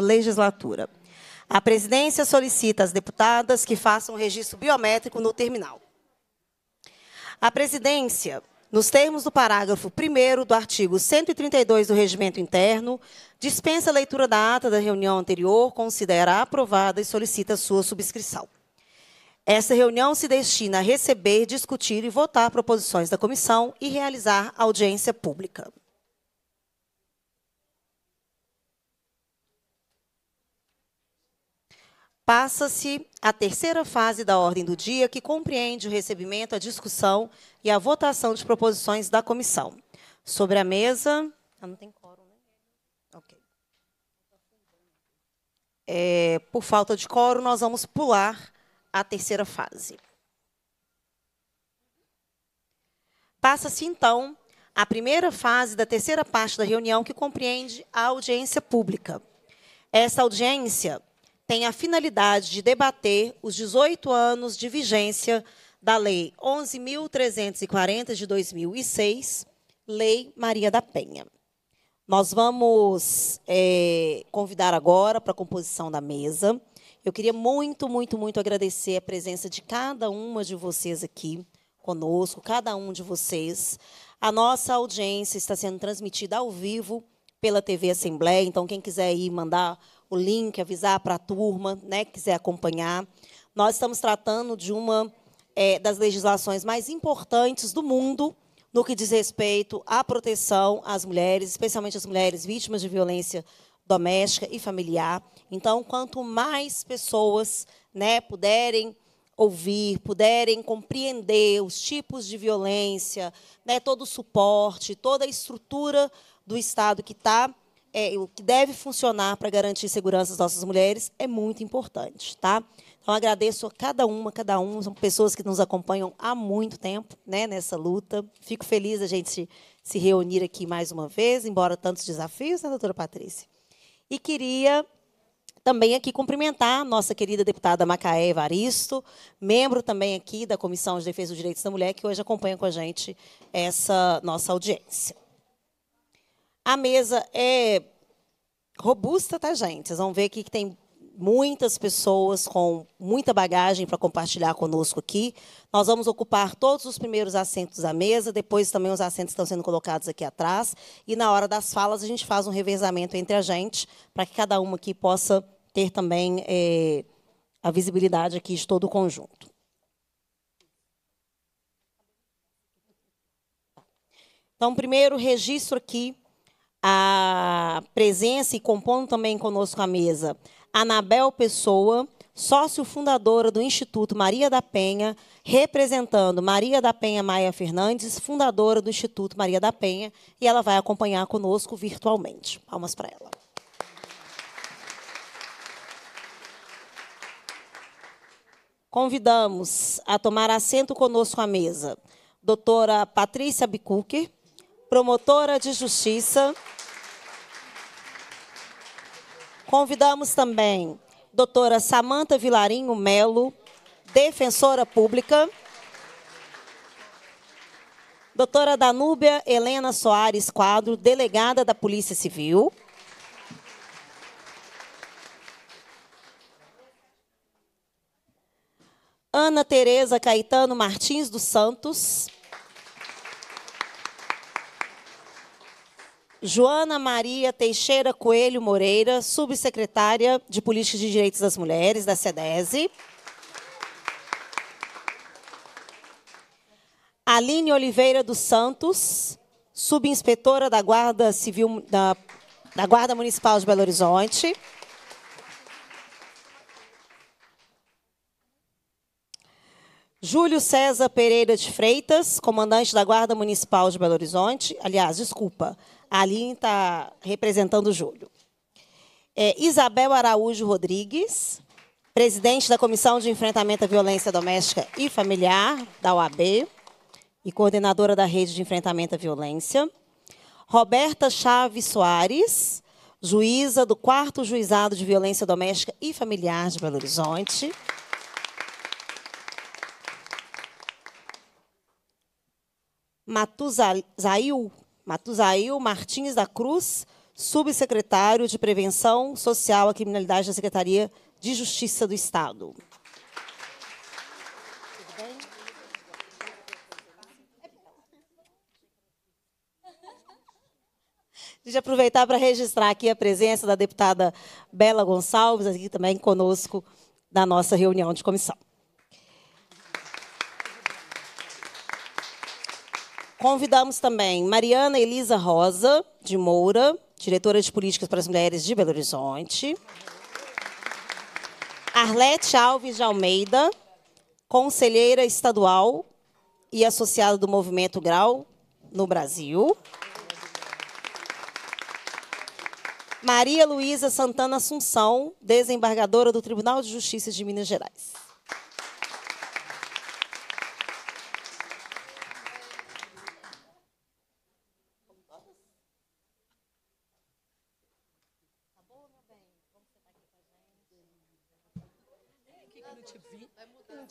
legislatura. A presidência solicita às deputadas que façam registro biométrico no terminal. A presidência, nos termos do parágrafo 1 do artigo 132 do Regimento Interno, dispensa a leitura da ata da reunião anterior, considera aprovada e solicita sua subscrição. Esta reunião se destina a receber, discutir e votar proposições da comissão e realizar audiência pública. Passa-se a terceira fase da ordem do dia, que compreende o recebimento, a discussão e a votação de proposições da comissão. Sobre a mesa. Ah, não tem quórum, né? Ok. É, por falta de quórum, nós vamos pular a terceira fase. Passa-se, então, a primeira fase da terceira parte da reunião, que compreende a audiência pública. Essa audiência tem a finalidade de debater os 18 anos de vigência da Lei 11.340 de 2006, Lei Maria da Penha. Nós vamos é, convidar agora para a composição da mesa. Eu queria muito, muito, muito agradecer a presença de cada uma de vocês aqui conosco, cada um de vocês. A nossa audiência está sendo transmitida ao vivo pela TV Assembleia, então quem quiser ir mandar o link, avisar para a turma, né, que quiser acompanhar. Nós estamos tratando de uma é, das legislações mais importantes do mundo no que diz respeito à proteção às mulheres, especialmente às mulheres vítimas de violência doméstica e familiar. Então, quanto mais pessoas né, puderem ouvir, puderem compreender os tipos de violência, né, todo o suporte, toda a estrutura do Estado que está é, o que deve funcionar para garantir segurança às nossas mulheres é muito importante, tá? Então agradeço a cada uma, cada um, são pessoas que nos acompanham há muito tempo, né, nessa luta. Fico feliz da gente se reunir aqui mais uma vez, embora tantos desafios, né, doutora Patrícia. E queria também aqui cumprimentar nossa querida deputada Macaé Evaristo, membro também aqui da Comissão de Defesa dos Direitos da Mulher, que hoje acompanha com a gente essa nossa audiência. A mesa é robusta, tá, gente? Vocês vão ver aqui que tem muitas pessoas com muita bagagem para compartilhar conosco aqui. Nós vamos ocupar todos os primeiros assentos da mesa, depois também os assentos estão sendo colocados aqui atrás. E na hora das falas, a gente faz um revezamento entre a gente, para que cada uma aqui possa ter também é, a visibilidade aqui de todo o conjunto. Então, primeiro registro aqui a presença e compondo também conosco a mesa, Anabel Pessoa, sócio fundadora do Instituto Maria da Penha, representando Maria da Penha Maia Fernandes, fundadora do Instituto Maria da Penha, e ela vai acompanhar conosco virtualmente. Palmas para ela. Convidamos a tomar assento conosco à mesa doutora Patrícia Bicuque, promotora de justiça. Convidamos também doutora Samanta Vilarinho Melo, defensora pública. Doutora Danúbia Helena Soares Quadro, delegada da Polícia Civil. Ana Tereza Caetano Martins dos Santos, Joana Maria Teixeira Coelho Moreira, subsecretária de Política de Direitos das Mulheres, da SEDESI. Aline Oliveira dos Santos, subinspetora da Guarda Civil da, da Guarda Municipal de Belo Horizonte. Júlio César Pereira de Freitas, comandante da Guarda Municipal de Belo Horizonte. Aliás, desculpa, a Aline está representando o Júlio. É, Isabel Araújo Rodrigues, presidente da Comissão de Enfrentamento à Violência Doméstica e Familiar, da OAB, e coordenadora da Rede de Enfrentamento à Violência. Roberta Chaves Soares, juíza do 4 Juizado de Violência Doméstica e Familiar de Belo Horizonte. Matusail Matusail Martins da Cruz, subsecretário de Prevenção Social à Criminalidade da Secretaria de Justiça do Estado. de aproveitar para registrar aqui a presença da deputada Bela Gonçalves, aqui também conosco na nossa reunião de comissão. Convidamos também Mariana Elisa Rosa de Moura, diretora de políticas para as mulheres de Belo Horizonte. Arlete Alves de Almeida, conselheira estadual e associada do Movimento Grau no Brasil. Maria Luísa Santana Assunção, desembargadora do Tribunal de Justiça de Minas Gerais.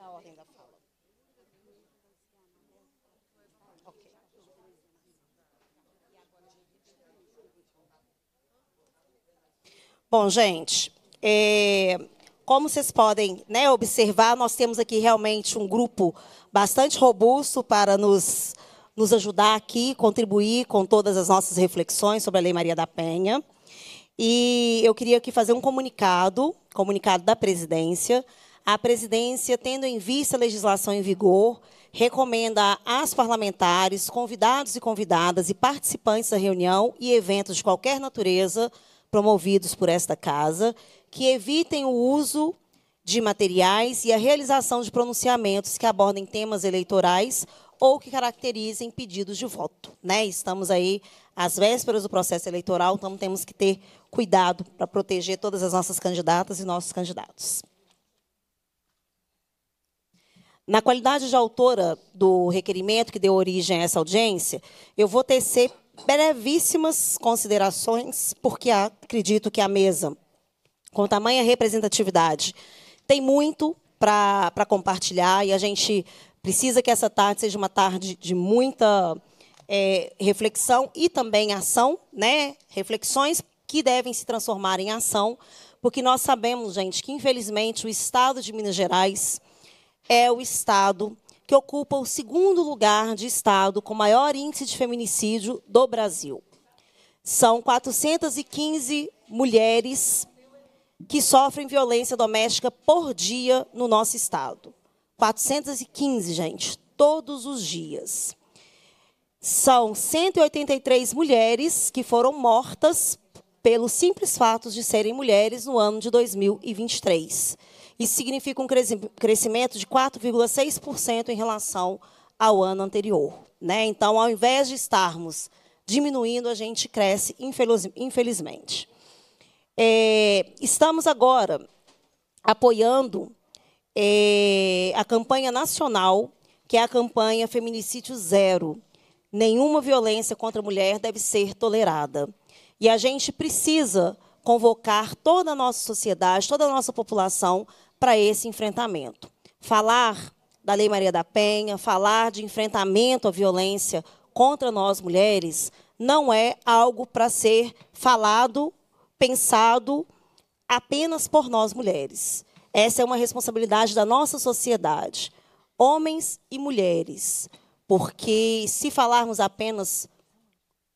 É ordem da fala. Ok. Bom, gente, é, como vocês podem né, observar, nós temos aqui realmente um grupo bastante robusto para nos, nos ajudar aqui, contribuir com todas as nossas reflexões sobre a Lei Maria da Penha. E eu queria aqui fazer um comunicado, comunicado da presidência, a presidência, tendo em vista a legislação em vigor, recomenda às parlamentares, convidados e convidadas e participantes da reunião e eventos de qualquer natureza promovidos por esta casa que evitem o uso de materiais e a realização de pronunciamentos que abordem temas eleitorais ou que caracterizem pedidos de voto. Né? Estamos aí às vésperas do processo eleitoral, então temos que ter cuidado para proteger todas as nossas candidatas e nossos candidatos. Na qualidade de autora do requerimento que deu origem a essa audiência, eu vou tecer brevíssimas considerações, porque acredito que a mesa, com tamanha representatividade, tem muito para compartilhar e a gente precisa que essa tarde seja uma tarde de muita é, reflexão e também ação, né? reflexões que devem se transformar em ação, porque nós sabemos, gente, que infelizmente o Estado de Minas Gerais é o estado que ocupa o segundo lugar de estado com maior índice de feminicídio do Brasil. São 415 mulheres que sofrem violência doméstica por dia no nosso estado. 415, gente, todos os dias. São 183 mulheres que foram mortas pelo simples fato de serem mulheres no ano de 2023. Isso significa um crescimento de 4,6% em relação ao ano anterior. Né? Então, ao invés de estarmos diminuindo, a gente cresce, infelizmente. É, estamos agora apoiando é, a campanha nacional, que é a campanha Feminicídio Zero. Nenhuma violência contra a mulher deve ser tolerada. E a gente precisa convocar toda a nossa sociedade, toda a nossa população para esse enfrentamento. Falar da Lei Maria da Penha, falar de enfrentamento à violência contra nós mulheres, não é algo para ser falado, pensado apenas por nós mulheres. Essa é uma responsabilidade da nossa sociedade, homens e mulheres, porque se falarmos apenas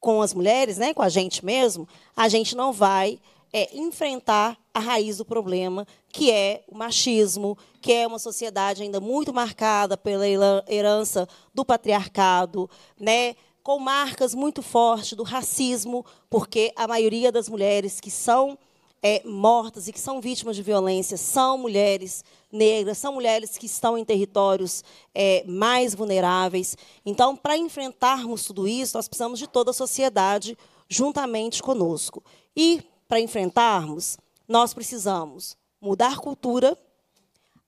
com as mulheres, né, com a gente mesmo, a gente não vai é, enfrentar a raiz do problema, que é o machismo, que é uma sociedade ainda muito marcada pela herança do patriarcado, né? com marcas muito fortes do racismo, porque a maioria das mulheres que são é, mortas e que são vítimas de violência são mulheres negras, são mulheres que estão em territórios é, mais vulneráveis. Então, para enfrentarmos tudo isso, nós precisamos de toda a sociedade juntamente conosco. E, para enfrentarmos, nós precisamos mudar cultura,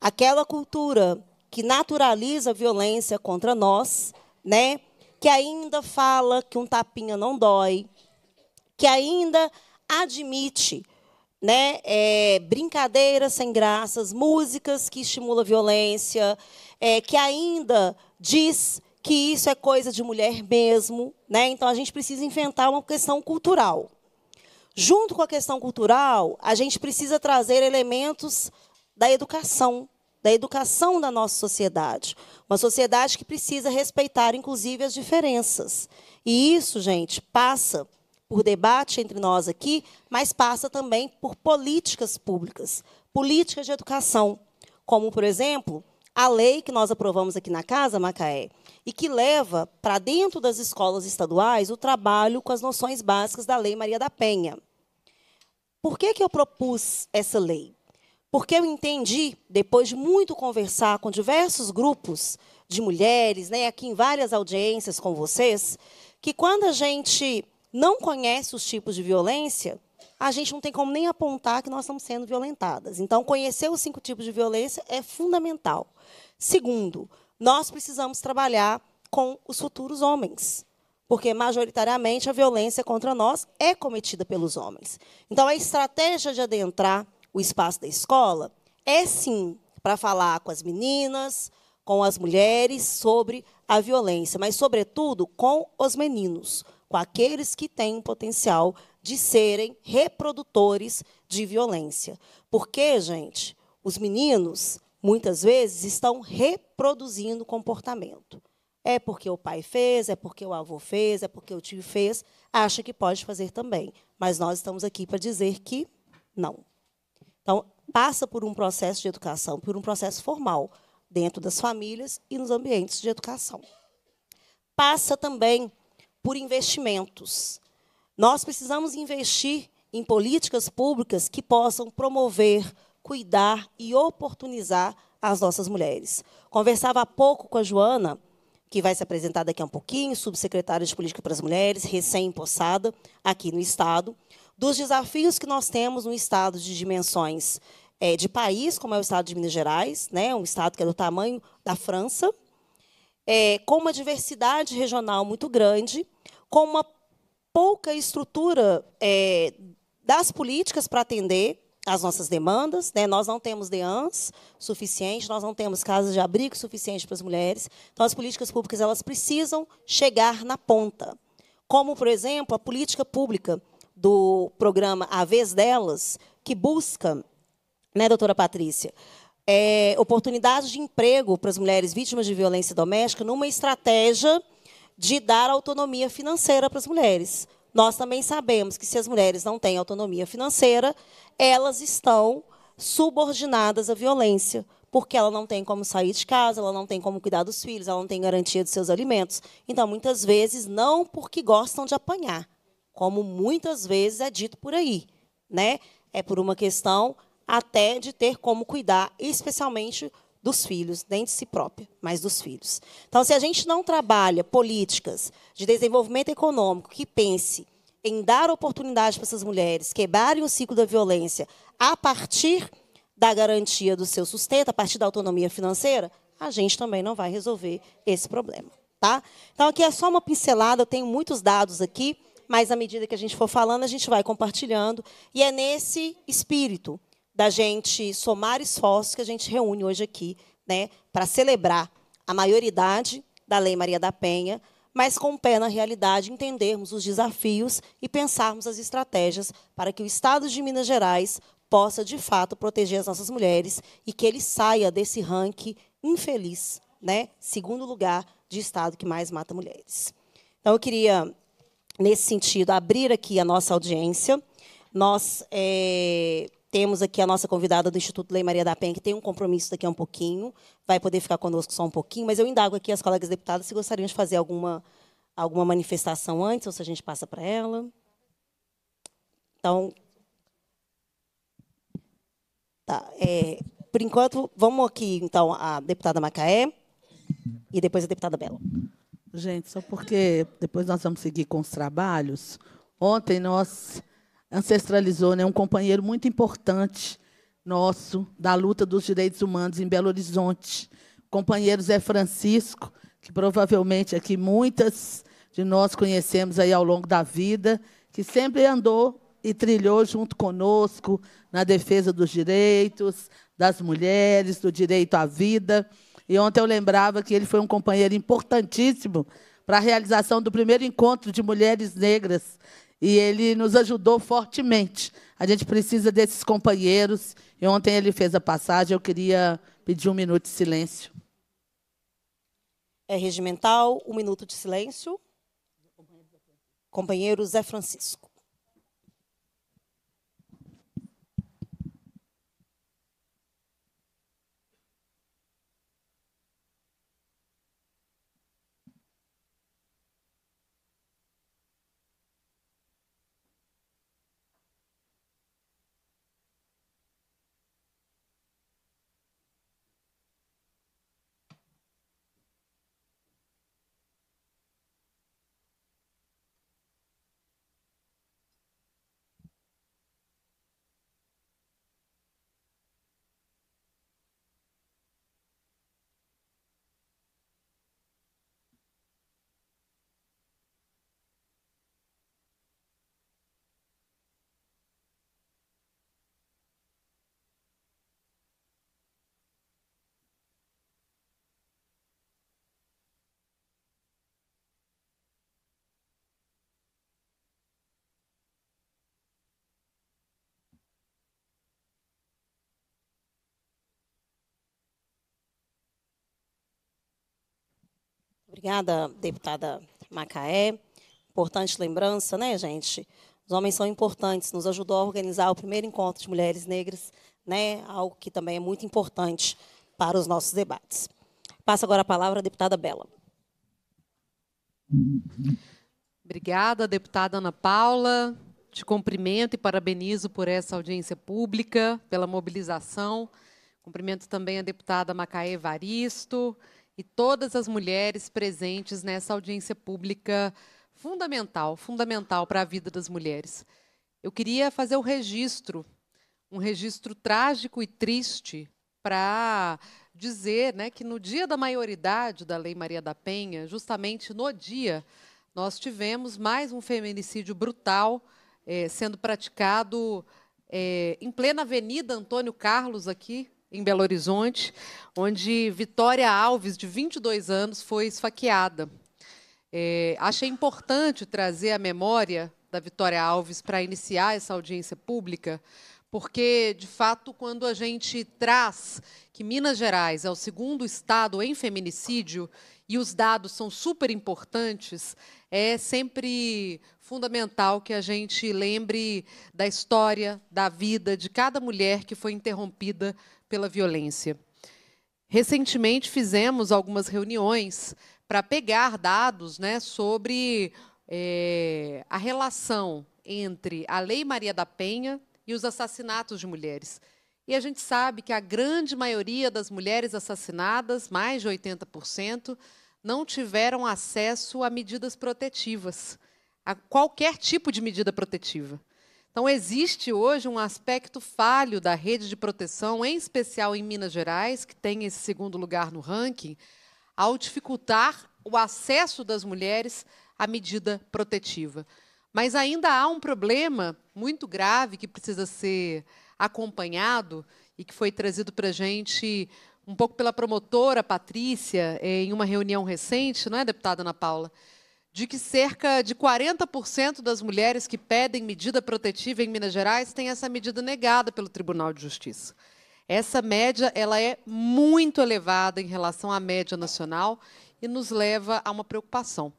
aquela cultura que naturaliza a violência contra nós, né? Que ainda fala que um tapinha não dói, que ainda admite, né? É, brincadeiras sem graças, músicas que estimulam a violência, é, que ainda diz que isso é coisa de mulher mesmo, né? Então a gente precisa inventar uma questão cultural. Junto com a questão cultural, a gente precisa trazer elementos da educação, da educação da nossa sociedade. Uma sociedade que precisa respeitar, inclusive, as diferenças. E isso, gente, passa por debate entre nós aqui, mas passa também por políticas públicas, políticas de educação, como, por exemplo, a lei que nós aprovamos aqui na casa, Macaé, e que leva para dentro das escolas estaduais o trabalho com as noções básicas da Lei Maria da Penha por que, que eu propus essa lei? Porque eu entendi, depois de muito conversar com diversos grupos de mulheres, né, aqui em várias audiências com vocês, que quando a gente não conhece os tipos de violência, a gente não tem como nem apontar que nós estamos sendo violentadas. Então, conhecer os cinco tipos de violência é fundamental. Segundo, nós precisamos trabalhar com os futuros homens porque majoritariamente a violência contra nós é cometida pelos homens. Então, a estratégia de adentrar o espaço da escola é sim para falar com as meninas, com as mulheres sobre a violência, mas, sobretudo, com os meninos, com aqueles que têm potencial de serem reprodutores de violência. Porque, gente, os meninos muitas vezes estão reproduzindo comportamento. É porque o pai fez, é porque o avô fez, é porque o tio fez, acha que pode fazer também. Mas nós estamos aqui para dizer que não. Então, passa por um processo de educação, por um processo formal, dentro das famílias e nos ambientes de educação. Passa também por investimentos. Nós precisamos investir em políticas públicas que possam promover, cuidar e oportunizar as nossas mulheres. Conversava há pouco com a Joana que vai se apresentar daqui a um pouquinho, subsecretária de Política para as Mulheres, recém-impossada aqui no Estado, dos desafios que nós temos no Estado de dimensões é, de país, como é o Estado de Minas Gerais, né, um Estado que é do tamanho da França, é, com uma diversidade regional muito grande, com uma pouca estrutura é, das políticas para atender as nossas demandas. Né? Nós não temos DEANs suficientes, nós não temos casas de abrigo suficientes para as mulheres. Então, as políticas públicas elas precisam chegar na ponta. Como, por exemplo, a política pública do programa A Vez Delas, que busca, né, doutora Patrícia, é, oportunidades de emprego para as mulheres vítimas de violência doméstica numa estratégia de dar autonomia financeira para as mulheres. Nós também sabemos que se as mulheres não têm autonomia financeira, elas estão subordinadas à violência, porque ela não tem como sair de casa, ela não tem como cuidar dos filhos, ela não tem garantia dos seus alimentos. Então, muitas vezes, não porque gostam de apanhar, como muitas vezes é dito por aí, né? É por uma questão até de ter como cuidar, especialmente dos filhos, nem de si própria, mas dos filhos. Então, se a gente não trabalha políticas de desenvolvimento econômico que pense em dar oportunidade para essas mulheres quebrarem o ciclo da violência a partir da garantia do seu sustento, a partir da autonomia financeira, a gente também não vai resolver esse problema. Tá? Então, aqui é só uma pincelada, eu tenho muitos dados aqui, mas à medida que a gente for falando, a gente vai compartilhando. E é nesse espírito da gente somar esforços que a gente reúne hoje aqui, né, para celebrar a maioridade da Lei Maria da Penha, mas com o pé na realidade entendermos os desafios e pensarmos as estratégias para que o Estado de Minas Gerais possa de fato proteger as nossas mulheres e que ele saia desse ranking infeliz, né, segundo lugar de estado que mais mata mulheres. Então eu queria nesse sentido abrir aqui a nossa audiência. Nós é temos aqui a nossa convidada do Instituto Lei Maria da Penha, que tem um compromisso daqui a um pouquinho, vai poder ficar conosco só um pouquinho, mas eu indago aqui as colegas deputadas se gostariam de fazer alguma, alguma manifestação antes, ou se a gente passa para ela. Então, tá, é, por enquanto, vamos aqui, então, a deputada Macaé e depois a deputada Belo. Gente, só porque depois nós vamos seguir com os trabalhos. Ontem nós ancestralizou, né? um companheiro muito importante nosso da luta dos direitos humanos em Belo Horizonte. O companheiro Zé Francisco, que provavelmente aqui muitas de nós conhecemos aí ao longo da vida, que sempre andou e trilhou junto conosco na defesa dos direitos das mulheres, do direito à vida. E ontem eu lembrava que ele foi um companheiro importantíssimo para a realização do primeiro encontro de mulheres negras e ele nos ajudou fortemente. A gente precisa desses companheiros. E ontem ele fez a passagem, eu queria pedir um minuto de silêncio. É regimental, um minuto de silêncio. Companheiro Zé Francisco. Obrigada, deputada Macaé. Importante lembrança, né, gente? Os homens são importantes, nos ajudou a organizar o primeiro encontro de mulheres negras, né? Algo que também é muito importante para os nossos debates. Passo agora a palavra à deputada Bela. Obrigada, deputada Ana Paula. Te cumprimento e parabenizo por essa audiência pública, pela mobilização. Cumprimento também a deputada Macaé Evaristo, e todas as mulheres presentes nessa audiência pública fundamental, fundamental para a vida das mulheres. Eu queria fazer o um registro, um registro trágico e triste para dizer, né, que no dia da maioridade da Lei Maria da Penha, justamente no dia, nós tivemos mais um feminicídio brutal eh, sendo praticado eh, em plena Avenida Antônio Carlos aqui em Belo Horizonte, onde Vitória Alves, de 22 anos, foi esfaqueada. É, achei importante trazer a memória da Vitória Alves para iniciar essa audiência pública, porque, de fato, quando a gente traz que Minas Gerais é o segundo estado em feminicídio e os dados são super importantes, é sempre fundamental que a gente lembre da história, da vida de cada mulher que foi interrompida pela violência. Recentemente fizemos algumas reuniões para pegar dados né, sobre é, a relação entre a Lei Maria da Penha e os assassinatos de mulheres. E a gente sabe que a grande maioria das mulheres assassinadas, mais de 80%, não tiveram acesso a medidas protetivas, a qualquer tipo de medida protetiva. Então, existe hoje um aspecto falho da rede de proteção, em especial em Minas Gerais, que tem esse segundo lugar no ranking, ao dificultar o acesso das mulheres à medida protetiva. Mas ainda há um problema muito grave que precisa ser acompanhado e que foi trazido para a gente um pouco pela promotora Patrícia eh, em uma reunião recente, não é, deputada Ana Paula? de que cerca de 40% das mulheres que pedem medida protetiva em Minas Gerais têm essa medida negada pelo Tribunal de Justiça. Essa média ela é muito elevada em relação à média nacional e nos leva a uma preocupação.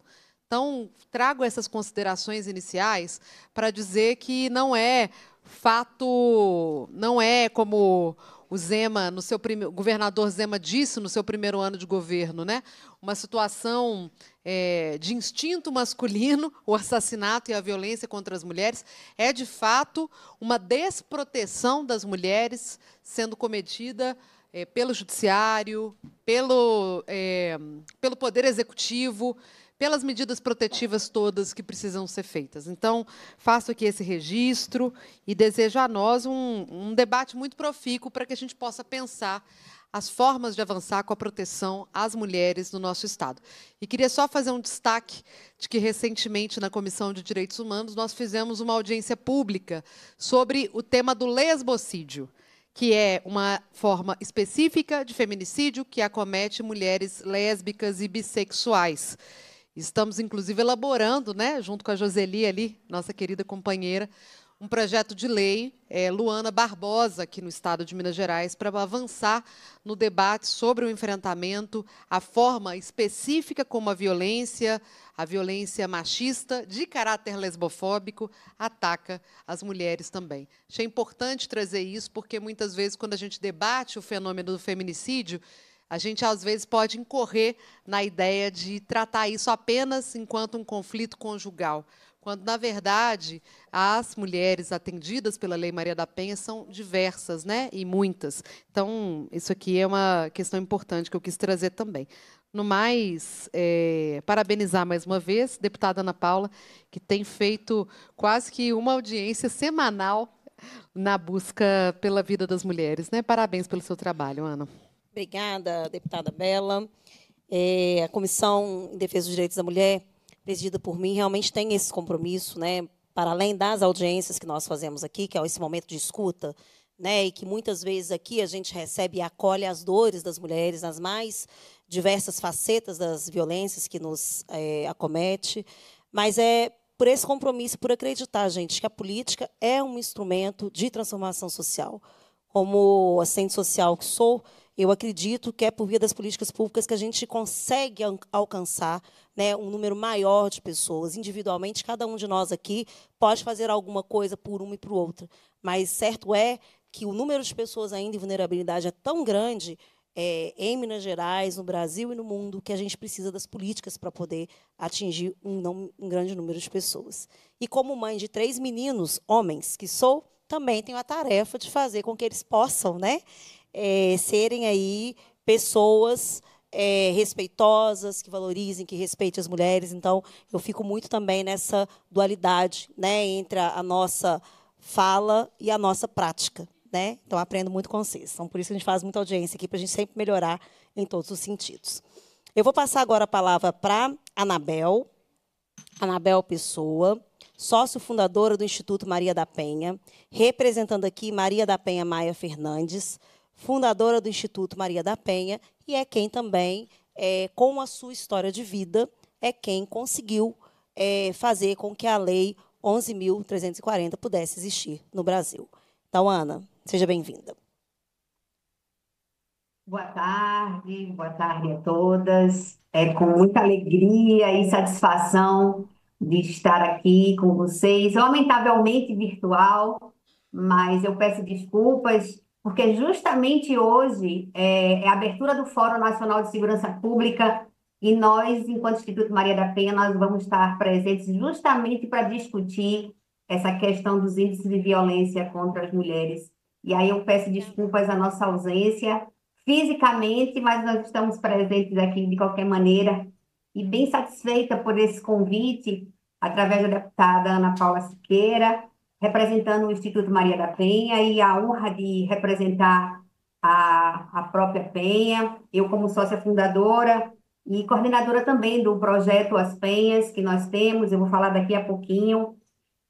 Então, trago essas considerações iniciais para dizer que não é fato, não é como o Zema, no seu primeiro, governador Zema disse no seu primeiro ano de governo, né? Uma situação é, de instinto masculino, o assassinato e a violência contra as mulheres é de fato uma desproteção das mulheres sendo cometida é, pelo judiciário, pelo, é, pelo poder executivo, pelas medidas protetivas todas que precisam ser feitas. Então, faço aqui esse registro e desejo a nós um, um debate muito profícuo para que a gente possa pensar as formas de avançar com a proteção às mulheres no nosso Estado. E queria só fazer um destaque de que, recentemente, na Comissão de Direitos Humanos, nós fizemos uma audiência pública sobre o tema do lesbocídio, que é uma forma específica de feminicídio que acomete mulheres lésbicas e bissexuais. Estamos, inclusive, elaborando, né, junto com a Joseli ali, nossa querida companheira, um projeto de lei, é, Luana Barbosa, aqui no estado de Minas Gerais, para avançar no debate sobre o enfrentamento, a forma específica como a violência, a violência machista, de caráter lesbofóbico, ataca as mulheres também. Achei importante trazer isso, porque muitas vezes, quando a gente debate o fenômeno do feminicídio, a gente, às vezes, pode incorrer na ideia de tratar isso apenas enquanto um conflito conjugal, quando, na verdade, as mulheres atendidas pela Lei Maria da Penha são diversas né? e muitas. Então, isso aqui é uma questão importante que eu quis trazer também. No mais, é, parabenizar mais uma vez a deputada Ana Paula, que tem feito quase que uma audiência semanal na busca pela vida das mulheres. Né? Parabéns pelo seu trabalho, Ana. Obrigada, deputada Bela. É, a Comissão em Defesa dos Direitos da Mulher, presidida por mim, realmente tem esse compromisso, né, para além das audiências que nós fazemos aqui, que é esse momento de escuta, né, e que muitas vezes aqui a gente recebe e acolhe as dores das mulheres nas mais diversas facetas das violências que nos é, acomete, mas é por esse compromisso, por acreditar, gente, que a política é um instrumento de transformação social. Como assistente social que sou, eu acredito que é por via das políticas públicas que a gente consegue alcançar né, um número maior de pessoas. Individualmente, cada um de nós aqui pode fazer alguma coisa por uma e por outra. Mas certo é que o número de pessoas ainda em vulnerabilidade é tão grande é, em Minas Gerais, no Brasil e no mundo, que a gente precisa das políticas para poder atingir um, um, grande número de pessoas. E como mãe de três meninos, homens que sou, também tenho a tarefa de fazer com que eles possam né, é, serem aí pessoas é, respeitosas, que valorizem, que respeitem as mulheres. Então, eu fico muito também nessa dualidade né, entre a, nossa fala e a nossa prática. Né? Então, aprendo muito com vocês. Então, por isso que a gente faz muita audiência aqui, para a gente sempre melhorar em todos os sentidos. Eu vou passar agora a palavra para Anabel, Anabel Pessoa, sócio fundadora do Instituto Maria da Penha, representando aqui Maria da Penha Maia Fernandes, fundadora do Instituto Maria da Penha, e é quem também, é, com a sua história de vida, é quem conseguiu é, fazer com que a Lei 11.340 pudesse existir no Brasil. Então, Ana, seja bem-vinda. Boa tarde, boa tarde a todas. É com muita alegria e satisfação de estar aqui com vocês, lamentavelmente virtual, mas eu peço desculpas porque justamente hoje é, é, a abertura do Fórum Nacional de Segurança Pública e nós, enquanto Instituto Maria da Penha, nós vamos estar presentes justamente para discutir essa questão dos índices de violência contra as mulheres. E aí eu peço desculpas à nossa ausência fisicamente, mas nós estamos presentes aqui de qualquer maneira e bem satisfeita por esse convite através da deputada Ana Paula Siqueira, representando o Instituto Maria da Penha e a honra de representar a, a própria Penha, eu como sócia fundadora e coordenadora também do projeto As Penhas que nós temos, eu vou falar daqui a pouquinho.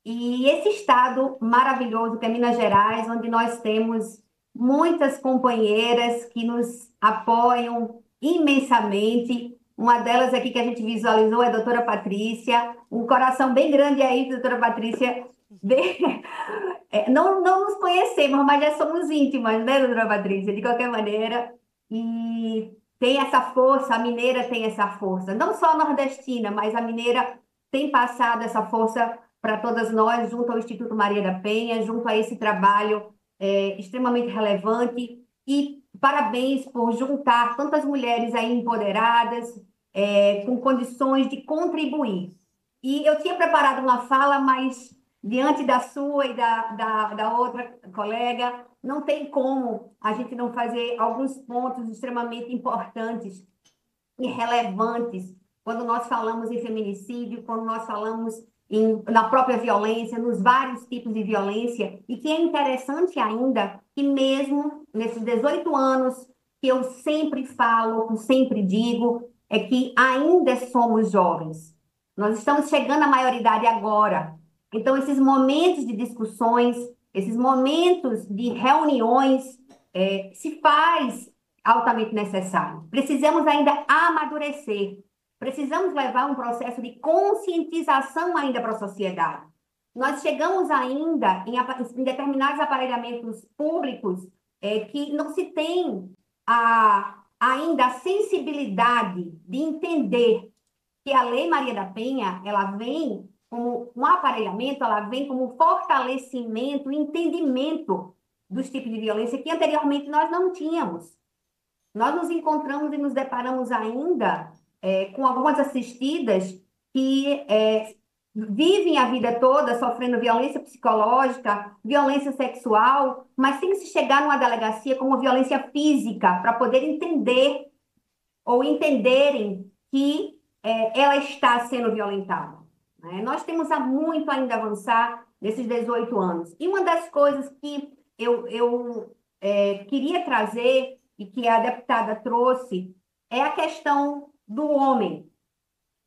E esse estado maravilhoso que é Minas Gerais, onde nós temos muitas companheiras que nos apoiam imensamente. Uma delas aqui que a gente visualizou é a doutora Patrícia. Um coração bem grande aí, doutora Patrícia, de... é, não, não nos conhecemos, mas já somos íntimas, né, Dona Patrícia? De qualquer maneira, e tem essa força, a mineira tem essa força, não só a nordestina, mas a mineira tem passado essa força para todas nós, junto ao Instituto Maria da Penha, junto a esse trabalho é, extremamente relevante. E parabéns por juntar tantas mulheres aí empoderadas, é, com condições de contribuir. E eu tinha preparado uma fala, mas diante da sua e da, da, da outra colega, não tem como a gente não fazer alguns pontos extremamente importantes e relevantes quando nós falamos em feminicídio, quando nós falamos em, na própria violência, nos vários tipos de violência, e que é interessante ainda que mesmo nesses 18 anos que eu sempre falo, que sempre digo, é que ainda somos jovens. Nós estamos chegando à maioridade agora, então, esses momentos de discussões, esses momentos de reuniões, é, se faz altamente necessário. Precisamos ainda amadurecer, precisamos levar um processo de conscientização ainda para a sociedade. Nós chegamos ainda em, em determinados aparelhamentos públicos é, que não se tem a, ainda a sensibilidade de entender que a Lei Maria da Penha ela vem como um aparelhamento, ela vem como fortalecimento, entendimento dos tipos de violência que anteriormente nós não tínhamos. Nós nos encontramos e nos deparamos ainda é, com algumas assistidas que é, vivem a vida toda sofrendo violência psicológica, violência sexual, mas sem se chegar numa delegacia como violência física, para poder entender ou entenderem que é, ela está sendo violentada. Né? Nós temos há muito ainda a avançar nesses 18 anos. E uma das coisas que eu, eu é, queria trazer e que a deputada trouxe é a questão do homem.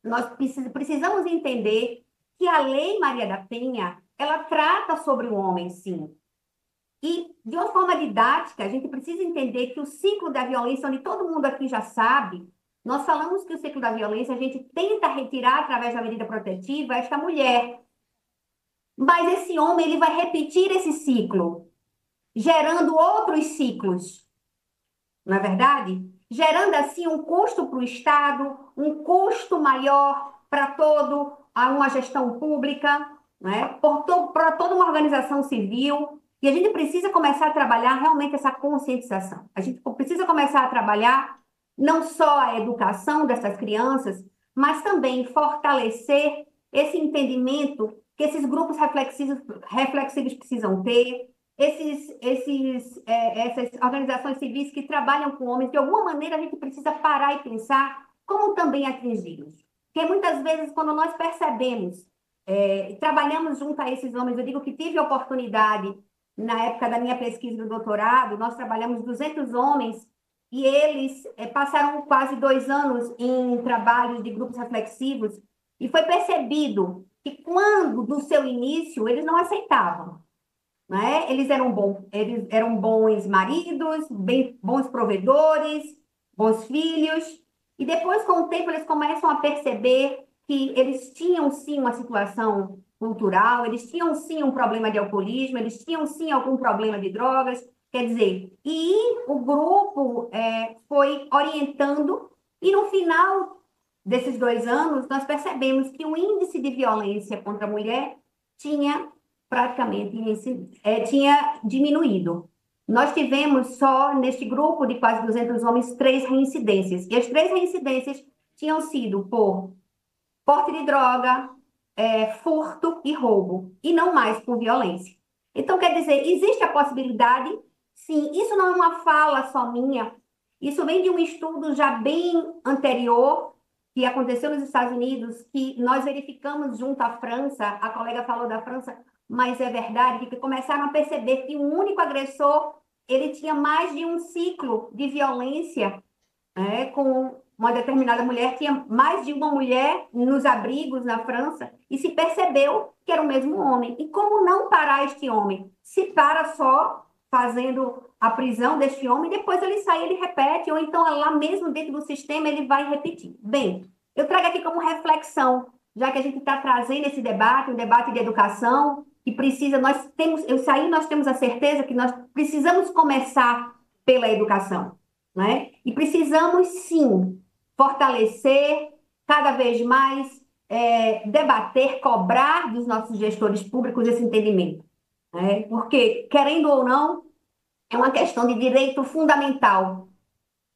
Nós precisamos entender que a lei Maria da Penha ela trata sobre o homem, sim. E, de uma forma didática, a gente precisa entender que o ciclo da violência, onde todo mundo aqui já sabe, nós falamos que o ciclo da violência, a gente tenta retirar através da medida protetiva esta mulher. Mas esse homem, ele vai repetir esse ciclo, gerando outros ciclos. Não é verdade? Gerando assim um custo para o Estado, um custo maior para todo a uma gestão pública, né? para toda uma organização civil. E a gente precisa começar a trabalhar realmente essa conscientização. A gente precisa começar a trabalhar não só a educação dessas crianças, mas também fortalecer esse entendimento que esses grupos reflexivos, reflexivos precisam ter, esses, esses, é, essas organizações civis que trabalham com homens, de alguma maneira a gente precisa parar e pensar como também atingi-los. Porque muitas vezes, quando nós percebemos, é, trabalhamos junto a esses homens, eu digo que tive a oportunidade, na época da minha pesquisa do doutorado, nós trabalhamos 200 homens e eles é, passaram quase dois anos em trabalhos de grupos reflexivos e foi percebido que quando do seu início eles não aceitavam, né? Eles eram bons, eles eram bons maridos, bem, bons provedores, bons filhos e depois com o tempo eles começam a perceber que eles tinham sim uma situação cultural, eles tinham sim um problema de alcoolismo, eles tinham sim algum problema de drogas, Quer dizer, e o grupo é, foi orientando, e no final desses dois anos, nós percebemos que o índice de violência contra a mulher tinha praticamente é, tinha diminuído. Nós tivemos só neste grupo de quase 200 homens três reincidências, e as três reincidências tinham sido por porte de droga, é, furto e roubo, e não mais por violência. Então, quer dizer, existe a possibilidade Sim, isso não é uma fala só minha. Isso vem de um estudo já bem anterior que aconteceu nos Estados Unidos, que nós verificamos junto à França, a colega falou da França, mas é verdade que começaram a perceber que um único agressor ele tinha mais de um ciclo de violência né, com uma determinada mulher, tinha mais de uma mulher nos abrigos na França, e se percebeu que era o mesmo homem. E como não parar este homem? Se para só fazendo a prisão deste homem, depois ele sai, ele repete, ou então é lá mesmo dentro do sistema ele vai repetir. Bem, eu trago aqui como reflexão, já que a gente está trazendo esse debate, um debate de educação, que precisa, nós temos, eu saí, nós temos a certeza que nós precisamos começar pela educação, né? E precisamos sim fortalecer cada vez mais, é, debater, cobrar dos nossos gestores públicos esse entendimento. Né? Porque, querendo ou não, é uma questão de direito fundamental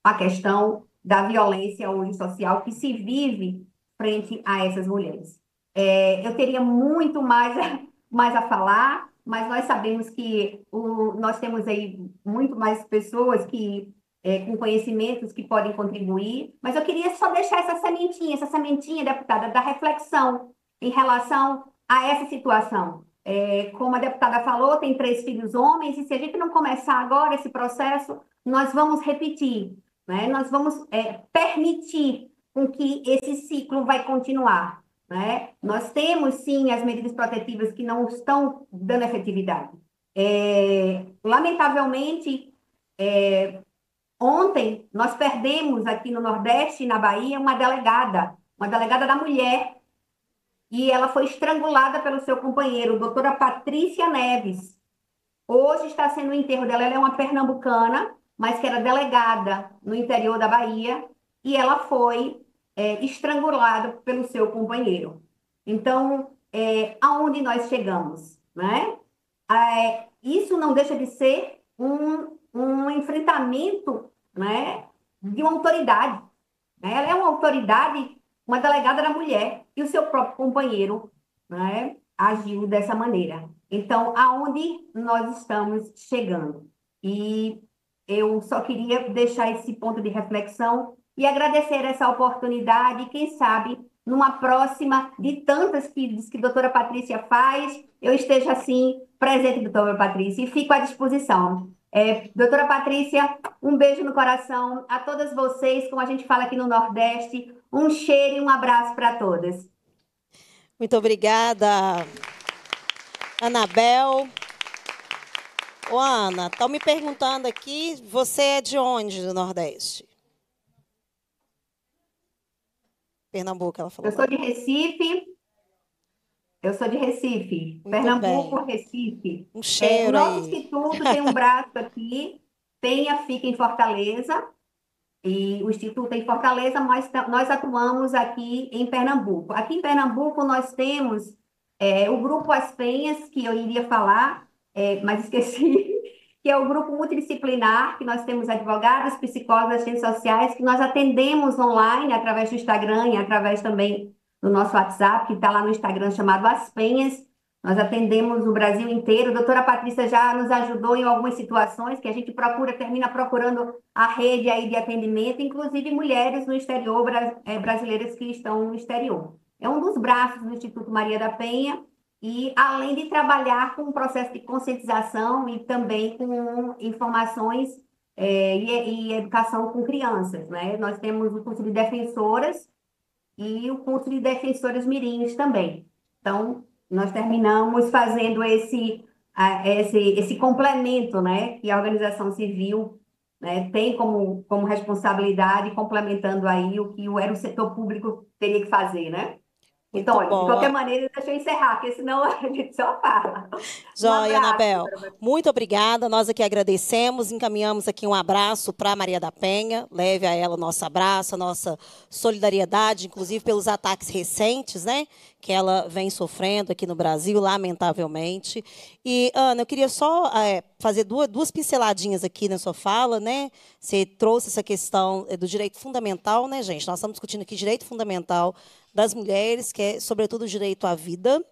a questão da violência hoje social que se vive frente a essas mulheres. É, eu teria muito mais a, mais a falar, mas nós sabemos que o, nós temos aí muito mais pessoas que é, com conhecimentos que podem contribuir, mas eu queria só deixar essa sementinha, essa sementinha, deputada, da reflexão em relação a essa situação. É, como a deputada falou, tem três filhos homens, e se a gente não começar agora esse processo, nós vamos repetir, né? nós vamos é, permitir com que esse ciclo vai continuar. Né? Nós temos, sim, as medidas protetivas que não estão dando efetividade. É, lamentavelmente, é, ontem nós perdemos aqui no Nordeste, na Bahia, uma delegada, uma delegada da mulher, e ela foi estrangulada pelo seu companheiro, doutora Patrícia Neves. Hoje está sendo o enterro dela. Ela é uma pernambucana, mas que era delegada no interior da Bahia, e ela foi é, estrangulada pelo seu companheiro. Então, é, aonde nós chegamos, né? É, isso não deixa de ser um, um enfrentamento né, de uma autoridade. Né? Ela é uma autoridade, uma delegada da mulher, e o seu próprio companheiro né, agiu dessa maneira. Então, aonde nós estamos chegando? E eu só queria deixar esse ponto de reflexão e agradecer essa oportunidade. Quem sabe, numa próxima de tantas que que a doutora Patrícia faz, eu esteja assim presente, doutora Patrícia, e fico à disposição. É, doutora Patrícia, um beijo no coração a todas vocês, como a gente fala aqui no Nordeste, um cheiro e um abraço para todas. Muito obrigada, Anabel. Ô, Ana, estão me perguntando aqui, você é de onde do Nordeste? Pernambuco, ela falou. Eu sou de Recife. Eu sou de Recife. Muito Pernambuco, bem. Recife. Um cheiro é, o nosso aí. instituto tem um braço aqui. Penha fica em Fortaleza. E o Instituto em Fortaleza, mas nós atuamos aqui em Pernambuco. Aqui em Pernambuco, nós temos é, o Grupo As Penhas, que eu iria falar, é, mas esqueci, que é o grupo multidisciplinar, que nós temos advogados, psicólogos, assistentes sociais, que nós atendemos online, através do Instagram e através também do nosso WhatsApp, que está lá no Instagram chamado As Penhas. Nós atendemos o Brasil inteiro. A doutora Patrícia já nos ajudou em algumas situações que a gente procura, termina procurando a rede aí de atendimento, inclusive mulheres no exterior, é, brasileiras que estão no exterior. É um dos braços do Instituto Maria da Penha e além de trabalhar com o processo de conscientização e também com informações é, e, e educação com crianças, né? Nós temos o curso de defensoras e o curso de defensoras mirins também. Então, nós terminamos fazendo esse, esse, esse complemento né, que a organização civil né, tem como, como responsabilidade, complementando aí o que era o setor público teria que fazer, né? Então, Muito olha, bom, de qualquer maneira, deixa eu encerrar, porque senão a gente só fala. Joia, um Anabel. Muito obrigada. Nós aqui agradecemos, encaminhamos aqui um abraço para Maria da Penha. Leve a ela o nosso abraço, a nossa solidariedade, inclusive pelos ataques recentes, né? Que ela vem sofrendo aqui no Brasil, lamentavelmente. E, Ana, eu queria só é, fazer duas, duas pinceladinhas aqui na sua fala, né? Você trouxe essa questão é, do direito fundamental, né, gente? Nós estamos discutindo aqui direito fundamental das mulheres, que é, sobretudo, o direito à vida.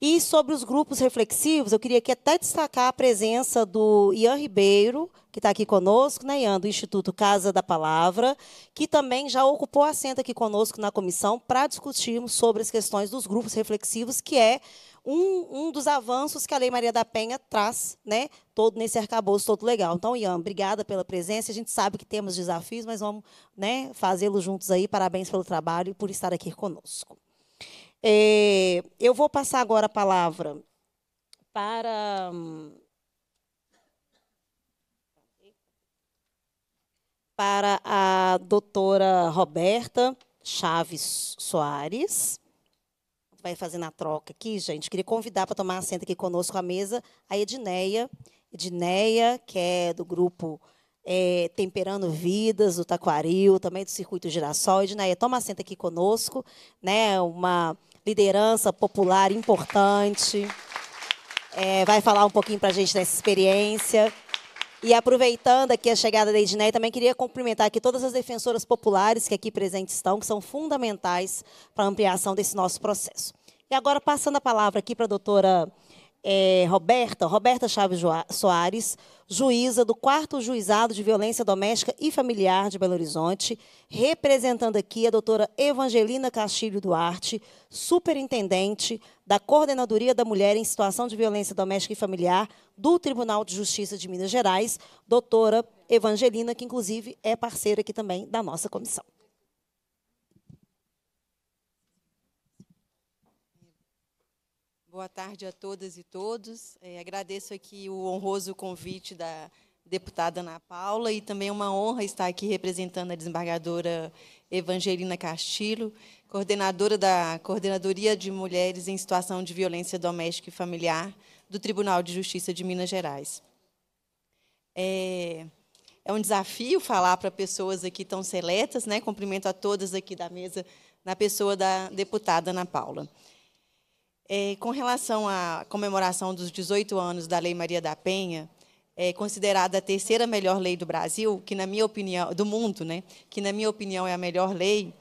E sobre os grupos reflexivos, eu queria aqui até destacar a presença do Ian Ribeiro, que está aqui conosco, né, Ian, do Instituto Casa da Palavra, que também já ocupou assento aqui conosco na comissão para discutirmos sobre as questões dos grupos reflexivos, que é um, um dos avanços que a Lei Maria da Penha traz, né? Todo nesse arcabouço todo legal. Então, Ian, obrigada pela presença. A gente sabe que temos desafios, mas vamos né, fazê-los juntos aí. Parabéns pelo trabalho e por estar aqui conosco. É, eu vou passar agora a palavra para. Para a doutora Roberta Chaves Soares vai fazendo a troca aqui, gente, queria convidar para tomar assento aqui conosco à mesa a Edneia. Edneia, que é do grupo é, Temperando Vidas, do Taquaril, também do Circuito Girassol. Edneia, toma assento aqui conosco, né? uma liderança popular importante. É, vai falar um pouquinho para a gente dessa experiência. E aproveitando aqui a chegada da Edinei, também queria cumprimentar aqui todas as defensoras populares que aqui presentes estão, que são fundamentais para a ampliação desse nosso processo. E agora, passando a palavra aqui para a doutora é, Roberta, Roberta Chaves Soares, juíza do quarto juizado de violência doméstica e familiar de Belo Horizonte, representando aqui a doutora Evangelina Castilho Duarte, superintendente da Coordenadoria da Mulher em Situação de Violência Doméstica e Familiar do Tribunal de Justiça de Minas Gerais, doutora Evangelina, que inclusive é parceira aqui também da nossa comissão. Boa tarde a todas e todos. É, agradeço aqui o honroso convite da deputada Ana Paula e também é uma honra estar aqui representando a desembargadora Evangelina Castilho, coordenadora da Coordenadoria de Mulheres em Situação de Violência Doméstica e Familiar do Tribunal de Justiça de Minas Gerais. É, é um desafio falar para pessoas aqui tão seletas, né? Cumprimento a todas aqui da mesa, na pessoa da deputada Ana Paula. É, com relação à comemoração dos 18 anos da Lei Maria da Penha, é considerada a terceira melhor lei do Brasil, que na minha opinião, do mundo, né? Que na minha opinião é a melhor lei.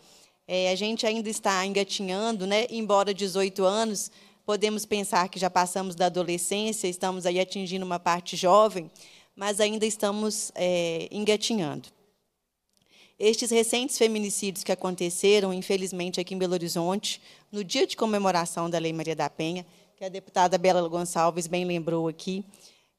É, a gente ainda está engatinhando, né? Embora 18 anos, podemos pensar que já passamos da adolescência, estamos aí atingindo uma parte jovem, mas ainda estamos é, engatinhando. Estes recentes feminicídios que aconteceram, infelizmente, aqui em Belo Horizonte, no dia de comemoração da Lei Maria da Penha, que a deputada Bela Gonçalves bem lembrou aqui.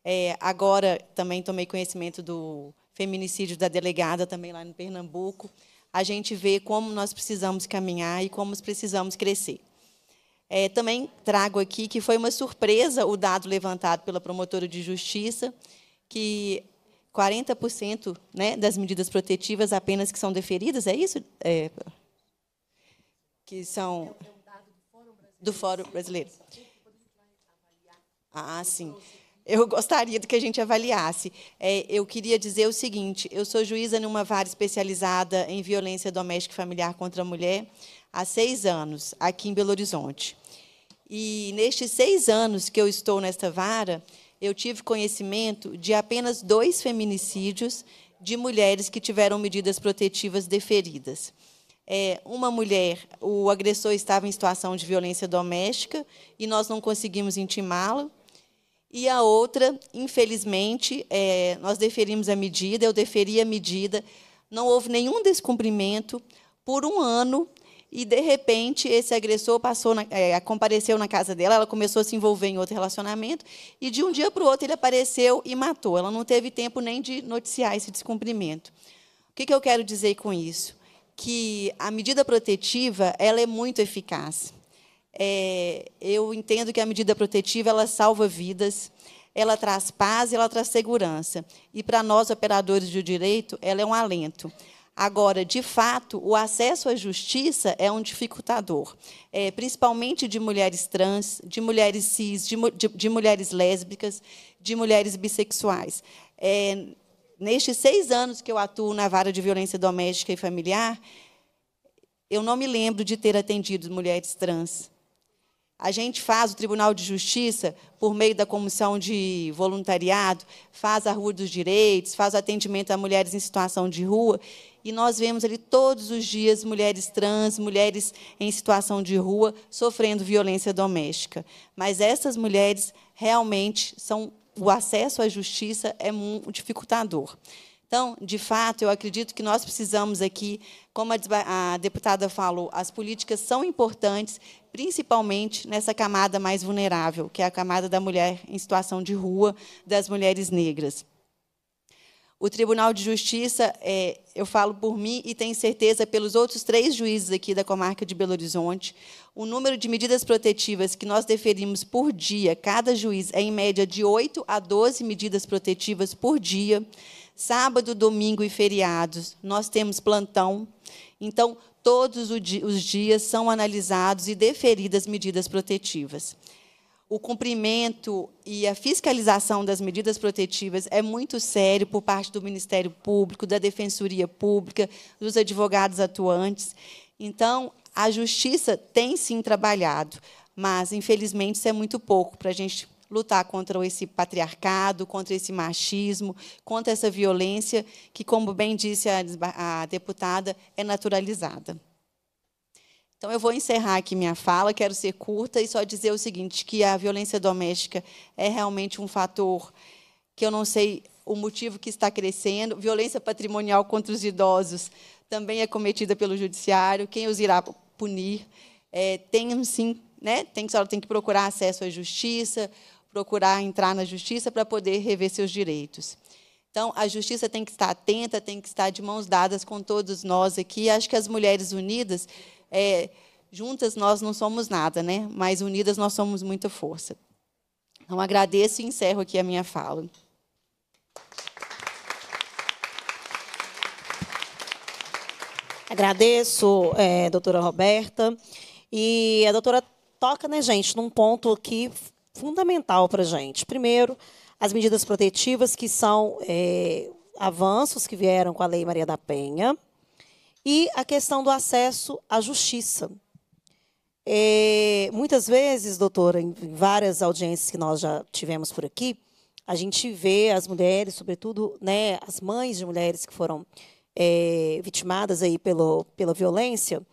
É, agora também tomei conhecimento do feminicídio da delegada também lá no Pernambuco. A gente vê como nós precisamos caminhar e como precisamos crescer. É, também trago aqui que foi uma surpresa o dado levantado pela promotora de justiça, que 40% né, das medidas protetivas apenas que são deferidas, é isso? É, que são. É é do Fórum Brasileiro. Do Fórum Brasileiro. Ah, sim. Eu gostaria que a gente avaliasse. É, eu queria dizer o seguinte: eu sou juíza numa vara especializada em violência doméstica e familiar contra a mulher há seis anos, aqui em Belo Horizonte. E nestes seis anos que eu estou nesta vara, eu tive conhecimento de apenas dois feminicídios de mulheres que tiveram medidas protetivas deferidas. É, uma mulher, o agressor estava em situação de violência doméstica e nós não conseguimos intimá-lo. E a outra, infelizmente, é, nós deferimos a medida, eu deferi a medida, não houve nenhum descumprimento. Por um ano, e de repente esse agressor passou na, é, compareceu na casa dela, ela começou a se envolver em outro relacionamento e de um dia para o outro ele apareceu e matou. Ela não teve tempo nem de noticiar esse descumprimento. O que, que eu quero dizer com isso? Que a medida protetiva ela é muito eficaz. É, eu entendo que a medida protetiva ela salva vidas, ela traz paz, ela traz segurança e para nós operadores de direito ela é um alento. Agora, de fato, o acesso à justiça é um dificultador, é, principalmente de mulheres trans, de mulheres cis, de, de, de mulheres lésbicas, de mulheres bissexuais. É, nestes seis anos que eu atuo na vara de violência doméstica e familiar, eu não me lembro de ter atendido mulheres trans. A gente faz o Tribunal de Justiça, por meio da Comissão de Voluntariado, faz a Rua dos Direitos, faz o atendimento a mulheres em situação de rua, e nós vemos ali todos os dias mulheres trans, mulheres em situação de rua, sofrendo violência doméstica. Mas essas mulheres realmente são o acesso à justiça é um dificultador. Então, de fato, eu acredito que nós precisamos aqui, como a deputada falou, as políticas são importantes, principalmente nessa camada mais vulnerável, que é a camada da mulher em situação de rua, das mulheres negras. O Tribunal de Justiça, é, eu falo por mim e tenho certeza pelos outros três juízes aqui da comarca de Belo Horizonte, o número de medidas protetivas que nós deferimos por dia, cada juiz, é em média de 8 a 12 medidas protetivas por dia. Sábado, domingo e feriados, nós temos plantão. Então, todos os dias são analisados e deferidas medidas protetivas o cumprimento e a fiscalização das medidas protetivas é muito sério por parte do Ministério Público, da Defensoria Pública, dos advogados atuantes. Então, a justiça tem sim trabalhado, mas, infelizmente, isso é muito pouco para a gente lutar contra esse patriarcado, contra esse machismo, contra essa violência que, como bem disse a, a deputada, é naturalizada. Então, eu vou encerrar aqui minha fala, quero ser curta e só dizer o seguinte: que a violência doméstica é realmente um fator que eu não sei o motivo que está crescendo. Violência patrimonial contra os idosos também é cometida pelo judiciário. Quem os irá punir? É, tem sim, né? Tem que tem que procurar acesso à justiça, procurar entrar na justiça para poder rever seus direitos. Então, a justiça tem que estar atenta, tem que estar de mãos dadas com todos nós aqui. Acho que as mulheres unidas é, juntas nós não somos nada, né? Mas unidas nós somos muita força. Então agradeço e encerro aqui a minha fala. Agradeço, é, doutora Roberta. E a doutora toca, né, gente, num ponto aqui fundamental para a gente. Primeiro, as medidas protetivas, que são é, avanços que vieram com a Lei Maria da Penha, e a questão do acesso à justiça. É, muitas vezes, doutora, em várias audiências que nós já tivemos por aqui, a gente vê as mulheres, sobretudo né, as mães de mulheres que foram é, vitimadas aí pelo, pela violência,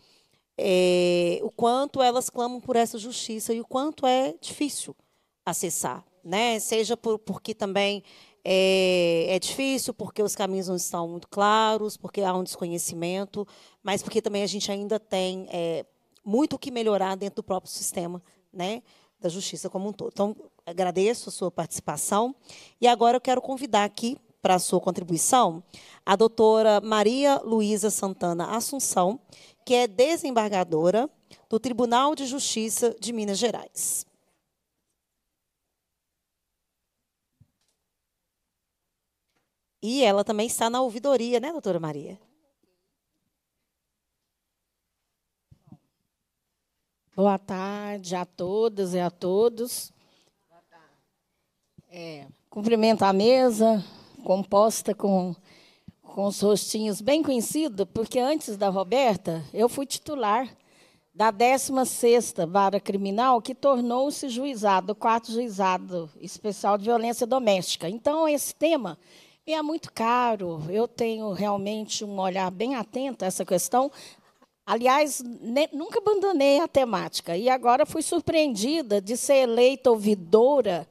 é, o quanto elas clamam por essa justiça e o quanto é difícil acessar, né? Seja por, porque também é, é, difícil porque os caminhos não estão muito claros, porque há um desconhecimento, mas porque também a gente ainda tem é, muito o que melhorar dentro do próprio sistema né, da justiça como um todo. Então, agradeço a sua participação. E agora eu quero convidar aqui para a sua contribuição a doutora Maria Luísa Santana Assunção, que é desembargadora do Tribunal de Justiça de Minas Gerais. E ela também está na ouvidoria, né, doutora Maria? Boa tarde a todas e a todos. É, cumprimento a mesa, composta com, com os rostinhos bem conhecidos, porque antes da Roberta, eu fui titular da 16ª Vara Criminal, que tornou-se juizado, quarto juizado especial de violência doméstica. Então, esse tema e é muito caro. Eu tenho realmente um olhar bem atento a essa questão. Aliás, nunca abandonei a temática. E agora fui surpreendida de ser eleita ouvidora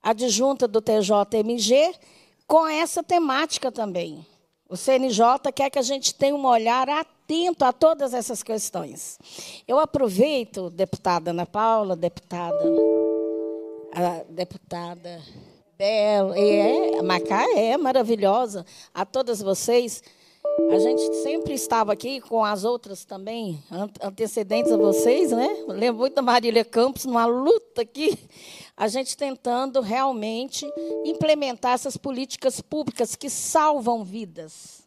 adjunta do TJMG com essa temática também. O CNJ quer que a gente tenha um olhar atento a todas essas questões. Eu aproveito, deputada Ana Paula, deputada. A deputada Belo, é, Macaé é maravilhosa. A todas vocês, a gente sempre estava aqui com as outras também, antecedentes a vocês, né? lembro muito da Marília Campos, numa luta aqui, a gente tentando realmente implementar essas políticas públicas que salvam vidas.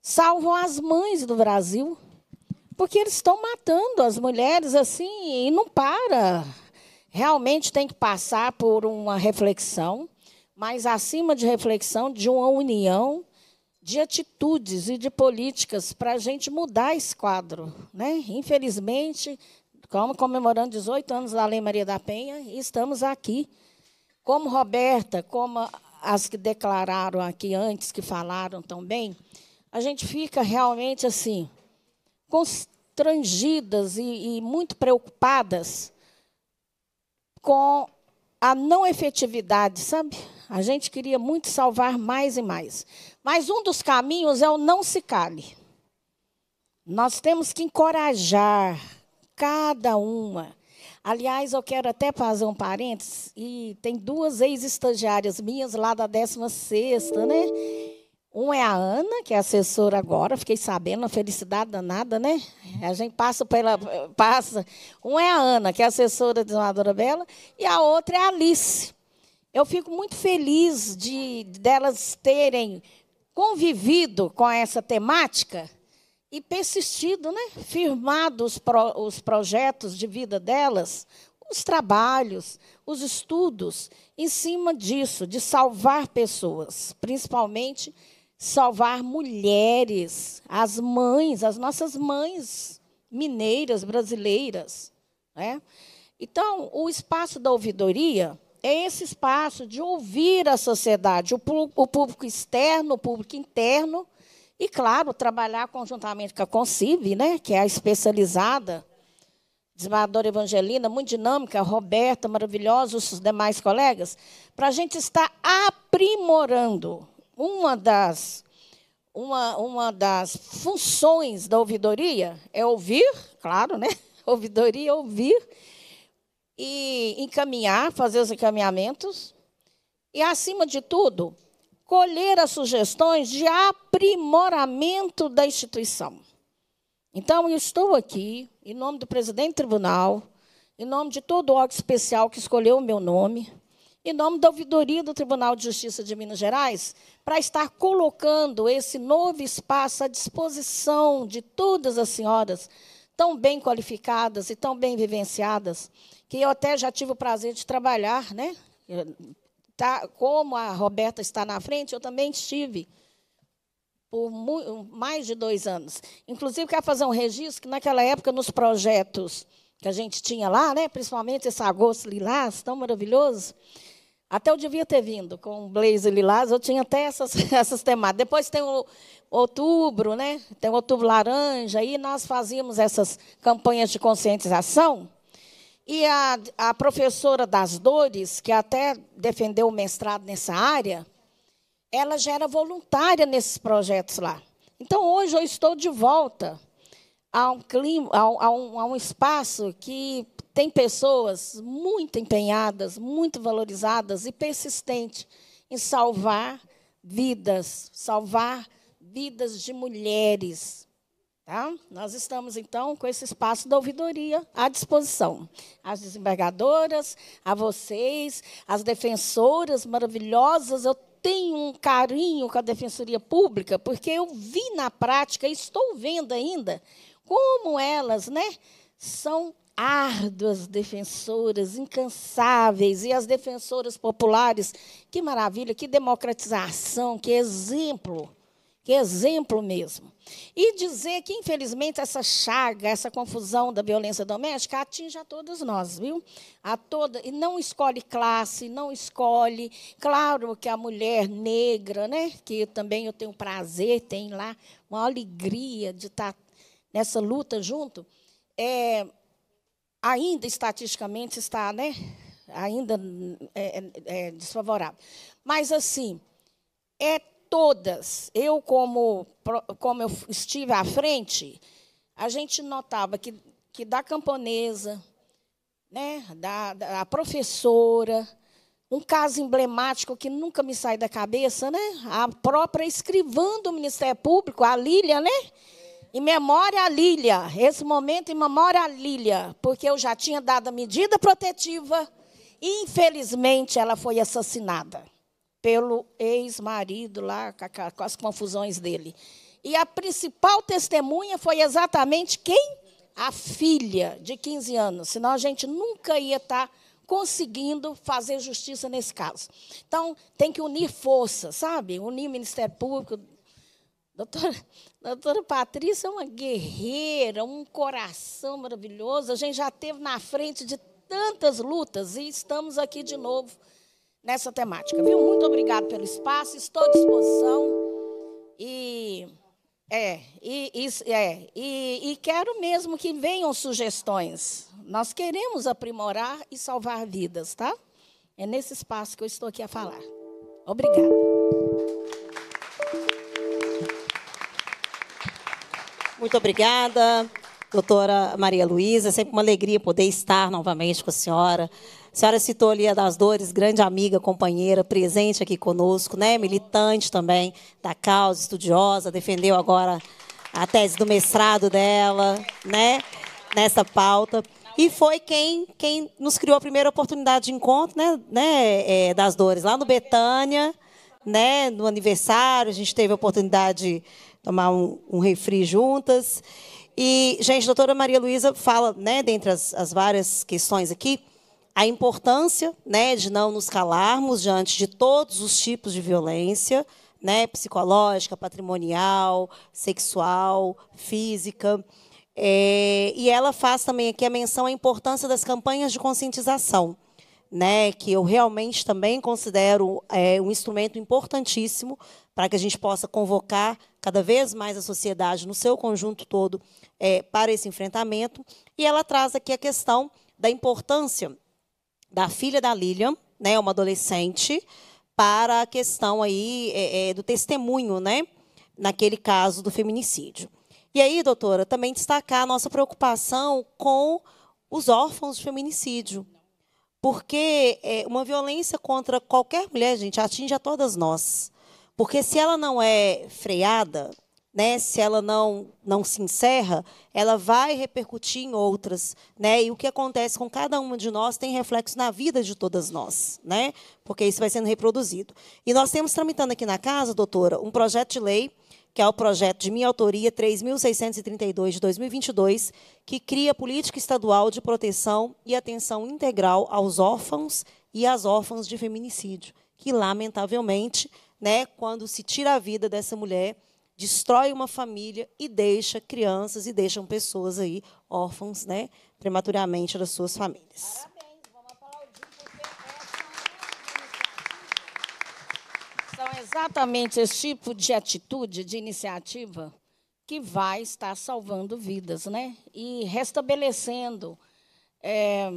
Salvam as mães do Brasil, porque eles estão matando as mulheres assim e não para realmente tem que passar por uma reflexão, mas acima de reflexão, de uma união de atitudes e de políticas para a gente mudar esse quadro. Né? Infelizmente, como comemorando 18 anos da Lei Maria da Penha, estamos aqui. Como Roberta, como as que declararam aqui antes, que falaram também, a gente fica realmente assim, constrangidas e, e muito preocupadas com a não efetividade, sabe? A gente queria muito salvar mais e mais. Mas um dos caminhos é o não se cale. Nós temos que encorajar cada uma. Aliás, eu quero até fazer um parênteses, e tem duas ex-estagiárias minhas lá da 16 sexta, né? Um é a Ana, que é assessora agora, fiquei sabendo, a felicidade danada, né? A gente passa pela. passa. Um é a Ana, que é assessora de Doadora Bela, e a outra é a Alice. Eu fico muito feliz de delas terem convivido com essa temática e persistido, né? firmado os, pro, os projetos de vida delas, os trabalhos, os estudos, em cima disso, de salvar pessoas, principalmente salvar mulheres, as mães, as nossas mães mineiras, brasileiras. Né? Então, o espaço da ouvidoria é esse espaço de ouvir a sociedade, o público externo, o público interno, e, claro, trabalhar conjuntamente com a Concive, né, que é a especializada, desembargadora Evangelina, muito dinâmica, Roberta, maravilhosa, os demais colegas, para a gente estar aprimorando uma das, uma, uma das funções da ouvidoria é ouvir, claro, né? Ouvidoria, ouvir e encaminhar, fazer os encaminhamentos. E, acima de tudo, colher as sugestões de aprimoramento da instituição. Então, eu estou aqui, em nome do presidente do tribunal, em nome de todo o órgão especial que escolheu o meu nome, em nome da ouvidoria do Tribunal de Justiça de Minas Gerais, para estar colocando esse novo espaço à disposição de todas as senhoras tão bem qualificadas e tão bem vivenciadas, que eu até já tive o prazer de trabalhar, né? Tá, como a Roberta está na frente, eu também estive por mais de dois anos. Inclusive, quero fazer um registro que, naquela época, nos projetos que a gente tinha lá, né, principalmente esse agosto lilás tão maravilhoso, até eu devia ter vindo com Blaze Lilás, eu tinha até essas, essas temáticas. Depois tem o outubro, né? Tem o outubro laranja, e nós fazíamos essas campanhas de conscientização. E a, a professora das dores, que até defendeu o mestrado nessa área, ela já era voluntária nesses projetos lá. Então, hoje eu estou de volta a um, clima, a, um, a um espaço que tem pessoas muito empenhadas, muito valorizadas e persistentes em salvar vidas, salvar vidas de mulheres. Tá? Nós estamos, então, com esse espaço da ouvidoria à disposição. As desembargadoras, a vocês, as defensoras maravilhosas. Eu tenho um carinho com a Defensoria Pública, porque eu vi na prática, e estou vendo ainda, como elas né, são árduas defensoras, incansáveis, e as defensoras populares. Que maravilha, que democratização, que exemplo, que exemplo mesmo. E dizer que, infelizmente, essa chaga, essa confusão da violência doméstica atinge a todos nós, viu? A toda, e não escolhe classe, não escolhe. Claro que a mulher negra, né? Que também eu tenho prazer, tem lá uma alegria de estar tá nessa luta junto. É, ainda estatisticamente está, né? Ainda é, é, é desfavorável. Mas assim, é todas. Eu, como, como eu estive à frente, a gente notava que, que da camponesa, né, da, da professora, um caso emblemático que nunca me sai da cabeça, né? A própria escrivã do Ministério Público, a Lília, né? Em memória a Lília, esse momento em memória a Lília, porque eu já tinha dado a medida protetiva e, infelizmente, ela foi assassinada pelo ex-marido lá, com as confusões dele. E a principal testemunha foi exatamente quem? A filha de 15 anos, senão a gente nunca ia estar conseguindo fazer justiça nesse caso. Então, tem que unir forças, sabe? Unir o Ministério Público. Doutora, doutora Patrícia é uma guerreira, um coração maravilhoso. A gente já teve na frente de tantas lutas e estamos aqui de novo nessa temática, viu? Muito obrigado pelo espaço, estou à disposição e é e, e, é, e, e quero mesmo que venham sugestões. Nós queremos aprimorar e salvar vidas, tá? É nesse espaço que eu estou aqui a falar. Obrigada. Muito obrigada, doutora Maria Luísa. É sempre uma alegria poder estar novamente com a senhora. A senhora citou ali a das dores, grande amiga, companheira, presente aqui conosco, né? militante também da causa, estudiosa, defendeu agora a tese do mestrado dela, né? nessa pauta. E foi quem, quem nos criou a primeira oportunidade de encontro né, né, é, das dores, lá no Betânia, né, no aniversário, a gente teve a oportunidade tomar um, um refri juntas. E, gente, a doutora Maria Luísa fala, né, dentre as, as várias questões aqui, a importância né, de não nos calarmos diante de todos os tipos de violência, né, psicológica, patrimonial, sexual, física. É, e ela faz também aqui a menção à importância das campanhas de conscientização, né, que eu realmente também considero é, um instrumento importantíssimo para que a gente possa convocar cada vez mais a sociedade no seu conjunto todo é, para esse enfrentamento. E ela traz aqui a questão da importância da filha da Lilian, né, uma adolescente, para a questão aí é, é, do testemunho, né, naquele caso do feminicídio. E aí, doutora, também destacar a nossa preocupação com os órfãos de feminicídio. Porque é, uma violência contra qualquer mulher, gente, atinge a todas nós. Porque se ela não é freada, né, se ela não, não se encerra, ela vai repercutir em outras. Né, e o que acontece com cada uma de nós tem reflexo na vida de todas nós, né, porque isso vai sendo reproduzido. E nós temos tramitando aqui na casa, doutora, um projeto de lei, que é o projeto de minha autoria 3.632 de 2022, que cria a política estadual de proteção e atenção integral aos órfãos e às órfãs de feminicídio, que, lamentavelmente, né, quando se tira a vida dessa mulher, destrói uma família e deixa crianças e deixam pessoas aí órfãos, né, prematuramente das suas famílias. Parabéns, vamos aplaudir é São exatamente esse tipo de atitude, de iniciativa que vai estar salvando vidas, né? E restabelecendo é,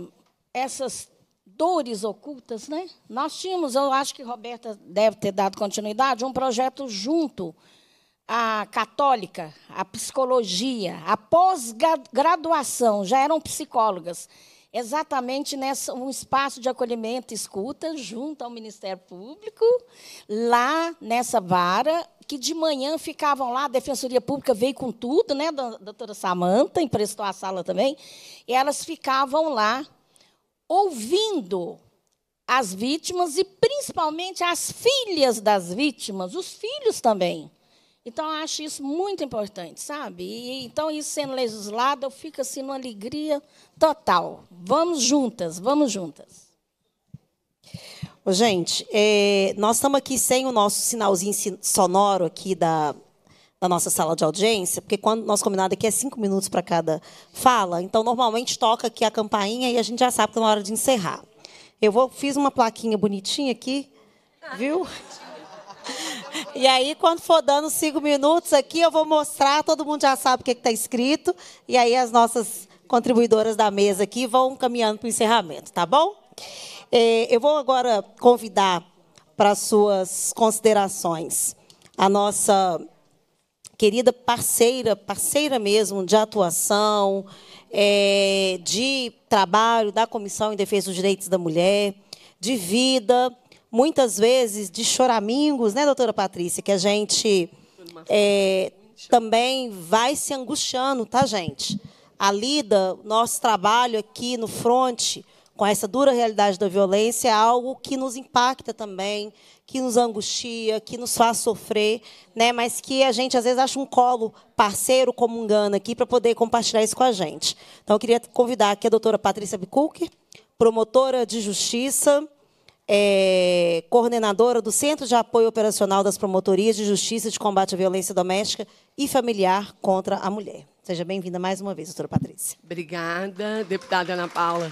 essas dores ocultas, né? Nós tínhamos, eu acho que Roberta deve ter dado continuidade, um projeto junto à católica, à psicologia, à pós-graduação, já eram psicólogas, exatamente nessa um espaço de acolhimento e escuta junto ao Ministério Público, lá nessa vara, que de manhã ficavam lá, a Defensoria Pública veio com tudo, né, a doutora Samanta emprestou a sala também, e elas ficavam lá ouvindo as vítimas e principalmente as filhas das vítimas, os filhos também. Então, eu acho isso muito importante, sabe? E, então, isso sendo legislado, eu fico assim numa alegria total. Vamos juntas, vamos juntas. Ô, gente, é, nós estamos aqui sem o nosso sinalzinho sonoro aqui da, da nossa sala de audiência, porque quando nós combinado aqui é cinco minutos para cada fala, então normalmente toca aqui a campainha e a gente já sabe que é na hora de encerrar. Eu vou, fiz uma plaquinha bonitinha aqui, viu? E aí, quando for dando cinco minutos aqui, eu vou mostrar, todo mundo já sabe o que é está escrito, e aí as nossas contribuidoras da mesa aqui vão caminhando para o encerramento, tá bom? É, eu vou agora convidar para suas considerações a nossa querida parceira, parceira mesmo de atuação, é, de trabalho da Comissão em Defesa dos Direitos da Mulher, de vida, muitas vezes de choramingos, né, doutora Patrícia, que a gente é, também vai se angustiando, tá, gente? A lida, nosso trabalho aqui no fronte, com essa dura realidade da violência, é algo que nos impacta também, que nos angustia, que nos faz sofrer, né? Mas que a gente às vezes acha um colo parceiro como gana aqui para poder compartilhar isso com a gente. Então eu queria convidar aqui a doutora Patrícia Bicuque, promotora de justiça, é, coordenadora do Centro de Apoio Operacional das Promotorias de Justiça de Combate à Violência Doméstica e Familiar contra a Mulher. Seja bem-vinda mais uma vez, doutora Patrícia. Obrigada, deputada Ana Paula.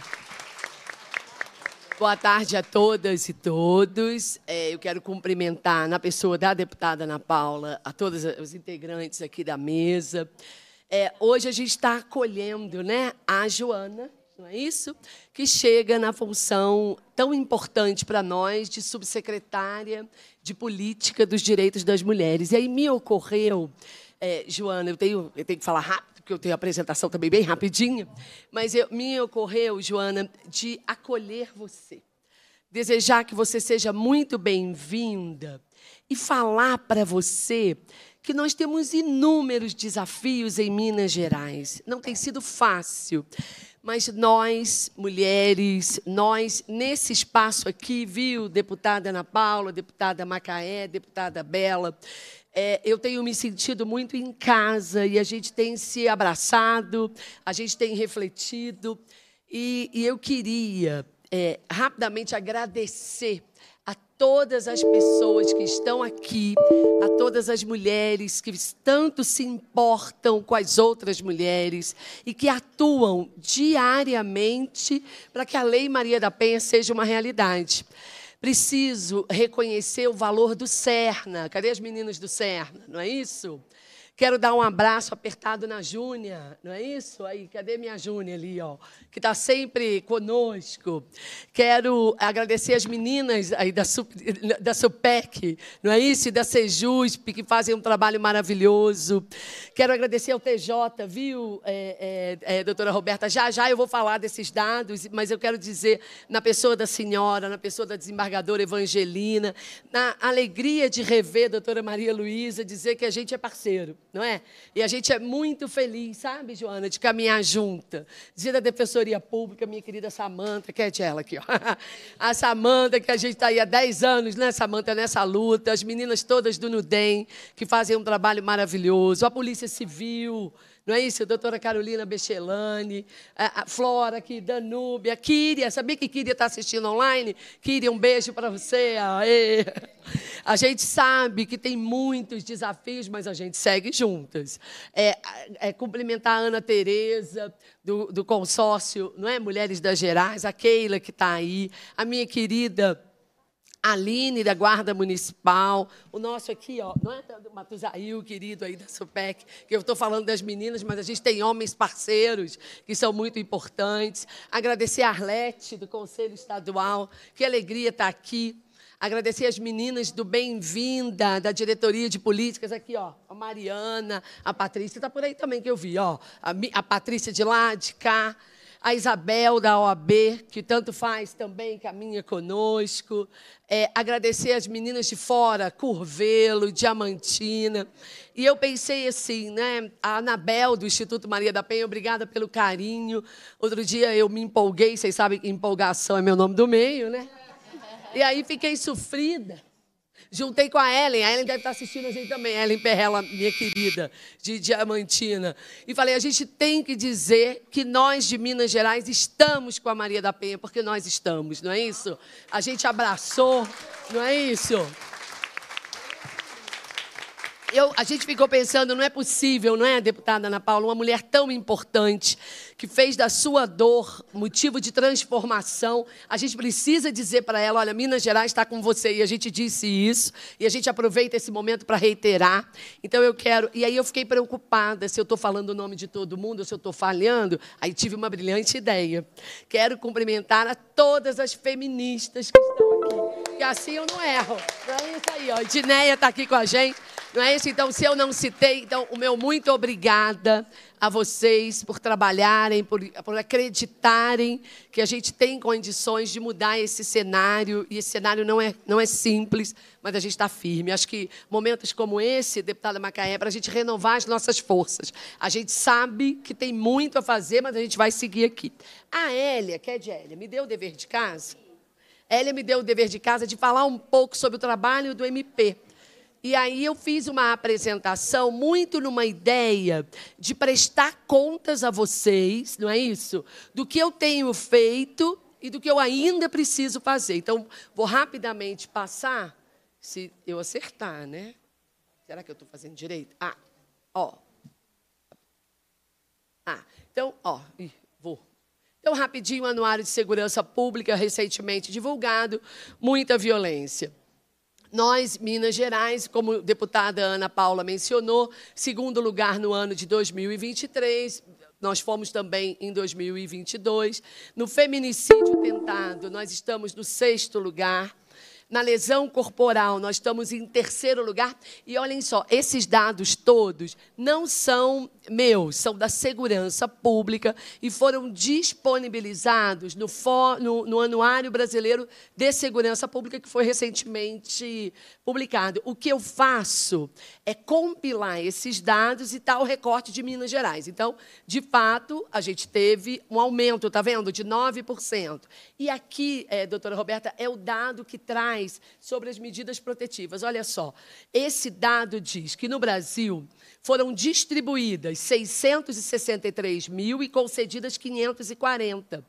Boa tarde a todas e todos. É, eu quero cumprimentar, na pessoa da deputada Ana Paula, a todos os integrantes aqui da mesa. É, hoje a gente está acolhendo né, a Joana, não é isso? Que chega na função tão importante para nós de subsecretária de Política dos Direitos das Mulheres. E aí me ocorreu, é, Joana, eu tenho, eu tenho que falar rápido porque eu tenho a apresentação também bem rapidinha, mas eu, me ocorreu, Joana, de acolher você, desejar que você seja muito bem-vinda e falar para você que nós temos inúmeros desafios em Minas Gerais. Não tem sido fácil, mas nós, mulheres, nós, nesse espaço aqui, viu, deputada Ana Paula, deputada Macaé, deputada Bela, é, eu tenho me sentido muito em casa e a gente tem se abraçado, a gente tem refletido. E, e eu queria é, rapidamente agradecer a todas as pessoas que estão aqui, a todas as mulheres que tanto se importam com as outras mulheres e que atuam diariamente para que a Lei Maria da Penha seja uma realidade. Preciso reconhecer o valor do Cerna. Cadê as meninas do Cerna? Não é isso? Quero dar um abraço apertado na Júnia, não é isso? Aí, cadê minha Júnia ali, ó? Que está sempre conosco. Quero agradecer as meninas aí da, da SUPEC, não é isso? E da Sejusp, que fazem um trabalho maravilhoso. Quero agradecer ao TJ, viu, é, é, é, doutora Roberta? Já, já eu vou falar desses dados, mas eu quero dizer na pessoa da senhora, na pessoa da desembargadora Evangelina, na alegria de rever a doutora Maria Luísa, dizer que a gente é parceiro não é? E a gente é muito feliz, sabe, Joana, de caminhar junta. Dia da Defensoria Pública, minha querida Samanta, que é de ela aqui, ó. A Samanta, que a gente está aí há 10 anos, né, Samanta, nessa luta. As meninas todas do Nudem, que fazem um trabalho maravilhoso. A Polícia Civil, não é isso? Doutora Carolina Bechelani, a, a Flora aqui, Danúbia, Kíria. Sabia que Kíria está assistindo online? Kíria, um beijo para você. Aê. A gente sabe que tem muitos desafios, mas a gente segue juntas. É, é cumprimentar a Ana Tereza, do, do consórcio, não é? Mulheres das Gerais, a Keila que está aí, a minha querida Aline, da Guarda Municipal, o nosso aqui, ó, não é o Matusail, querido aí da SUPEC, que eu estou falando das meninas, mas a gente tem homens parceiros que são muito importantes. Agradecer a Arlete, do Conselho Estadual, que alegria estar tá aqui. Agradecer as meninas do Bem-vinda, da Diretoria de Políticas, aqui, ó, a Mariana, a Patrícia, está por aí também que eu vi, ó, a, a Patrícia de lá, de cá a Isabel da OAB, que tanto faz também, caminha conosco. É, agradecer as meninas de fora, Curvelo, Diamantina. E eu pensei assim, né? A Anabel do Instituto Maria da Penha, obrigada pelo carinho. Outro dia eu me empolguei, vocês sabem que empolgação é meu nome do meio, né? E aí fiquei sofrida. Juntei com a Ellen, a Ellen deve estar tá assistindo a gente também, Ellen Perrela, minha querida, de Diamantina. E falei, a gente tem que dizer que nós de Minas Gerais estamos com a Maria da Penha, porque nós estamos, não é isso? A gente abraçou, não é isso? eu, a gente ficou pensando, não é possível, não é, deputada Ana Paula, uma mulher tão importante, que fez da sua dor motivo de transformação. A gente precisa dizer para ela: olha, Minas Gerais está com você. E a gente disse isso, e a gente aproveita esse momento para reiterar. Então eu quero. E aí eu fiquei preocupada se eu estou falando o nome de todo mundo, se eu estou falhando. Aí tive uma brilhante ideia. Quero cumprimentar a todas as feministas que estão aqui. Que assim eu não erro. Então é isso aí, ó. Dineia está aqui com a gente. Não é isso? Então, se eu não citei, então o meu muito obrigada a vocês por trabalharem, por, por acreditarem que a gente tem condições de mudar esse cenário. E esse cenário não é, não é simples, mas a gente está firme. Acho que momentos como esse, deputada Macaé, é para a gente renovar as nossas forças. A gente sabe que tem muito a fazer, mas a gente vai seguir aqui. A Hélia, que é de Hélia, me deu o dever de casa? Hélia me deu o dever de casa de falar um pouco sobre o trabalho do MP. E aí eu fiz uma apresentação muito numa ideia de prestar contas a vocês, não é isso? Do que eu tenho feito e do que eu ainda preciso fazer. Então, vou rapidamente passar, se eu acertar, né? Será que eu estou fazendo direito? Ah, ó. Ah, então, ó, vou. Então, rapidinho, Anuário de Segurança Pública, recentemente divulgado, muita violência. Nós, Minas Gerais, como a deputada Ana Paula mencionou, segundo lugar no ano de 2023, nós fomos também em 2022. No feminicídio tentado, nós estamos no sexto lugar na lesão corporal, nós estamos em terceiro lugar. E olhem só, esses dados todos não são meus, são da segurança pública e foram disponibilizados no, for, no, no Anuário Brasileiro de Segurança Pública, que foi recentemente publicado. O que eu faço é compilar esses dados e tal recorte de Minas Gerais. Então, de fato, a gente teve um aumento, está vendo, de 9%. E aqui, é, doutora Roberta, é o dado que traz mais sobre as medidas protetivas. Olha só, esse dado diz que no Brasil foram distribuídas 663 mil e concedidas 540.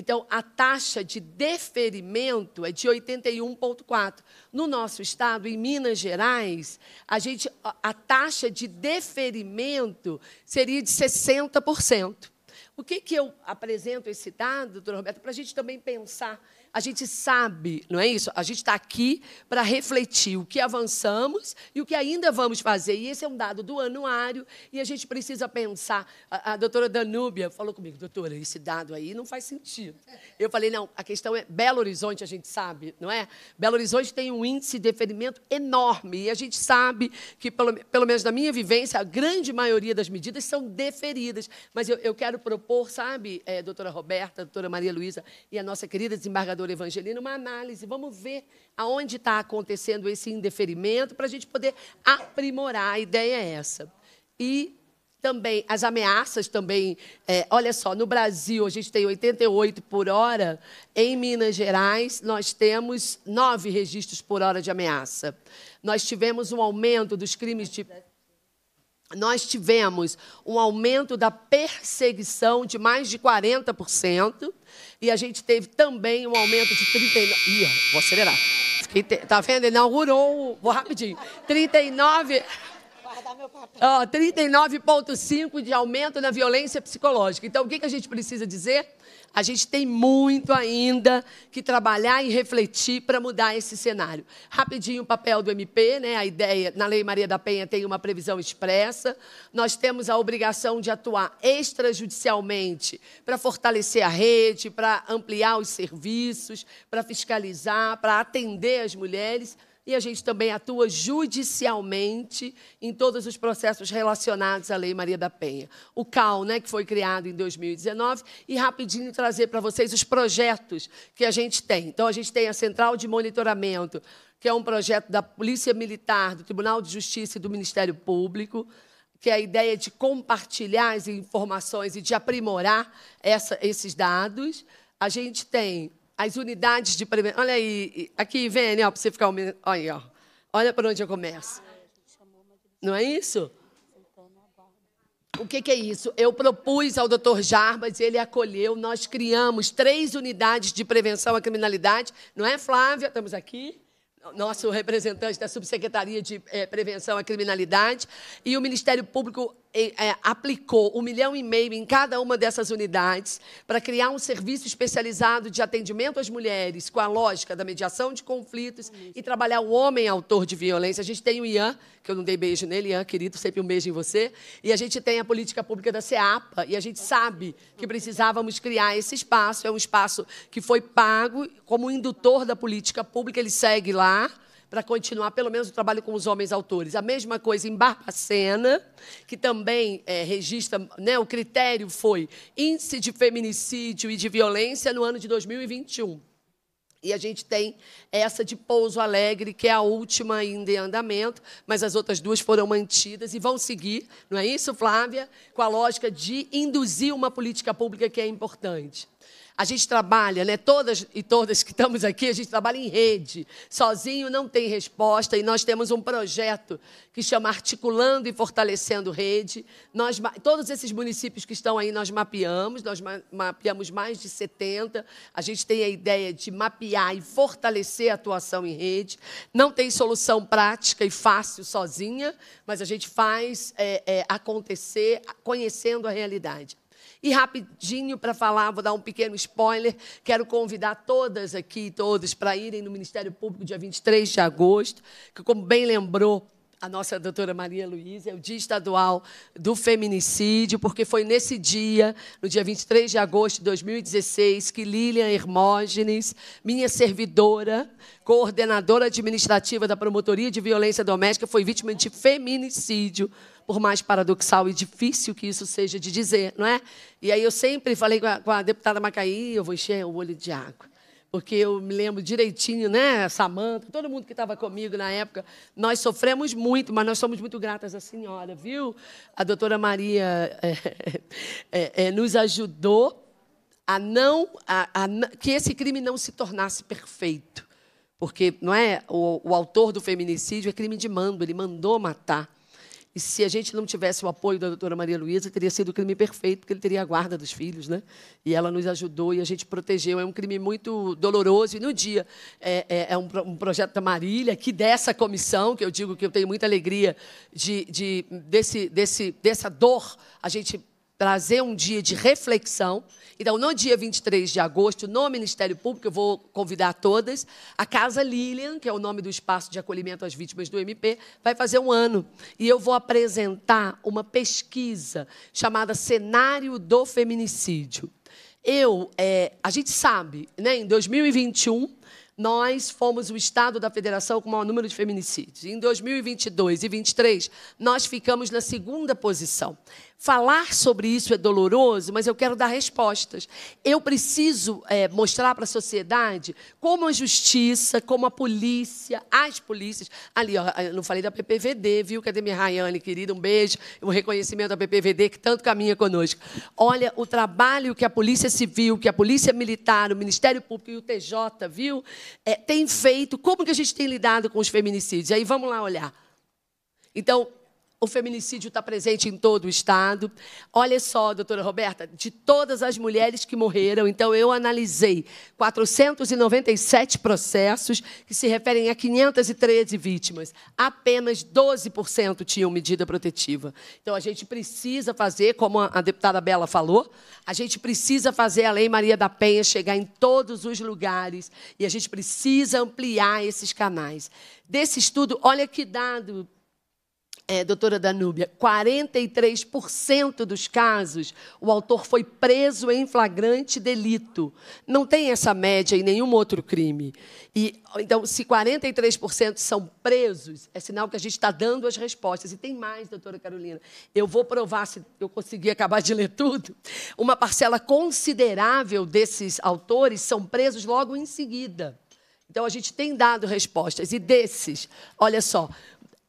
Então, a taxa de deferimento é de 81,4. No nosso estado, em Minas Gerais, a, gente, a taxa de deferimento seria de 60%. O que, que eu apresento esse dado, doutor Roberto, para a gente também pensar a gente sabe, não é isso? A gente está aqui para refletir o que avançamos e o que ainda vamos fazer. E esse é um dado do anuário e a gente precisa pensar. A, a doutora Danúbia falou comigo, doutora, esse dado aí não faz sentido. Eu falei, não, a questão é Belo Horizonte, a gente sabe, não é? Belo Horizonte tem um índice de ferimento enorme e a gente sabe que, pelo, pelo menos na minha vivência, a grande maioria das medidas são deferidas. Mas eu, eu quero propor, sabe, é, doutora Roberta, doutora Maria Luísa e a nossa querida desembargadora pastor Evangelino, uma análise. Vamos ver aonde está acontecendo esse indeferimento para a gente poder aprimorar. A ideia é essa. E também as ameaças também. É, olha só, no Brasil a gente tem 88 por hora, em Minas Gerais nós temos nove registros por hora de ameaça. Nós tivemos um aumento dos crimes de nós tivemos um aumento da perseguição de mais de 40%, e a gente teve também um aumento de 39%. Ih, vou acelerar. Fiquei te... Tá vendo? Ele inaugurou. Vou rapidinho. 39. Oh, 39,5% de aumento na violência psicológica. Então, o que, que a gente precisa dizer? A gente tem muito ainda que trabalhar e refletir para mudar esse cenário. Rapidinho o papel do MP, né? A ideia na Lei Maria da Penha tem uma previsão expressa. Nós temos a obrigação de atuar extrajudicialmente para fortalecer a rede, para ampliar os serviços, para fiscalizar, para atender as mulheres e a gente também atua judicialmente em todos os processos relacionados à Lei Maria da Penha. O CAL, né, que foi criado em 2019, e rapidinho trazer para vocês os projetos que a gente tem. Então, a gente tem a Central de Monitoramento, que é um projeto da Polícia Militar, do Tribunal de Justiça e do Ministério Público que é a ideia de compartilhar as informações e de aprimorar essa, esses dados. A gente tem as unidades de prevenção. Olha aí, aqui, vem, ó, para você ficar. Olha ó. Olha para onde eu começo. Não é isso? O que, que, é isso? Eu propus ao doutor Jarbas, ele acolheu, nós criamos três unidades de prevenção à criminalidade, não é, Flávia? Estamos aqui, nosso representante da Subsecretaria de eh, Prevenção à Criminalidade, e o Ministério Público é, aplicou um milhão e meio em cada uma dessas unidades para criar um serviço especializado de atendimento às mulheres com a lógica da mediação de conflitos e trabalhar o homem autor de violência. A gente tem o Ian, que eu não dei beijo nele, Ian, querido, sempre um beijo em você. E a gente tem a política pública da CEAPA e a gente sabe que precisávamos criar esse espaço. É um espaço que foi pago como indutor da política pública, ele segue lá para continuar pelo menos o trabalho com os homens autores. A mesma coisa em Barbacena, que também é, registra, né, o critério foi índice de feminicídio e de violência no ano de 2021. E a gente tem essa de Pouso Alegre, que é a última ainda em andamento, mas as outras duas foram mantidas e vão seguir, não é isso, Flávia? Com a lógica de induzir uma política pública que é importante. A gente trabalha, né? Todas e todas que estamos aqui, a gente trabalha em rede. Sozinho não tem resposta e nós temos um projeto que chama Articulando e Fortalecendo Rede. Nós, todos esses municípios que estão aí nós mapeamos, nós mapeamos mais de 70. A gente tem a ideia de mapear e fortalecer a atuação em rede. Não tem solução prática e fácil sozinha, mas a gente faz é, é, acontecer conhecendo a realidade. E rapidinho para falar, vou dar um pequeno spoiler. Quero convidar todas aqui, todos, para irem no Ministério Público dia 23 de agosto, que, como bem lembrou, a nossa doutora Maria Luísa, é o Dia Estadual do Feminicídio, porque foi nesse dia, no dia 23 de agosto de 2016, que Lilian Hermógenes, minha servidora, coordenadora administrativa da Promotoria de Violência Doméstica, foi vítima de feminicídio por mais paradoxal e difícil que isso seja de dizer, não é? E aí eu sempre falei com a, com a deputada Macaí, eu vou encher o olho de água porque eu me lembro direitinho, né, Samanta, todo mundo que estava comigo na época, nós sofremos muito, mas nós somos muito gratas à senhora, viu? A doutora Maria é, é, é, nos ajudou a não a, a, que esse crime não se tornasse perfeito, porque não é o, o autor do feminicídio é crime de mando, ele mandou matar. E se a gente não tivesse o apoio da doutora Maria Luísa, teria sido o crime perfeito, porque ele teria a guarda dos filhos, né? E ela nos ajudou e a gente protegeu. É um crime muito doloroso. E no dia é, é, é um, um, projeto da Marília, que dessa comissão, que eu digo que eu tenho muita alegria de, de desse, desse, dessa dor, a gente trazer um dia de reflexão. Então, no dia 23 de agosto, no Ministério Público, eu vou convidar todas. A Casa Lilian, que é o nome do espaço de acolhimento às vítimas do MP, vai fazer um ano. E eu vou apresentar uma pesquisa chamada Cenário do Feminicídio. Eu, é, a gente sabe, né, em 2021, nós fomos o estado da federação com o maior número de feminicídios. Em 2022 e 2023, nós ficamos na segunda posição. Falar sobre isso é doloroso, mas eu quero dar respostas. Eu preciso é, mostrar para a sociedade como a justiça, como a polícia, as polícias. Ali, ó, eu não falei da PPVD, viu? Cadê é minha Rayane, querida? Um beijo, um reconhecimento da PPVD que tanto caminha conosco. Olha o trabalho que a Polícia Civil, que a Polícia Militar, o Ministério Público e o TJ, viu? É, tem feito, como que a gente tem lidado com os feminicídios. Aí vamos lá olhar. Então, o feminicídio está presente em todo o Estado. Olha só, doutora Roberta, de todas as mulheres que morreram, então eu analisei 497 processos que se referem a 513 vítimas. Apenas 12% tinham medida protetiva. Então a gente precisa fazer, como a deputada Bela falou, a gente precisa fazer a Lei Maria da Penha chegar em todos os lugares e a gente precisa ampliar esses canais. Desse estudo, olha que dado é, doutora Danúbia, 43% dos casos o autor foi preso em flagrante delito. Não tem essa média em nenhum outro crime. E, então, se 43% são presos, é sinal que a gente está dando as respostas. E tem mais, doutora Carolina. Eu vou provar, se eu consegui acabar de ler tudo, uma parcela considerável desses autores são presos logo em seguida. Então, a gente tem dado respostas. E desses, olha só,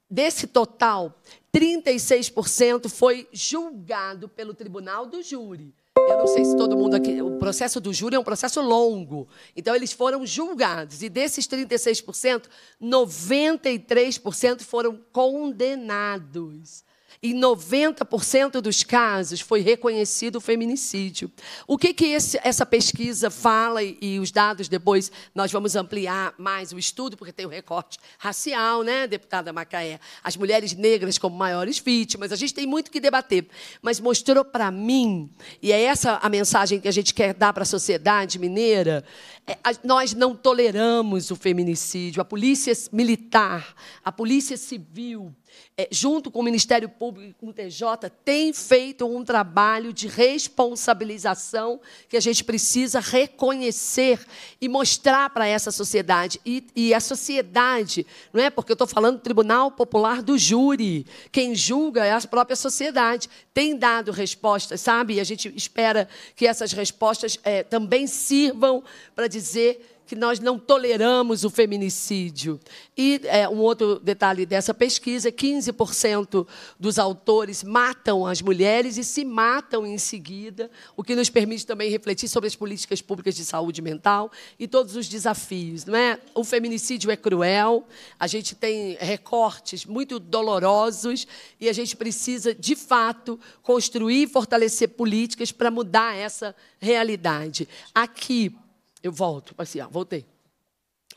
desse total, 36% foi julgado pelo tribunal do júri. Eu não sei se todo mundo aqui. O processo do júri é um processo longo. Então, eles foram julgados. E desses 36%, 93% foram condenados. Em 90% dos casos foi reconhecido o feminicídio. O que, que esse, essa pesquisa fala, e, os dados depois nós vamos ampliar mais o estudo, porque tem o recorte racial, né, deputada Macaé? As mulheres negras como maiores vítimas, a gente tem muito que debater. Mas mostrou para mim, e é essa a mensagem que a gente quer dar para a sociedade mineira: é, a, nós não toleramos o feminicídio. A polícia militar, a polícia civil, é, junto com o Ministério Público e com o TJ, tem feito um trabalho de responsabilização que a gente precisa reconhecer e mostrar para essa sociedade. E, e, a sociedade, não é porque eu estou falando do Tribunal Popular do Júri, quem julga é a própria sociedade, tem dado respostas, sabe? E a gente espera que essas respostas é, também sirvam para dizer que nós não toleramos o feminicídio. E é, um outro detalhe dessa pesquisa: 15% dos autores matam as mulheres e se matam em seguida, o que nos permite também refletir sobre as políticas públicas de saúde mental e todos os desafios. Não é? O feminicídio é cruel, a gente tem recortes muito dolorosos e a gente precisa, de fato, construir e fortalecer políticas para mudar essa realidade. Aqui, eu volto, assim, ó, voltei.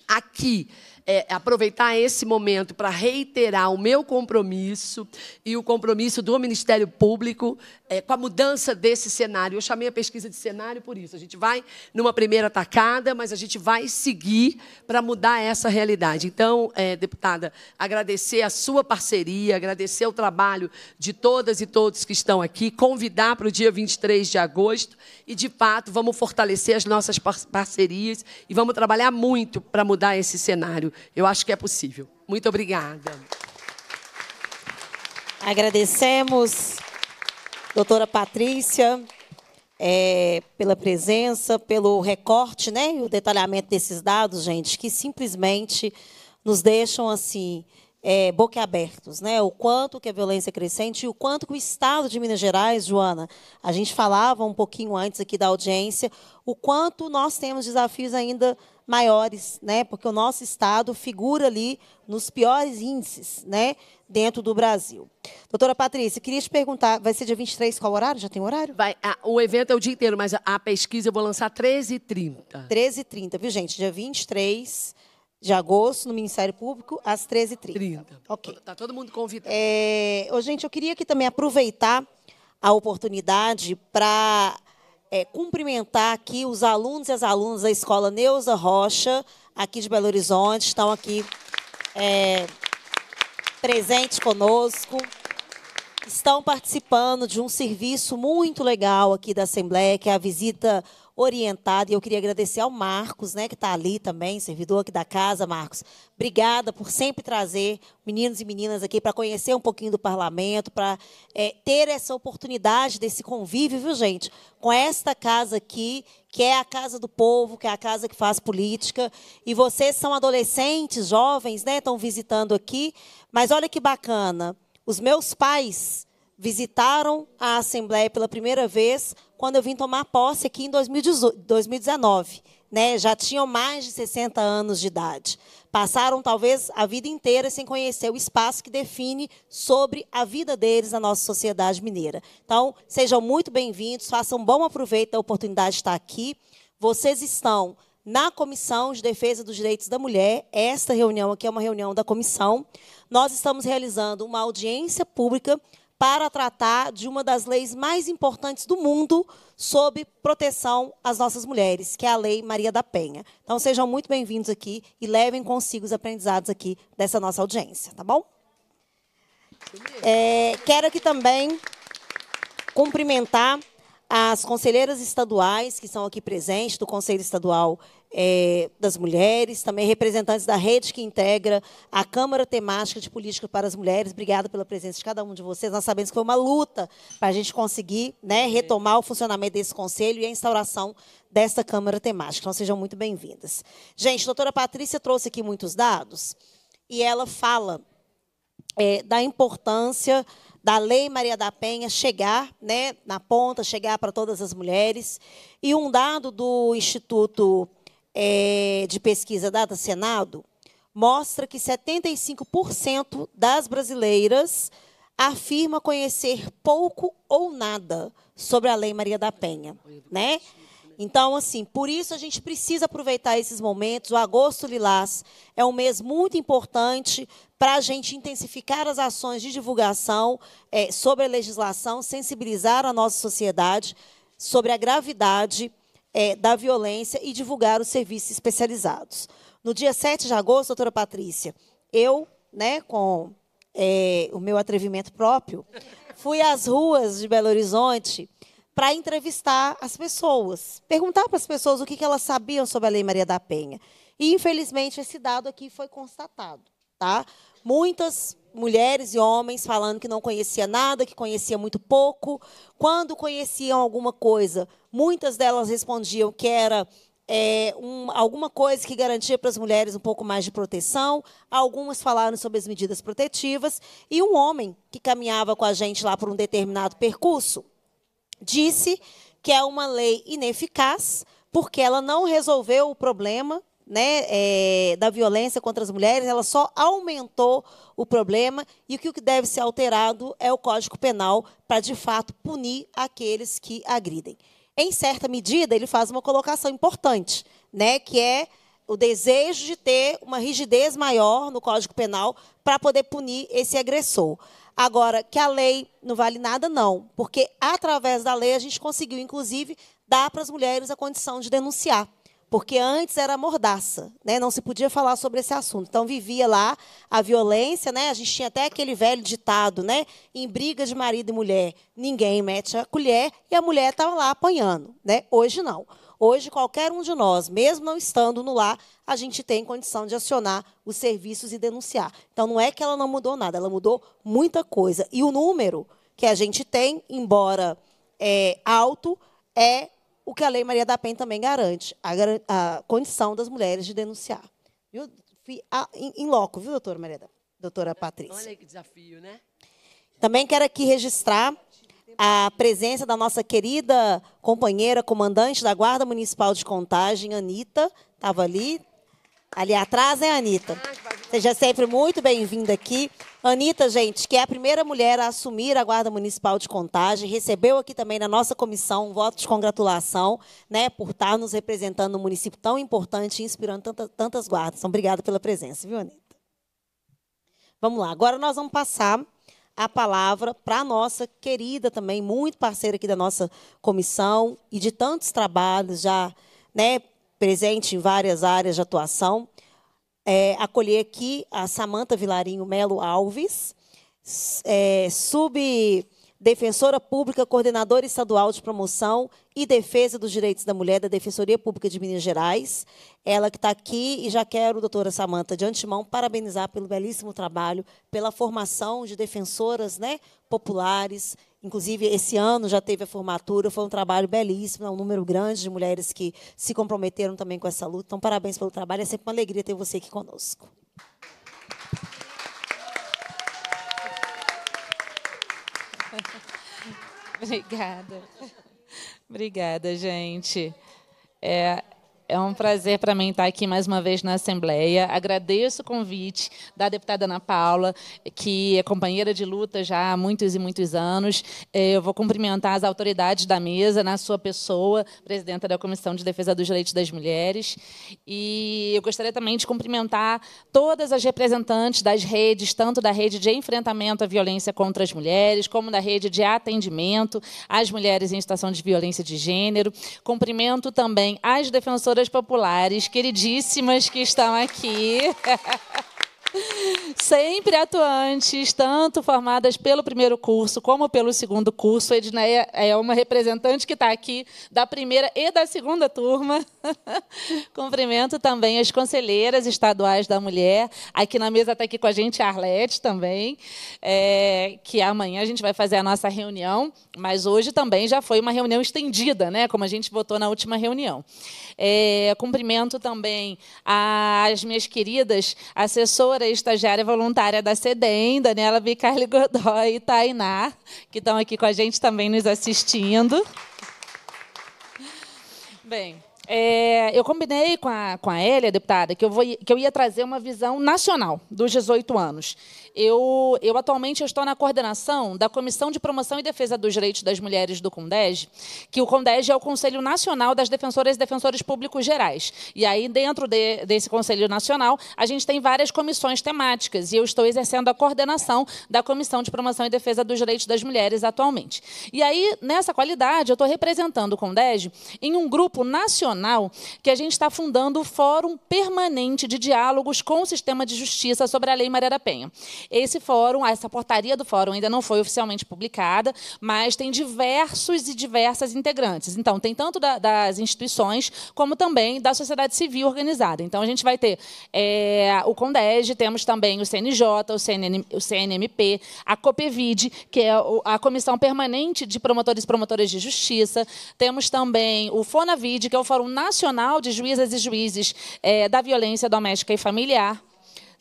Aqui é, aproveitar esse momento para reiterar o meu compromisso e o compromisso do Ministério Público é, com a mudança desse cenário. Eu chamei a pesquisa de cenário por isso. A gente vai numa primeira tacada, mas a gente vai seguir para mudar essa realidade. Então, é, deputada, agradecer a sua parceria, agradecer o trabalho de todas e todos que estão aqui, convidar para o dia 23 de agosto e, de fato, vamos fortalecer as nossas parcerias e vamos trabalhar muito para mudar esse cenário. Eu acho que é possível. Muito obrigada. Agradecemos, doutora Patrícia, é, pela presença, pelo recorte, né? E o detalhamento desses dados, gente, que simplesmente nos deixam assim é, boquiabertos, né? O quanto que a violência é crescente e o quanto que o Estado de Minas Gerais, Joana, a gente falava um pouquinho antes aqui da audiência, o quanto nós temos desafios ainda maiores, né? Porque o nosso Estado figura ali nos piores índices, né? Dentro do Brasil. Doutora Patrícia, queria te perguntar, vai ser dia 23 qual horário? Já tem horário? Vai, a, o evento é o dia inteiro, mas a, a pesquisa eu vou lançar 13h30. 13h30, viu, gente? Dia 23 de agosto, no Ministério Público, às 13h30. 30. Ok. Está tá todo mundo convidado. É, oh, gente, eu queria aqui também aproveitar a oportunidade para é, cumprimentar aqui os alunos e as alunas da Escola Neuza Rocha, aqui de Belo Horizonte, estão aqui é, presentes conosco. Estão participando de um serviço muito legal aqui da Assembleia, que é a visita orientada E eu queria agradecer ao Marcos, né, que está ali também, servidor aqui da casa, Marcos. Obrigada por sempre trazer meninos e meninas aqui para conhecer um pouquinho do parlamento, para é, ter essa oportunidade desse convívio, viu, gente? Com esta casa aqui, que é a casa do povo, que é a casa que faz política. E vocês são adolescentes, jovens, né? Estão visitando aqui. Mas olha que bacana. Os meus pais visitaram a Assembleia pela primeira vez quando eu vim tomar posse aqui em 2019. Né? Já tinham mais de 60 anos de idade. Passaram talvez a vida inteira sem conhecer o espaço que define sobre a vida deles na nossa sociedade mineira. Então, sejam muito bem-vindos, façam bom aproveito da oportunidade de estar aqui. Vocês estão na Comissão de Defesa dos Direitos da Mulher. Esta reunião aqui é uma reunião da comissão. Nós estamos realizando uma audiência pública para tratar de uma das leis mais importantes do mundo sobre proteção às nossas mulheres, que é a Lei Maria da Penha. Então sejam muito bem-vindos aqui e levem consigo os aprendizados aqui dessa nossa audiência, tá bom? É, quero aqui também cumprimentar as conselheiras estaduais que estão aqui presentes do Conselho Estadual é, das Mulheres, também representantes da rede que integra a Câmara Temática de Política para as Mulheres. Obrigada pela presença de cada um de vocês. Nós sabemos que foi uma luta para a gente conseguir né, retomar o funcionamento desse conselho e a instauração desta Câmara Temática. Então, sejam muito bem-vindas. Gente, a doutora Patrícia trouxe aqui muitos dados e ela fala é, da importância da Lei Maria da Penha chegar né, na ponta, chegar para todas as mulheres. E um dado do Instituto é, de pesquisa data Senado mostra que 75% das brasileiras afirma conhecer pouco ou nada sobre a Lei Maria da Penha, né? Então, assim, por isso a gente precisa aproveitar esses momentos. O agosto lilás é um mês muito importante para a gente intensificar as ações de divulgação é, sobre a legislação, sensibilizar a nossa sociedade sobre a gravidade é, da violência e divulgar os serviços especializados. No dia 7 de agosto, doutora Patrícia, eu, né, com é, o meu atrevimento próprio, fui às ruas de Belo Horizonte para entrevistar as pessoas, perguntar para as pessoas o que, que elas sabiam sobre a Lei Maria da Penha. E, infelizmente, esse dado aqui foi constatado. Tá? Muitas mulheres e homens falando que não conhecia nada, que conhecia muito pouco. Quando conheciam alguma coisa, muitas delas respondiam que era é, um, alguma coisa que garantia para as mulheres um pouco mais de proteção. Algumas falaram sobre as medidas protetivas. E um homem que caminhava com a gente lá por um determinado percurso disse que é uma lei ineficaz porque ela não resolveu o problema né, é, da violência contra as mulheres, ela só aumentou o problema e o que deve ser alterado é o Código Penal para, de fato, punir aqueles que agridem. Em certa medida, ele faz uma colocação importante, né, que é o desejo de ter uma rigidez maior no Código Penal para poder punir esse agressor. Agora, que a lei não vale nada, não, porque através da lei a gente conseguiu, inclusive, dar para as mulheres a condição de denunciar porque antes era mordaça, né? Não se podia falar sobre esse assunto. Então vivia lá a violência, né? A gente tinha até aquele velho ditado, né? Em briga de marido e mulher, ninguém mete a colher e a mulher estava tá lá apanhando, né? Hoje não. Hoje qualquer um de nós, mesmo não estando no lar, a gente tem condição de acionar os serviços e denunciar. Então não é que ela não mudou nada, ela mudou muita coisa. E o número que a gente tem, embora é, alto, é o que a Lei Maria da Penha também garante, a, a condição das mulheres de denunciar. Viu? Fui Em loco, viu, doutora Maria da, doutora Patrícia? Olha que desafio, né? Também quero aqui registrar a presença da nossa querida companheira, comandante da Guarda Municipal de Contagem, Anitta, estava ali, Ali atrás é né, a Anitta. Ah, Seja sempre muito bem-vinda aqui. Anitta, gente, que é a primeira mulher a assumir a Guarda Municipal de Contagem, recebeu aqui também na nossa comissão um voto de congratulação, né, por estar nos representando num município tão importante e inspirando tantas, tantas guardas. Então, obrigada pela presença, viu, Anitta? Vamos lá, agora nós vamos passar a palavra para a nossa querida também, muito parceira aqui da nossa comissão e de tantos trabalhos já, né, presente em várias áreas de atuação. É, acolher aqui a Samanta Vilarinho Melo Alves, é, subdefensora pública, coordenadora estadual de promoção e defesa dos direitos da mulher da Defensoria Pública de Minas Gerais. Ela que está aqui e já quero, doutora Samanta, de antemão, parabenizar pelo belíssimo trabalho, pela formação de defensoras né, populares Inclusive, esse ano já teve a formatura, foi um trabalho belíssimo, é um número grande de mulheres que se comprometeram também com essa luta. Então, parabéns pelo trabalho, é sempre uma alegria ter você aqui conosco. Obrigada. Obrigada, gente. É, é um prazer para mim estar aqui mais uma vez na Assembleia. Agradeço o convite da deputada Ana Paula, que é companheira de luta já há muitos e muitos anos. É, eu vou cumprimentar as autoridades da mesa, na sua pessoa, presidenta da Comissão de Defesa dos Direitos das Mulheres. E eu gostaria também de cumprimentar todas as representantes das redes, tanto da rede de enfrentamento à violência contra as mulheres, como da rede de atendimento às mulheres em situação de violência de gênero. Cumprimento também as defensoras populares queridíssimas que estão aqui. Sempre atuantes, tanto formadas pelo primeiro curso como pelo segundo curso. A Edneia é uma representante que está aqui da primeira e da segunda turma. Cumprimento também as conselheiras estaduais da mulher. Aqui na mesa está aqui com a gente a Arlete também, é, que amanhã a gente vai fazer a nossa reunião, mas hoje também já foi uma reunião estendida, né? como a gente votou na última reunião. É, cumprimento também as minhas queridas assessoras Dora, estagiária voluntária da SEDEM, Daniela Bicarli Godoy e Tainá, que estão aqui com a gente também nos assistindo. Bem, é, eu combinei com a, com a Elia, deputada, que eu, vou, que eu ia trazer uma visão nacional dos 18 anos. Eu, eu atualmente eu estou na coordenação da Comissão de Promoção e Defesa dos Direitos das Mulheres do CONDEG, que o CONDEG é o Conselho Nacional das Defensoras e Defensores Públicos Gerais. E aí, dentro de, desse Conselho Nacional, a gente tem várias comissões temáticas, e eu estou exercendo a coordenação da Comissão de Promoção e Defesa dos Direitos das Mulheres atualmente. E aí, nessa qualidade, eu estou representando o CONDEG em um grupo nacional nacional que a gente está fundando o Fórum Permanente de Diálogos com o Sistema de Justiça sobre a Lei Maria da Penha. Esse fórum, essa portaria do fórum ainda não foi oficialmente publicada, mas tem diversos e diversas integrantes. Então, tem tanto da, das instituições como também da sociedade civil organizada. Então, a gente vai ter é, o CONDEG, temos também o CNJ, o, CNN, o CNMP, a COPEVID, que é a Comissão Permanente de Promotores e Promotoras de Justiça, temos também o FONAVID, que é o Fórum Fórum Nacional de Juízas e Juízes é, da Violência Doméstica e Familiar,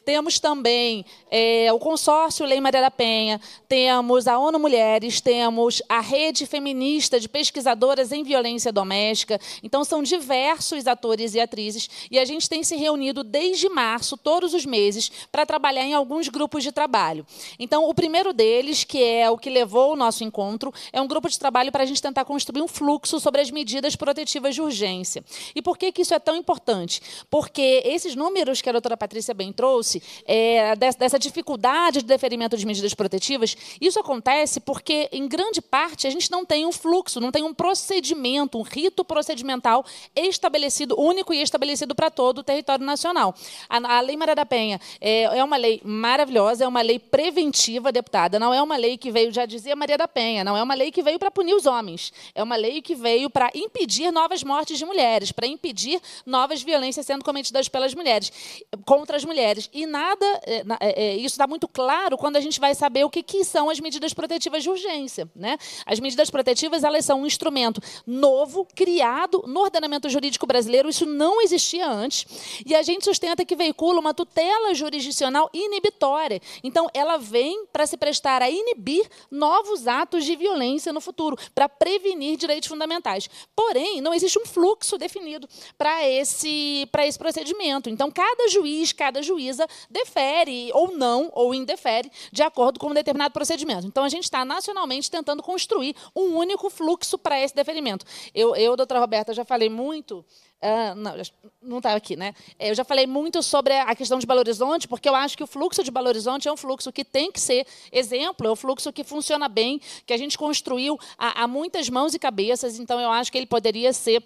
temos também é, o consórcio Lei Maria da Penha, temos a ONU Mulheres, temos a Rede Feminista de Pesquisadoras em Violência Doméstica. Então, são diversos atores e atrizes e a gente tem se reunido desde março, todos os meses, para trabalhar em alguns grupos de trabalho. Então, o primeiro deles, que é o que levou o nosso encontro, é um grupo de trabalho para a gente tentar construir um fluxo sobre as medidas protetivas de urgência. E por que, que isso é tão importante? Porque esses números que a doutora Patrícia bem trouxe, é, dessa dificuldade de deferimento de medidas protetivas, isso acontece porque, em grande parte, a gente não tem um fluxo, não tem um procedimento, um rito procedimental estabelecido, único e estabelecido para todo o território nacional. A, a Lei Maria da Penha é, é, uma lei maravilhosa, é uma lei preventiva, deputada, não é uma lei que veio, já dizia Maria da Penha, não é uma lei que veio para punir os homens, é uma lei que veio para impedir novas mortes de mulheres, para impedir novas violências sendo cometidas pelas mulheres, contra as mulheres. E e nada. É, é, é, isso está muito claro quando a gente vai saber o que, que são as medidas protetivas de urgência. Né? As medidas protetivas elas são um instrumento novo, criado no ordenamento jurídico brasileiro, isso não existia antes, e a gente sustenta que veicula uma tutela jurisdicional inibitória. Então, ela vem para se prestar a inibir novos atos de violência no futuro, para prevenir direitos fundamentais. Porém, não existe um fluxo definido para esse, esse procedimento. Então, cada juiz, cada juíza defere ou não, ou indefere, de acordo com um determinado procedimento. Então, a gente está nacionalmente tentando construir um único fluxo para esse deferimento. Eu, eu, doutora Roberta, já falei muito. Uh, não, não estava tá aqui, né? É, eu já falei muito sobre a questão de Belo Horizonte, porque eu acho que o fluxo de Belo Horizonte é um fluxo que tem que ser exemplo, é um fluxo que funciona bem, que a gente construiu a, a muitas mãos e cabeças, então eu acho que ele poderia ser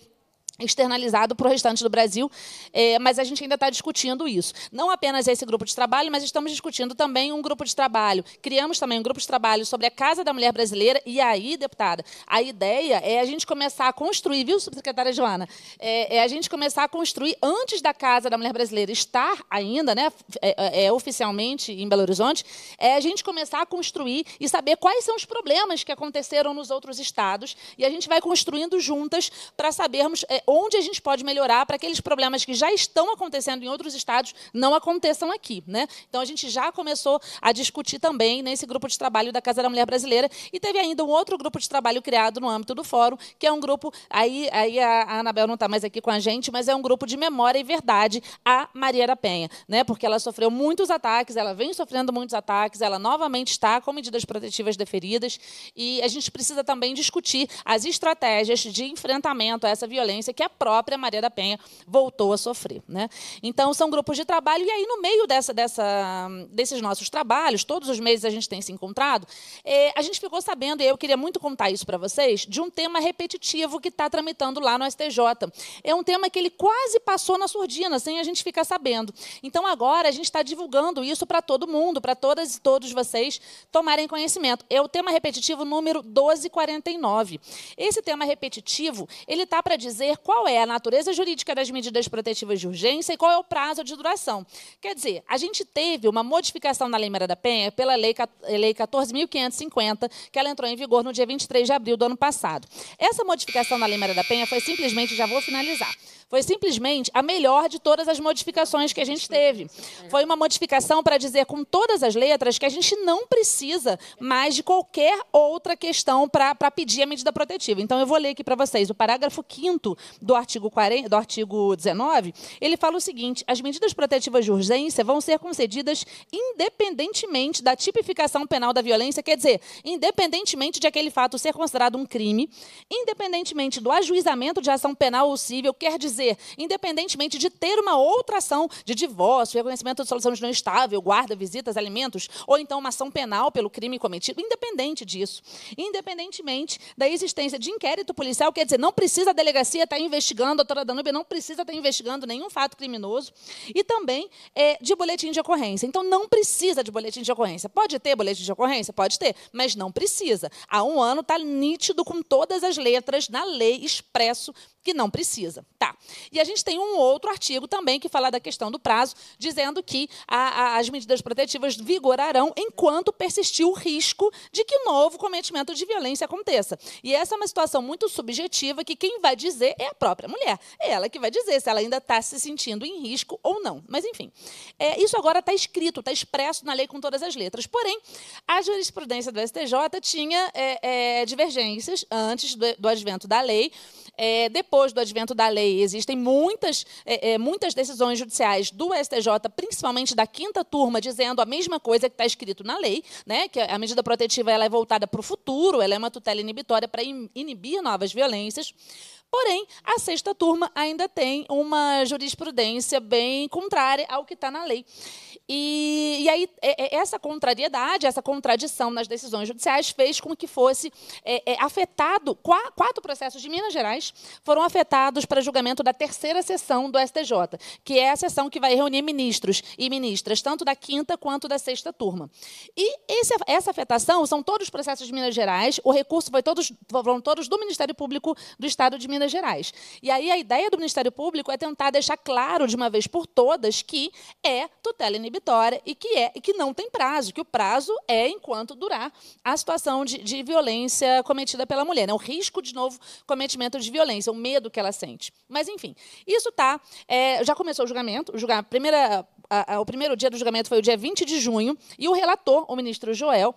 externalizado para o restante do Brasil, é, mas a gente ainda está discutindo isso. Não apenas esse grupo de trabalho, mas estamos discutindo também um grupo de trabalho. Criamos também um grupo de trabalho sobre a Casa da Mulher Brasileira, e aí, deputada, a ideia é a gente começar a construir, viu, subsecretária Joana? É, é a gente começar a construir, antes da Casa da Mulher Brasileira estar ainda, né, é, é, é oficialmente em Belo Horizonte, é a gente começar a construir e saber quais são os problemas que aconteceram nos outros estados, e a gente vai construindo juntas para sabermos é, onde a gente pode melhorar para aqueles problemas que já estão acontecendo em outros estados não aconteçam aqui. Né? Então, a gente já começou a discutir também nesse grupo de trabalho da Casa da Mulher Brasileira e teve ainda um outro grupo de trabalho criado no âmbito do fórum, que é um grupo, aí, aí a Anabel não está mais aqui com a gente, mas é um grupo de memória e verdade a Maria da Penha, né? porque ela sofreu muitos ataques, ela vem sofrendo muitos ataques, ela novamente está com medidas protetivas deferidas e a gente precisa também discutir as estratégias de enfrentamento a essa violência que a própria Maria da Penha voltou a sofrer. Né? Então, são grupos de trabalho, e aí, no meio dessa, dessa, desses nossos trabalhos, todos os meses a gente tem se encontrado, é, a gente ficou sabendo, e eu queria muito contar isso para vocês, de um tema repetitivo que está tramitando lá no STJ. É um tema que ele quase passou na surdina, sem a gente ficar sabendo. Então, agora, a gente está divulgando isso para todo mundo, para todas e todos vocês tomarem conhecimento. É o tema repetitivo número 1249. Esse tema repetitivo, ele está para dizer qual é a natureza jurídica das medidas protetivas de urgência e qual é o prazo de duração. Quer dizer, a gente teve uma modificação na Lei Maria da Penha pela Lei, Lei 14.550, que ela entrou em vigor no dia 23 de abril do ano passado. Essa modificação na Lei Maria da Penha foi simplesmente, já vou finalizar, foi simplesmente a melhor de todas as modificações que a gente teve. Foi uma modificação para dizer com todas as letras que a gente não precisa mais de qualquer outra questão para pedir a medida protetiva. Então, eu vou ler aqui para vocês o parágrafo 5 do artigo, 40, do artigo 19, ele fala o seguinte: as medidas protetivas de urgência vão ser concedidas independentemente da tipificação penal da violência, quer dizer, independentemente de aquele fato ser considerado um crime, independentemente do ajuizamento de ação penal ou civil, quer dizer, independentemente de ter uma outra ação de divórcio, reconhecimento de solução de não estável, guarda, visitas, alimentos, ou então uma ação penal pelo crime cometido, independente disso, independentemente da existência de inquérito policial, quer dizer, não precisa a delegacia estar investigando, a doutora Danúbia não precisa estar investigando nenhum fato criminoso, e também é, de boletim de ocorrência. Então, não precisa de boletim de ocorrência. Pode ter boletim de ocorrência? Pode ter, mas não precisa. Há um ano está nítido com todas as letras na lei expresso que não precisa. Tá. E a gente tem um outro artigo também que fala da questão do prazo, dizendo que a, a, as medidas protetivas vigorarão enquanto persistir o risco de que um novo cometimento de violência aconteça. E essa é uma situação muito subjetiva que quem vai dizer é a própria mulher. É ela que vai dizer se ela ainda está se sentindo em risco ou não. Mas, enfim, é, isso agora está escrito, está expresso na lei com todas as letras. Porém, a jurisprudência do STJ tinha é, é, divergências antes do, do advento da lei é, depois do advento da lei, existem muitas, é, é muitas decisões judiciais do STJ, principalmente da quinta turma, dizendo a mesma coisa que está escrito na lei, né, que a medida protetiva ela é voltada para o futuro, ela é uma tutela inibitória para inibir novas violências. Porém, a sexta turma ainda tem uma jurisprudência bem contrária ao que está na lei. E, e aí, é, é, essa contrariedade, essa contradição nas decisões judiciais fez com que fosse é, é, afetado. Quatro processos de Minas Gerais foram afetados para julgamento da terceira sessão do STJ, que é a sessão que vai reunir ministros e ministras, tanto da quinta quanto da sexta turma. E esse, essa afetação são todos os processos de Minas Gerais, o recurso foi todos, foram todos do Ministério Público do Estado de Minas Gerais. E aí, a ideia do Ministério Público é tentar deixar claro, de uma vez por todas, que é tutela inibidade e que, é, que não tem prazo, que o prazo é enquanto durar a situação de, de violência cometida pela mulher. Né? O risco de novo cometimento de violência, o medo que ela sente. Mas, enfim, isso tá. É, já começou o julgamento. O, julgamento, primeira, o primeiro dia do julgamento foi o dia 20 de junho, e o relator, o ministro Joel,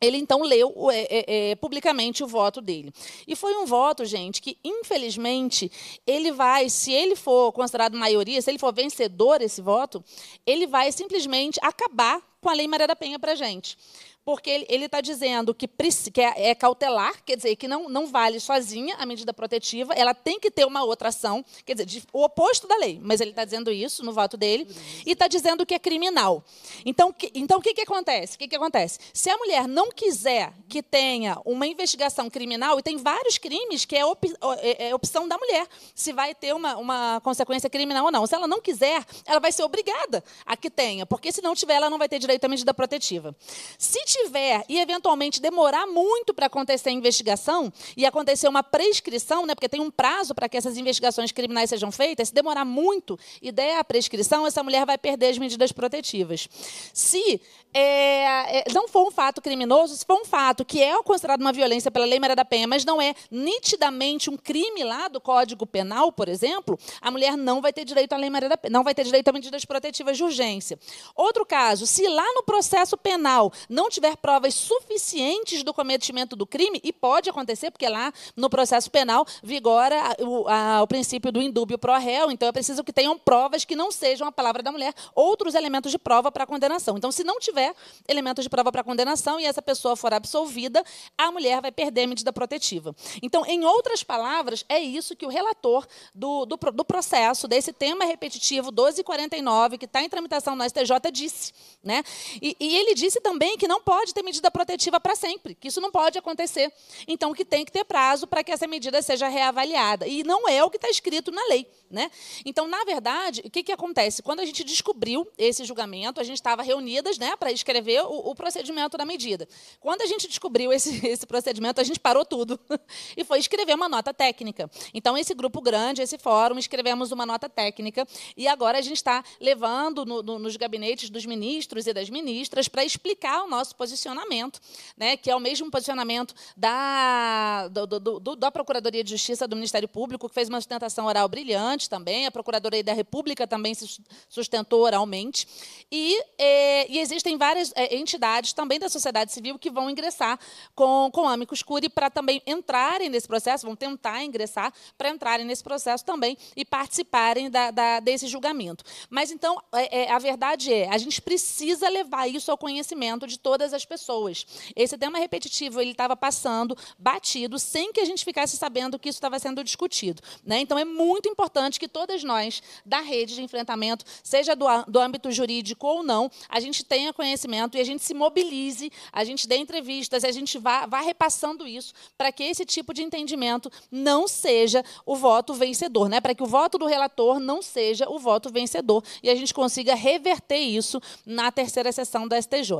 ele então leu é, é, é, publicamente o voto dele. E foi um voto, gente, que infelizmente ele vai, se ele for considerado maioria, se ele for vencedor esse voto, ele vai simplesmente acabar com a Lei Maria da Penha para gente porque ele está dizendo que, que é, é cautelar, quer dizer, que não, não vale sozinha a medida protetiva, ela tem que ter uma outra ação, quer dizer, de, o oposto da lei, mas ele está dizendo isso no voto dele, e está dizendo que é criminal. Então, que, então o que, que acontece? O que, que acontece? Se a mulher não quiser que tenha uma investigação criminal, e tem vários crimes que é, op, é, é opção da mulher, se vai ter uma, uma consequência criminal ou não. Se ela não quiser, ela vai ser obrigada a que tenha, porque se não tiver, ela não vai ter direito à medida protetiva. Se tiver e eventualmente demorar muito para acontecer a investigação e acontecer uma prescrição, né, porque tem um prazo para que essas investigações criminais sejam feitas, se demorar muito e der a prescrição, essa mulher vai perder as medidas protetivas. Se é, é, não for um fato criminoso, se for um fato que é considerado uma violência pela Lei Maria da Penha, mas não é nitidamente um crime lá do Código Penal, por exemplo, a mulher não vai ter direito à Lei Maria da Penha, não vai ter direito a medidas protetivas de urgência. Outro caso, se lá no processo penal não tiver tiver provas suficientes do cometimento do crime, e pode acontecer, porque lá no processo penal vigora o, a, o princípio do indúbio pro réu, então é preciso que tenham provas que não sejam a palavra da mulher, outros elementos de prova para a condenação. Então, se não tiver elementos de prova para a condenação e essa pessoa for absolvida, a mulher vai perder a medida protetiva. Então, em outras palavras, é isso que o relator do, do, do processo, desse tema repetitivo 1249, que está em tramitação no STJ, disse. Né? E, e ele disse também que não pode pode ter medida protetiva para sempre, que isso não pode acontecer. Então, que tem que ter prazo para que essa medida seja reavaliada. E não é o que está escrito na lei. Né? Então, na verdade, o que, que acontece? Quando a gente descobriu esse julgamento, a gente estava reunidas né, para escrever o, o, procedimento da medida. Quando a gente descobriu esse, esse procedimento, a gente parou tudo e foi escrever uma nota técnica. Então, esse grupo grande, esse fórum, escrevemos uma nota técnica e agora a gente está levando no, no, nos gabinetes dos ministros e das ministras para explicar o nosso posicionamento posicionamento, né, que é o mesmo posicionamento da, do, do, do, da Procuradoria de Justiça do Ministério Público, que fez uma sustentação oral brilhante também, a Procuradoria da República também se sustentou oralmente, e, é, e existem várias é, entidades também da sociedade civil que vão ingressar com, com amicus curiae para também entrarem nesse processo, vão tentar ingressar para entrarem nesse processo também e participarem da, da, desse julgamento. Mas, então, é, é a verdade é, a gente precisa levar isso ao conhecimento de todas as pessoas. Esse tema repetitivo ele estava passando batido, sem que a gente ficasse sabendo que isso estava sendo discutido. Né? Então, é muito importante que todas nós, da rede de enfrentamento, seja do, do âmbito jurídico ou não, a gente tenha conhecimento e a gente se mobilize, a gente dê entrevistas, a gente vá, vá repassando isso para que esse tipo de entendimento não seja o voto vencedor, né? para que o voto do relator não seja o voto vencedor e a gente consiga reverter isso na terceira sessão da STJ.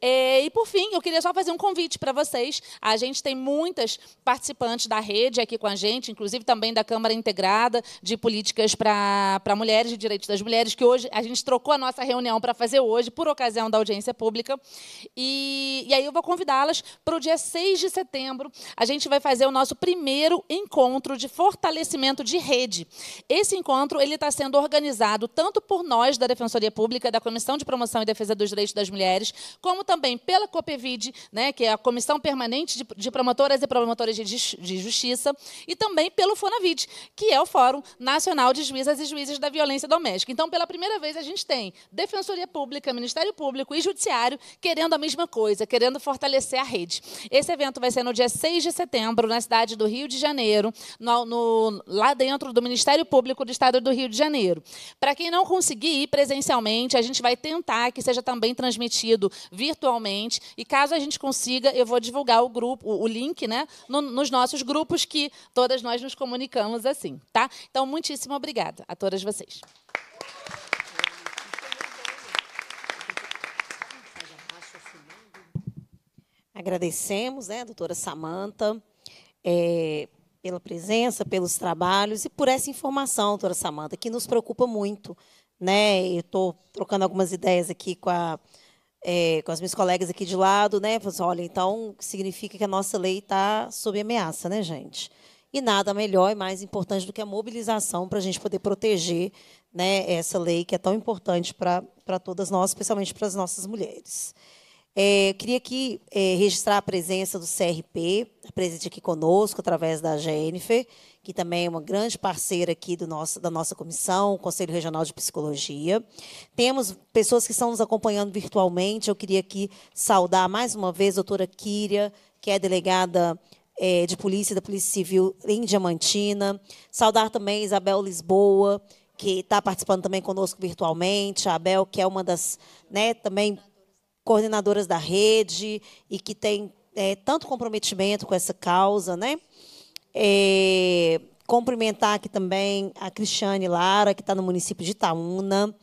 É, e por fim, eu queria só fazer um convite para vocês. A gente tem muitas participantes da rede aqui com a gente, inclusive também da Câmara Integrada de Políticas para Mulheres, de Direitos das Mulheres, que hoje a gente trocou a nossa reunião para fazer hoje, por ocasião da audiência pública. E, e aí eu vou convidá-las para o dia 6 de setembro. A gente vai fazer o nosso primeiro encontro de fortalecimento de rede. Esse encontro ele está sendo organizado tanto por nós da Defensoria Pública, da Comissão de Promoção e Defesa dos Direitos das Mulheres, como também também pela COPEVID, né, que é a Comissão Permanente de, de Promotoras e Promotores de, de Justiça, e também pelo FONAVID, que é o Fórum Nacional de Juízas e Juízes da Violência Doméstica. Então, pela primeira vez, a gente tem Defensoria Pública, Ministério Público e Judiciário querendo a mesma coisa, querendo fortalecer a rede. Esse evento vai ser no dia 6 de setembro, na cidade do Rio de Janeiro, no, no, lá dentro do Ministério Público do Estado do Rio de Janeiro. Para quem não conseguir ir presencialmente, a gente vai tentar que seja também transmitido virtualmente individualmente. E caso a gente consiga, eu vou divulgar o grupo, o, link, né? No, nos nossos grupos que todas nós nos comunicamos assim, tá? Então, muitíssimo obrigada a todas vocês. Agradecemos, né, doutora Samanta, é, pela presença, pelos trabalhos e por essa informação, doutora Samanta, que nos preocupa muito. Né? Eu estou trocando algumas ideias aqui com a é, com as minhas colegas aqui de lado, né? Falando assim, olha, então significa que a nossa lei está sob ameaça, né, gente? E nada melhor e mais importante do que a mobilização para a gente poder proteger né, essa lei que é tão importante para todas nós, especialmente para as nossas mulheres. É, queria aqui é, registrar a presença do CRP, tá presente aqui conosco através da Jennifer, que também é uma grande parceira aqui do nosso, da nossa comissão, Conselho Regional de Psicologia. Temos pessoas que estão nos acompanhando virtualmente. Eu queria aqui saudar mais uma vez a doutora Kíria, que é delegada é, de Polícia da Polícia Civil em Diamantina. Saudar também Isabel Lisboa, que está participando também conosco virtualmente. A Abel, que é uma das né, também coordenadoras da rede e que têm é, tanto comprometimento com essa causa, né? É, cumprimentar aqui também a Cristiane Lara, que está no município de Itaúna,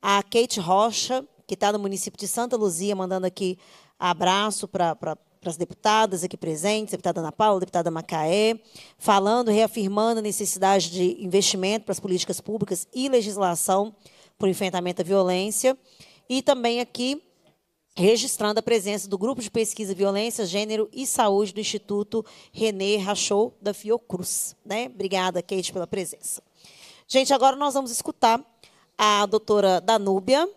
a Kate Rocha, que está no município de Santa Luzia, mandando aqui abraço para para as deputadas aqui presentes, deputada Ana Paula, deputada Macaé, falando, reafirmando a necessidade de investimento para as políticas públicas e legislação para o enfrentamento à violência. E também aqui registrando a presença do Grupo de Pesquisa Violência, Gênero e Saúde do Instituto René Rachou, da Fiocruz. Né? Obrigada, Kate, pela presença. Gente, agora nós vamos escutar a doutora Danúbia,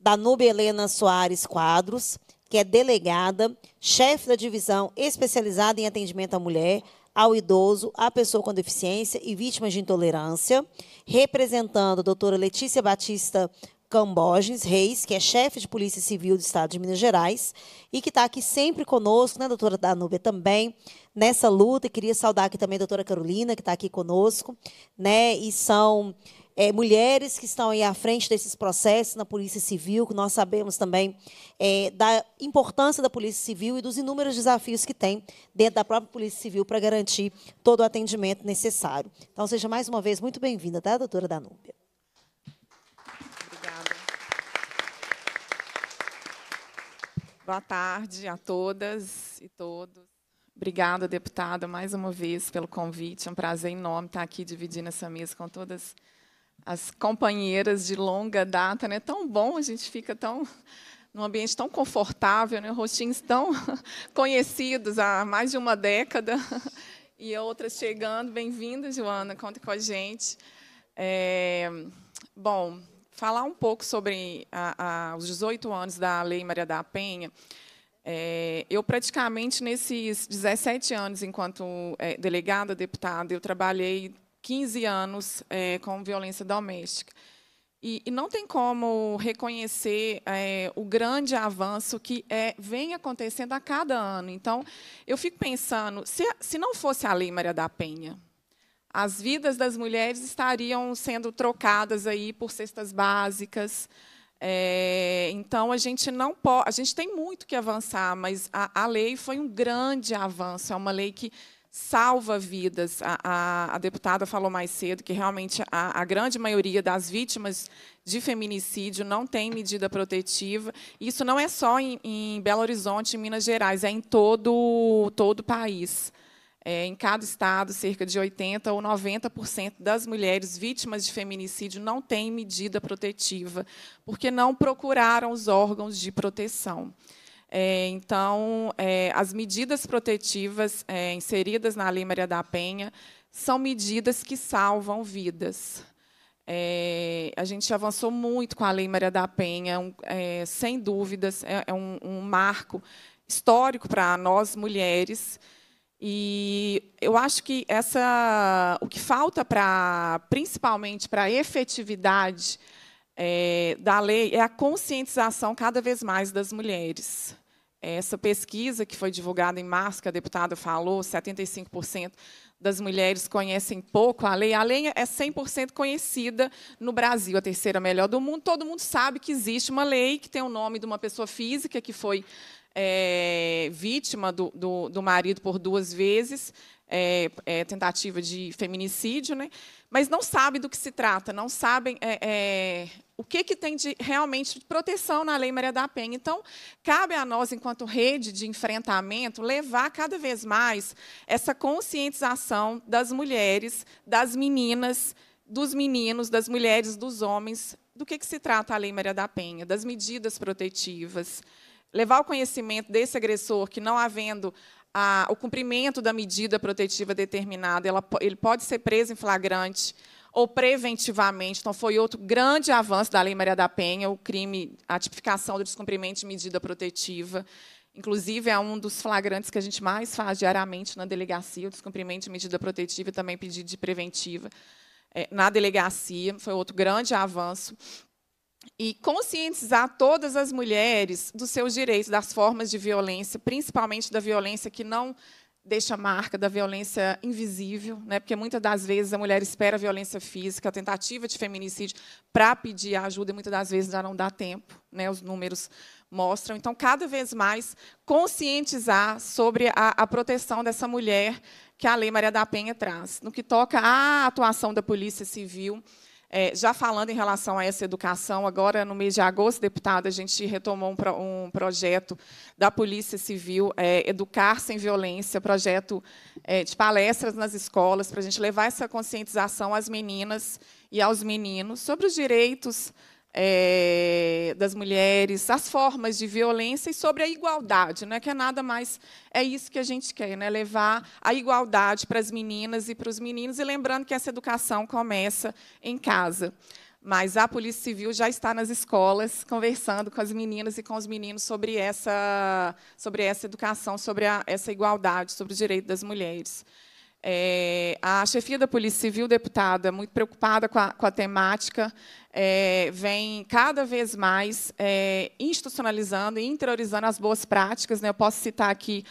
Danúbia Helena Soares Quadros, que é delegada, chefe da divisão especializada em atendimento à mulher, ao idoso, à pessoa com deficiência e vítimas de intolerância, representando a doutora Letícia Batista Camboges Reis, que é chefe de Polícia Civil do Estado de Minas Gerais e que está aqui sempre conosco, né, doutora Danúbia também, nessa luta. E queria saudar aqui também a doutora Carolina, que está aqui conosco, né, e são é, mulheres que estão aí à frente desses processos na Polícia Civil, que nós sabemos também é, da importância da Polícia Civil e dos inúmeros desafios que tem dentro da própria Polícia Civil para garantir todo o atendimento necessário. Então, seja mais uma vez muito bem-vinda, tá, doutora Danúbia? Boa tarde a todas e todos. Obrigada, deputada, mais uma vez pelo convite. É um prazer enorme estar aqui dividindo essa mesa com todas as companheiras de longa data. É tão bom, a gente fica tão num ambiente tão confortável, né? rostinhos tão conhecidos há mais de uma década e outras chegando. Bem-vinda, Joana, conta com a gente. É... Bom, falar um pouco sobre a, a, os 18 anos da Lei Maria da Penha. É, eu, praticamente, nesses 17 anos, enquanto é, delegada, deputada, eu trabalhei 15 anos é, com violência doméstica. E, e, não tem como reconhecer é, o grande avanço que é, vem acontecendo a cada ano. Então, eu fico pensando, se, se não fosse a Lei Maria da Penha, as vidas das mulheres estariam sendo trocadas aí por cestas básicas. É, então a gente não pode, a gente tem muito que avançar, mas a, a, lei foi um grande avanço. É uma lei que salva vidas. A, a, a deputada falou mais cedo que realmente a, grande maioria das vítimas de feminicídio não tem medida protetiva. Isso não é só em, em Belo Horizonte, em Minas Gerais, é em todo todo o país. É, em cada estado, cerca de 80% ou 90% das mulheres vítimas de feminicídio não têm medida protetiva, porque não procuraram os órgãos de proteção. É, então, é, as medidas protetivas é, inseridas na Lei Maria da Penha são medidas que salvam vidas. É, a gente avançou muito com a Lei Maria da Penha, um, é, sem dúvidas, é, é um, um, marco histórico para nós mulheres. E eu acho que essa, o que falta para, principalmente para a efetividade é, da lei é a conscientização cada vez mais das mulheres. Essa pesquisa que foi divulgada em março, que a deputada falou, 75% das mulheres conhecem pouco a lei. A lei é 100% conhecida no Brasil, a terceira melhor do mundo. Todo mundo sabe que existe uma lei que tem o nome de uma pessoa física que foi é, vítima do, do, do, marido por duas vezes, é, é, tentativa de feminicídio, né? mas não sabe do que se trata, não sabem é, é, o que, que tem de realmente de proteção na Lei Maria da Penha. Então, cabe a nós, enquanto rede de enfrentamento, levar cada vez mais essa conscientização das mulheres, das meninas, dos meninos, das mulheres, dos homens, do que, que se trata a Lei Maria da Penha, das medidas protetivas, levar o conhecimento desse agressor que, não havendo a, o cumprimento da medida protetiva determinada, ela, ele pode ser preso em flagrante ou preventivamente. Então, foi outro grande avanço da Lei Maria da Penha, o crime, a tipificação do descumprimento de medida protetiva. Inclusive, é um dos flagrantes que a gente mais faz diariamente na delegacia, o descumprimento de medida protetiva e também pedido de preventiva é, na delegacia. Foi outro grande avanço e conscientizar todas as mulheres dos seus direitos, das formas de violência, principalmente da violência que não deixa marca, da violência invisível, né? porque muitas das vezes a mulher espera a violência física, a tentativa de feminicídio, para pedir ajuda, e muitas das vezes já não dá tempo, né? os números mostram. Então, cada vez mais, conscientizar sobre a, a proteção dessa mulher que a Lei Maria da Penha traz. No que toca à atuação da Polícia Civil, é, já falando em relação a essa educação, agora no mês de agosto, deputado, a gente retomou um, pro, um projeto da Polícia Civil, é, Educar Sem Violência, projeto é, de palestras nas escolas, para a gente levar essa conscientização às meninas e aos meninos sobre os direitos é, das mulheres, as formas de violência e sobre a igualdade, né, que é nada mais. É isso que a gente quer, né, levar a igualdade para as meninas e para os meninos, e lembrando que essa educação começa em casa. Mas a Polícia Civil já está nas escolas conversando com as meninas e com os meninos sobre essa, sobre essa educação, sobre a, essa igualdade, sobre o direito das mulheres. É, a chefia da Polícia Civil, deputada, muito preocupada com a, com a temática, é, vem cada vez mais é, institucionalizando e interiorizando as boas práticas. Né? Eu posso citar aqui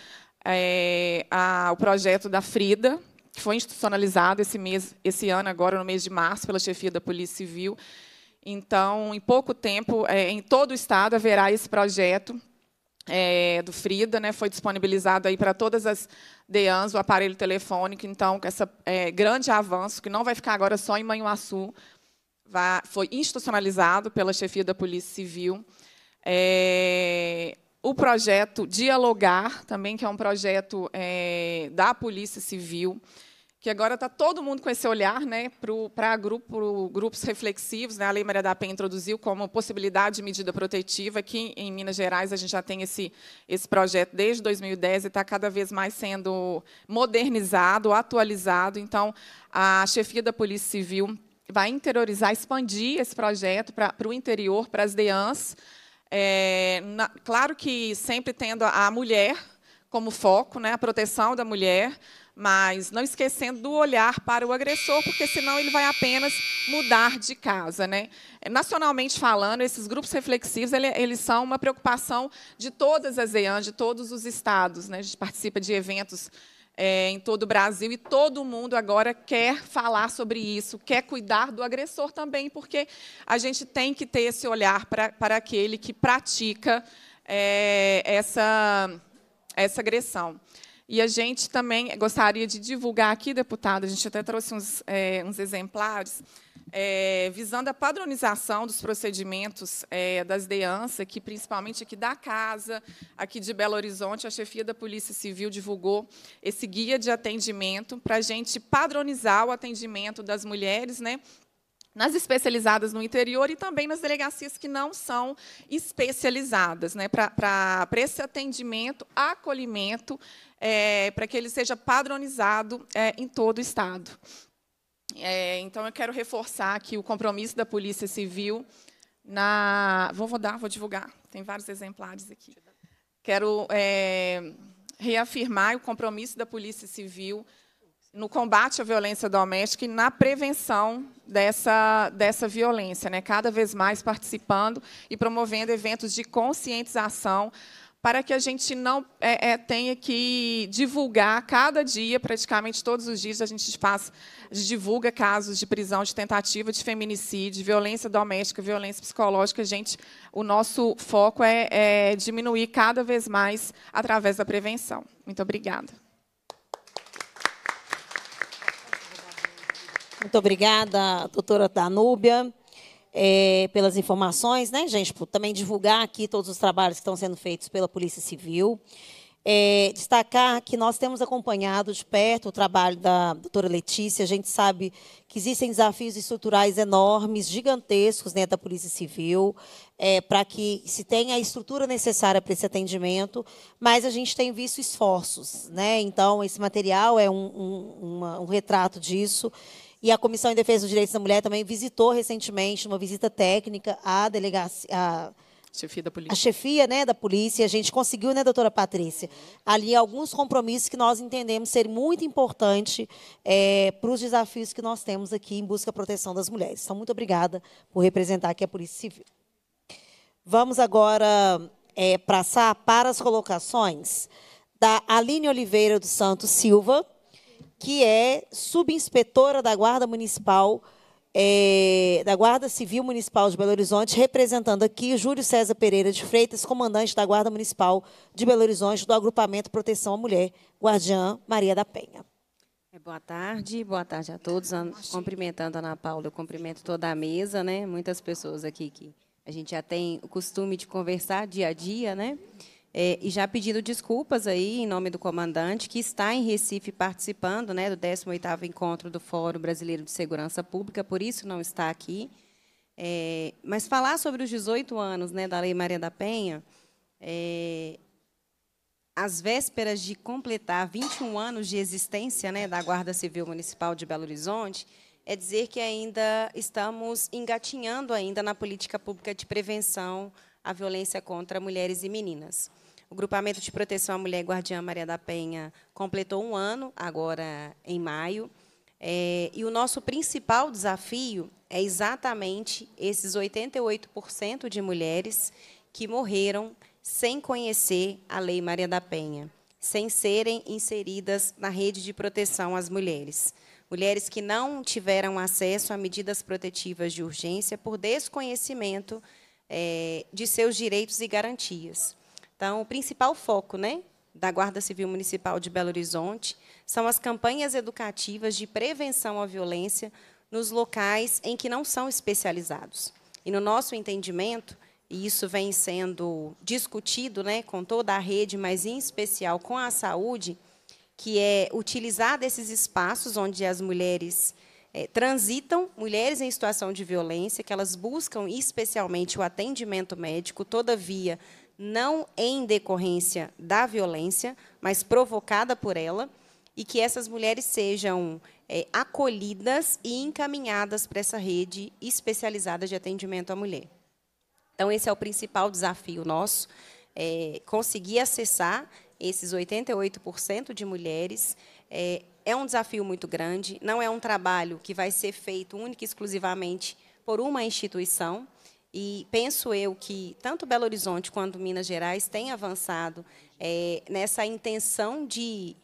é, a, o projeto da Frida, que foi institucionalizado esse, mês, esse ano, agora no mês de março, pela chefia da Polícia Civil. Então, em pouco tempo, é, em todo o Estado, haverá esse projeto é, do Frida, né, foi disponibilizado aí para todas as DEANs, o aparelho telefônico, então, com esse é, grande avanço, que não vai ficar agora só em Manhuaçu, vai, foi institucionalizado pela chefia da Polícia Civil. É, o projeto Dialogar, também, que é um projeto é, da Polícia Civil, que agora está todo mundo com esse olhar né, para grupo, grupos reflexivos. Né? A Lei Maria da Penha introduziu como possibilidade de medida protetiva. Aqui em Minas Gerais, a gente já tem esse, esse projeto desde 2010 e está cada vez mais sendo modernizado, atualizado. Então, a chefia da Polícia Civil vai interiorizar, expandir esse projeto para, para o interior, para as DEANs. É, na, claro que sempre tendo a mulher como foco, né, a proteção da mulher, mas não esquecendo do olhar para o agressor, porque senão ele vai apenas mudar de casa. Né? Nacionalmente falando, esses grupos reflexivos é, eles são uma preocupação de todas as EAN, de todos os estados. Né? A gente participa de eventos é, em todo o Brasil e todo mundo agora quer falar sobre isso, quer cuidar do agressor também, porque a gente tem que ter esse olhar para, para aquele que pratica é, essa essa agressão. E a gente também gostaria de divulgar aqui, deputado, a gente até trouxe uns, é, uns exemplares, é, visando a padronização dos procedimentos é, das DEANS, que principalmente aqui da Casa, aqui de Belo Horizonte, a chefia da Polícia Civil divulgou esse guia de atendimento para a gente padronizar o atendimento das mulheres, né, nas especializadas no interior e também nas delegacias que não são especializadas, né, para esse atendimento, acolhimento, é, para que ele seja padronizado é, em todo o Estado. É, então, eu quero reforçar aqui o compromisso da Polícia Civil na... Vou, vou dar, vou divulgar, tem vários exemplares aqui. Quero é, reafirmar o compromisso da Polícia Civil no combate à violência doméstica e na prevenção dessa, dessa violência, né? cada vez mais participando e promovendo eventos de conscientização para que a gente não é, é, tenha que divulgar cada dia, praticamente todos os dias, a gente faz, a gente divulga casos de prisão, de tentativa de feminicídio, violência doméstica, violência psicológica. A gente, o nosso foco é, é diminuir cada vez mais através da prevenção. Muito obrigada. Muito obrigada, doutora Danúbia, é, pelas informações, né, gente? Por também divulgar aqui todos os trabalhos que estão sendo feitos pela Polícia Civil. É, destacar que nós temos acompanhado de perto o trabalho da doutora Letícia. A gente sabe que existem desafios estruturais enormes, gigantescos dentro né, da Polícia Civil, é, para que se tenha a estrutura necessária para esse atendimento, mas a gente tem visto esforços. Né? Então, esse material é um, um, uma, um retrato disso. E a Comissão em Defesa dos Direitos da Mulher também visitou recentemente, numa visita técnica, a delegacia. à chefia da polícia. A chefia né, da polícia. A gente conseguiu, né, doutora Patrícia? Ali alguns compromissos que nós entendemos ser muito importante é, para os desafios que nós temos aqui em busca da proteção das mulheres. Então, muito obrigada por representar aqui a Polícia Civil. Vamos agora é, passar para as colocações da Aline Oliveira dos Santos Silva que é subinspetora da Guarda Municipal, é, da Guarda Civil Municipal de Belo Horizonte, representando aqui Júlio César Pereira de Freitas, comandante da Guarda Municipal de Belo Horizonte, do Agrupamento Proteção à Mulher, Guardiã Maria da Penha. É, boa tarde, boa tarde a todos. Cumprimentando a Ana Paula, eu cumprimento toda a mesa, né? Muitas pessoas aqui que a gente já tem o costume de conversar dia a dia, né? É, e já pedindo desculpas aí em nome do comandante, que está em Recife participando né, do 18º Encontro do Fórum Brasileiro de Segurança Pública, por isso não está aqui. É, mas falar sobre os 18 anos né, da Lei Maria da Penha, é, às vésperas de completar 21 anos de existência né, da Guarda Civil Municipal de Belo Horizonte, é dizer que ainda estamos engatinhando ainda na política pública de prevenção à violência contra mulheres e meninas. O Grupamento de Proteção à Mulher Guardiã Maria da Penha completou um ano, agora em maio. É, e o nosso principal desafio é exatamente esses 88% de mulheres que morreram sem conhecer a Lei Maria da Penha, sem serem inseridas na rede de proteção às mulheres. Mulheres que não tiveram acesso a medidas protetivas de urgência por desconhecimento é, de seus direitos e garantias. Então, o principal foco né, da Guarda Civil Municipal de Belo Horizonte são as campanhas educativas de prevenção à violência nos locais em que não são especializados. E, no nosso entendimento, e isso vem sendo discutido né, com toda a rede, mas em especial com a saúde, que é utilizar desses espaços onde as mulheres é, transitam, mulheres em situação de violência, que elas buscam especialmente o atendimento médico, todavia não em decorrência da violência, mas provocada por ela, e que essas mulheres sejam é, acolhidas e encaminhadas para essa rede especializada de atendimento à mulher. Então, esse é o principal desafio nosso, é, conseguir acessar esses 88% de mulheres. É, é um desafio muito grande, não é um trabalho que vai ser feito única e exclusivamente por uma instituição, e penso eu que tanto Belo Horizonte quanto Minas Gerais têm avançado é, nessa intenção de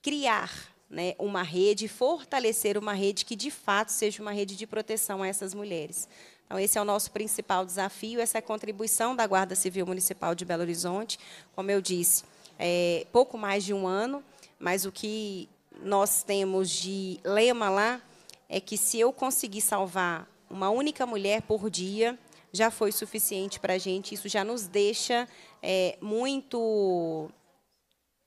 criar né, uma rede, fortalecer uma rede que de fato seja uma rede de proteção a essas mulheres. Então, esse é o nosso principal desafio, essa é a contribuição da Guarda Civil Municipal de Belo Horizonte. Como eu disse, é pouco mais de um ano, mas o que nós temos de lema lá é que se eu conseguir salvar uma única mulher por dia, já foi suficiente para a gente, isso já nos deixa é, muito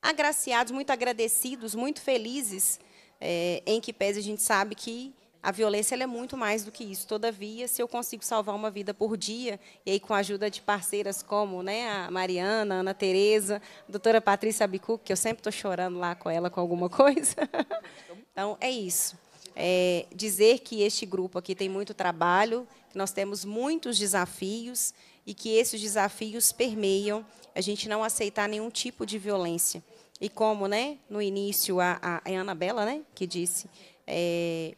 agraciados, muito agradecidos, muito felizes, é, em que pese a gente sabe que a violência é muito mais do que isso. Todavia, se eu consigo salvar uma vida por dia, e aí com a ajuda de parceiras como né, a Mariana, a Ana Tereza, a doutora Patrícia Abicu, que eu sempre estou chorando lá com ela com alguma coisa. Então, é isso é, dizer que este grupo aqui tem muito trabalho, que nós temos muitos desafios e que esses desafios permeiam a gente não aceitar nenhum tipo de violência. E como, né, no início a, a, Bela, Anabela, né, que disse é,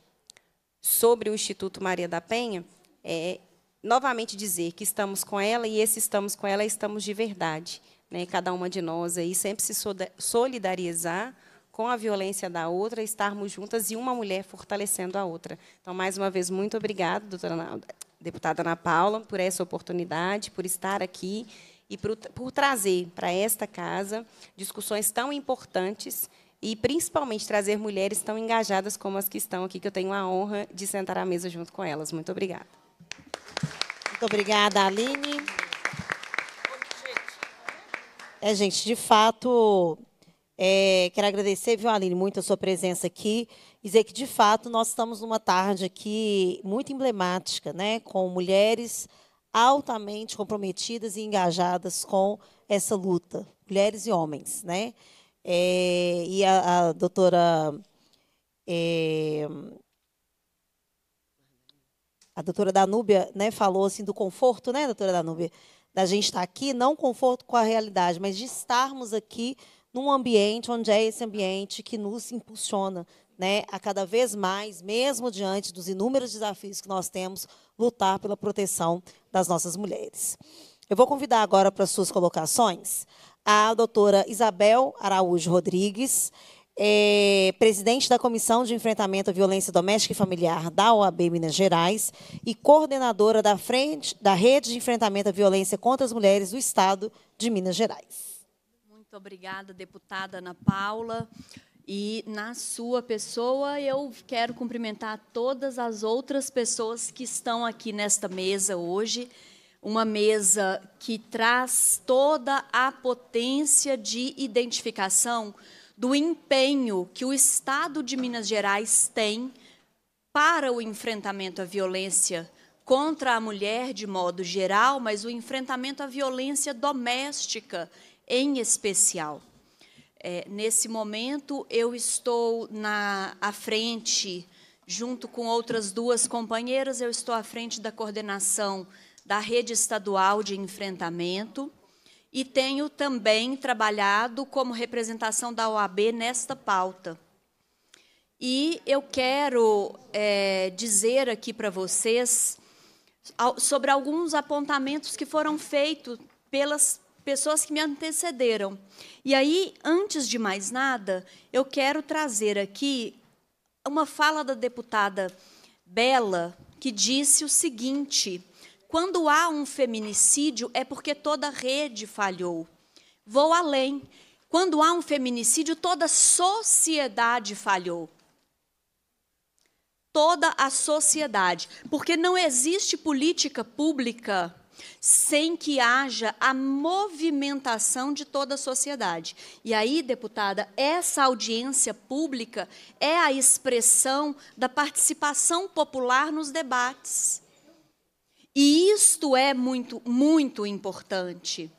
sobre o Instituto Maria da Penha, é, novamente dizer que estamos com ela e esse estamos com ela estamos de verdade, né, cada uma de nós aí sempre se solidarizar com a violência da outra, estarmos juntas e uma mulher fortalecendo a outra. Então, mais uma vez, muito obrigada, doutora, deputada Ana Paula, por essa oportunidade, por estar aqui e por, por trazer para esta casa discussões tão importantes e, principalmente, trazer mulheres tão engajadas como as que estão aqui, que eu tenho a honra de sentar à mesa junto com elas. Muito obrigada. Muito obrigada, Aline. É, gente, de fato, é, quero agradecer, viu, Aline, muito a sua presença aqui. Dizer que, de fato, nós estamos numa tarde aqui muito emblemática, né? com mulheres altamente comprometidas e engajadas com essa luta, mulheres e homens. Né? É, e a, a doutora. É, a doutora Danúbia né, falou assim do conforto, né, doutora Danúbia? Da gente estar aqui, não conforto com a realidade, mas de estarmos aqui num ambiente onde é esse ambiente que nos impulsiona né, a cada vez mais, mesmo diante dos inúmeros desafios que nós temos, lutar pela proteção das nossas mulheres. Eu vou convidar agora para suas colocações a doutora Isabel Araújo Rodrigues, é, presidente da Comissão de Enfrentamento à Violência Doméstica e Familiar da OAB Minas Gerais e coordenadora da, frente, da Rede de Enfrentamento à Violência contra as Mulheres do Estado de Minas Gerais. Muito obrigada, deputada Ana Paula. E, na sua pessoa, eu quero cumprimentar todas as outras pessoas que estão aqui nesta mesa hoje, uma mesa que traz toda a potência de identificação do empenho que o Estado de Minas Gerais tem para o enfrentamento à violência contra a mulher de modo geral, mas o enfrentamento à violência doméstica em especial. É, nesse momento, eu estou na, à frente, junto com outras duas companheiras, eu estou à frente da coordenação da Rede Estadual de Enfrentamento e tenho também trabalhado como representação da OAB nesta pauta. E eu quero é, dizer aqui para vocês sobre alguns apontamentos que foram feitos pelas pessoas que me antecederam. E aí, antes de mais nada, eu quero trazer aqui uma fala da deputada Bela, que disse o seguinte: quando há um feminicídio, é porque toda a rede falhou. Vou além. Quando há um feminicídio, toda a sociedade falhou toda a sociedade, porque não existe política pública sem que haja a movimentação de toda a sociedade. E aí, deputada, essa audiência pública é a expressão da participação popular nos debates. E isto é muito, muito importante.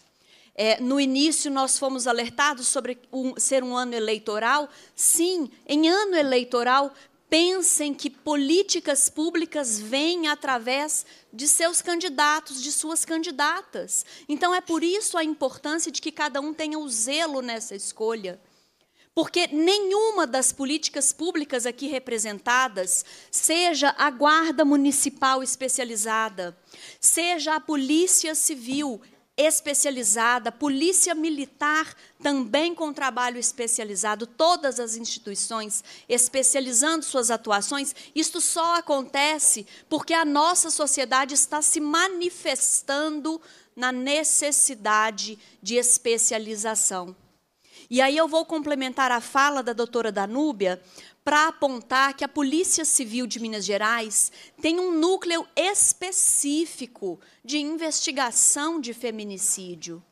É, no início, nós fomos alertados sobre um, ser um ano eleitoral. Sim, em ano eleitoral, pensem que políticas públicas vêm através de seus candidatos, de suas candidatas. Então, é por isso a importância de que cada um tenha o zelo nessa escolha. Porque nenhuma das políticas públicas aqui representadas, seja a Guarda Municipal Especializada, seja a Polícia Civil, especializada, polícia militar também com trabalho especializado, todas as instituições especializando suas atuações. Isto só acontece porque a nossa sociedade está se manifestando na necessidade de especialização. E aí eu vou complementar a fala da doutora Danúbia para apontar que a Polícia Civil de Minas Gerais tem um núcleo específico de investigação de feminicídio.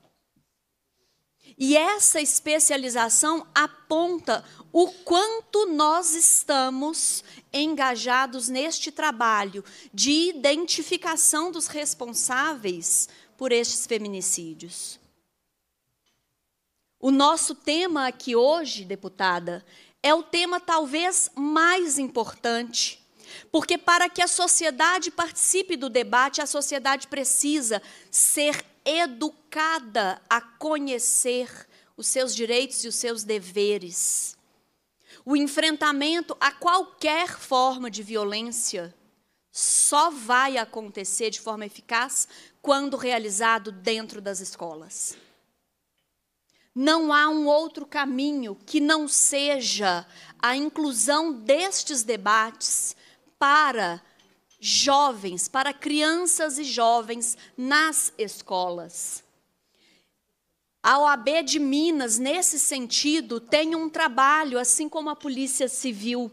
E essa especialização aponta o quanto nós estamos engajados neste trabalho de identificação dos responsáveis por estes feminicídios. O nosso tema aqui hoje, deputada, é o tema talvez mais importante, porque para que a sociedade participe do debate, a sociedade precisa ser educada a conhecer os seus direitos e os seus deveres. O enfrentamento a qualquer forma de violência só vai acontecer de forma eficaz quando realizado dentro das escolas. Não há um outro caminho que não seja a inclusão destes debates para jovens, para crianças e jovens nas escolas. A OAB de Minas, nesse sentido, tem um trabalho, assim como a Polícia Civil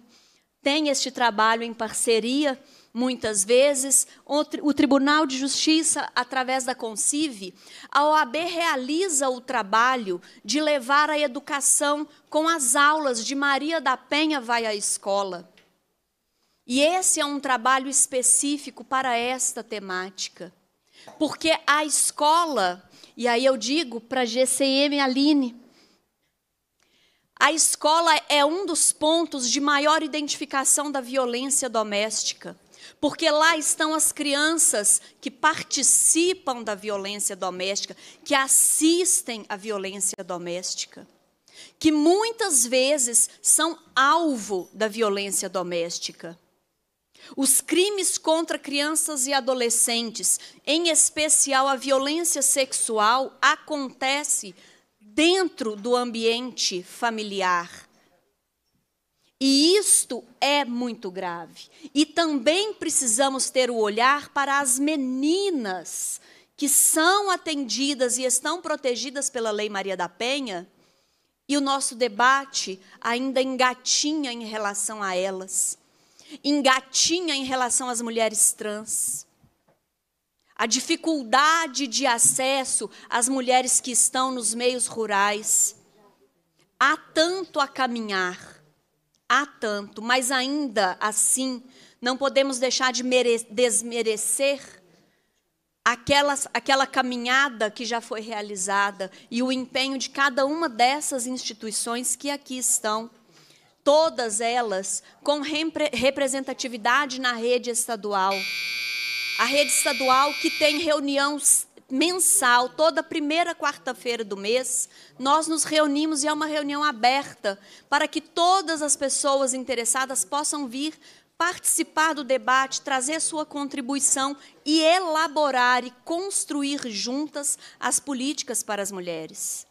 tem este trabalho em parceria muitas vezes. O Tribunal de Justiça, através da Concive, a OAB realiza o trabalho de levar a educação com as aulas de Maria da Penha vai à escola. E esse é um trabalho específico para esta temática. Porque a escola, e aí eu digo para a GCM Aline, a escola é um dos pontos de maior identificação da violência doméstica porque lá estão as crianças que participam da violência doméstica, que assistem à violência doméstica, que muitas vezes são alvo da violência doméstica. Os crimes contra crianças e adolescentes, em especial a violência sexual, acontece dentro do ambiente familiar, e isto é muito grave. E também precisamos ter o olhar para as meninas que são atendidas e estão protegidas pela Lei Maria da Penha, e o nosso debate ainda engatinha em relação a elas, engatinha em relação às mulheres trans. A dificuldade de acesso às mulheres que estão nos meios rurais. Há tanto a caminhar há tanto, mas ainda assim não podemos deixar de desmerecer aquela, aquela caminhada que já foi realizada e o empenho de cada uma dessas instituições que aqui estão. Todas elas com repre representatividade na rede estadual. A rede estadual que tem reuniões mensal, toda primeira quarta-feira do mês, nós nos reunimos e é uma reunião aberta para que todas as pessoas interessadas possam vir participar do debate, trazer sua contribuição e elaborar e construir juntas as políticas para as mulheres.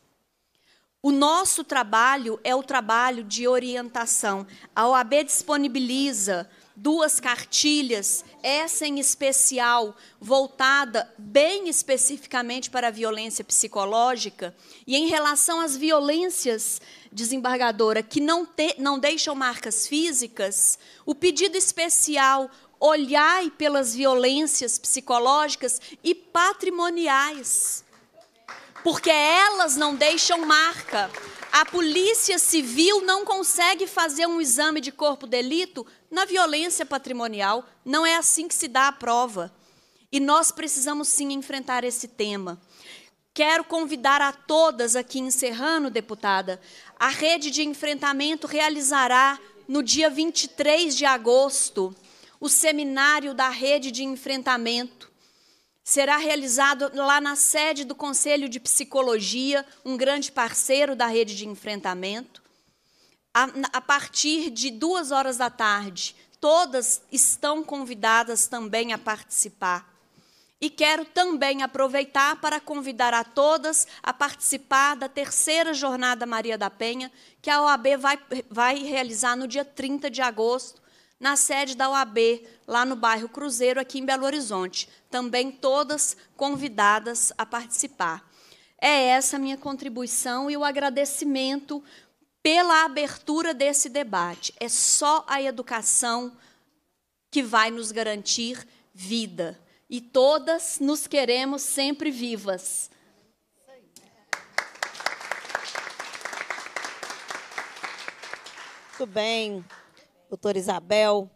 O nosso trabalho é o trabalho de orientação. A OAB disponibiliza duas cartilhas, essa em especial, voltada bem especificamente para a violência psicológica, e em relação às violências, desembargadora, que não, te, não deixam marcas físicas, o pedido especial olhai pelas violências psicológicas e patrimoniais. Porque elas não deixam marca. A polícia civil não consegue fazer um exame de corpo delito na violência patrimonial, não é assim que se dá a prova. E nós precisamos sim enfrentar esse tema. Quero convidar a todas aqui, encerrando, deputada, a rede de enfrentamento realizará no dia 23 de agosto o seminário da rede de enfrentamento. Será realizado lá na sede do Conselho de Psicologia, um grande parceiro da rede de enfrentamento a, a partir de duas horas da tarde. Todas estão convidadas também a participar. E quero também aproveitar para convidar a todas a participar da terceira Jornada Maria da Penha, que a OAB vai, vai realizar no dia 30 de agosto, na sede da OAB, lá no bairro Cruzeiro, aqui em Belo Horizonte. Também todas convidadas a participar. É essa a minha contribuição e o agradecimento pela abertura desse debate. É só a educação que vai nos garantir vida. E todas nos queremos sempre vivas. Muito bem, doutora Isabel,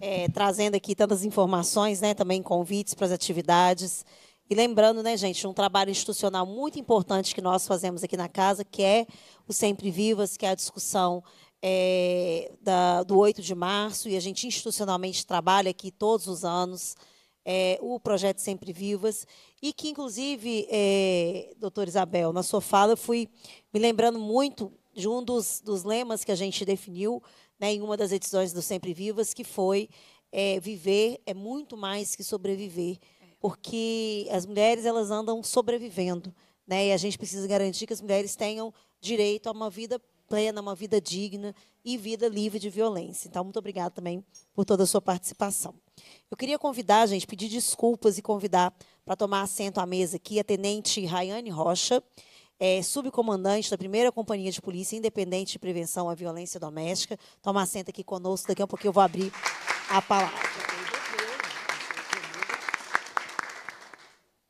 é, trazendo aqui tantas informações, né, também convites para as atividades. E lembrando, né, gente, um trabalho institucional muito importante que nós fazemos aqui na casa, que é o Sempre Vivas, que é a discussão é, da, do 8 de março, e a gente institucionalmente trabalha aqui todos os anos é, o projeto Sempre Vivas, e que, inclusive, é, doutora Isabel, na sua fala, eu fui me lembrando muito de um dos, dos lemas que a gente definiu né, em uma das edições do Sempre Vivas, que foi é, viver é muito mais que sobreviver, porque as mulheres elas andam sobrevivendo, né, e a gente precisa garantir que as mulheres tenham direito a uma vida plena, uma vida digna e vida livre de violência. Então, muito obrigada também por toda a sua participação. Eu queria convidar, gente, pedir desculpas e convidar para tomar assento à mesa aqui a Tenente Rayane Rocha, é, subcomandante da primeira companhia de polícia independente de prevenção à violência doméstica. Toma assento aqui conosco, daqui a pouquinho eu vou abrir a palavra.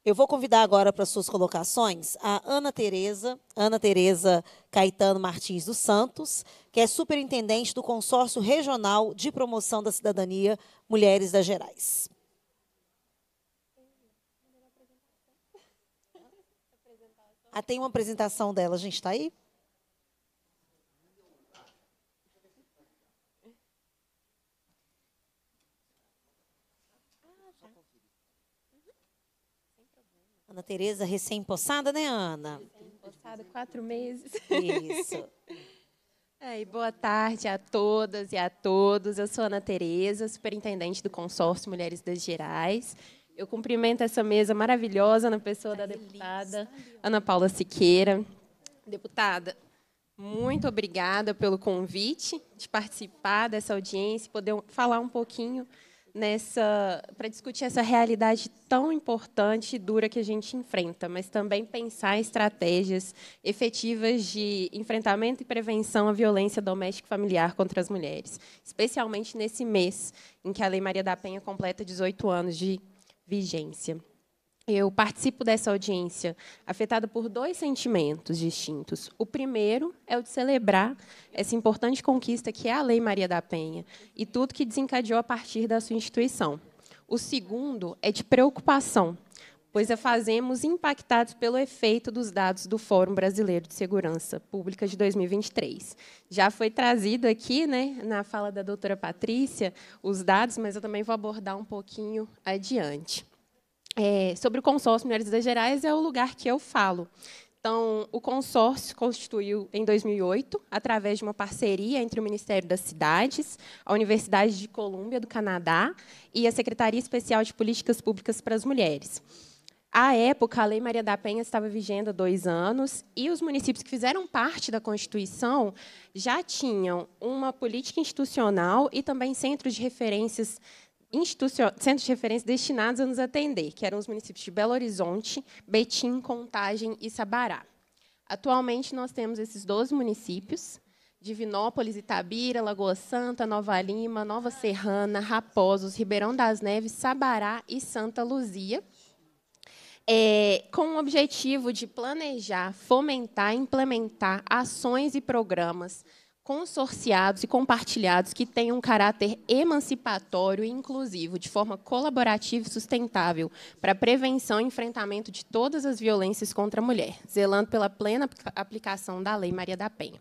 Eu vou convidar agora para suas colocações a Ana Tereza, Ana Teresa Caetano Martins dos Santos, que é superintendente do Consórcio Regional de Promoção da Cidadania Mulheres das Gerais. Ah, tem uma apresentação dela, a gente está aí? Ana Tereza, recém-possada, né, Ana? Recém-possada, quatro meses. Isso. É, e boa tarde a todas e a todos. Eu sou Ana Tereza, superintendente do Consórcio Mulheres das Gerais. Eu cumprimento essa mesa maravilhosa na pessoa da deputada Ana Paula Siqueira. Deputada, muito obrigada pelo convite de participar dessa audiência, poder falar um pouquinho nessa para discutir essa realidade tão importante e dura que a gente enfrenta, mas também pensar estratégias efetivas de enfrentamento e prevenção à violência doméstica e familiar contra as mulheres, especialmente nesse mês em que a Lei Maria da Penha completa 18 anos de vigência eu participo dessa audiência afetada por dois sentimentos distintos. O primeiro é o de celebrar essa importante conquista que é a Lei Maria da Penha e tudo que desencadeou a partir da sua instituição. O segundo é de preocupação, pois a fazemos impactados pelo efeito dos dados do Fórum Brasileiro de Segurança Pública de 2023. Já foi trazido aqui, né, na fala da doutora Patrícia, os dados, mas eu também vou abordar um pouquinho adiante é, sobre o consórcio Mulheres das Gerais é o lugar que eu falo. Então, o consórcio constituiu em 2008, através de uma parceria entre o Ministério das Cidades, a Universidade de Colômbia do Canadá e a Secretaria Especial de Políticas Públicas para as Mulheres. À época, a Lei Maria da Penha estava vigendo há dois anos e os municípios que fizeram parte da Constituição já tinham uma política institucional e também centros de referências centros de referência destinados a nos atender, que eram os municípios de Belo Horizonte, Betim, Contagem e Sabará. Atualmente, nós temos esses 12 municípios, Divinópolis, Itabira, Lagoa Santa, Nova Lima, Nova Serrana, Raposos, Ribeirão das Neves, Sabará e Santa Luzia, é, com o objetivo de planejar, fomentar, implementar ações e programas consorciados e compartilhados que tenham um caráter emancipatório e inclusivo, de forma colaborativa e sustentável, para prevenção e enfrentamento de todas as violências contra a mulher, zelando pela plena aplicação da Lei Maria da Penha.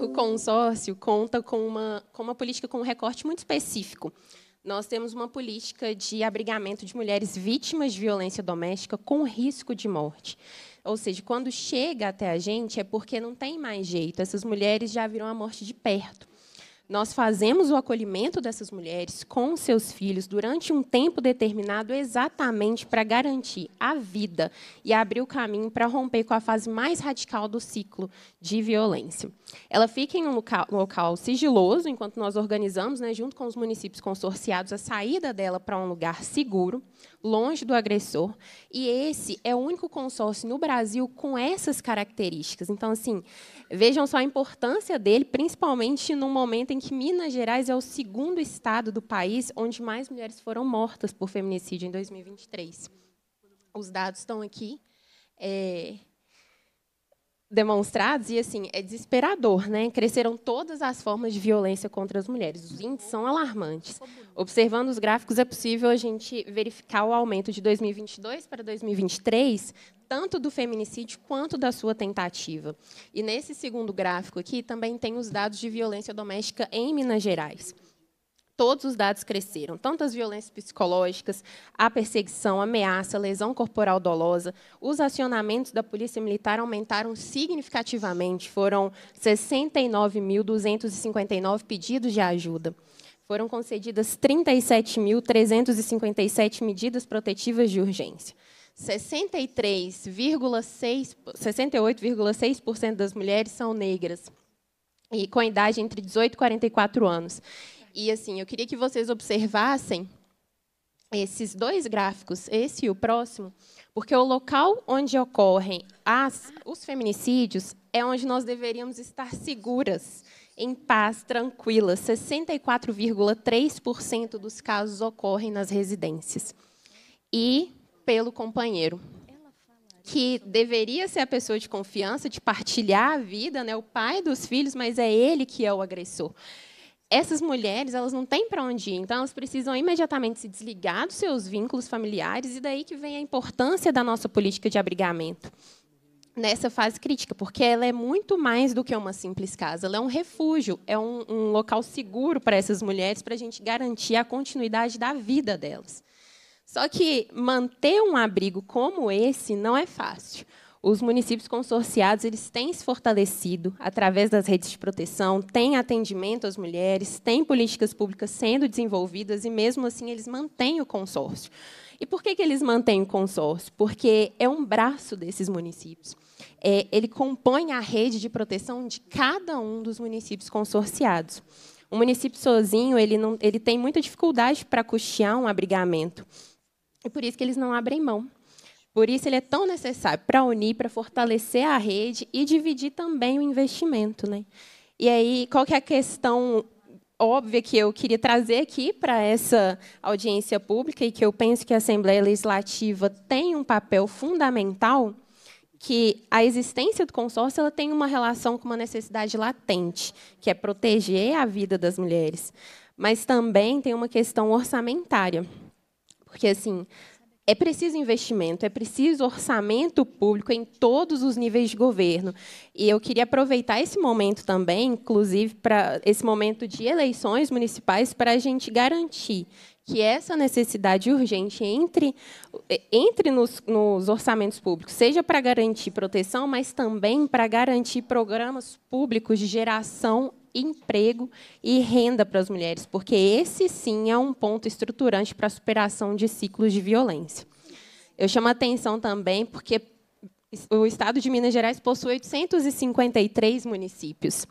O consórcio conta com uma, com uma política com um recorte muito específico, nós temos uma política de abrigamento de mulheres vítimas de violência doméstica com risco de morte. Ou seja, quando chega até a gente é porque não tem mais jeito. Essas mulheres já viram a morte de perto. Nós fazemos o acolhimento dessas mulheres com seus filhos durante um tempo determinado, exatamente para garantir a vida e abrir o caminho para romper com a fase mais radical do ciclo de violência. Ela fica em um local, um local sigiloso, enquanto nós organizamos, né, junto com os municípios consorciados, a saída dela para um lugar seguro, longe do agressor. E esse é o único consórcio no Brasil com essas características. Então, assim, vejam só a importância dele, principalmente no momento em que Minas Gerais é o segundo estado do país onde mais mulheres foram mortas por feminicídio em 2023. Os dados estão aqui. É demonstrados e assim é desesperador, né? Cresceram todas as formas de violência contra as mulheres. Os índices são alarmantes. Observando os gráficos é possível a gente verificar o aumento de 2022 para 2023 tanto do feminicídio quanto da sua tentativa. E nesse segundo gráfico aqui também tem os dados de violência doméstica em Minas Gerais todos os dados cresceram, tanto as violências psicológicas, a perseguição, a ameaça, a lesão corporal dolosa, os acionamentos da Polícia Militar aumentaram significativamente, foram 69.259 pedidos de ajuda. Foram concedidas 37.357 medidas protetivas de urgência. 68,6% das mulheres são negras e com idade entre 18 e 44 anos. E assim, eu queria que vocês observassem esses dois gráficos, esse e o próximo, porque o local onde ocorrem as, os feminicídios é onde nós deveríamos estar seguras, em paz, tranquilas. 64,3% dos casos ocorrem nas residências. E pelo companheiro, que deveria ser a pessoa de confiança, de partilhar a vida, né, o pai dos filhos, mas é ele que é o agressor essas mulheres elas não têm para onde ir, então elas precisam imediatamente se desligar dos seus vínculos familiares e daí que vem a importância da nossa política de abrigamento nessa fase crítica, porque ela é muito mais do que uma simples casa, ela é um refúgio, é um, um local seguro para essas mulheres para a gente garantir a continuidade da vida delas. Só que manter um abrigo como esse não é fácil os municípios consorciados eles têm se fortalecido através das redes de proteção, têm atendimento às mulheres, têm políticas públicas sendo desenvolvidas e, mesmo assim, eles mantêm o consórcio. E por que, que eles mantêm o consórcio? Porque é um braço desses municípios. É, ele compõe a rede de proteção de cada um dos municípios consorciados. O município sozinho ele, não, ele tem muita dificuldade para custear um abrigamento. E por isso que eles não abrem mão por isso, ele é tão necessário para unir, para fortalecer a rede e dividir também o investimento. Né? E aí, qual que é a questão óbvia que eu queria trazer aqui para essa audiência pública e que eu penso que a Assembleia Legislativa tem um papel fundamental, que a existência do consórcio ela tem uma relação com uma necessidade latente, que é proteger a vida das mulheres, mas também tem uma questão orçamentária. Porque assim, é preciso investimento, é preciso orçamento público em todos os níveis de governo. E eu queria aproveitar esse momento também, inclusive para esse momento de eleições municipais, para a gente garantir que essa necessidade urgente entre, entre nos, nos orçamentos públicos, seja para garantir proteção, mas também para garantir programas públicos de geração emprego e renda para as mulheres, porque esse sim é um ponto estruturante para a superação de ciclos de violência. Eu chamo a atenção também porque o estado de Minas Gerais possui 853 municípios.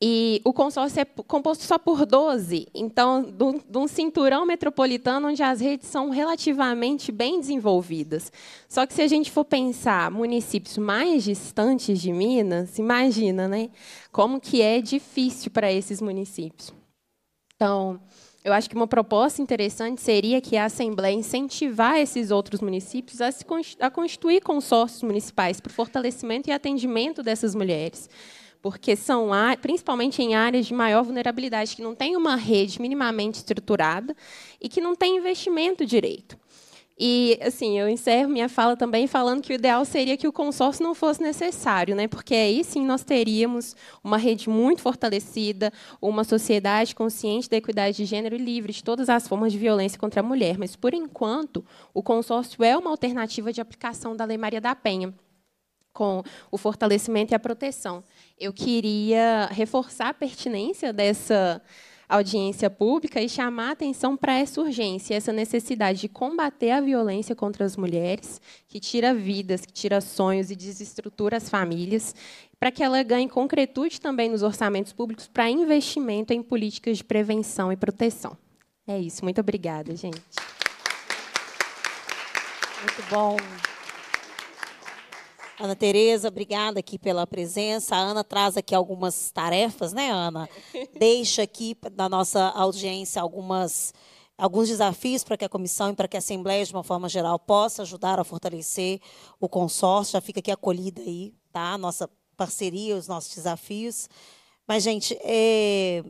E o consórcio é composto só por 12, então, de um cinturão metropolitano onde as redes são relativamente bem desenvolvidas. Só que se a gente for pensar municípios mais distantes de Minas, imagina, né? Como que é difícil para esses municípios. Então, eu acho que uma proposta interessante seria que a Assembleia incentivar esses outros municípios a, se, a constituir consórcios municipais para o fortalecimento e atendimento dessas mulheres porque são principalmente em áreas de maior vulnerabilidade, que não tem uma rede minimamente estruturada e que não tem investimento direito. E, assim, eu encerro minha fala também falando que o ideal seria que o consórcio não fosse necessário, né? porque aí sim nós teríamos uma rede muito fortalecida, uma sociedade consciente da equidade de gênero e livre de todas as formas de violência contra a mulher. Mas, por enquanto, o consórcio é uma alternativa de aplicação da Lei Maria da Penha, com o fortalecimento e a proteção eu queria reforçar a pertinência dessa audiência pública e chamar a atenção para essa urgência, essa necessidade de combater a violência contra as mulheres, que tira vidas, que tira sonhos e desestrutura as famílias, para que ela ganhe concretude também nos orçamentos públicos para investimento em políticas de prevenção e proteção. É isso. Muito obrigada, gente. Muito bom. Ana Tereza, obrigada aqui pela presença. A Ana traz aqui algumas tarefas, né, Ana? Deixa aqui na nossa audiência algumas alguns desafios para que a comissão e para que a Assembleia, de uma forma geral, possa ajudar a fortalecer o consórcio. Já fica aqui acolhida aí, tá? A nossa parceria, os nossos desafios. Mas, gente, é,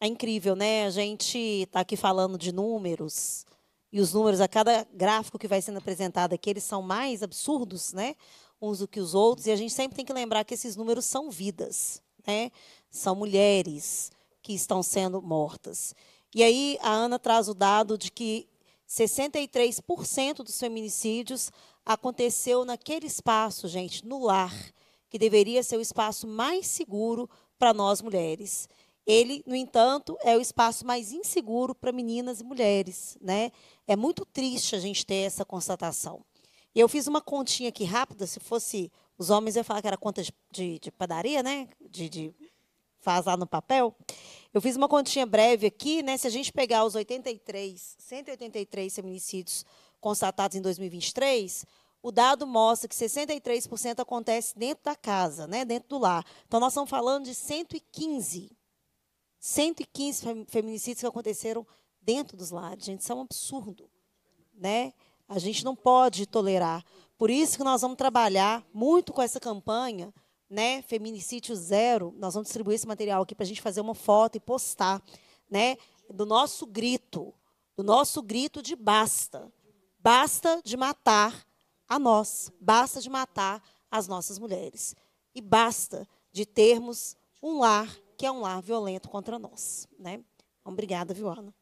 é incrível, né? A gente está aqui falando de números, e os números, a cada gráfico que vai sendo apresentado aqui, eles são mais absurdos, né? uns do que os outros, e a gente sempre tem que lembrar que esses números são vidas, né? São mulheres que estão sendo mortas. E aí a Ana traz o dado de que 63% dos feminicídios aconteceu naquele espaço, gente, no lar, que deveria ser o espaço mais seguro para nós mulheres. Ele, no entanto, é o espaço mais inseguro para meninas e mulheres, né? É muito triste a gente ter essa constatação. E eu fiz uma continha aqui rápida, se fosse os homens, eu ia falar que era conta de, de, de padaria, né? De, de faz lá no papel. Eu fiz uma continha breve aqui, né? Se a gente pegar os 83, 183 feminicídios constatados em 2023, o dado mostra que 63% acontece dentro da casa, né? dentro do lar. Então, nós estamos falando de 115. 115 feminicídios que aconteceram dentro dos lares. Gente, isso é um absurdo. Né? A gente não pode tolerar. Por isso que nós vamos trabalhar muito com essa campanha, né? Feminicídio Zero. Nós vamos distribuir esse material aqui para a gente fazer uma foto e postar, né? Do nosso grito, do nosso grito de basta. Basta de matar a nós. Basta de matar as nossas mulheres. E basta de termos um lar que é um lar violento contra nós. Né? Obrigada, viu, Ana?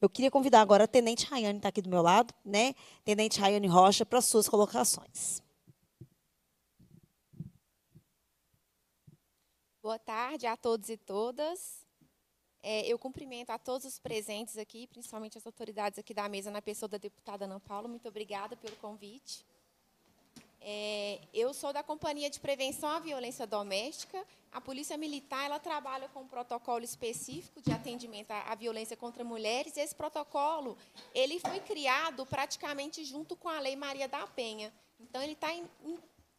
Eu queria convidar agora a Tenente Rayane, está aqui do meu lado, né? Tenente Rayane Rocha, para suas colocações. Boa tarde a todos e todas. É, eu cumprimento a todos os presentes aqui, principalmente as autoridades aqui da mesa, na pessoa da deputada Ana Paula. Muito obrigada pelo convite. É, eu sou da Companhia de Prevenção à Violência Doméstica. A Polícia Militar ela trabalha com um protocolo específico de atendimento à, à violência contra mulheres. esse protocolo ele foi criado praticamente junto com a Lei Maria da Penha. Então, ele está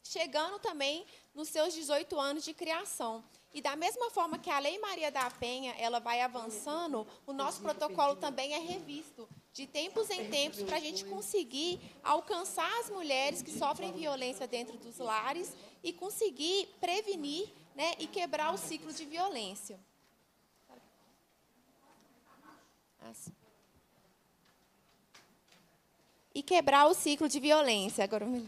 chegando também nos seus 18 anos de criação. E da mesma forma que a Lei Maria da Penha ela vai avançando, o nosso protocolo também é revisto de tempos em tempos para a gente conseguir alcançar as mulheres que sofrem violência dentro dos lares e conseguir prevenir né, e quebrar o ciclo de violência. E quebrar o ciclo de violência. Agora melhor.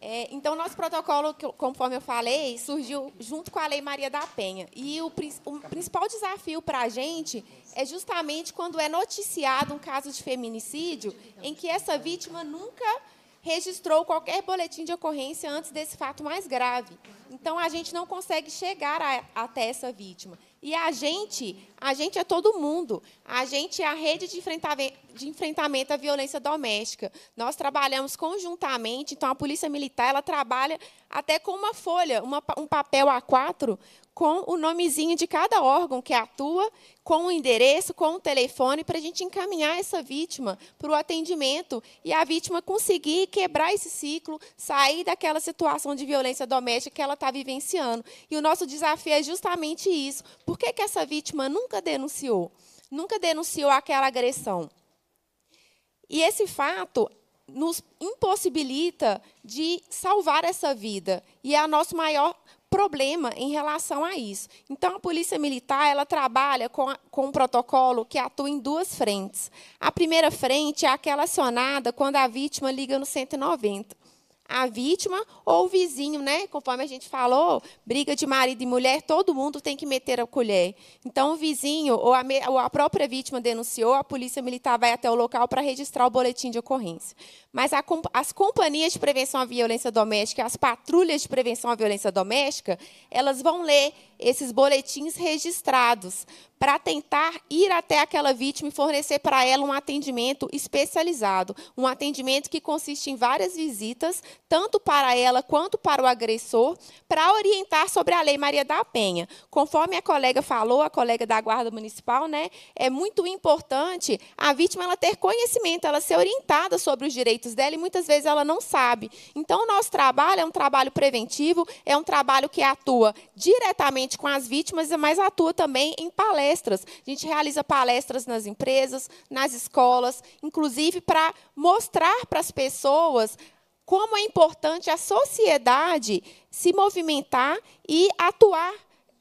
É, então, nosso protocolo, conforme eu falei, surgiu junto com a Lei Maria da Penha. E o, o principal desafio para a gente é justamente quando é noticiado um caso de feminicídio em que essa vítima nunca registrou qualquer boletim de ocorrência antes desse fato mais grave. Então, a gente não consegue chegar a, até essa vítima. E a gente, a gente é todo mundo. A gente é a rede de enfrentamento, de enfrentamento à violência doméstica. Nós trabalhamos conjuntamente, então a Polícia Militar ela trabalha até com uma folha, uma, um papel A4, com o nomezinho de cada órgão que atua, com o endereço, com o telefone, para a gente encaminhar essa vítima para o atendimento e a vítima conseguir quebrar esse ciclo, sair daquela situação de violência doméstica que ela está vivenciando. E o nosso desafio é justamente isso. Por que, que essa vítima nunca denunciou? Nunca denunciou aquela agressão? E esse fato nos impossibilita de salvar essa vida. E é o nosso maior problema em relação a isso. Então, a Polícia Militar ela trabalha com, a, com um protocolo que atua em duas frentes. A primeira frente é aquela acionada quando a vítima liga no 190. A vítima ou o vizinho, né? Conforme a gente falou, briga de marido e mulher, todo mundo tem que meter a colher. Então, o vizinho ou a, ou a própria vítima denunciou, a polícia militar vai até o local para registrar o boletim de ocorrência mas a, as companhias de prevenção à violência doméstica, as patrulhas de prevenção à violência doméstica, elas vão ler esses boletins registrados para tentar ir até aquela vítima e fornecer para ela um atendimento especializado, um atendimento que consiste em várias visitas, tanto para ela quanto para o agressor, para orientar sobre a Lei Maria da Penha. Conforme a colega falou, a colega da Guarda Municipal, né, é muito importante a vítima ela ter conhecimento, ela ser orientada sobre os direitos direitos dela e muitas vezes ela não sabe. Então, o nosso trabalho é um trabalho preventivo, é um trabalho que atua diretamente com as vítimas, mas atua também em palestras. A gente realiza palestras nas empresas, nas escolas, inclusive para mostrar para as pessoas como é importante a sociedade se movimentar e atuar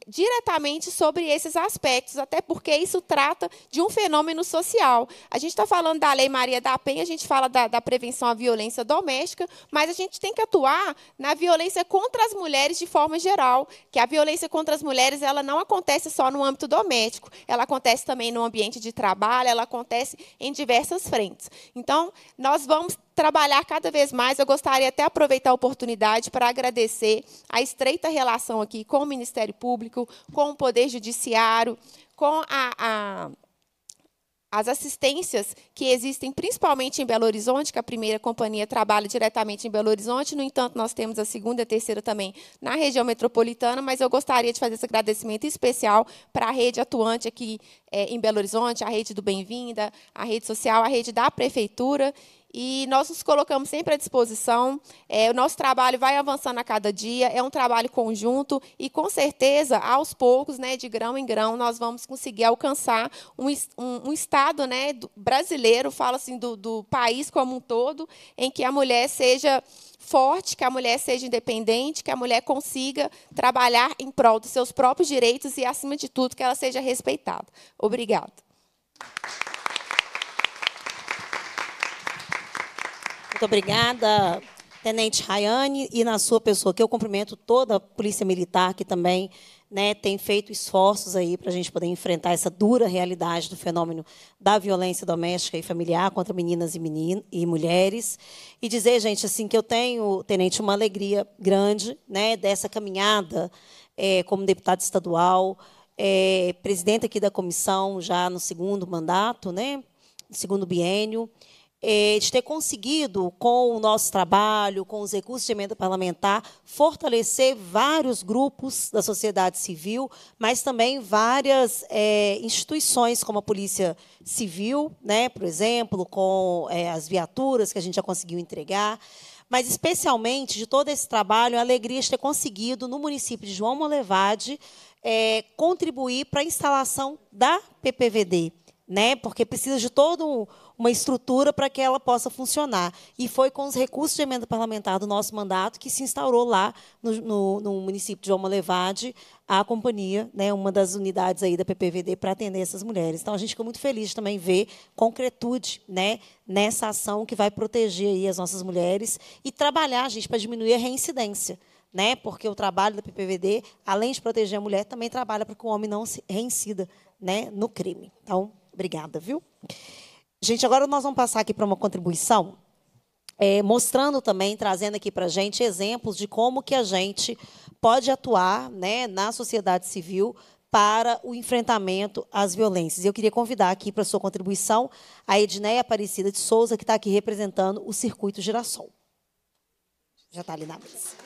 diretamente sobre esses aspectos, até porque isso trata de um fenômeno social. A gente está falando da Lei Maria da Penha, a gente fala da, da, prevenção à violência doméstica, mas a gente tem que atuar na violência contra as mulheres de forma geral, que a violência contra as mulheres ela não acontece só no âmbito doméstico, ela acontece também no ambiente de trabalho, ela acontece em diversas frentes. Então, nós vamos trabalhar cada vez mais. Eu gostaria até aproveitar a oportunidade para agradecer a estreita relação aqui com o Ministério Público, com o Poder Judiciário, com a, a as assistências que existem principalmente em Belo Horizonte, que a primeira companhia trabalha diretamente em Belo Horizonte, no entanto, nós temos a segunda e a terceira também na região metropolitana, mas eu gostaria de fazer esse agradecimento especial para a rede atuante aqui é, em Belo Horizonte, a rede do Bem-vinda, a rede social, a rede da Prefeitura e nós nos colocamos sempre à disposição. É, o nosso trabalho vai avançando a cada dia, é um trabalho conjunto e, com certeza, aos poucos, né, de grão em grão, nós vamos conseguir alcançar um, um, um Estado né, brasileiro, falo assim, do, do país como um todo, em que a mulher seja forte, que a mulher seja independente, que a mulher consiga trabalhar em prol dos seus próprios direitos e, acima de tudo, que ela seja respeitada. Obrigada. Muito obrigada, Tenente Rayane, e na sua pessoa, que eu cumprimento toda a Polícia Militar, que também né, tem feito esforços aí para a gente poder enfrentar essa dura realidade do fenômeno da violência doméstica e familiar contra meninas e, menino, e mulheres. E dizer, gente, assim, que eu tenho, Tenente, uma alegria grande né, dessa caminhada é, como deputado estadual, é, presidente aqui da comissão já no segundo mandato, né, segundo biênio. É, de ter conseguido, com o nosso trabalho, com os recursos de emenda parlamentar, fortalecer vários grupos da sociedade civil, mas também várias é, instituições, como a Polícia Civil, né, por exemplo, com é, as viaturas que a gente já conseguiu entregar. Mas, especialmente, de todo esse trabalho, é a alegria de ter conseguido, no município de João Molevade, é, contribuir para a instalação da PPVD né? Porque precisa de toda uma estrutura para que ela possa funcionar. E foi com os recursos de emenda parlamentar do nosso mandato que se instaurou lá no, no, no município de Alma Levade a companhia, né, uma das unidades aí da PPVD para atender essas mulheres. Então a gente ficou muito feliz também ver concretude, né, nessa ação que vai proteger aí as nossas mulheres e trabalhar, gente, para diminuir a reincidência. Né? Porque o trabalho da PPVD, além de proteger a mulher, também trabalha para que o homem não se reincida né? no crime. Então, Obrigada, viu? Gente, agora nós vamos passar aqui para uma contribuição, é, mostrando também, trazendo aqui para a gente exemplos de como que a gente pode atuar né, na sociedade civil para o enfrentamento às violências. Eu queria convidar aqui para sua contribuição a Edneia Aparecida de Souza, que está aqui representando o Circuito Girassol. Já está ali na mesa.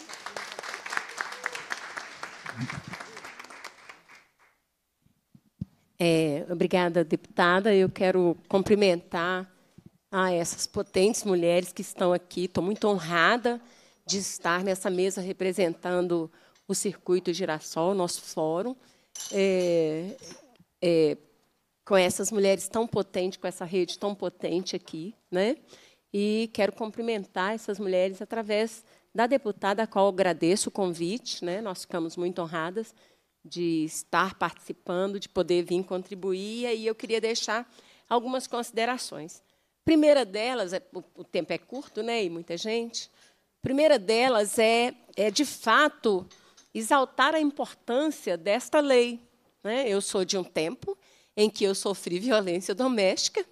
É, obrigada, deputada. Eu quero cumprimentar a ah, essas potentes mulheres que estão aqui. Estou muito honrada de estar nessa mesa representando o Circuito Girassol, nosso fórum, é, é, com essas mulheres tão potentes, com essa rede tão potente aqui. Né? E quero cumprimentar essas mulheres através da deputada, a qual agradeço o convite. Né? Nós ficamos muito honradas de estar participando, de poder vir contribuir, e aí eu queria deixar algumas considerações. Primeira delas, é, o, o tempo é curto, né, e muita gente. Primeira delas é, é de fato exaltar a importância desta lei. Né? Eu sou de um tempo em que eu sofri violência doméstica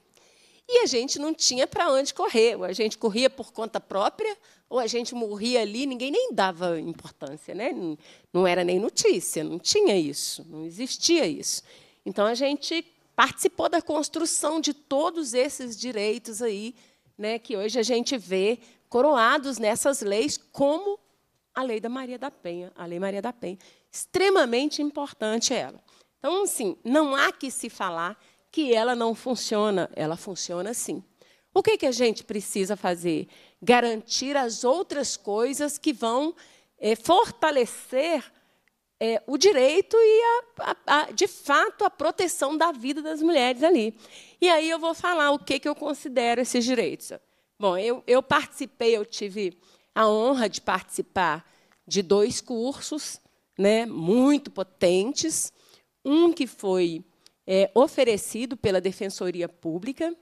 e a gente não tinha para onde correr. A gente corria por conta própria, ou a gente morria ali, ninguém nem dava importância, né? Não era nem notícia, não tinha isso, não existia isso. Então a gente participou da construção de todos esses direitos aí, né, que hoje a gente vê coroados nessas leis, como a lei da Maria da Penha, a lei Maria da Penha, extremamente importante ela. Então, assim, não há que se falar que ela não funciona, ela funciona sim. O que, que a gente precisa fazer? garantir as outras coisas que vão é, fortalecer é, o direito e, a, a, a, de fato, a proteção da vida das mulheres ali. E aí eu vou falar o que, que eu considero esses direitos. Bom, eu, eu participei, eu tive a honra de participar de dois cursos né, muito potentes. Um que foi é, oferecido pela Defensoria Pública,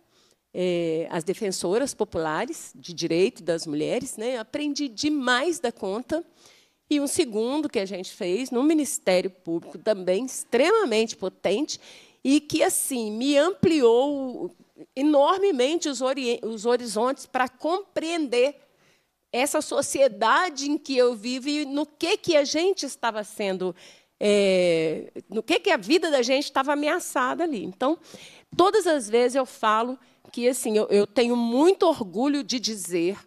é, as defensoras populares de direito das mulheres, né? aprendi demais da conta. E um segundo que a gente fez no Ministério Público, também extremamente potente, e que assim me ampliou enormemente os, os horizontes para compreender essa sociedade em que eu vivo e no que, que a gente estava sendo é, no que, que a vida da gente estava ameaçada ali. Então, todas as vezes eu falo assim, eu, eu tenho muito orgulho de dizer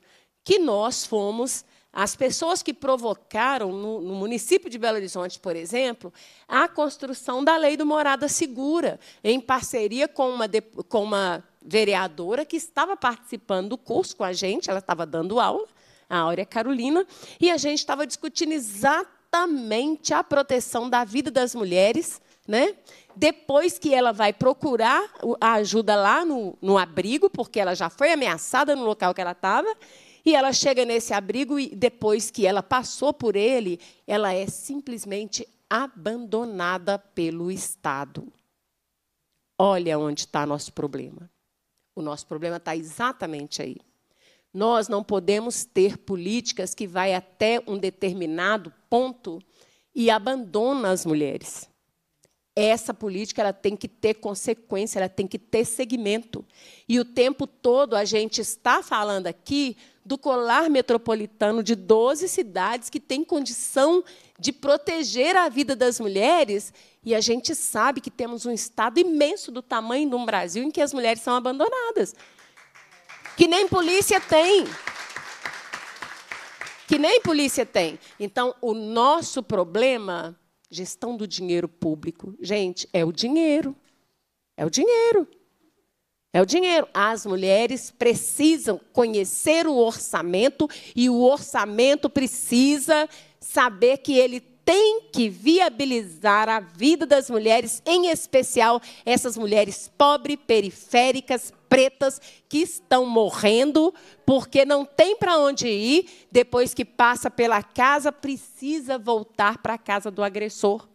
que nós fomos as pessoas que provocaram, no, no, município de Belo Horizonte, por exemplo, a construção da lei do Morada Segura, em parceria com uma, com uma vereadora que estava participando do curso com a gente, ela estava dando aula, a Áurea Carolina, e a gente estava discutindo exatamente a proteção da vida das mulheres né? Depois que ela vai procurar a ajuda lá no, no abrigo, porque ela já foi ameaçada no local que ela estava, e ela chega nesse abrigo e depois que ela passou por ele, ela é simplesmente abandonada pelo Estado. Olha onde está nosso problema. O nosso problema está exatamente aí. Nós não podemos ter políticas que vai até um determinado ponto e abandona as mulheres essa política ela tem que ter consequência, ela tem que ter segmento. E o tempo todo a gente está falando aqui do colar metropolitano de 12 cidades que tem condição de proteger a vida das mulheres, e a gente sabe que temos um estado imenso do tamanho de um Brasil em que as mulheres são abandonadas. Que nem polícia tem que nem polícia tem. Então, o nosso problema Gestão do dinheiro público. Gente, é o dinheiro. É o dinheiro. É o dinheiro. As mulheres precisam conhecer o orçamento e o orçamento precisa saber que ele tem que viabilizar a vida das mulheres, em especial essas mulheres pobres, periféricas, pretas, que estão morrendo porque não tem para onde ir depois que passa pela casa, precisa voltar para a casa do agressor.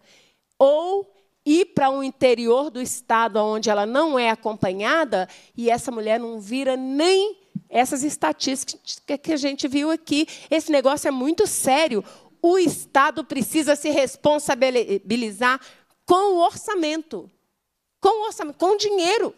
Ou ir para o um interior do estado onde ela não é acompanhada e essa mulher não vira nem essas estatísticas que a gente viu aqui. Esse negócio é muito sério o Estado precisa se responsabilizar com o orçamento, com o orçamento, com dinheiro,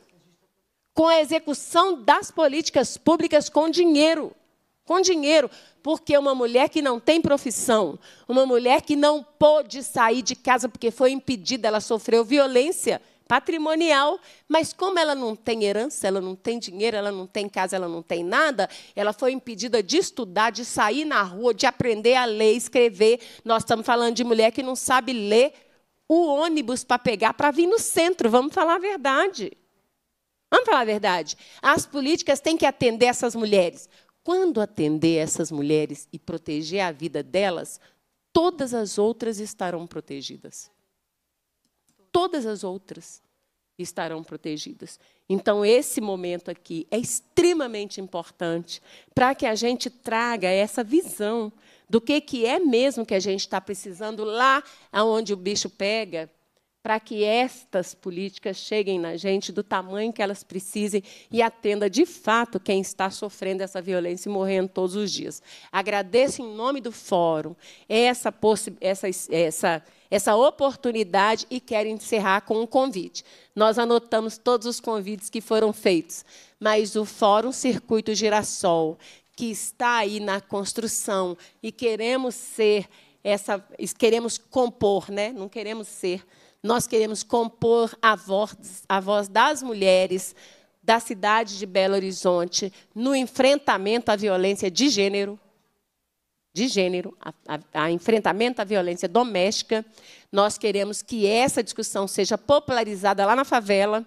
com a execução das políticas públicas com dinheiro, com dinheiro, porque uma mulher que não tem profissão, uma mulher que não pôde sair de casa porque foi impedida, ela sofreu violência, patrimonial, mas como ela não tem herança, ela não tem dinheiro, ela não tem casa, ela não tem nada, ela foi impedida de estudar, de sair na rua, de aprender a ler, escrever. Nós estamos falando de mulher que não sabe ler o ônibus para pegar para vir no centro, vamos falar a verdade. Vamos falar a verdade. As políticas têm que atender essas mulheres. Quando atender essas mulheres e proteger a vida delas, todas as outras estarão protegidas todas as outras estarão protegidas. Então, esse momento aqui é extremamente importante para que a gente traga essa visão do que, que é mesmo que a gente está precisando lá onde o bicho pega, para que estas políticas cheguem na gente do tamanho que elas precisem e atenda de fato quem está sofrendo essa violência e morrendo todos os dias. Agradeço em nome do fórum essa essa essa essa oportunidade e quero encerrar com um convite. Nós anotamos todos os convites que foram feitos, mas o Fórum Circuito Girassol, que está aí na construção e queremos ser essa queremos compor, né? Não queremos ser nós queremos compor a voz, a voz das mulheres da cidade de Belo Horizonte no enfrentamento à violência de gênero, de gênero, a, a, a, enfrentamento à violência doméstica. Nós queremos que essa discussão seja popularizada lá na favela,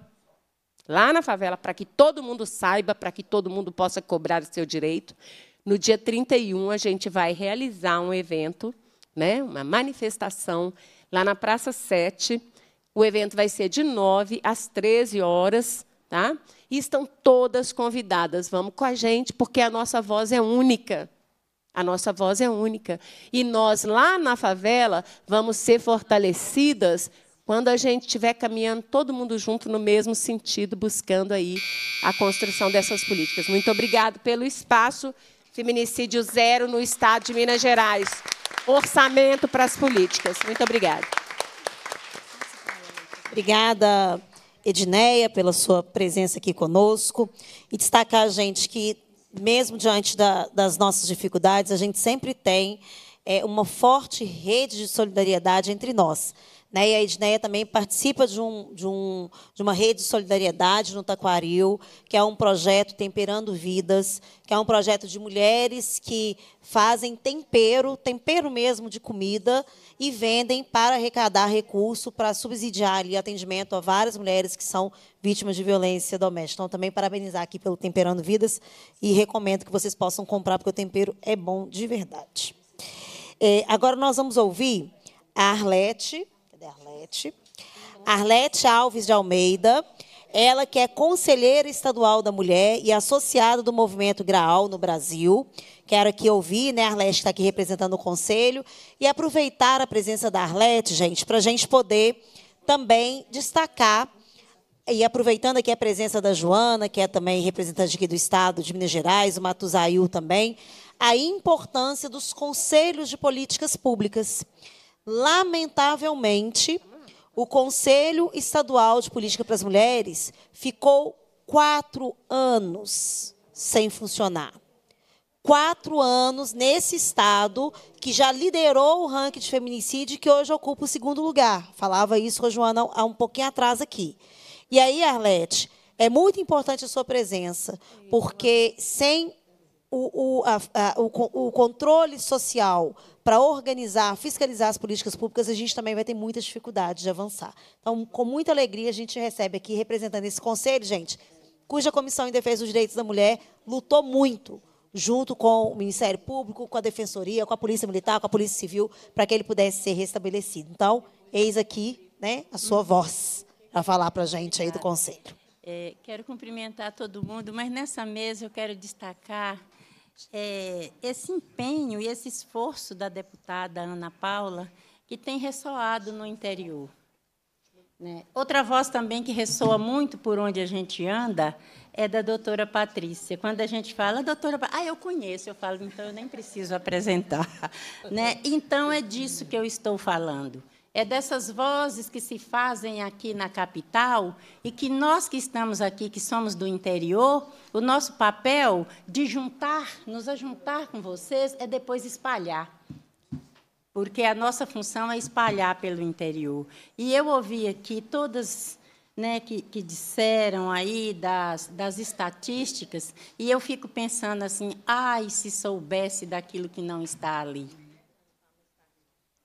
lá na favela, para que todo mundo saiba, para que todo mundo possa cobrar o seu direito. No dia 31, a gente vai realizar um evento, né, uma manifestação, lá na Praça 7, o evento vai ser de 9 às 13 horas, tá? E estão todas convidadas. Vamos com a gente, porque a nossa voz é única. A nossa voz é única. E nós, lá na favela, vamos ser fortalecidas quando a gente estiver caminhando todo mundo junto no mesmo sentido, buscando aí a construção dessas políticas. Muito obrigado pelo espaço. Feminicídio zero no Estado de Minas Gerais. Orçamento para as políticas. Muito obrigada. Obrigada, Edneia, pela sua presença aqui conosco. E destacar, gente, que mesmo diante da, das nossas dificuldades, a gente sempre tem é, uma forte rede de solidariedade entre nós. Né? E a Edneia também participa de, um, de, um, de uma rede de solidariedade no Taquaril, que é um projeto Temperando Vidas, que é um projeto de mulheres que fazem tempero, tempero mesmo de comida, e vendem para arrecadar recurso para subsidiar ali atendimento a várias mulheres que são vítimas de violência doméstica. Então, também parabenizar aqui pelo Temperando Vidas e recomendo que vocês possam comprar, porque o tempero é bom de verdade. É, agora nós vamos ouvir a Arlete, Arlete. Arlete Alves de Almeida, ela que é conselheira estadual da mulher e associada do movimento Graal no Brasil. Quero aqui ouvir, né, Arlete está aqui representando o conselho, e aproveitar a presença da Arlete, gente, para a gente poder também destacar e aproveitando aqui a presença da Joana, que é também representante aqui do Estado de Minas Gerais, o Matusail também, a importância dos conselhos de políticas públicas. Lamentavelmente, o Conselho Estadual de Política para as Mulheres ficou quatro anos sem funcionar. Quatro anos nesse estado que já liderou o ranking de feminicídio e que hoje ocupa o segundo lugar. Falava isso com a Joana há um pouquinho atrás aqui. E aí, Arlete, é muito importante a sua presença, porque sem o, o, a, a, o, o controle social para organizar, fiscalizar as políticas públicas, a gente também vai ter muita dificuldade de avançar. Então, com muita alegria, a gente recebe aqui, representando esse conselho, gente, cuja Comissão em Defesa dos Direitos da Mulher lutou muito junto com o Ministério Público, com a Defensoria, com a Polícia Militar, com a Polícia Civil, para que ele pudesse ser restabelecido. Então, eis aqui né, a sua voz para falar para a gente aí do Conselho. É, quero cumprimentar todo mundo, mas nessa mesa eu quero destacar é, esse empenho e esse esforço da deputada Ana Paula que tem ressoado no interior. Né? Outra voz também que ressoa muito por onde a gente anda é da doutora Patrícia. Quando a gente fala, doutora, ah, eu conheço, eu falo, então eu nem preciso apresentar. Né? Então é disso que eu estou falando é dessas vozes que se fazem aqui na capital e que nós que estamos aqui, que somos do interior, o nosso papel de juntar, nos ajuntar com vocês, é depois espalhar. Porque a nossa função é espalhar pelo interior. E eu ouvi aqui todas né, que, que, disseram aí das, das estatísticas, e eu fico pensando assim, ai, se soubesse daquilo que não está ali.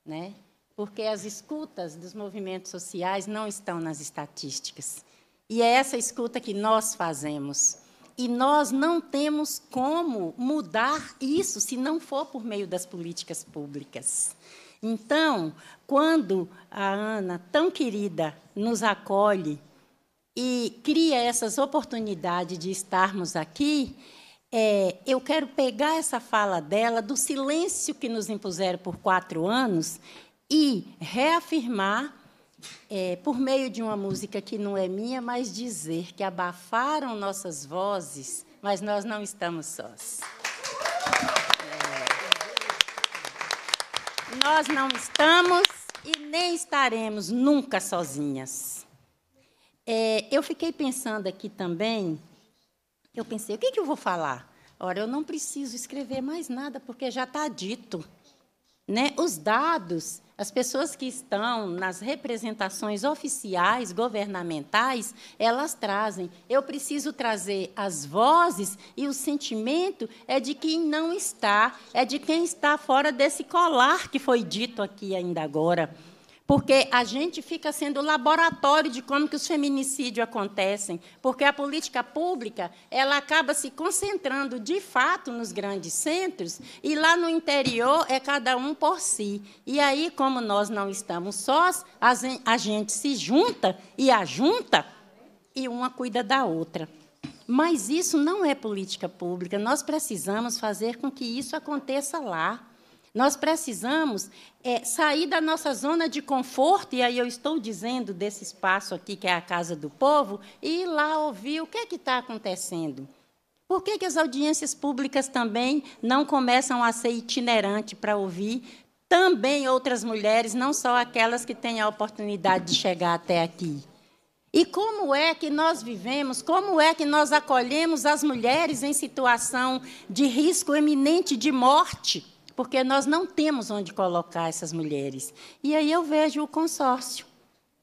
Né? porque as escutas dos movimentos sociais não estão nas estatísticas. E é essa escuta que nós fazemos. E nós não temos como mudar isso se não for por meio das políticas públicas. Então, quando a Ana, tão querida, nos acolhe e cria essas oportunidades de estarmos aqui, é, eu quero pegar essa fala dela do silêncio que nos impuseram por quatro anos e reafirmar, é, por meio de uma música que não é minha, mas dizer que abafaram nossas vozes, mas nós não estamos sós. É. Nós não estamos e nem estaremos nunca sozinhas. É, eu fiquei pensando aqui também, eu pensei, o que, que eu vou falar? Ora, eu não preciso escrever mais nada, porque já está dito. Né? Os dados as pessoas que estão nas representações oficiais governamentais, elas trazem. Eu preciso trazer as vozes e o sentimento é de quem não está, é de quem está fora desse colar que foi dito aqui ainda agora. Porque a gente fica sendo laboratório de como que os feminicídios acontecem, porque a política pública ela acaba se concentrando de fato nos grandes centros e lá no interior é cada um por si. E aí, como nós não estamos sós, a gente se junta e ajunta e uma cuida da outra. Mas isso não é política pública. Nós precisamos fazer com que isso aconteça lá. Nós precisamos é, sair da nossa zona de conforto, e aí eu estou dizendo desse espaço aqui, que é a Casa do Povo, e ir lá ouvir o que é está acontecendo. Por que, que as audiências públicas também não começam a ser itinerante para ouvir também outras mulheres, não só aquelas que têm a oportunidade de chegar até aqui. E como é que nós vivemos, como é que nós acolhemos as mulheres em situação de risco eminente de morte? porque nós não temos onde colocar essas mulheres. E aí eu vejo o consórcio,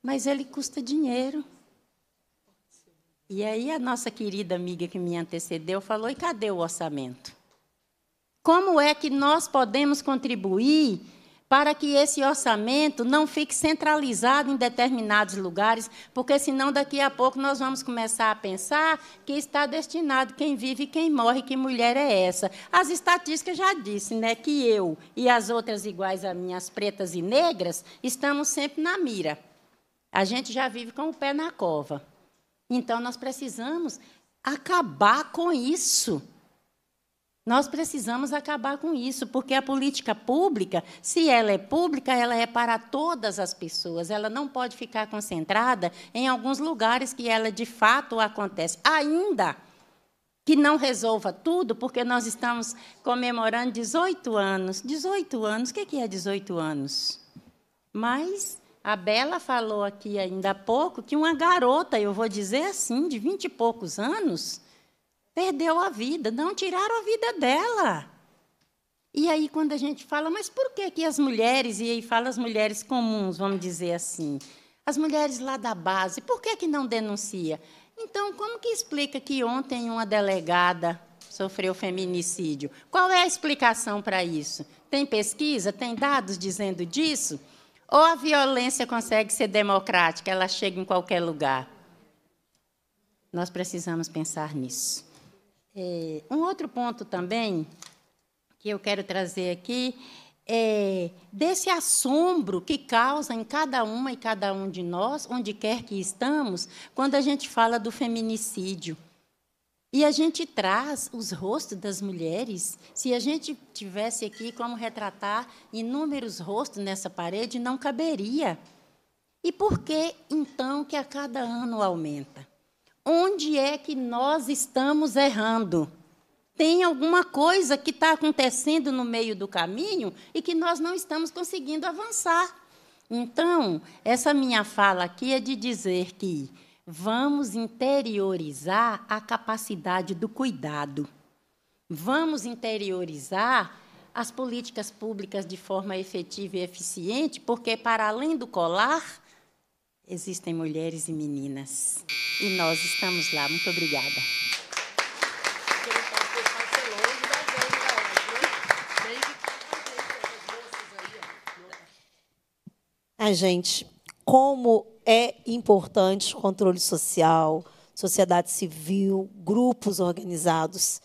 mas ele custa dinheiro. E aí a nossa querida amiga que me antecedeu falou: e cadê o orçamento? Como é que nós podemos contribuir para que esse orçamento não fique centralizado em determinados lugares, porque senão daqui a pouco nós vamos começar a pensar que está destinado quem vive e quem morre, que mulher é essa. As estatísticas já disse, né, que eu e as outras iguais a minhas pretas e negras, estamos sempre na mira. A gente já vive com o pé na cova. Então nós precisamos acabar com isso. Nós precisamos acabar com isso, porque a política pública, se ela é pública, ela é para todas as pessoas. Ela não pode ficar concentrada em alguns lugares que ela de fato acontece. Ainda que não resolva tudo, porque nós estamos comemorando 18 anos. 18 anos, o que é 18 anos? Mas a Bela falou aqui ainda há pouco que uma garota, eu vou dizer assim, de vinte e poucos anos, perdeu a vida, não tiraram a vida dela. E aí, quando a gente fala, mas por que, que as mulheres, e aí fala as mulheres comuns, vamos dizer assim, as mulheres lá da base, por que, que não denuncia? Então, como que explica que ontem uma delegada sofreu feminicídio? Qual é a explicação para isso? Tem pesquisa? Tem dados dizendo disso? Ou a violência consegue ser democrática, ela chega em qualquer lugar? Nós precisamos pensar nisso. É, um outro ponto também que eu quero trazer aqui é desse assombro que causa em cada uma e cada um de nós, onde quer que estamos, quando a gente fala do feminicídio. E a gente traz os rostos das mulheres. Se a gente tivesse aqui como retratar inúmeros rostos nessa parede, não caberia. E por que, então, que a cada ano aumenta? Onde é que nós estamos errando? Tem alguma coisa que está acontecendo no meio do caminho e que nós não estamos conseguindo avançar. Então, essa minha fala aqui é de dizer que vamos interiorizar a capacidade do cuidado. Vamos interiorizar as políticas públicas de forma efetiva e eficiente, porque, para além do colar, existem mulheres e meninas. E nós estamos lá. Muito obrigada. A gente, como é importante controle social, sociedade civil, grupos organizados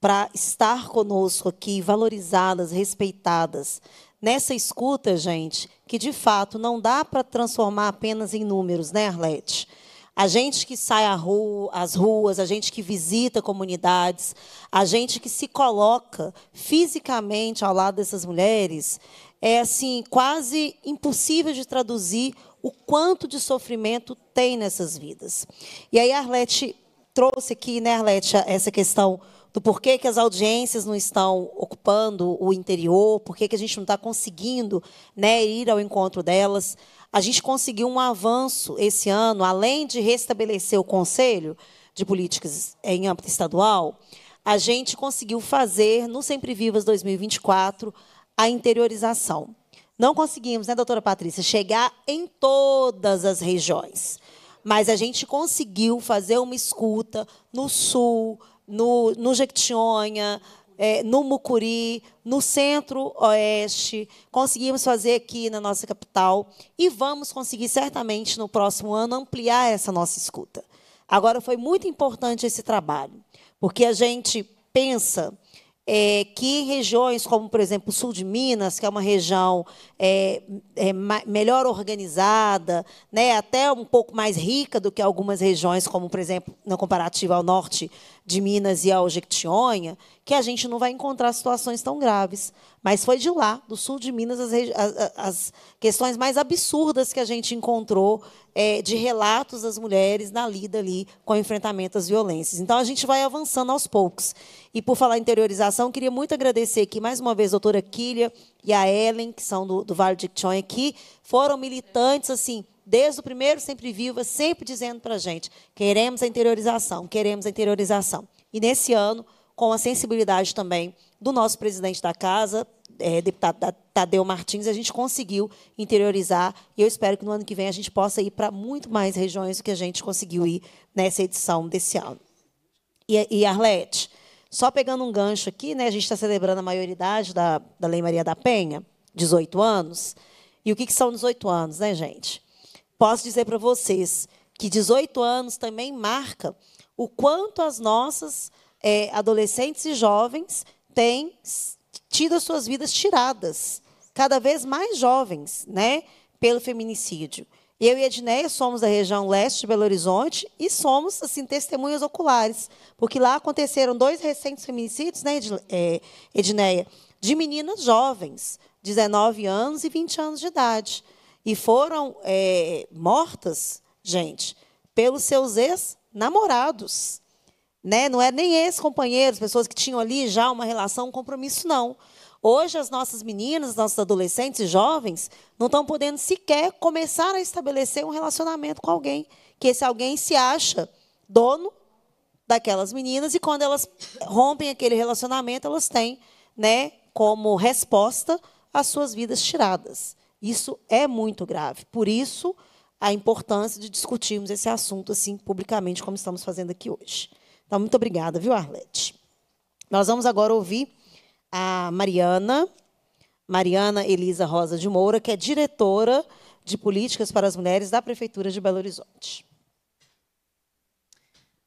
para estar conosco aqui, valorizadas, respeitadas, nessa escuta, gente, que de fato não dá para transformar apenas em números, né, Arlete? A gente que sai às rua, ruas, a gente que visita comunidades, a gente que se coloca fisicamente ao lado dessas mulheres, é assim quase impossível de traduzir o quanto de sofrimento tem nessas vidas. E aí a Arlete trouxe aqui, né, Arlete, essa questão do porquê que as audiências não estão ocupando o interior, porquê que a gente não está conseguindo né, ir ao encontro delas. A gente conseguiu um avanço esse ano, além de restabelecer o Conselho de Políticas em âmbito estadual, a gente conseguiu fazer no Sempre Vivas 2024 a interiorização. Não conseguimos, né, doutora Patrícia, chegar em todas as regiões. Mas a gente conseguiu fazer uma escuta no sul, no, no Jequitinhonha, é, no Mucuri, no Centro-Oeste, conseguimos fazer aqui na nossa capital e vamos conseguir certamente no próximo ano ampliar essa nossa escuta. Agora, foi muito importante esse trabalho, porque a gente pensa é, que em regiões como, por exemplo, o sul de Minas, que é uma região é, é, melhor organizada, né, até um pouco mais rica do que algumas regiões, como, por exemplo, na comparativa ao norte de Minas e ao Jequitinhonha, que a gente não vai encontrar situações tão graves. Mas foi de lá, do sul de Minas, as, as, as questões mais absurdas que a gente encontrou é, de relatos das mulheres na lida ali com o enfrentamento às violências. Então, a gente vai avançando aos poucos. E, por falar em interiorização, queria muito agradecer aqui, mais uma vez, a doutora Quilha e a Ellen, que são do, do Vale de Jequitinhonha, que foram militantes, assim, desde o primeiro Sempre Viva, sempre dizendo para a gente: queremos a interiorização, queremos a interiorização. E nesse ano, com a sensibilidade também do nosso presidente da casa, é, deputado Tadeu Martins, a gente conseguiu interiorizar. E eu espero que no ano que vem a gente possa ir para muito mais regiões do que a gente conseguiu ir nessa edição desse ano. E, e Arlete, só pegando um gancho aqui, né, a gente está celebrando a maioridade da, da Lei Maria da Penha, 18 anos. E o que, que são 18 anos, né, gente? Posso dizer para vocês que 18 anos também marca o quanto as nossas é, adolescentes e jovens têm tido as suas vidas tiradas, cada vez mais jovens, né, pelo feminicídio. Eu e Edneia somos da região leste de Belo Horizonte e somos, assim, testemunhas oculares, porque lá aconteceram dois recentes feminicídios, né, é, Edneia, de meninas jovens, 19 anos e 20 anos de idade e foram é, mortas, gente, pelos seus ex-namorados. Né? Não é nem ex-companheiros, pessoas que tinham ali já uma relação, um compromisso, não. Hoje, as nossas meninas, as nossas adolescentes e jovens não estão podendo sequer começar a estabelecer um relacionamento com alguém, que esse alguém se acha dono daquelas meninas e quando elas rompem aquele relacionamento, elas têm, né, como resposta as suas vidas tiradas. Isso é muito grave. Por isso, a importância de discutirmos esse assunto assim publicamente, como estamos fazendo aqui hoje. Então, muito obrigada, viu, Arlete? Nós vamos agora ouvir a Mariana, Mariana Elisa Rosa de Moura, que é diretora de Políticas para as Mulheres da Prefeitura de Belo Horizonte.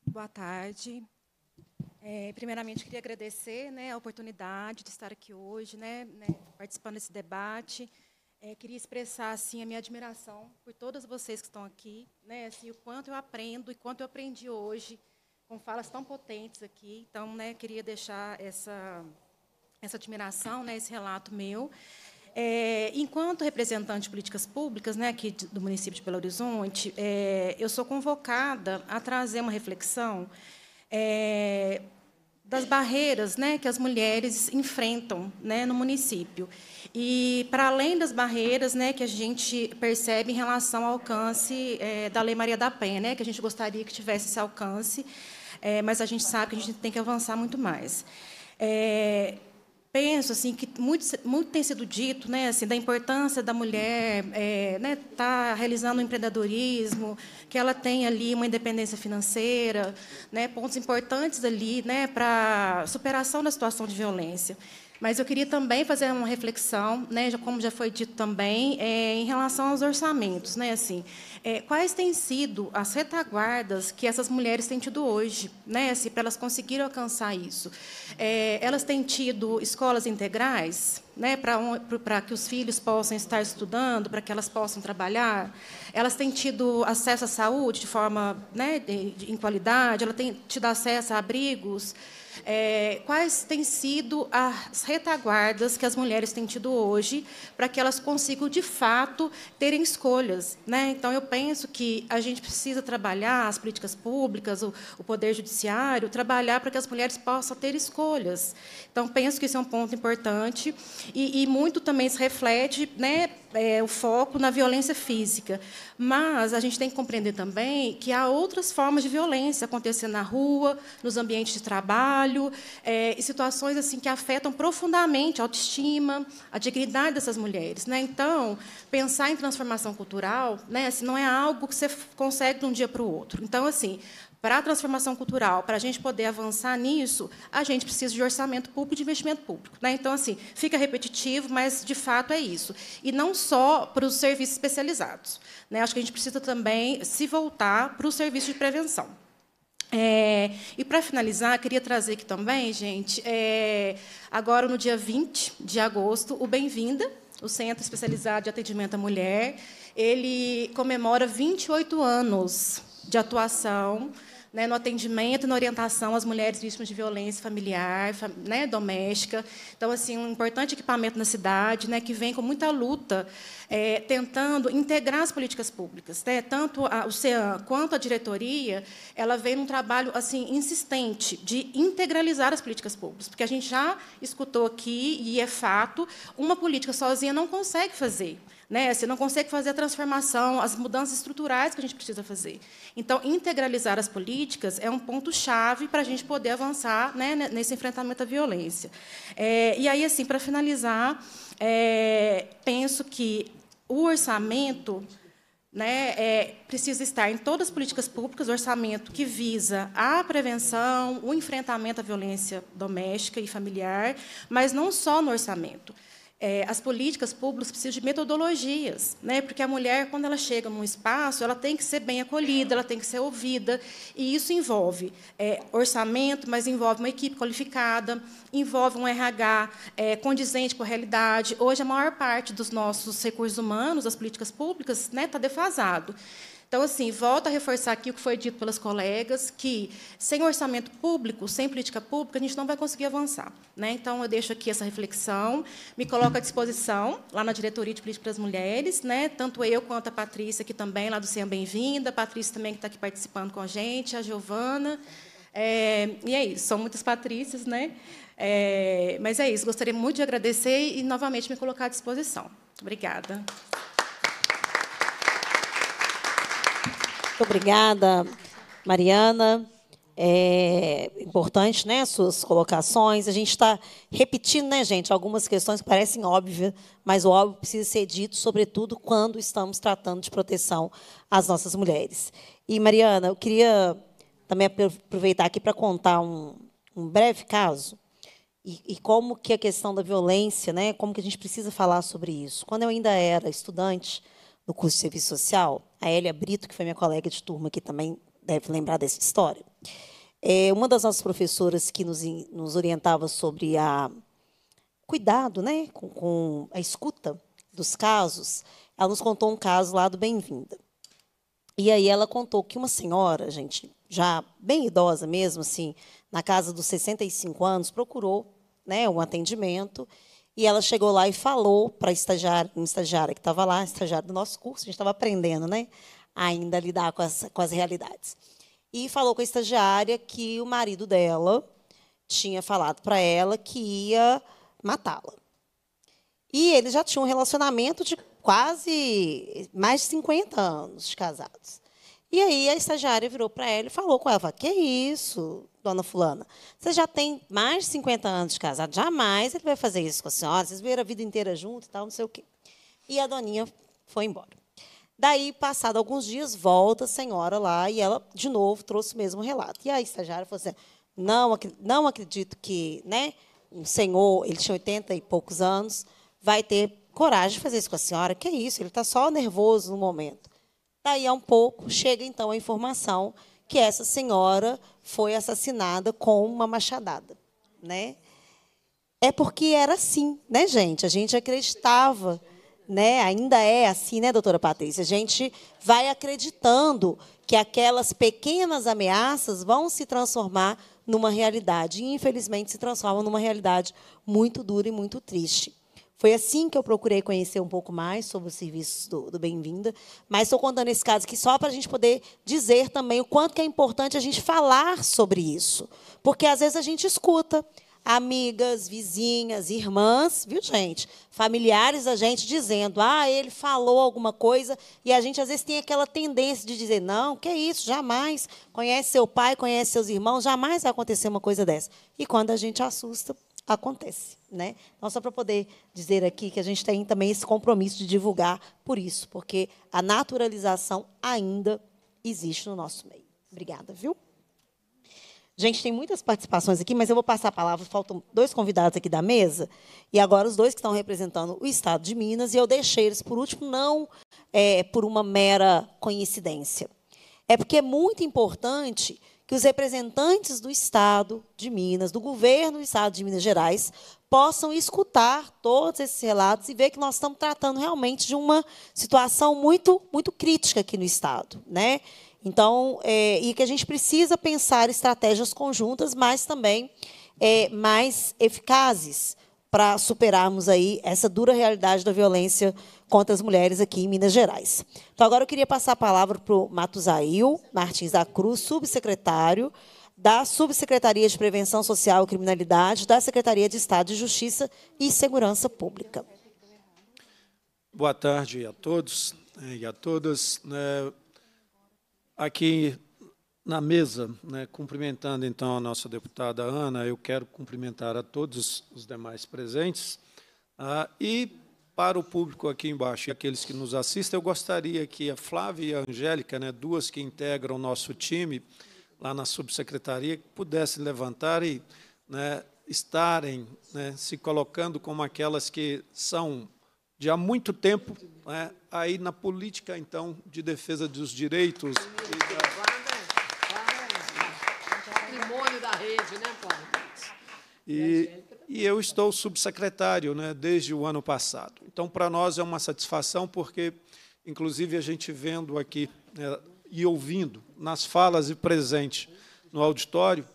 Boa tarde. É, primeiramente, queria agradecer né, a oportunidade de estar aqui hoje, né, né, participando desse debate. É, queria expressar assim a minha admiração por todas vocês que estão aqui, né? Assim, o quanto eu aprendo e quanto eu aprendi hoje com falas tão potentes aqui. Então, né, queria deixar essa essa admiração, né, esse relato meu. É, enquanto representante de políticas públicas, né, aqui do município de Belo Horizonte, é, eu sou convocada a trazer uma reflexão é, das barreiras né, que as mulheres enfrentam né, no município. E, para além das barreiras né, que a gente percebe em relação ao alcance é, da Lei Maria da Penha, né, que a gente gostaria que tivesse esse alcance, é, mas a gente sabe que a gente tem que avançar muito mais. É, penso assim que muito, muito tem sido dito né assim da importância da mulher é, né tá realizando o empreendedorismo que ela tem ali uma independência financeira né pontos importantes ali né para superação da situação de violência mas eu queria também fazer uma reflexão, né, como já foi dito também, é, em relação aos orçamentos. Né, assim, é, quais têm sido as retaguardas que essas mulheres têm tido hoje, né, assim, para elas conseguirem alcançar isso? É, elas têm tido escolas integrais né, para que os filhos possam estar estudando, para que elas possam trabalhar? Elas têm tido acesso à saúde de forma né, de, de, em qualidade? Ela tem tido acesso a abrigos? é, quais têm sido as retaguardas que as mulheres têm tido hoje para que elas consigam, de fato, terem escolhas. Né? Então, eu penso que a gente precisa trabalhar as políticas públicas, o, o poder judiciário, trabalhar para que as mulheres possam ter escolhas. Então, penso que isso é um ponto importante e, e muito também se reflete né, é, o foco na violência física. Mas a gente tem que compreender também que há outras formas de violência acontecendo na rua, nos ambientes de trabalho, é, e situações assim que afetam profundamente a autoestima, a dignidade dessas mulheres. Né? Então, pensar em transformação cultural né, assim, não é algo que você consegue de um dia para o outro. Então, assim, para a transformação cultural, para a gente poder avançar nisso, a gente precisa de orçamento público e de investimento público. Né? Então, assim, fica repetitivo, mas de fato é isso. E não só para os serviços especializados. Né? Acho que a gente precisa também se voltar para o serviço de prevenção. É, e para finalizar, queria trazer aqui também, gente, é, agora no dia 20 de agosto, o Bem-vinda, o Centro Especializado de Atendimento à Mulher, ele comemora 28 anos de atuação né, no atendimento, na orientação às mulheres vítimas de violência familiar, né, doméstica. Então, assim, um importante equipamento na cidade, né, que vem com muita luta, é, tentando integrar as políticas públicas. Né? Tanto a, o CEAM quanto a diretoria, ela vem num trabalho assim insistente de integralizar as políticas públicas, porque a gente já escutou aqui e é fato, uma política sozinha não consegue fazer. Né? Você não consegue fazer a transformação, as mudanças estruturais que a gente precisa fazer. Então, integralizar as políticas é um ponto-chave para a gente poder avançar né, nesse enfrentamento à violência. É, e aí, assim, para finalizar, é, penso que o orçamento né, é, precisa estar em todas as políticas públicas, orçamento que visa a prevenção, o enfrentamento à violência doméstica e familiar, mas não só no orçamento. É, as políticas públicas precisam de metodologias, né? porque a mulher, quando ela chega num espaço, ela tem que ser bem acolhida, ela tem que ser ouvida, e isso envolve é, orçamento, mas envolve uma equipe qualificada, envolve um RH é, condizente com a realidade. Hoje, a maior parte dos nossos recursos humanos, das políticas públicas, né, está defasado. Então, assim, volto a reforçar aqui o que foi dito pelas colegas, que sem orçamento público, sem política pública, a gente não vai conseguir avançar. Né? Então, eu deixo aqui essa reflexão, me coloco à disposição, lá na Diretoria de Política para as Mulheres, né? tanto eu quanto a Patrícia, aqui também, lá do Sean Bem-vinda, a Patrícia também, que está aqui participando com a gente, a Giovana. É, e é isso, são muitas Patrícias, né? É, mas é isso, gostaria muito de agradecer e, novamente, me colocar à disposição. Obrigada. Muito obrigada, Mariana. É importante, né? Suas colocações. A gente está repetindo, né, gente, algumas questões que parecem óbvias, mas o óbvio precisa ser dito, sobretudo quando estamos tratando de proteção às nossas mulheres. E, Mariana, eu queria também aproveitar aqui para contar um, um breve caso e, e, como que a questão da violência, né? Como que a gente precisa falar sobre isso. Quando eu ainda era estudante no curso de serviço social, a Elia Brito, que foi minha colega de turma, que também deve lembrar dessa história. É, uma das nossas professoras que nos, nos orientava sobre a cuidado né, com, com a escuta dos casos, ela nos contou um caso lá do Bem-vinda. E aí ela contou que uma senhora, gente, já bem idosa mesmo, assim, na casa dos 65 anos, procurou né, um atendimento e ela chegou lá e falou para estagiária, um estagiária que estava lá, estagiária do nosso curso, a gente estava aprendendo, né? Ainda a lidar com as, com as realidades. E falou com a estagiária que o marido dela tinha falado para ela que ia matá-la. E eles já tinham um relacionamento de quase mais de 50 anos de casados. E aí a estagiária virou para ela e falou com ela: Que isso? dona fulana, você já tem mais de 50 anos de casado, jamais ele vai fazer isso com a senhora, vocês viveram a vida inteira junto e tal, não sei o quê. E a doninha foi embora. Daí, passado alguns dias, volta a senhora lá e ela, de novo, trouxe o mesmo relato. E a estagiária falou assim, não, não acredito que né, um senhor, ele tinha 80 e poucos anos, vai ter coragem de fazer isso com a senhora. Que é isso, ele está só nervoso no momento. Daí, a um pouco, chega, então, a informação que essa senhora foi assassinada com uma machadada, né? É porque era assim, né, gente? A gente acreditava, né? Ainda é assim, né, doutora Patrícia? A gente vai acreditando que aquelas pequenas ameaças vão se transformar numa realidade. E, infelizmente, se transformam numa realidade muito dura e muito triste. Foi assim que eu procurei conhecer um pouco mais sobre os serviços do, do Bem-vinda. Mas estou contando esse caso aqui só para a gente poder dizer também o quanto que é importante a gente falar sobre isso. Porque às vezes a gente escuta amigas, vizinhas, irmãs, viu, gente? Familiares da gente dizendo: ah, ele falou alguma coisa. E a gente às vezes tem aquela tendência de dizer: não, que isso, jamais. Conhece seu pai, conhece seus irmãos, jamais vai acontecer uma coisa dessa. E quando a gente assusta, acontece, né? Então, só para poder dizer aqui que a gente tem também esse compromisso de divulgar por isso, porque a naturalização ainda existe no nosso meio. Obrigada, viu? Gente, tem muitas participações aqui, mas eu vou passar a palavra. Faltam dois convidados aqui da mesa, e agora os dois que estão representando o Estado de Minas, e eu deixei eles por último, não é, por uma mera coincidência. É porque é muito importante que os representantes do Estado de Minas, do governo do Estado de Minas Gerais, possam escutar todos esses relatos e ver que nós estamos tratando realmente de uma situação muito, muito crítica aqui no Estado. Né? Então, é, e que a gente precisa pensar estratégias conjuntas, mas também é, mais eficazes para superarmos aí essa dura realidade da violência contra as mulheres aqui em Minas Gerais. Então, agora eu queria passar a palavra para o Matusail Martins da Cruz, subsecretário da Subsecretaria de Prevenção Social e Criminalidade da Secretaria de Estado de Justiça e Segurança Pública. Boa tarde a todos né, e a todas. Né. Aqui na mesa, né, cumprimentando então a nossa deputada Ana, eu quero cumprimentar a todos os demais presentes ah, e para o público aqui embaixo e aqueles que nos assistem, eu gostaria que a Flávia e a Angélica, né, duas que integram o nosso time lá na subsecretaria, pudessem levantar e né, estarem né, se colocando como aquelas que são de há muito tempo né, aí na política então de defesa dos direitos. Patrimônio da rede, né, Paulo? E e eu estou subsecretário né, desde o ano passado. Então, para nós é uma satisfação, porque, inclusive, a gente vendo aqui né, e ouvindo nas falas e presente no auditório,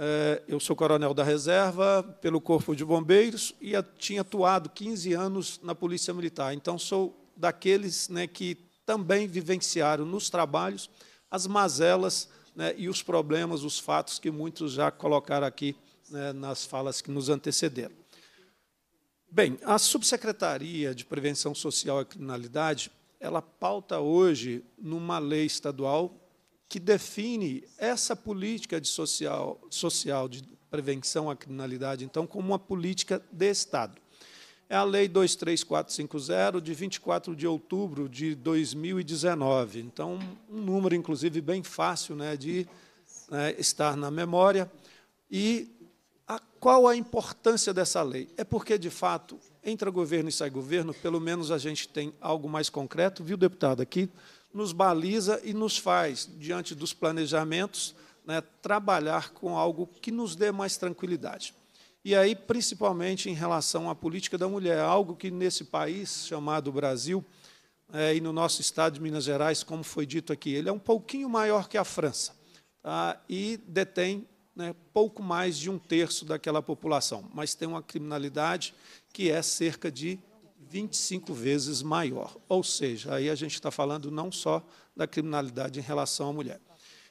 eh, eu sou coronel da reserva pelo Corpo de Bombeiros e a, tinha atuado 15 anos na Polícia Militar. Então, sou daqueles né, que também vivenciaram nos trabalhos as mazelas né, e os problemas, os fatos que muitos já colocaram aqui né, nas falas que nos antecederam. Bem, a Subsecretaria de Prevenção Social e Criminalidade, ela pauta hoje numa lei estadual que define essa política de social, social de prevenção à criminalidade, então, como uma política de Estado. É a Lei 23450, de 24 de outubro de 2019. Então, um número, inclusive, bem fácil né, de né, estar na memória. E qual a importância dessa lei? É porque, de fato, entra governo e sai governo, pelo menos a gente tem algo mais concreto, viu, deputado, aqui, nos baliza e nos faz, diante dos planejamentos, né, trabalhar com algo que nos dê mais tranquilidade. E aí, principalmente em relação à política da mulher, algo que nesse país chamado Brasil, é, e no nosso estado de Minas Gerais, como foi dito aqui, ele é um pouquinho maior que a França tá? e detém né, pouco mais de um terço daquela população, mas tem uma criminalidade que é cerca de 25 vezes maior. Ou seja, aí a gente está falando não só da criminalidade em relação à mulher.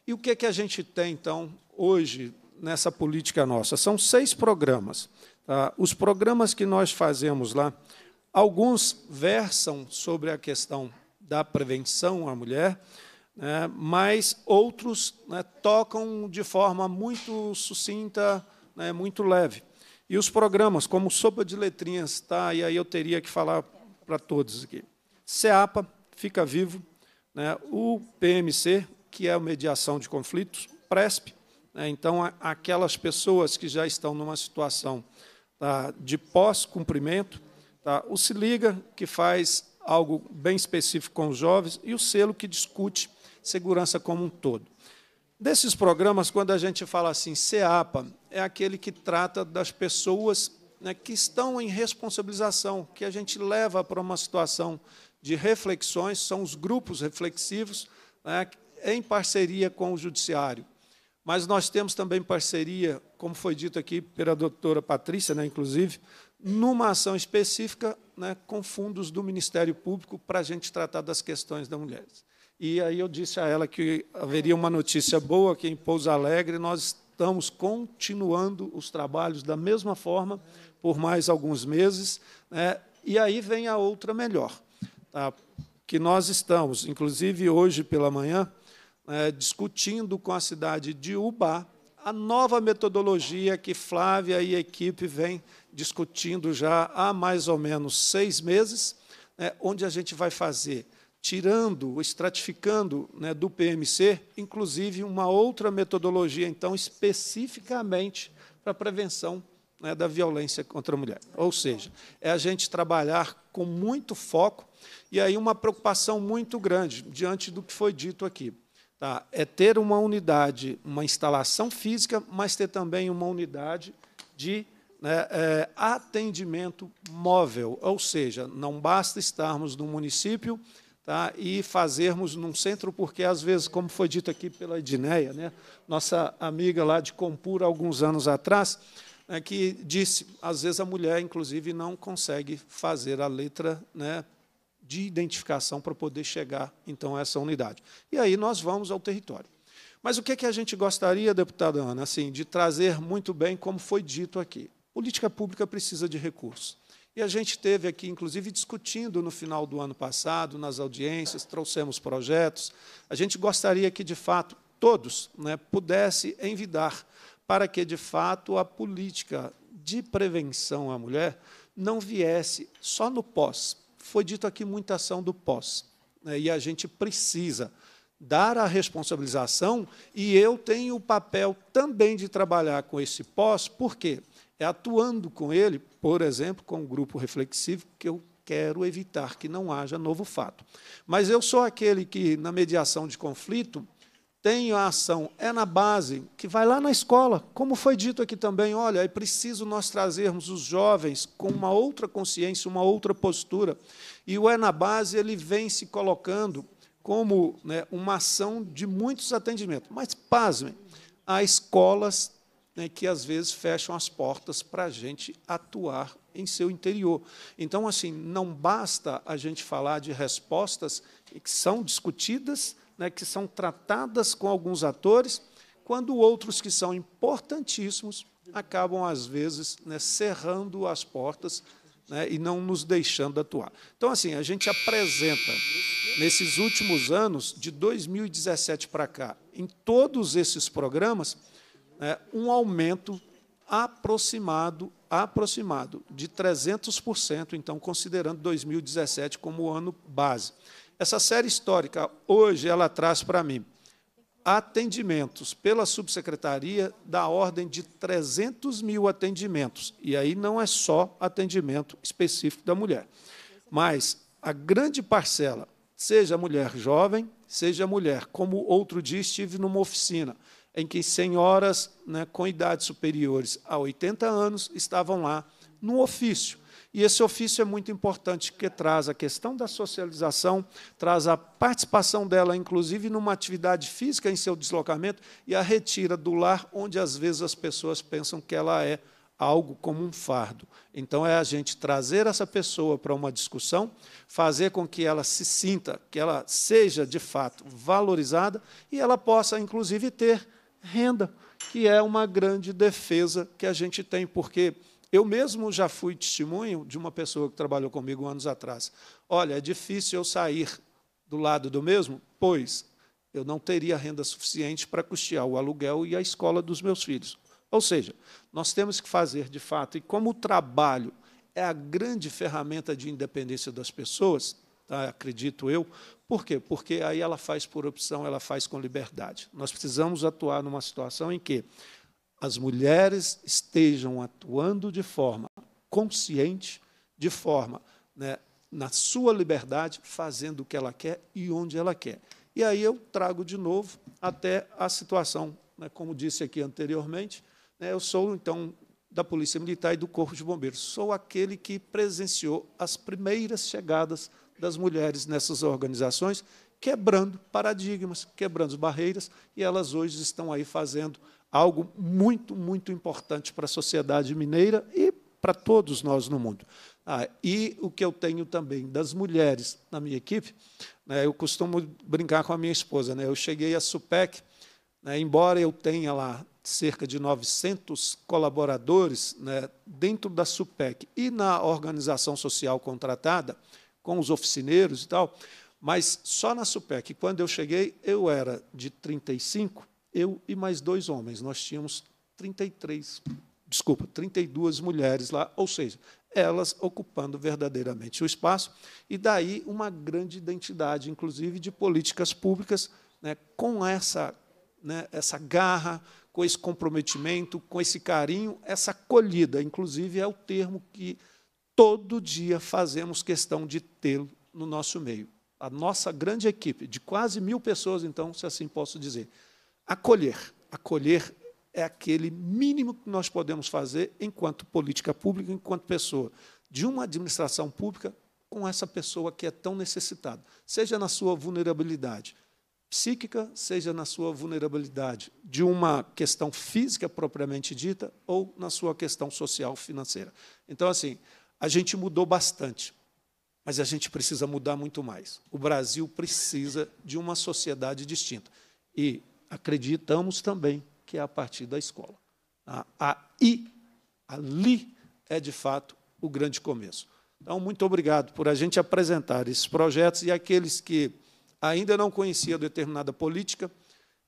E o que, que a gente tem, então, hoje nessa política nossa? São seis programas. Tá? Os programas que nós fazemos lá, alguns versam sobre a questão da prevenção à mulher, né, mas outros né, tocam de forma muito sucinta, né, muito leve. E os programas, como Sopa de Letrinhas, tá? e aí eu teria que falar para todos aqui. CEAPA, Fica Vivo, né, o PMC, que é a Mediação de Conflitos, PRESP, né, então aquelas pessoas que já estão numa situação tá, de pós-cumprimento, tá, o Se Liga, que faz algo bem específico com os jovens, e o selo que discute segurança como um todo. Desses programas, quando a gente fala assim, CEAPA é aquele que trata das pessoas né, que estão em responsabilização, que a gente leva para uma situação de reflexões, são os grupos reflexivos, né, em parceria com o Judiciário. Mas nós temos também parceria, como foi dito aqui pela doutora Patrícia, né, inclusive, numa ação específica né, com fundos do Ministério Público para a gente tratar das questões das mulheres. E aí eu disse a ela que haveria uma notícia boa que em Pouso Alegre nós estamos continuando os trabalhos da mesma forma por mais alguns meses, né? E aí vem a outra melhor, tá? que nós estamos, inclusive hoje pela manhã, né, discutindo com a cidade de Ubá a nova metodologia que Flávia e a equipe vem discutindo já há mais ou menos seis meses, né, onde a gente vai fazer tirando, estratificando né, do PMC, inclusive uma outra metodologia, então, especificamente para a prevenção né, da violência contra a mulher. Ou seja, é a gente trabalhar com muito foco e aí uma preocupação muito grande diante do que foi dito aqui. Tá? É ter uma unidade, uma instalação física, mas ter também uma unidade de né, é, atendimento móvel. Ou seja, não basta estarmos no município tá? e fazermos num centro, porque às vezes, como foi dito aqui pela Edneia, né? nossa amiga lá de Compura, alguns anos atrás, né, que disse, às vezes a mulher, inclusive, não consegue fazer a letra né, de identificação para poder chegar, então, a essa unidade. E aí nós vamos ao território. Mas o que, é que a gente gostaria, deputada Ana, assim, de trazer muito bem, como foi dito aqui? Política pública precisa de recursos. E a gente teve aqui, inclusive, discutindo no final do ano passado, nas audiências, trouxemos projetos. A gente gostaria que, de fato, todos né, pudessem envidar para que, de fato, a política de prevenção à mulher não viesse só no pós. Foi dito aqui muita ação do pós. Né, e a gente precisa dar a responsabilização, e eu tenho o papel também de trabalhar com esse pós, por quê? Porque é atuando com ele, por exemplo, com um grupo reflexivo, que eu quero evitar que não haja novo fato. Mas eu sou aquele que, na mediação de conflito, tenho a ação, é na base, que vai lá na escola. Como foi dito aqui também, olha, é preciso nós trazermos os jovens com uma outra consciência, uma outra postura. E o é na base, ele vem se colocando como né, uma ação de muitos atendimentos. Mas, pasmem, as escolas né, que às vezes fecham as portas para a gente atuar em seu interior. Então, assim, não basta a gente falar de respostas que são discutidas, né, que são tratadas com alguns atores, quando outros que são importantíssimos acabam, às vezes, né, cerrando as portas né, e não nos deixando atuar. Então, assim, a gente apresenta, nesses últimos anos, de 2017 para cá, em todos esses programas, é um aumento aproximado aproximado de 300%, então considerando 2017 como o ano base. Essa série histórica hoje ela traz para mim atendimentos pela subsecretaria da ordem de 300 mil atendimentos. E aí não é só atendimento específico da mulher, mas a grande parcela, seja mulher jovem, seja mulher, como outro dia estive numa oficina em que senhoras né, com idades superiores a 80 anos estavam lá no ofício. E esse ofício é muito importante, porque traz a questão da socialização, traz a participação dela, inclusive, numa atividade física em seu deslocamento, e a retira do lar, onde às vezes as pessoas pensam que ela é algo como um fardo. Então, é a gente trazer essa pessoa para uma discussão, fazer com que ela se sinta, que ela seja de fato valorizada e ela possa, inclusive, ter renda, que é uma grande defesa que a gente tem, porque eu mesmo já fui testemunho de uma pessoa que trabalhou comigo anos atrás. Olha, é difícil eu sair do lado do mesmo, pois eu não teria renda suficiente para custear o aluguel e a escola dos meus filhos. Ou seja, nós temos que fazer de fato, e como o trabalho é a grande ferramenta de independência das pessoas, tá? acredito eu. Por quê? Porque aí ela faz por opção, ela faz com liberdade. Nós precisamos atuar numa situação em que as mulheres estejam atuando de forma consciente, de forma né, na sua liberdade, fazendo o que ela quer e onde ela quer. E aí eu trago de novo até a situação, né, como disse aqui anteriormente, né, eu sou então da Polícia Militar e do Corpo de Bombeiros, sou aquele que presenciou as primeiras chegadas das mulheres nessas organizações, quebrando paradigmas, quebrando barreiras, e elas hoje estão aí fazendo algo muito, muito importante para a sociedade mineira e para todos nós no mundo. Ah, e o que eu tenho também das mulheres na minha equipe, né, eu costumo brincar com a minha esposa. Né, eu cheguei à SUPEC, né, embora eu tenha lá cerca de 900 colaboradores né, dentro da SUPEC e na organização social contratada, com os oficineiros e tal. Mas só na SUPEC, quando eu cheguei, eu era de 35, eu e mais dois homens. Nós tínhamos 33, desculpa, 32 mulheres lá, ou seja, elas ocupando verdadeiramente o espaço, e daí uma grande identidade, inclusive, de políticas públicas né, com essa, né, essa garra, com esse comprometimento, com esse carinho, essa acolhida, inclusive é o termo que todo dia fazemos questão de tê-lo no nosso meio. A nossa grande equipe, de quase mil pessoas, então, se assim posso dizer. Acolher. Acolher é aquele mínimo que nós podemos fazer enquanto política pública, enquanto pessoa, de uma administração pública com essa pessoa que é tão necessitada, seja na sua vulnerabilidade psíquica, seja na sua vulnerabilidade de uma questão física propriamente dita ou na sua questão social financeira. Então, assim, a gente mudou bastante, mas a gente precisa mudar muito mais. O Brasil precisa de uma sociedade distinta. E acreditamos também que é a partir da escola. Aí, ali é de fato o grande começo. Então, muito obrigado por a gente apresentar esses projetos e aqueles que ainda não conheciam determinada política,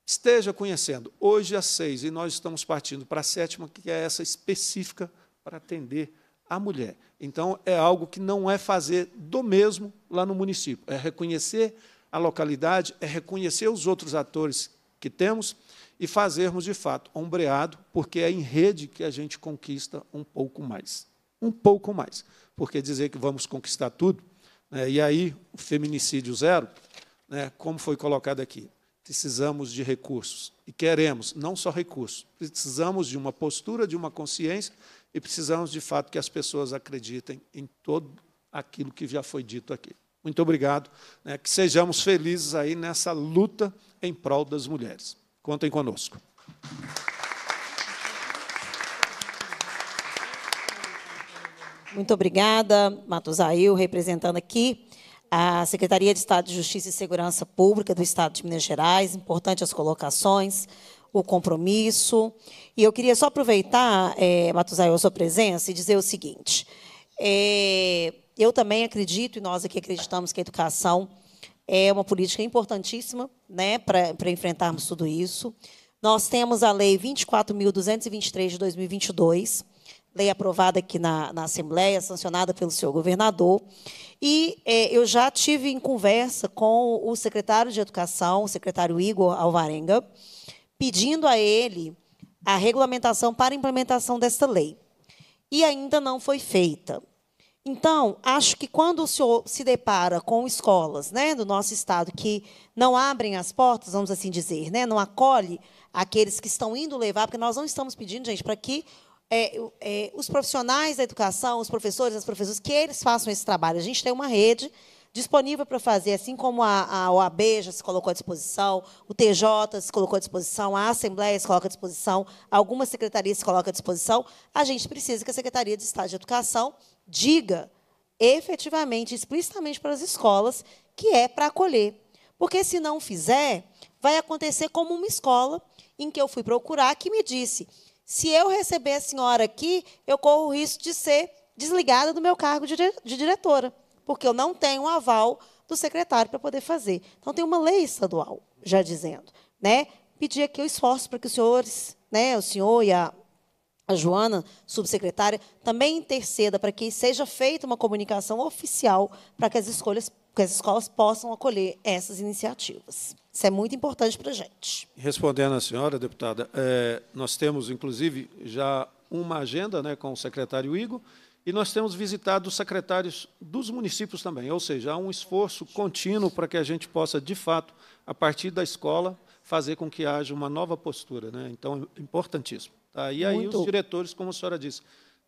esteja conhecendo. Hoje às seis, e nós estamos partindo para a sétima, que é essa específica para atender a mulher. Então, é algo que não é fazer do mesmo lá no município, é reconhecer a localidade, é reconhecer os outros atores que temos e fazermos, de fato, ombreado, porque é em rede que a gente conquista um pouco mais. Um pouco mais. Porque dizer que vamos conquistar tudo, né, e aí o feminicídio zero, né, como foi colocado aqui, precisamos de recursos. E queremos, não só recursos, precisamos de uma postura, de uma consciência e precisamos, de fato, que as pessoas acreditem em todo aquilo que já foi dito aqui. Muito obrigado. Né, que sejamos felizes aí nessa luta em prol das mulheres. Contem conosco. Muito obrigada, Matusail, representando aqui a Secretaria de Estado de Justiça e Segurança Pública do Estado de Minas Gerais. Importante as colocações o compromisso. E eu queria só aproveitar, é, a sua presença e dizer o seguinte. É, eu também acredito, e nós aqui acreditamos que a educação é uma política importantíssima né, para enfrentarmos tudo isso. Nós temos a Lei 24.223 de 2022, lei aprovada aqui na, na Assembleia, sancionada pelo senhor governador. E é, eu já tive em conversa com o secretário de Educação, o secretário Igor Alvarenga, pedindo a ele a regulamentação para a implementação desta lei. E ainda não foi feita. Então, acho que quando o senhor se depara com escolas né, do nosso estado que não abrem as portas, vamos assim dizer, né, não acolhe aqueles que estão indo levar, porque nós não estamos pedindo, gente, para que é, é, os profissionais da educação, os professores, as professoras, que eles façam esse trabalho. A gente tem uma rede disponível para fazer, assim como a, a OAB já se colocou à disposição, o TJ se colocou à disposição, a Assembleia se coloca à disposição, algumas secretarias se coloca à disposição, a gente precisa que a Secretaria de Estado de Educação diga efetivamente, explicitamente para as escolas que é para acolher. Porque se não fizer, vai acontecer como uma escola em que eu fui procurar que me disse: se eu receber a senhora aqui, eu corro o risco de ser desligada do meu cargo de diretora porque eu não tenho um aval do secretário para poder fazer. Então, tem uma lei estadual já dizendo. Né? Pedir aqui o esforço para que os senhores, né, o senhor e a, a Joana, subsecretária, também interceda para que seja feita uma comunicação oficial para que as escolhas que as escolas possam acolher essas iniciativas. Isso é muito importante para a gente. Respondendo à senhora, deputada, é, nós temos, inclusive, já uma agenda né, com o secretário Igor, e nós temos visitado os secretários dos municípios também, ou seja, há um esforço contínuo para que a gente possa, de fato, a partir da escola, fazer com que haja uma nova postura. Né? Então, importantíssimo. Tá? E aí Muito. os diretores, como a senhora disse,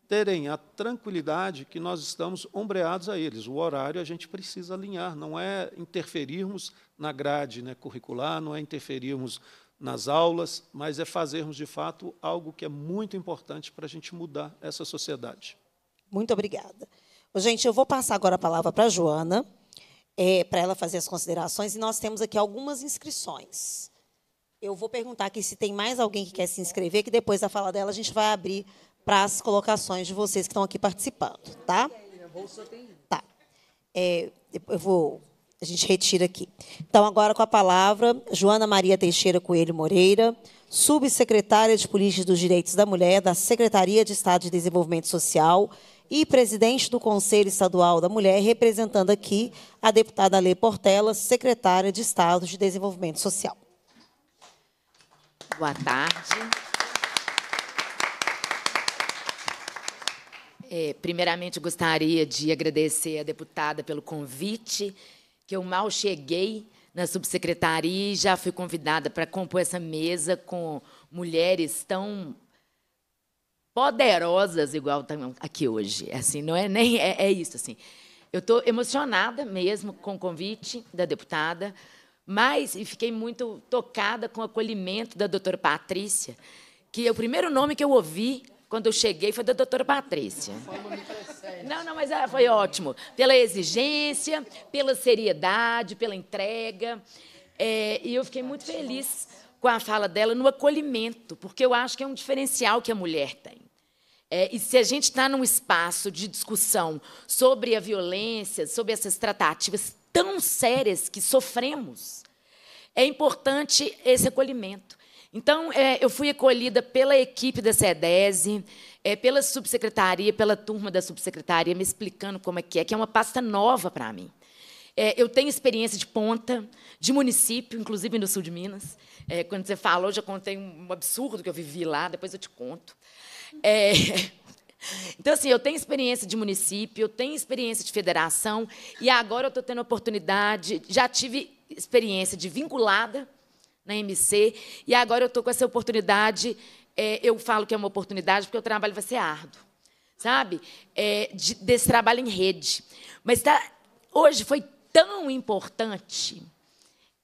terem a tranquilidade que nós estamos ombreados a eles. O horário a gente precisa alinhar, não é interferirmos na grade né, curricular, não é interferirmos nas aulas, mas é fazermos, de fato, algo que é muito importante para a gente mudar essa sociedade. Muito obrigada. Gente, eu vou passar agora a palavra para a Joana, é, para ela fazer as considerações, e nós temos aqui algumas inscrições. Eu vou perguntar aqui se tem mais alguém que quer se inscrever, que depois da fala dela a gente vai abrir para as colocações de vocês que estão aqui participando, tá? Tá. É, eu vou, a gente retira aqui. Então, agora com a palavra, Joana Maria Teixeira Coelho Moreira, subsecretária de Política dos Direitos da Mulher da Secretaria de Estado de Desenvolvimento Social e presidente do Conselho Estadual da Mulher, representando aqui a deputada Lê Portela, secretária de Estado de Desenvolvimento Social. Boa tarde. É, primeiramente, gostaria de agradecer à deputada pelo convite, que eu mal cheguei na subsecretaria e já fui convidada para compor essa mesa com mulheres tão poderosas igual estão aqui hoje. É assim, não é nem é, é isso assim. Eu estou emocionada mesmo com o convite da deputada, mas e fiquei muito tocada com o acolhimento da doutora Patrícia, que é o primeiro nome que eu ouvi quando eu cheguei foi da doutora Patrícia. Não, não, mas foi ótimo. Pela exigência, pela seriedade, pela entrega. É, e eu fiquei muito feliz com a fala dela no acolhimento, porque eu acho que é um diferencial que a mulher tem. É, e se a gente está num espaço de discussão sobre a violência, sobre essas tratativas tão sérias que sofremos, é importante esse acolhimento. Então, é, eu fui acolhida pela equipe da SEDESE, é, pela subsecretaria, pela turma da subsecretaria, me explicando como é que é, que é uma pasta nova para mim. É, eu tenho experiência de ponta, de município, inclusive no sul de Minas. É, quando você falou, já contei um absurdo que eu vivi lá, depois eu te conto. É, então, assim, eu tenho experiência de município, eu tenho experiência de federação, e agora eu estou tendo oportunidade, já tive experiência de vinculada na MC, e agora eu estou com essa oportunidade, é, eu falo que é uma oportunidade, porque o trabalho vai ser árduo, sabe? É, de, desse trabalho em rede. Mas tá, hoje foi tão importante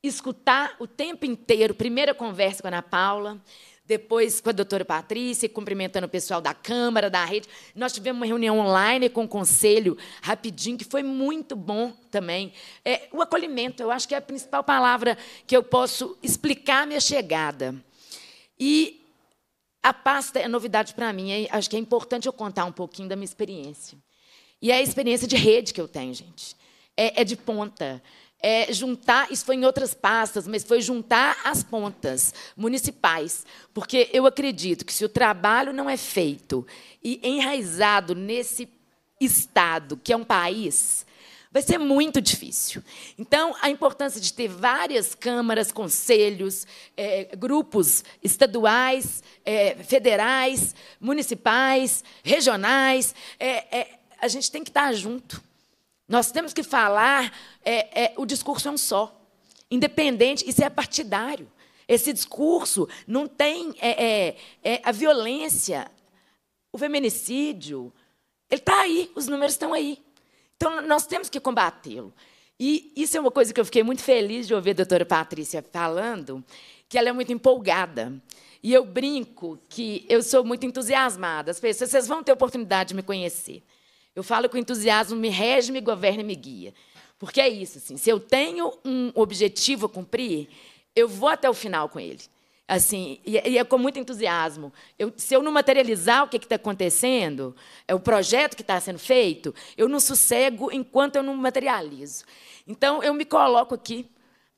escutar o tempo inteiro, primeira conversa com a Ana Paula, depois com a doutora Patrícia, cumprimentando o pessoal da Câmara, da rede. Nós tivemos uma reunião online com o Conselho, rapidinho, que foi muito bom também. É, o acolhimento, eu acho que é a principal palavra que eu posso explicar a minha chegada. E a pasta é novidade para mim, acho que é importante eu contar um pouquinho da minha experiência. E é a experiência de rede que eu tenho, gente é, é de ponta. É juntar, isso foi em outras pastas, mas foi juntar as pontas municipais. Porque eu acredito que se o trabalho não é feito e enraizado nesse Estado, que é um país, vai ser muito difícil. Então, a importância de ter várias câmaras, conselhos, é, grupos estaduais, é, federais, municipais, regionais, é, é, a gente tem que estar junto nós temos que falar, é, é, o discurso é um só, independente, isso é partidário. Esse discurso não tem é, é, é a violência, o feminicídio, ele está aí, os números estão aí. Então, nós temos que combatê-lo. E isso é uma coisa que eu fiquei muito feliz de ouvir a doutora Patrícia falando, que ela é muito empolgada. E eu brinco que eu sou muito entusiasmada. As pessoas, vocês vão ter oportunidade de me conhecer. Eu falo que o entusiasmo me rege, me governa e me guia. Porque é isso, assim, se eu tenho um objetivo a cumprir, eu vou até o final com ele. Assim, e, e é com muito entusiasmo. Eu, se eu não materializar o que é está acontecendo, é o projeto que está sendo feito, eu não sossego enquanto eu não materializo. Então, eu me coloco aqui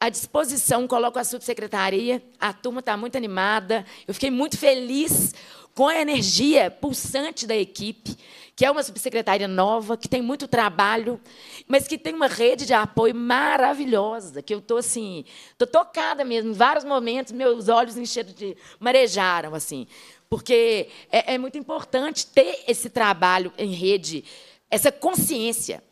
à disposição, coloco a subsecretaria, a turma está muito animada, eu fiquei muito feliz com a energia pulsante da equipe, que é uma subsecretária nova, que tem muito trabalho, mas que tem uma rede de apoio maravilhosa, que eu estou assim, tô tocada mesmo, em vários momentos meus olhos encheram de marejaram assim, porque é, é muito importante ter esse trabalho em rede, essa consciência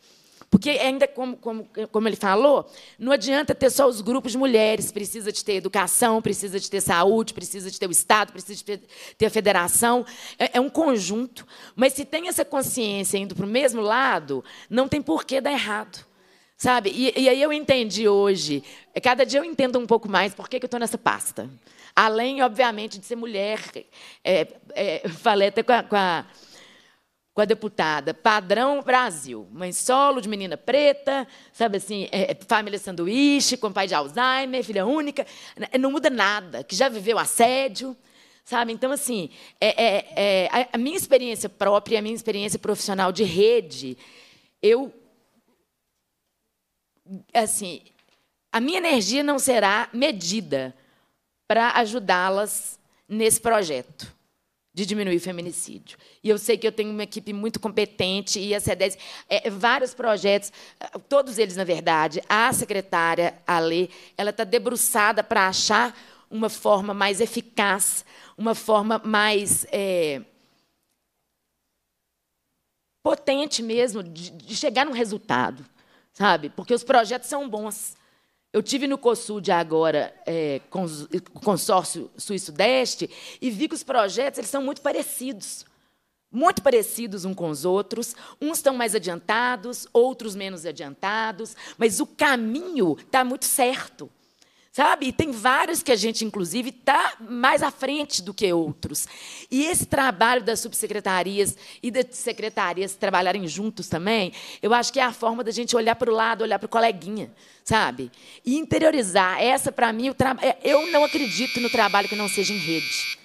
porque ainda como, como, como ele falou, não adianta ter só os grupos de mulheres, precisa de ter educação, precisa de ter saúde, precisa de ter o Estado, precisa de ter a federação. É, é um conjunto. Mas se tem essa consciência indo para o mesmo lado, não tem por que dar errado. Sabe? E, e aí eu entendi hoje, é, cada dia eu entendo um pouco mais por que, que eu estou nessa pasta. Além, obviamente, de ser mulher. É, é, falei até com a, com a com a deputada Padrão Brasil, mãe solo de menina preta, sabe assim, é, é família sanduíche, com pai de Alzheimer, filha única, né, é, não muda nada, que já viveu assédio, sabe? Então, assim, é, é, é a minha experiência própria, a minha experiência profissional de rede, eu, assim, a minha energia não será medida para ajudá-las nesse projeto de diminuir o feminicídio. E eu sei que eu tenho uma equipe muito competente e a CEDES, é, é, vários projetos, ah, todos eles, na verdade. A secretária, a Lê, ela está debruçada para achar uma forma mais eficaz, uma forma mais é, potente mesmo de, de chegar num resultado, sabe? Porque os projetos são bons. Eu tive no COSUD agora, é, consórcio Sul-Sudeste, e vi que os projetos eles são muito parecidos. Muito parecidos uns com os outros, uns estão mais adiantados, outros menos adiantados, mas o caminho está muito certo. Sabe? E tem vários que a gente, inclusive, está mais à frente do que outros. E esse trabalho das subsecretarias e das secretarias trabalharem juntos também, eu acho que é a forma da gente olhar para o lado, olhar para o coleguinha, sabe? E interiorizar. Essa, para mim, é, eu não acredito no trabalho que não seja em rede.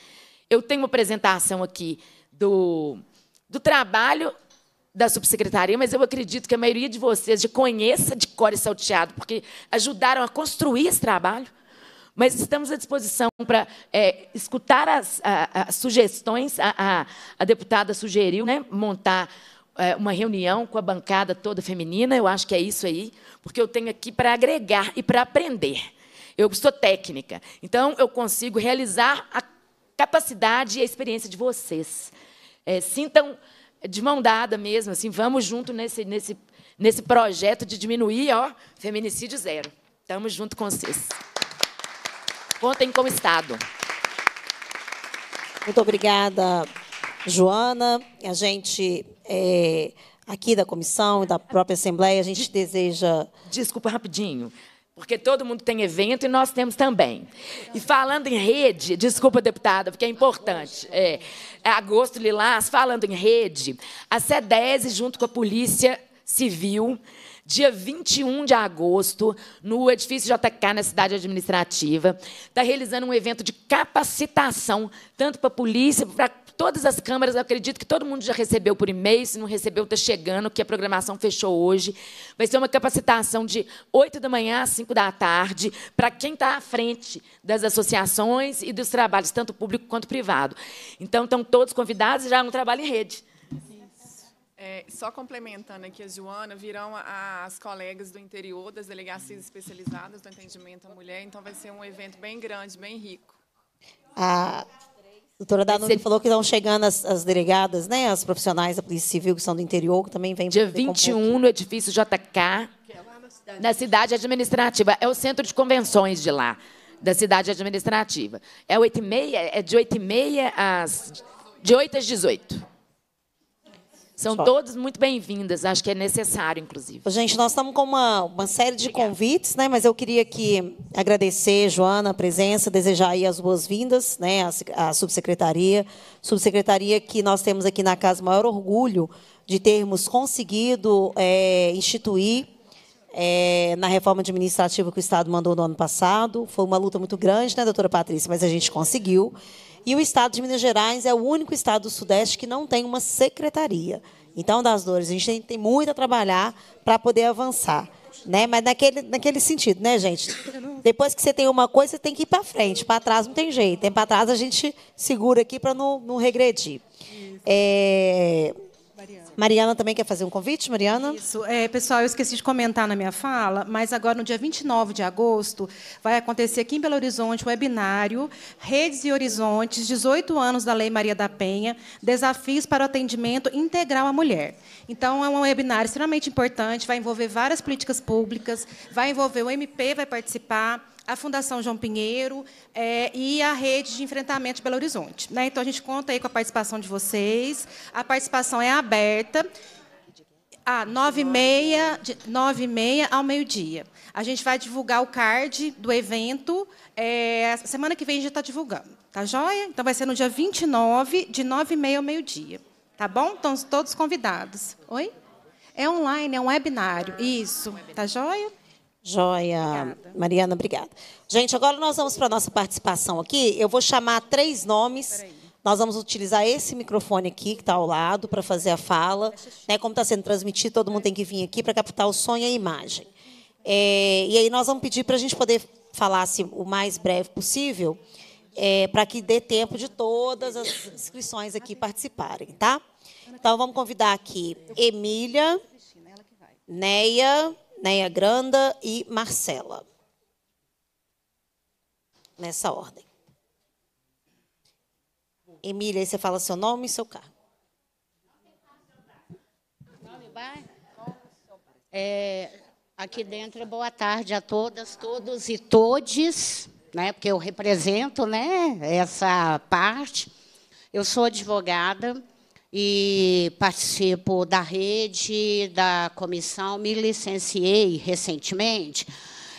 Eu tenho uma apresentação aqui do, do trabalho da subsecretaria, mas eu acredito que a maioria de vocês já conheça de cor e salteado, porque ajudaram a construir esse trabalho. Mas estamos à disposição para é, escutar as, as sugestões. A, a, a, deputada sugeriu né, montar é, uma reunião com a bancada toda feminina. Eu acho que é isso aí, porque eu tenho aqui para agregar e para aprender. Eu sou técnica, então eu consigo realizar a capacidade e a experiência de vocês. É, sintam de mão dada mesmo, assim, vamos junto nesse, nesse, nesse projeto de diminuir, ó, feminicídio zero. Estamos junto com vocês. Contem com o Estado. Muito obrigada, Joana. A gente é, aqui da comissão e da própria Assembleia, a gente deseja. Desculpa, rapidinho. Porque todo mundo tem evento e nós temos também. E falando em rede, desculpa, deputada, porque é importante. É, é agosto Lilás, falando em rede, a CEDES, junto com a Polícia Civil, dia 21 de agosto, no edifício JK, na cidade administrativa, está realizando um evento de capacitação, tanto para a polícia, para Todas as câmeras, eu acredito que todo mundo já recebeu por e-mail. Se não recebeu, está chegando, que a programação fechou hoje. Vai ser uma capacitação de 8 da manhã às 5 da tarde, para quem está à frente das associações e dos trabalhos, tanto público quanto privado. Então, estão todos convidados já no trabalho em rede. É, só complementando aqui a Joana, virão as colegas do interior, das delegacias especializadas do atendimento à mulher, então vai ser um evento bem grande, bem rico. Ah doutora Danone falou que estão chegando as, as, delegadas, né, as profissionais da Polícia Civil que são do interior, que também vem Dia 21, é é. no edifício JK, na cidade administrativa. É o centro de convenções de lá, da cidade administrativa. É, 8 e meia, é de 8h30 às... De 8 às 18 são Só. todos muito bem-vindas, acho que é necessário, inclusive. Gente, nós estamos com uma, uma série de Obrigada. convites, né? Mas eu queria aqui agradecer, Joana, a presença, desejar aí as boas-vindas, né? À, à subsecretaria. Subsecretaria que nós temos aqui na casa o maior orgulho de termos conseguido é, instituir é, na reforma administrativa que o Estado mandou no ano passado. Foi uma luta muito grande, né, doutora Patrícia? Mas a gente conseguiu. E o estado de Minas Gerais é o único estado do Sudeste que não tem uma secretaria. Então, das dores, a gente tem muito a trabalhar para poder avançar. Né? Mas naquele, naquele sentido, né, gente? Depois que você tem uma coisa, você tem que ir para frente. Para trás não tem jeito. Para trás a gente segura aqui para não, não regredir. É... Mariana também quer fazer um convite, Mariana? Isso. É, pessoal, eu esqueci de comentar na minha fala, mas agora, no dia 29 de agosto, vai acontecer aqui em Belo Horizonte o webinário Redes e Horizontes, 18 anos da Lei Maria da Penha, Desafios para o Atendimento Integral à Mulher. Então, é um webinário extremamente importante, vai envolver várias políticas públicas, vai envolver o MP, vai participar a Fundação João Pinheiro é, e a Rede de Enfrentamento de Belo Horizonte. Né? Então, a gente conta aí com a participação de vocês. A participação é aberta. Ah, nove e meia, nove e meia ao meio-dia. A gente vai divulgar o card do evento. É, semana que vem a gente está divulgando. Tá joia? Então, vai ser no dia 29, de nove e meia ao meio-dia. Tá bom? Estão todos convidados. Oi? É online, é um webinário. Isso. Tá joia? Joia. Obrigada. Mariana, obrigada. Gente, agora nós vamos para a nossa participação aqui. Eu vou chamar três nomes. Nós vamos utilizar esse microfone aqui, que está ao lado, para fazer a fala. Né, como está sendo transmitido, todo mundo tem que vir aqui para captar o sonho e a imagem. É, e aí nós vamos pedir para a gente poder falar assim, o mais breve possível, é, para que dê tempo de todas as inscrições aqui participarem, tá? Então, vamos convidar aqui Emília, Neia, Neia Granda e Marcela. Nessa ordem. Emília, você fala seu nome e seu cargo. É, aqui dentro, boa tarde a todas, todos e todes, né, porque eu represento né, essa parte. Eu sou advogada, e participo da rede, da comissão, me licenciei recentemente.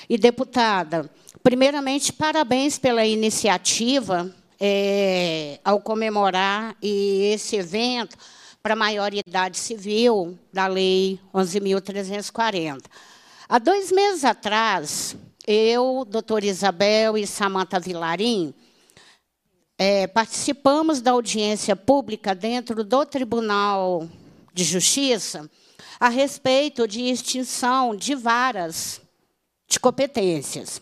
E, deputada, primeiramente, parabéns pela iniciativa é, ao comemorar esse evento para a maioridade civil da Lei 11.340. Há dois meses atrás, eu, doutora Isabel e Samanta Vilarim, é, participamos da audiência pública dentro do Tribunal de Justiça a respeito de extinção de varas de competências.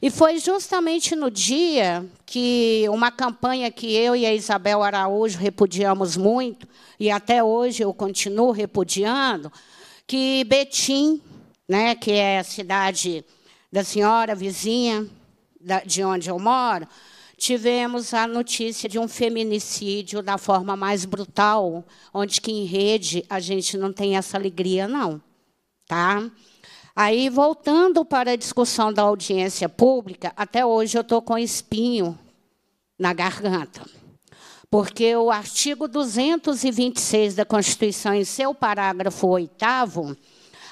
E foi justamente no dia que uma campanha que eu e a Isabel Araújo repudiamos muito, e até hoje eu continuo repudiando, que Betim, né, que é a cidade da senhora vizinha de onde eu moro, Tivemos a notícia de um feminicídio da forma mais brutal, onde que em rede a gente não tem essa alegria, não. Tá? Aí, voltando para a discussão da audiência pública, até hoje eu estou com espinho na garganta. Porque o artigo 226 da Constituição, em seu parágrafo oitavo,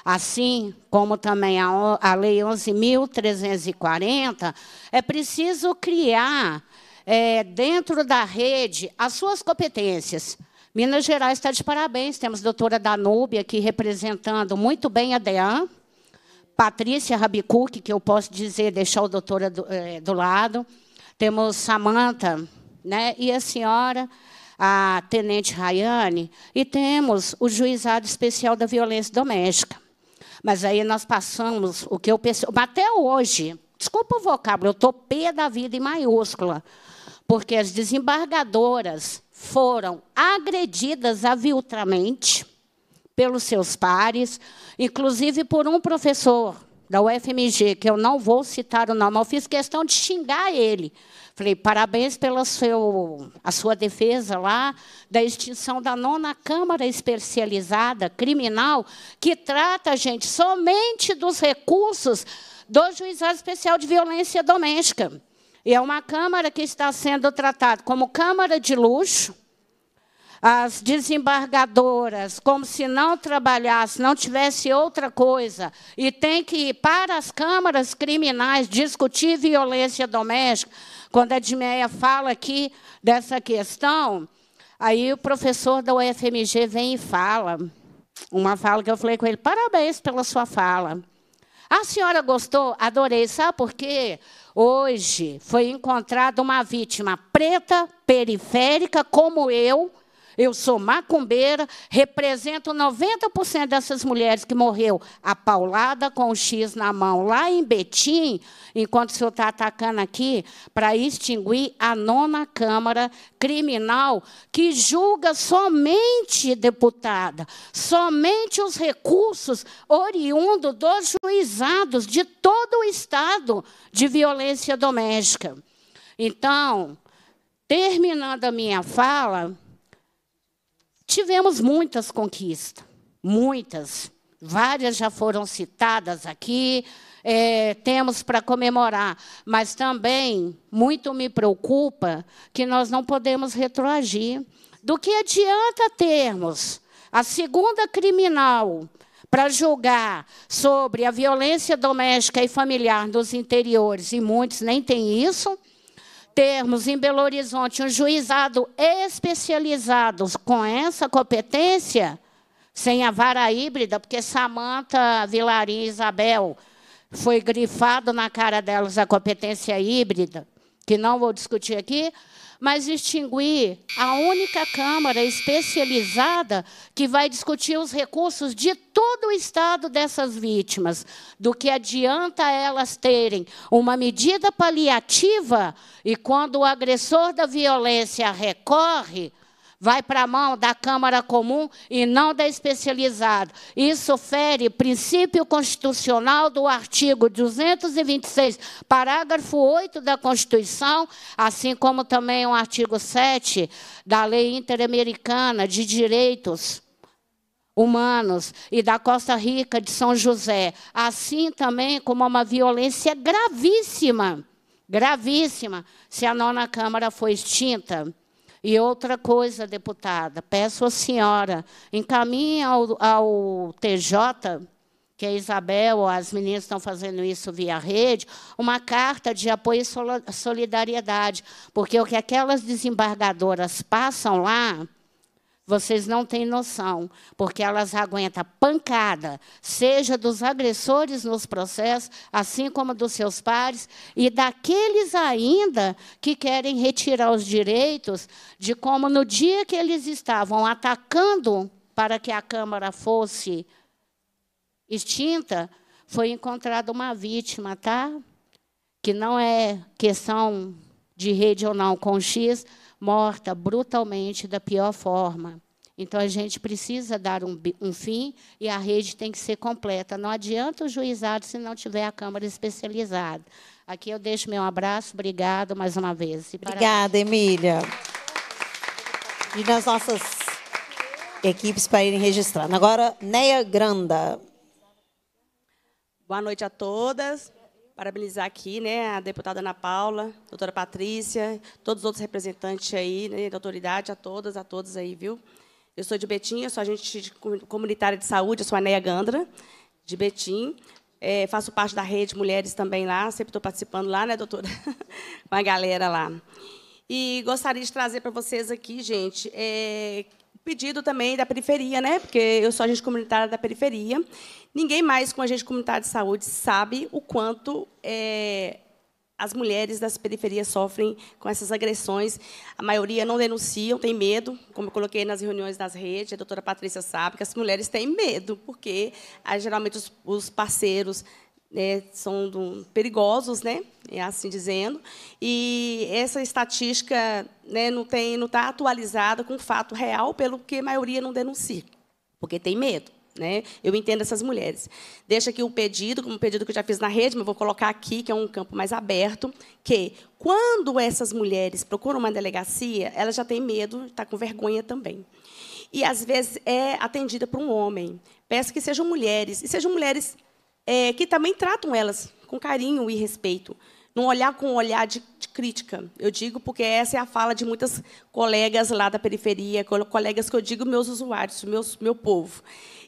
assim como também a, a Lei 11.340, é preciso criar é, dentro da rede as suas competências. Minas Gerais está de parabéns, temos a doutora Danúbia aqui representando muito bem a DEAN, Patrícia Rabicuc, que eu posso dizer, deixar o doutora eh, do, é, do lado, temos Samanta, né, e a senhora, a tenente Rayane, e temos o juizado especial da violência doméstica. Mas aí nós passamos o que eu pensei Até hoje, desculpa o vocábulo, eu estou P da vida em maiúscula, porque as desembargadoras foram agredidas aviltramente pelos seus pares, inclusive por um professor da UFMG, que eu não vou citar o nome, eu fiz questão de xingar ele. Falei, parabéns pela seu, a sua defesa lá da extinção da nona Câmara Especializada Criminal, que trata, gente, somente dos recursos do Juizado Especial de Violência Doméstica. E é uma Câmara que está sendo tratada como Câmara de Luxo, as desembargadoras, como se não trabalhasse, não tivesse outra coisa, e tem que ir para as câmaras criminais discutir violência doméstica. Quando a Edmeia fala aqui dessa questão, aí o professor da UFMG vem e fala, uma fala que eu falei com ele, parabéns pela sua fala. A senhora gostou? Adorei. Sabe por quê? Hoje foi encontrada uma vítima preta, periférica, como eu, eu sou macumbeira, represento 90% dessas mulheres que morreu apaulada com o X na mão lá em Betim, enquanto o senhor está atacando aqui, para extinguir a nona Câmara Criminal, que julga somente, deputada, somente os recursos oriundos dos juizados de todo o Estado de violência doméstica. Então, terminando a minha fala, tivemos muitas conquistas, muitas. Várias já foram citadas aqui, é, temos para comemorar, mas também muito me preocupa que nós não podemos retroagir. Do que adianta termos a segunda criminal para julgar sobre a violência doméstica e familiar nos interiores, e muitos nem têm isso, termos em Belo Horizonte um juizado especializado com essa competência, sem a vara híbrida, porque Samanta, Vilarim e Isabel foi grifado na cara delas a competência híbrida, que não vou discutir aqui, mas extinguir a única Câmara especializada que vai discutir os recursos de todo o Estado dessas vítimas. Do que adianta elas terem uma medida paliativa e, quando o agressor da violência recorre, vai para a mão da Câmara Comum e não da especializada. Isso fere princípio constitucional do artigo 226, parágrafo 8 da Constituição, assim como também o artigo 7 da Lei Interamericana de Direitos humanos e da Costa Rica de São José, assim também como uma violência gravíssima, gravíssima, se a nona Câmara foi extinta. E outra coisa, deputada, peço à senhora, encaminhe ao, ao TJ, que a é Isabel ou as meninas estão fazendo isso via rede, uma carta de apoio e solidariedade, porque o que aquelas desembargadoras passam lá vocês não têm noção, porque elas aguentam pancada, seja dos agressores nos processos, assim como dos seus pares, e daqueles ainda que querem retirar os direitos de como no dia que eles estavam atacando para que a Câmara fosse extinta, foi encontrada uma vítima, tá? Que não é questão de rede ou não com X, morta brutalmente da pior forma. Então a gente precisa dar um, um, fim e a rede tem que ser completa. Não adianta o juizado se não tiver a Câmara especializada. Aqui eu deixo meu abraço, obrigado mais uma vez. E Obrigada, Emília. E das nossas equipes para irem registrando. Agora, Neia Granda. Boa noite a todas parabenizar aqui né, a deputada Ana Paula, a doutora Patrícia, todos os outros representantes aí, né, da autoridade, a todas, a todos aí, viu? Eu sou de Betim, sou agente comunitária de saúde, eu sou a Neia Gandra, de Betim. É, faço parte da rede Mulheres também lá, sempre estou participando lá, né, doutora? Com a galera lá. E gostaria de trazer para vocês aqui, gente, é, pedido também da periferia, né? Porque eu sou agente comunitária da periferia. Ninguém mais com a gente comunitário de saúde sabe o quanto é, as mulheres das periferias sofrem com essas agressões. A maioria não denunciam, tem medo, como eu coloquei nas reuniões das redes, a doutora Patrícia sabe que as mulheres têm medo, porque ah, geralmente os, os parceiros né, são do, perigosos, né, é assim dizendo, e essa estatística né, não está não tá atualizada com o fato real, pelo que a maioria não denuncia, porque tem medo. Né? Eu entendo essas mulheres. Deixa aqui um pedido, como um pedido que eu já fiz na rede, mas vou colocar aqui, que é um campo mais aberto, que quando essas mulheres procuram uma delegacia, elas já têm medo, está com vergonha também. E, às vezes, é atendida por um homem. Peço que sejam mulheres, e sejam mulheres é, que também tratam elas com carinho e respeito, não olhar com um olhar de, de, crítica. Eu digo porque essa é a fala de muitas colegas lá da periferia, colegas que eu digo meus usuários, meus, meu povo.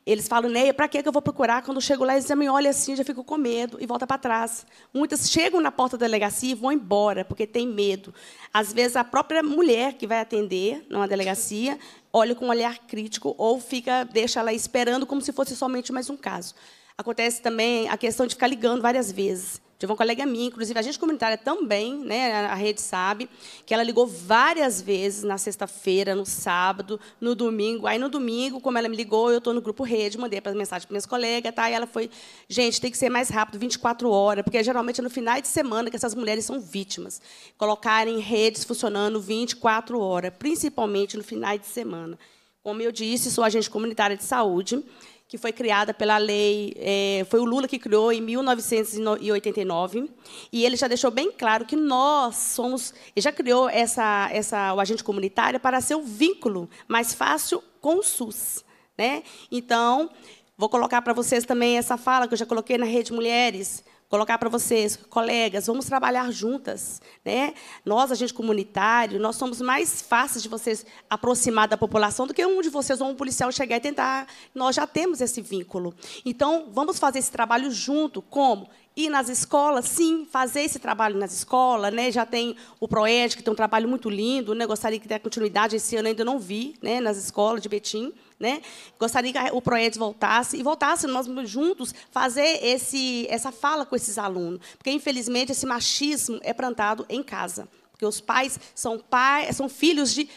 Eles falam, Neia, para que eu vou procurar? Quando eu chego lá, eles já me olham assim, já fico com medo e volta para trás. Muitas chegam na porta da delegacia e vão embora, porque tem medo. Às vezes, a própria mulher que vai atender numa delegacia olha com um olhar crítico ou fica deixa ela esperando como se fosse somente mais um caso. Acontece também a questão de ficar ligando várias vezes. Tive uma colega minha, inclusive a gente comunitária também, né, a rede sabe, que ela ligou várias vezes na sexta-feira, no sábado, no domingo. Aí no domingo, como ela me ligou, eu estou no grupo rede, mandei as mensagem para minhas colegas, tá? E ela foi, gente, tem que ser mais rápido, 24 horas, porque geralmente é no final de semana que essas mulheres são vítimas. Colocarem redes funcionando 24 horas, principalmente no final de semana. Como eu disse, sou agente comunitária de saúde que foi criada pela lei, é, foi o Lula que criou em 1989, e ele já deixou bem claro que nós somos, ele já criou essa, essa, o agente comunitário para ser o vínculo mais fácil com o SUS. Né? Então, vou colocar para vocês também essa fala que eu já coloquei na Rede Mulheres, colocar para vocês, colegas, vamos trabalhar juntas, né? Nós, a gente comunitário, nós somos mais fáceis de vocês aproximar da população do que um de vocês ou um policial chegar e tentar. Nós já temos esse vínculo. Então, vamos fazer esse trabalho junto, como e nas escolas, sim, fazer esse trabalho nas escolas, né? Já tem o Proed, que tem um trabalho muito lindo, né? Gostaria que desse continuidade. Esse ano ainda não vi, né? Nas escolas de Betim, né? Gostaria que o Proed voltasse e voltasse nós juntos fazer esse essa fala com esses alunos, porque infelizmente esse machismo é plantado em casa, porque os pais são pai, são filhos de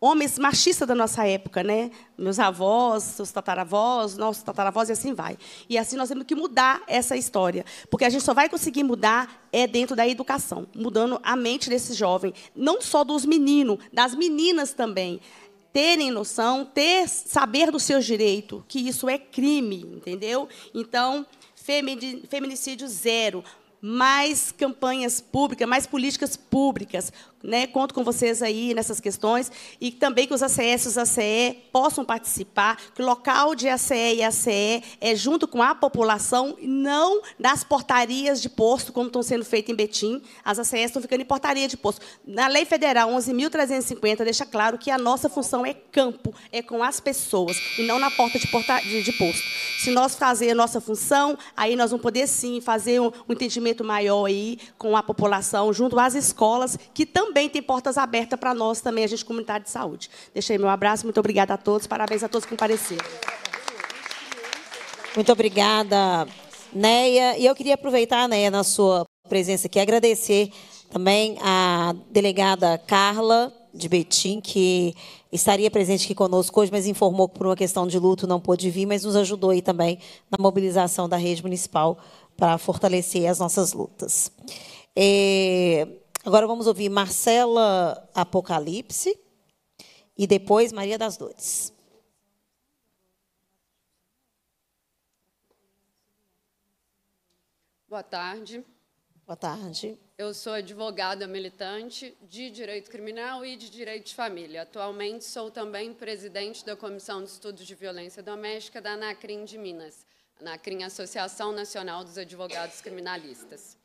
homens machistas da nossa época, né? Meus avós, os tataravós, nossos tataravós e assim vai. E assim nós temos que mudar essa história, porque a gente só vai conseguir mudar é dentro da educação, mudando a mente desse jovem, não só dos meninos, das meninas também terem noção, ter saber dos seus direitos, que isso é crime, entendeu? Então, feminicídio zero, mais campanhas públicas, mais políticas públicas, né, conto com vocês aí nessas questões e também que os ACS e os ACE possam participar, que o local de ACE e ACE é junto com a população, não nas portarias de posto, como estão sendo feitas em Betim. As ACS estão ficando em portaria de posto. Na Lei Federal 11.350 deixa claro que a nossa função é campo, é com as pessoas, e não na porta de, porta, de, de posto. Se nós fazer a nossa função, aí nós vamos poder, sim, fazer um, um entendimento maior aí com a população, junto às escolas, que também também tem portas abertas para nós, também, a gente comunidade de saúde. Deixei meu abraço, muito obrigada a todos, parabéns a todos que compareceram. Muito obrigada, Neia. E eu queria aproveitar, Neia, na sua presença aqui, agradecer também a delegada Carla de Betim, que estaria presente aqui conosco hoje, mas informou que por uma questão de luto não pôde vir, mas nos ajudou aí também na mobilização da rede municipal para fortalecer as nossas lutas. É, Agora vamos ouvir Marcela Apocalipse e depois Maria das Dores. Boa tarde. Boa tarde. Eu sou advogada militante de direito criminal e de direito de família. Atualmente sou também presidente da Comissão de Estudos de Violência Doméstica da ANACRIM de Minas, ANACRIM Associação Nacional dos Advogados Criminalistas.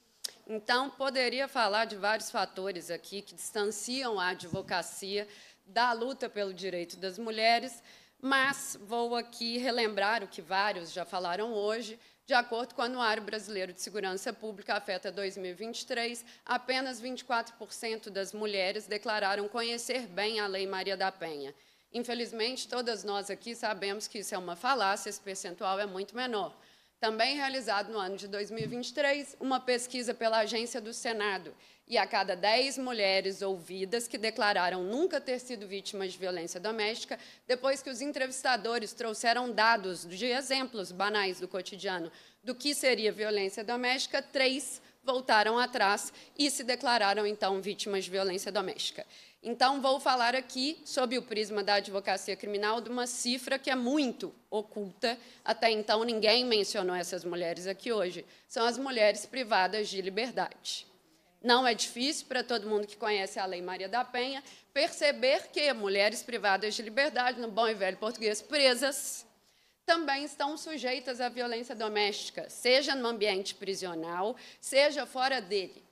Então, poderia falar de vários fatores aqui que distanciam a advocacia da luta pelo direito das mulheres, mas vou aqui relembrar o que vários já falaram hoje. De acordo com o Anuário Brasileiro de Segurança Pública, afeta 2023, apenas 24% das mulheres declararam conhecer bem a Lei Maria da Penha. Infelizmente, todas nós aqui sabemos que isso é uma falácia, esse percentual é muito menor. Também realizado no ano de 2023, uma pesquisa pela agência do Senado. E a cada 10 mulheres ouvidas que declararam nunca ter sido vítimas de violência doméstica, depois que os entrevistadores trouxeram dados de exemplos banais do cotidiano do que seria violência doméstica, três voltaram atrás e se declararam, então, vítimas de violência doméstica. Então, vou falar aqui, sob o prisma da advocacia criminal, de uma cifra que é muito oculta. Até então, ninguém mencionou essas mulheres aqui hoje. São as mulheres privadas de liberdade. Não é difícil para todo mundo que conhece a Lei Maria da Penha perceber que mulheres privadas de liberdade, no bom e velho português, presas, também estão sujeitas à violência doméstica, seja no ambiente prisional, seja fora dele.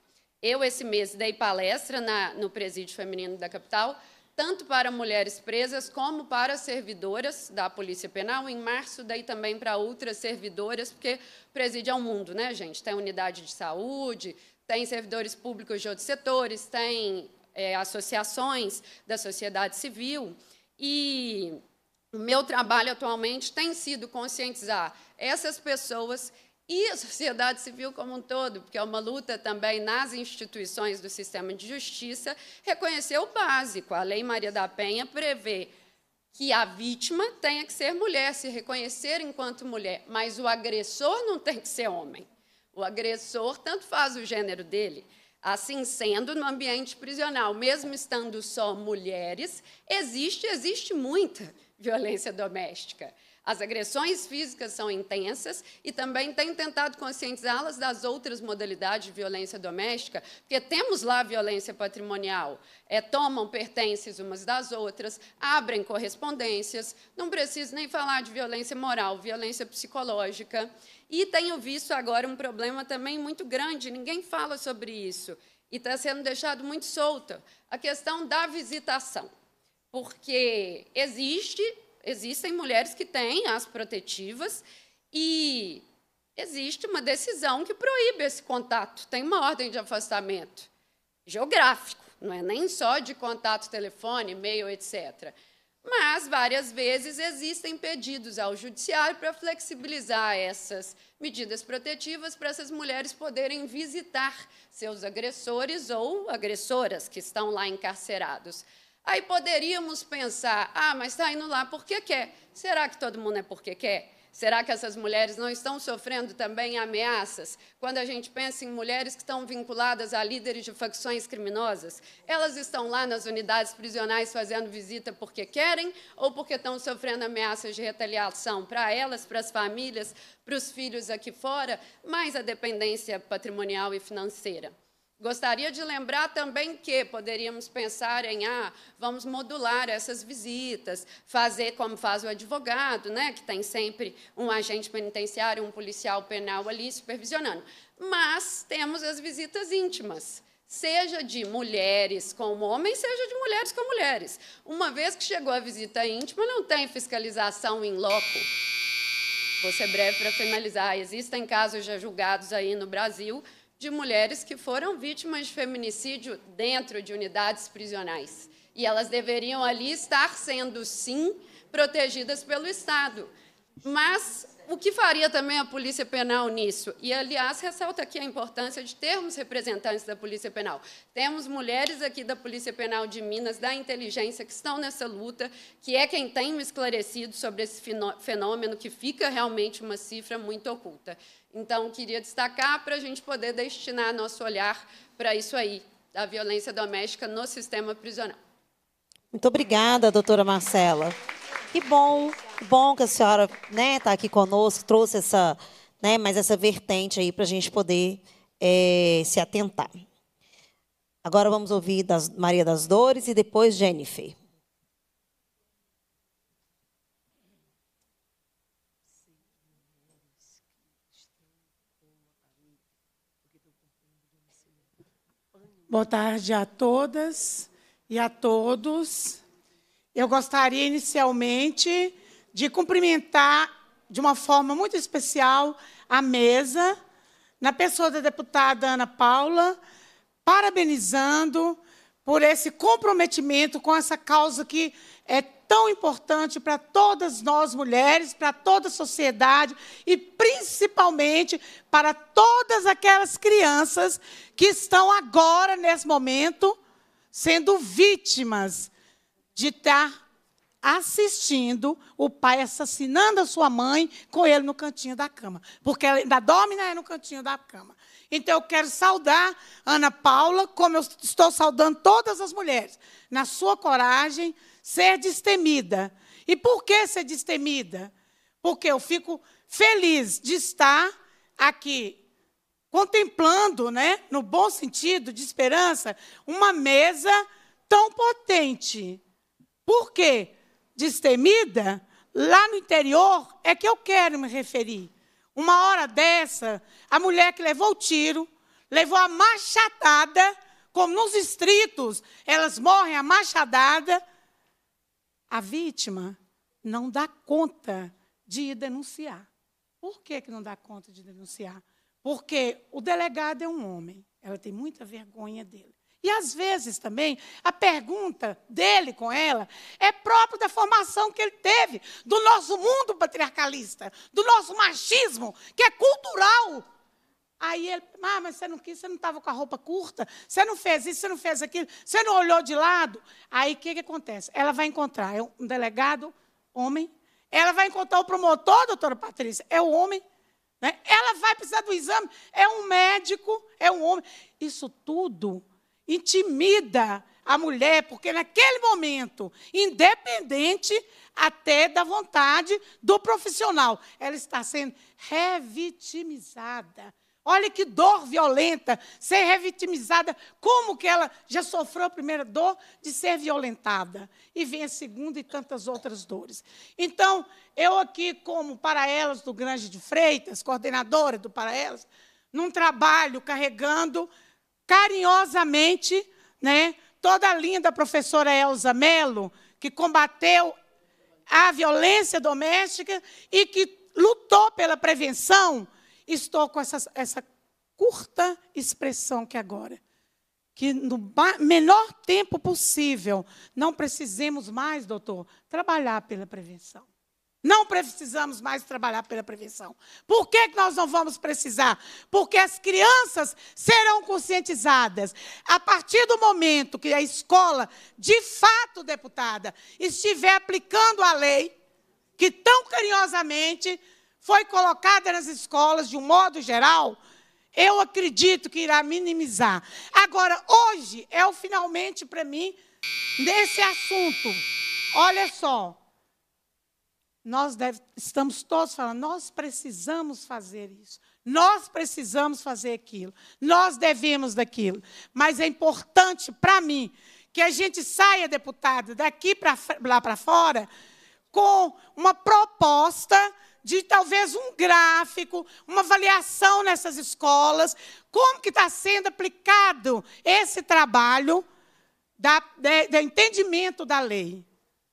Eu, esse mês, dei palestra na, no Presídio Feminino da Capital, tanto para mulheres presas como para servidoras da Polícia Penal. Em março, daí também para outras servidoras, porque presídio é um mundo, né, gente? Tem unidade de saúde, tem servidores públicos de outros setores, tem é, associações da sociedade civil. E o meu trabalho atualmente tem sido conscientizar essas pessoas e a sociedade civil como um todo, porque é uma luta também nas instituições do sistema de justiça, reconhecer o básico. A Lei Maria da Penha prevê que a vítima tenha que ser mulher, se reconhecer enquanto mulher, mas o agressor não tem que ser homem. O agressor tanto faz o gênero dele. Assim sendo, no ambiente prisional, mesmo estando só mulheres, existe, existe muita violência doméstica. As agressões físicas são intensas e também tem tentado conscientizá-las das outras modalidades de violência doméstica, porque temos lá violência patrimonial. É, tomam pertences umas das outras, abrem correspondências, não preciso nem falar de violência moral, violência psicológica. E tenho visto agora um problema também muito grande, ninguém fala sobre isso, e está sendo deixado muito solto a questão da visitação. Porque existe existem mulheres que têm as protetivas e existe uma decisão que proíbe esse contato. Tem uma ordem de afastamento geográfico, não é nem só de contato telefone, e-mail, etc. Mas várias vezes existem pedidos ao judiciário para flexibilizar essas medidas protetivas para essas mulheres poderem visitar seus agressores ou agressoras que estão lá encarcerados. Aí poderíamos pensar: ah, mas está indo lá porque quer. Será que todo mundo é porque quer? Será que essas mulheres não estão sofrendo também ameaças? Quando a gente pensa em mulheres que estão vinculadas a líderes de facções criminosas, elas estão lá nas unidades prisionais fazendo visita porque querem ou porque estão sofrendo ameaças de retaliação para elas, para as famílias, para os filhos aqui fora, mais a dependência patrimonial e financeira. Gostaria de lembrar também que poderíamos pensar em ah, vamos modular essas visitas, fazer como faz o advogado, né, que tem sempre um agente penitenciário, um policial penal ali supervisionando. Mas temos as visitas íntimas, seja de mulheres com homens, seja de mulheres com mulheres. Uma vez que chegou a visita íntima, não tem fiscalização em loco. Vou ser breve para finalizar. Existem casos já julgados aí no Brasil de mulheres que foram vítimas de feminicídio dentro de unidades prisionais. E elas deveriam ali estar sendo, sim, protegidas pelo Estado. Mas o que faria também a Polícia Penal nisso? E, aliás, ressalta aqui a importância de termos representantes da Polícia Penal. Temos mulheres aqui da Polícia Penal de Minas, da inteligência, que estão nessa luta, que é quem tem me esclarecido sobre esse fenômeno, que fica realmente uma cifra muito oculta. Então, queria destacar para a gente poder destinar nosso olhar para isso aí, da violência doméstica no sistema prisional. Muito obrigada, doutora Marcela. Que bom, que bom que a senhora né, tá aqui conosco, trouxe essa, né, mais essa vertente aí para a gente poder é, se atentar. Agora vamos ouvir das, Maria das Dores e depois Jennifer. Boa tarde a todas e a todos. Eu gostaria inicialmente de cumprimentar de uma forma muito especial a mesa, na pessoa da deputada Ana Paula, parabenizando por esse comprometimento com essa causa que é tão importante para todas nós mulheres, para toda a sociedade e principalmente para todas aquelas crianças que estão agora nesse momento sendo vítimas de estar tá assistindo o pai assassinando a sua mãe com ele no cantinho da cama. Porque ela ainda dorme né, no cantinho da cama. Então eu quero saudar Ana Paula, como eu estou saudando todas as mulheres, na sua coragem, ser destemida. E por que ser destemida? Porque eu fico feliz de estar aqui contemplando, né, no bom sentido de esperança, uma mesa tão potente por quê? Destemida, lá no interior, é que eu quero me referir. Uma hora dessa, a mulher que levou o tiro, levou a machadada, como nos distritos elas morrem a machadada, a vítima não dá conta de ir denunciar. Por que, que não dá conta de denunciar? Porque o delegado é um homem, ela tem muita vergonha dele. E às vezes também a pergunta dele com ela é próprio da formação que ele teve, do nosso mundo patriarcalista, do nosso machismo, que é cultural. Aí ele, ah, mas você não quis, você não estava com a roupa curta, você não fez isso, você não fez aquilo, você não olhou de lado. Aí o que, que acontece? Ela vai encontrar é um delegado, homem, ela vai encontrar o promotor, doutora Patrícia, é o homem, né? ela vai precisar do exame, é um médico, é um homem. Isso tudo intimida a mulher, porque naquele momento, independente até da vontade do profissional, ela está sendo revitimizada. Olha que dor violenta, ser revitimizada. Como que ela já sofreu a primeira dor de ser violentada? E vem a segunda e tantas outras dores. Então, eu aqui, como para elas do Grande de Freitas, coordenadora do Para Elas, num trabalho carregando carinhosamente, né, toda a linda professora Elza Mello, que combateu a violência doméstica e que lutou pela prevenção, estou com essa, essa curta expressão que agora. Que no menor tempo possível, não precisemos mais, doutor, trabalhar pela prevenção. Não precisamos mais trabalhar pela prevenção. Por que, nós não vamos precisar? Porque as crianças serão conscientizadas. A partir do momento que a escola, de fato, deputada, estiver aplicando a lei que tão carinhosamente foi colocada nas escolas de um modo geral, eu acredito que irá minimizar. Agora, hoje é o finalmente para mim nesse assunto. Olha só. Nós deve, estamos todos falando, nós precisamos fazer isso, nós precisamos fazer aquilo, nós devemos daquilo. Mas é importante para mim que a gente saia, deputado, daqui para lá para fora, com uma proposta de talvez um gráfico, uma avaliação nessas escolas, como que está sendo aplicado esse trabalho da, do entendimento da lei.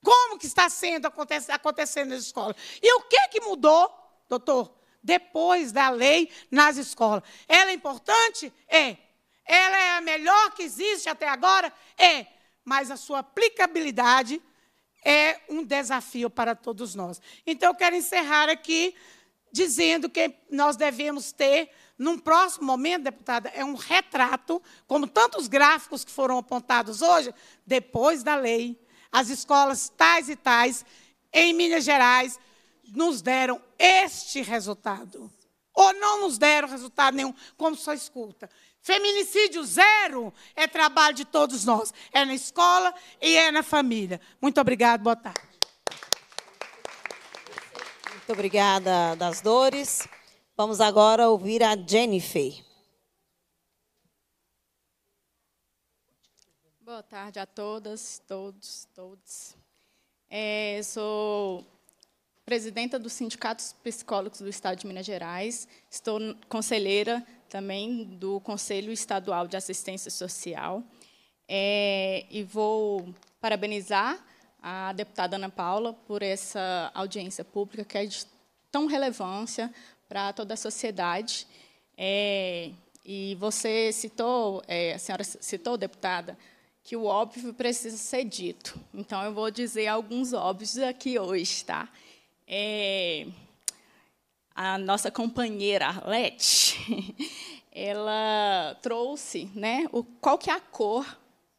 Como que está sendo acontecendo nas escolas? E o que, que mudou, doutor? Depois da lei nas escolas. Ela é importante? É. Ela é a melhor que existe até agora? É. Mas a sua aplicabilidade é um desafio para todos nós. Então, eu quero encerrar aqui dizendo que nós devemos ter, num próximo momento, deputada, é um retrato, como tantos gráficos que foram apontados hoje, depois da lei as escolas tais e tais em Minas Gerais nos deram este resultado. Ou não nos deram resultado nenhum, como só escuta. Feminicídio zero é trabalho de todos nós. É na escola e é na família. Muito obrigada, boa tarde. Muito obrigada das dores. Vamos agora ouvir a Jennifer. Boa tarde a todas, todos, todos. É, sou presidenta do Sindicato dos Psicólogos do Estado de Minas Gerais, estou conselheira também do Conselho Estadual de Assistência Social é, e vou parabenizar a deputada Ana Paula por essa audiência pública que é de tão relevância para toda a sociedade. É, e você citou, é, a senhora citou, deputada, que o óbvio precisa ser dito. Então, eu vou dizer alguns óbvios aqui hoje, tá? É, a nossa companheira Arlete, ela trouxe, né, o, qual que é a cor,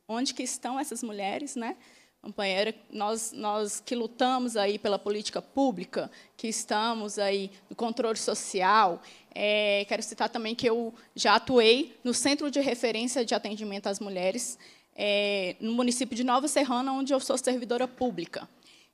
onde que estão essas mulheres, né? Companheira, nós, nós que lutamos aí pela política pública, que estamos aí no controle social, é, quero citar também que eu já atuei no Centro de Referência de Atendimento às Mulheres, é, no município de Nova Serrana, onde eu sou servidora pública.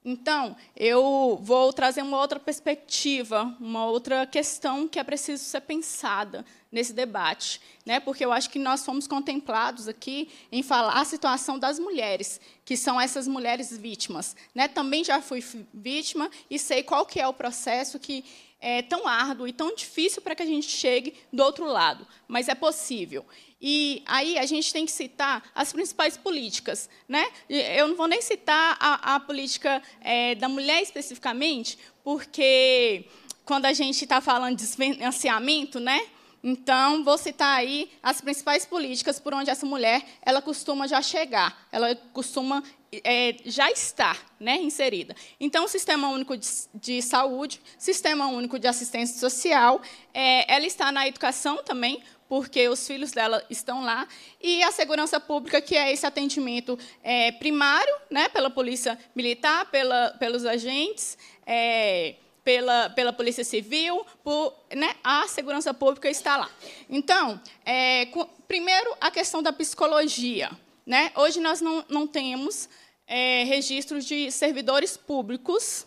Então, eu vou trazer uma outra perspectiva, uma outra questão que é preciso ser pensada nesse debate, né? porque eu acho que nós fomos contemplados aqui em falar a situação das mulheres, que são essas mulheres vítimas. Né? Também já fui vítima e sei qual que é o processo que é, tão árduo e tão difícil para que a gente chegue do outro lado, mas é possível. E aí a gente tem que citar as principais políticas. Né? Eu não vou nem citar a, a política é, da mulher especificamente, porque quando a gente está falando de financiamento, né? Então, vou citar aí as principais políticas por onde essa mulher ela costuma já chegar, ela costuma é, já está né, inserida. Então, Sistema Único de, de, Saúde, Sistema Único de Assistência Social, é, ela está na educação também, porque os filhos dela estão lá, e a segurança pública, que é esse atendimento é, primário, né, pela polícia militar, pela, pelos agentes, é, pela, pela polícia civil, por, né, a segurança pública está lá. Então, é, com, primeiro a questão da psicologia. Né? Hoje nós não, não temos é, registro de servidores públicos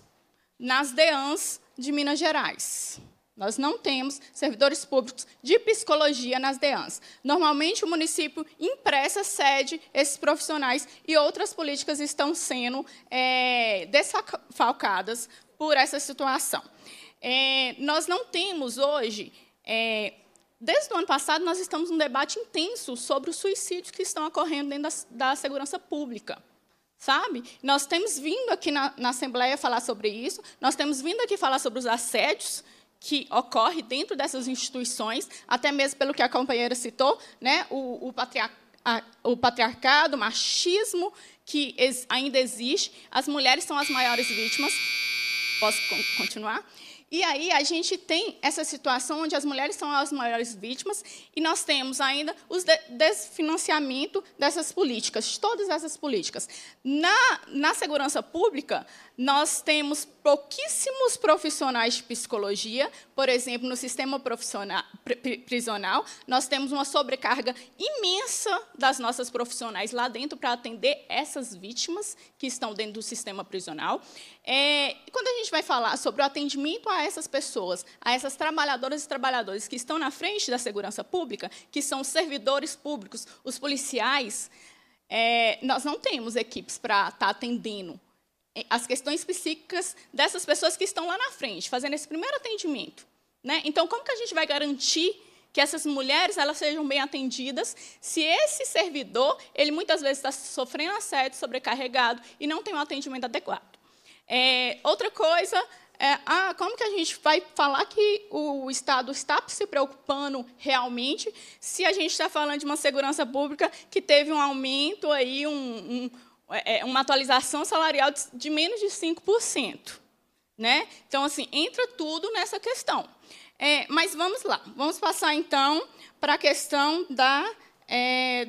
nas DEANs de Minas Gerais. Nós não temos servidores públicos de psicologia nas DEANs. Normalmente, o município impressa sede esses profissionais e outras políticas estão sendo é, desfalcadas por essa situação. É, nós não temos hoje é, Desde o ano passado, nós estamos num debate intenso sobre os suicídios que estão ocorrendo dentro da, da segurança pública. Sabe? Nós temos vindo aqui na, na, Assembleia falar sobre isso, nós temos vindo aqui falar sobre os assédios que ocorrem dentro dessas instituições, até mesmo pelo que a companheira citou, né? o, o, patriar, a, o patriarcado, o machismo que ex, ainda existe. As mulheres são as maiores vítimas. Posso con continuar? E aí a gente tem essa situação onde as mulheres são as maiores vítimas e nós temos ainda o desfinanciamento dessas políticas, de todas essas políticas. Na, na segurança pública, nós temos pouquíssimos profissionais de psicologia, por exemplo, no sistema prisional, nós temos uma sobrecarga imensa das nossas profissionais lá dentro para atender essas vítimas que estão dentro do sistema prisional. É, quando a gente vai falar sobre o atendimento a essas pessoas, a essas trabalhadoras e trabalhadores que estão na frente da segurança pública, que são os servidores públicos, os policiais, é, nós não temos equipes para estar tá atendendo eh, as questões psíquicas dessas pessoas que estão lá na frente, fazendo esse primeiro atendimento. Né? Então, como que a gente vai garantir que essas mulheres elas sejam bem atendidas, se esse servidor, ele muitas vezes está sofrendo assédio, sobrecarregado e não tem um atendimento adequado. É, outra coisa, é, ah, como que a gente vai falar que o Estado está se preocupando realmente se a gente está falando de uma segurança pública que teve um aumento, aí, um, um é, é, uma atualização salarial de, de menos de 5%. Né? Então, assim, entra tudo nessa questão. É, mas vamos lá, vamos passar então para a questão da, é,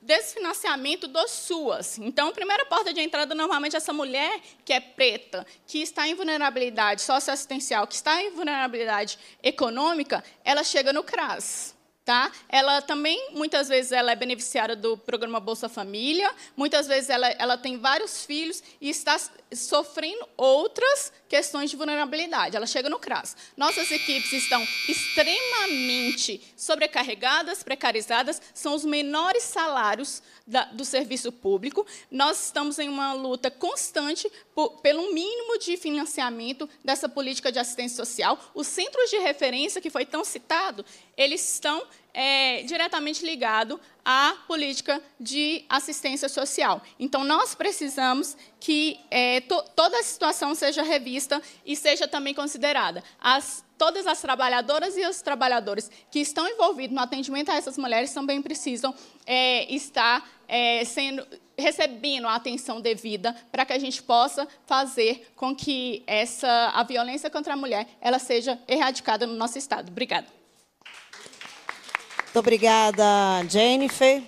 desfinanciamento dos SUAS. Então, a primeira porta de entrada, normalmente, é essa mulher que é preta, que está em vulnerabilidade socioassistencial, que está em vulnerabilidade econômica, ela chega no CRAS. Tá? Ela também, muitas vezes, ela é beneficiária do programa Bolsa Família, muitas vezes ela, ela tem vários filhos e está sofrendo outras questões de vulnerabilidade. Ela chega no CRAS. Nossas equipes estão extremamente sobrecarregadas, precarizadas, são os menores salários da, do serviço público. Nós estamos em uma luta constante por, pelo mínimo de financiamento dessa política de assistência social. Os centros de referência que foi tão citado, eles estão é, diretamente ligado à política de assistência social. Então, nós precisamos que é, to, toda a situação seja revista e seja também considerada. As, todas as trabalhadoras e os trabalhadores que estão envolvidos no atendimento a essas mulheres também precisam é, estar é, sendo recebendo a atenção devida para que a gente possa fazer com que essa a violência contra a mulher ela seja erradicada no nosso estado. Obrigada. Muito obrigada, Jennifer.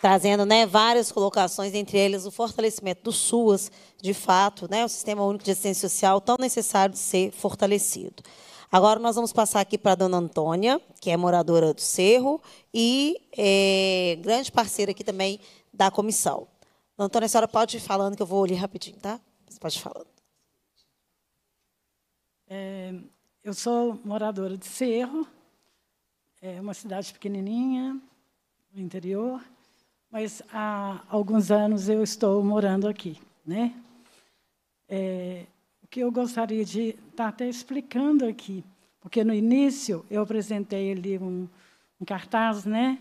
Trazendo né, várias colocações, entre elas o fortalecimento do SUAS, de fato, né, o Sistema Único de Assistência Social, tão necessário de ser fortalecido. Agora nós vamos passar aqui para a dona Antônia, que é moradora do Cerro e é, grande parceira aqui também da comissão. Dona Antônia, a senhora pode ir falando, que eu vou ali rapidinho, tá? Você pode ir falando. É, eu sou moradora de Cerro, é uma cidade pequenininha, no interior, mas há alguns anos eu estou morando aqui. Né? É, o que eu gostaria de estar tá até explicando aqui, porque no início eu apresentei ali um, um cartaz né,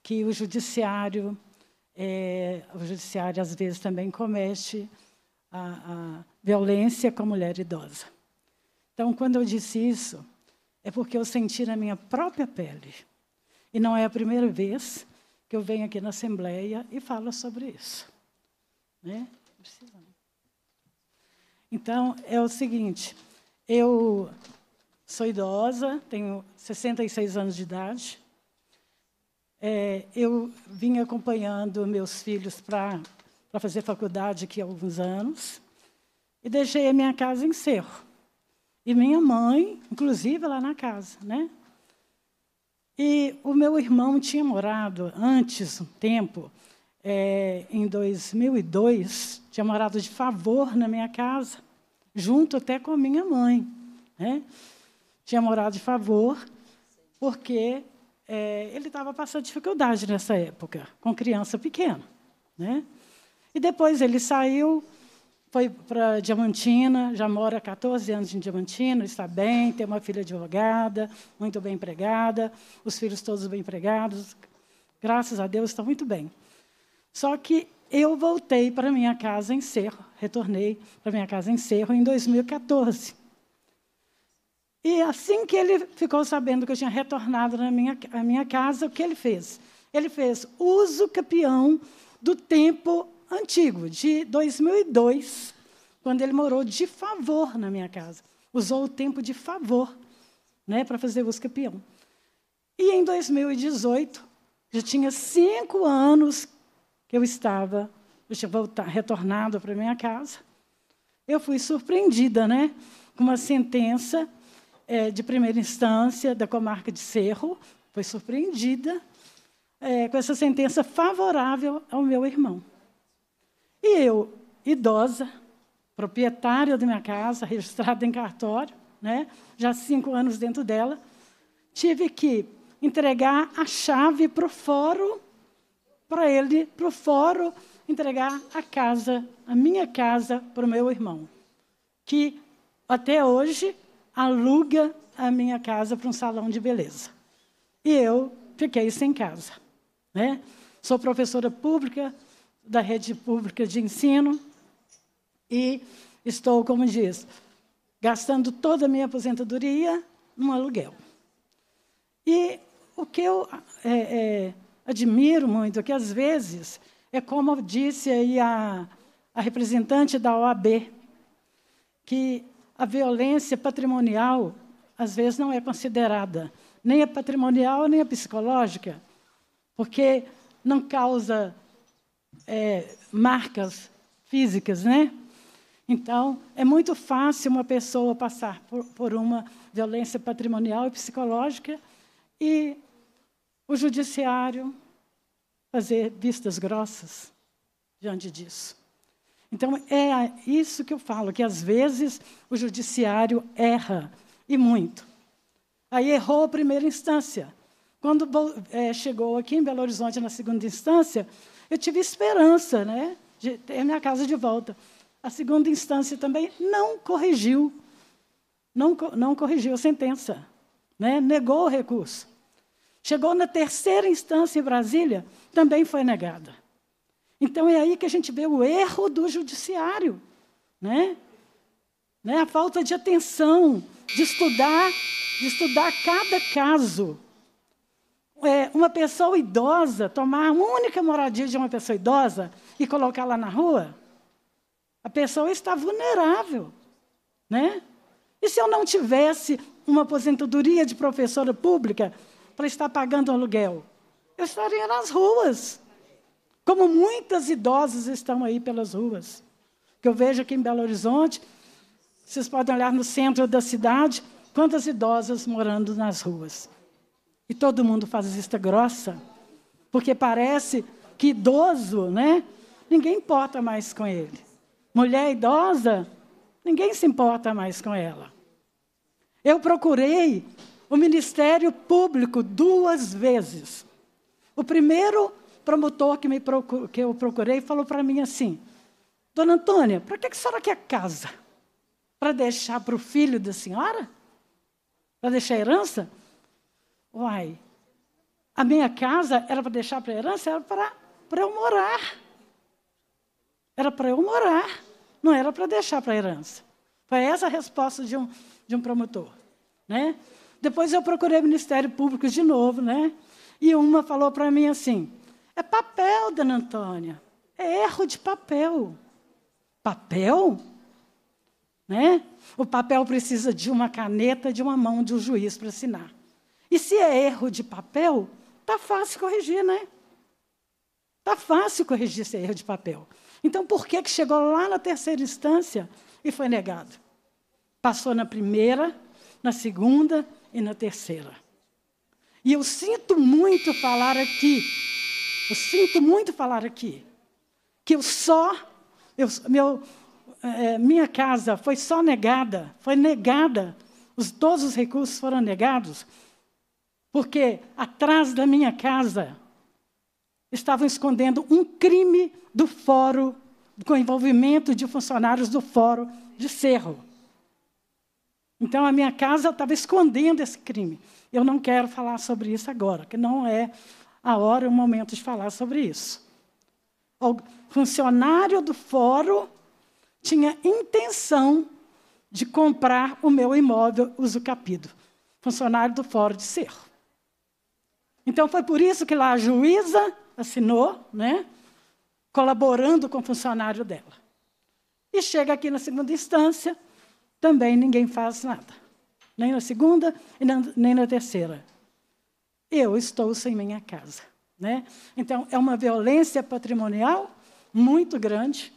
que o judiciário, é, o judiciário às vezes também comete a, a violência com a mulher idosa. Então, quando eu disse isso, é porque eu senti na minha própria pele. E não é a primeira vez que eu venho aqui na Assembleia e falo sobre isso. Né? Então, é o seguinte: eu sou idosa, tenho 66 anos de idade. É, eu vim acompanhando meus filhos para fazer faculdade aqui há alguns anos e deixei a minha casa em cerro e minha mãe, inclusive, lá na casa, né? E o meu irmão tinha morado antes, um tempo, é, em 2002, tinha morado de favor na minha casa, junto até com a minha mãe. Né? Tinha morado de favor, porque é, ele estava passando dificuldade nessa época, com criança pequena. Né? E depois ele saiu, foi para Diamantina, já mora 14 anos em Diamantina, está bem, tem uma filha advogada, muito bem empregada, os filhos todos bem empregados, graças a Deus estão muito bem. Só que eu voltei para minha casa em Cerro, retornei para minha casa em Cerro em 2014. E assim que ele ficou sabendo que eu tinha retornado na minha, à minha casa, o que ele fez? Ele fez uso capião do tempo antigo, de 2002, quando ele morou de favor na minha casa. Usou o tempo de favor né, para fazer o campeão. E em 2018, já tinha cinco anos que eu estava, eu tinha voltado, retornado para minha casa. Eu fui surpreendida né, com uma sentença é, de primeira instância da comarca de Cerro. Foi surpreendida é, com essa sentença favorável ao meu irmão. E eu, idosa, proprietária da minha casa, registrada em cartório, né, já cinco anos dentro dela, tive que entregar a chave para o fórum, para ele, para o fórum, entregar a casa, a minha casa, para o meu irmão, que até hoje aluga a minha casa para um salão de beleza. E eu fiquei sem casa. Né? Sou professora pública, da rede pública de ensino e estou, como diz, gastando toda a minha aposentadoria num aluguel. E o que eu é, é, admiro muito é que, às vezes, é como disse aí a, a representante da OAB, que a violência patrimonial, às vezes, não é considerada, nem a patrimonial, nem a psicológica, porque não causa é, marcas físicas, né? Então, é muito fácil uma pessoa passar por, por uma violência patrimonial e psicológica e o judiciário fazer vistas grossas diante disso. Então, é isso que eu falo, que às vezes o judiciário erra, e muito. Aí errou a primeira instância. Quando é, chegou aqui em Belo Horizonte na segunda instância, eu tive esperança né, de ter minha casa de volta. A segunda instância também não corrigiu, não, não corrigiu a sentença, né, negou o recurso. Chegou na terceira instância em Brasília, também foi negada. Então é aí que a gente vê o erro do judiciário, né? né? A falta de atenção, de estudar, de estudar cada caso é, uma pessoa idosa, tomar a única moradia de uma pessoa idosa e colocá-la na rua, a pessoa está vulnerável, né? E se eu não tivesse uma aposentadoria de professora pública para estar pagando aluguel? Eu estaria nas ruas, como muitas idosas estão aí pelas ruas. Que eu vejo aqui em Belo Horizonte, vocês podem olhar no centro da cidade, quantas idosas morando nas ruas. E todo mundo faz vista grossa, porque parece que idoso, né? Ninguém importa mais com ele. Mulher idosa, ninguém se importa mais com ela. Eu procurei o Ministério Público duas vezes. O primeiro promotor que, me procur... que eu procurei falou para mim assim: Dona Antônia, para que a senhora quer casa? Para deixar para o filho da senhora? Para deixar herança? Uai, a minha casa era para deixar para herança, era para eu morar. Era para eu morar, não era para deixar para herança. Foi essa a resposta de um, de um promotor. Né? Depois eu procurei Ministério Público de novo, né? E uma falou para mim assim: é papel, dona Antônia, é erro de papel. Papel? Né? O papel precisa de uma caneta, de uma mão de um juiz para assinar. E se é erro de papel, tá fácil corrigir, né? Tá fácil corrigir esse é erro de papel. Então, por que, que chegou lá na terceira instância e foi negado? Passou na primeira, na segunda e na terceira. E eu sinto muito falar aqui, eu sinto muito falar aqui, que eu só, eu, meu, é, minha casa foi só negada, foi negada, os, todos os recursos foram negados porque atrás da minha casa estavam escondendo um crime do fórum, com envolvimento de funcionários do fórum de Cerro. Então, a minha casa estava escondendo esse crime. Eu não quero falar sobre isso agora, que não é a hora e o momento de falar sobre isso. O funcionário do fórum tinha intenção de comprar o meu imóvel capido. Funcionário do fórum de Cerro. Então foi por isso que lá a juíza assinou, né? Colaborando com o funcionário dela. E chega aqui na segunda instância, também ninguém faz nada. Nem na segunda e nem na terceira. Eu estou sem minha casa. Né? Então, é uma violência patrimonial muito grande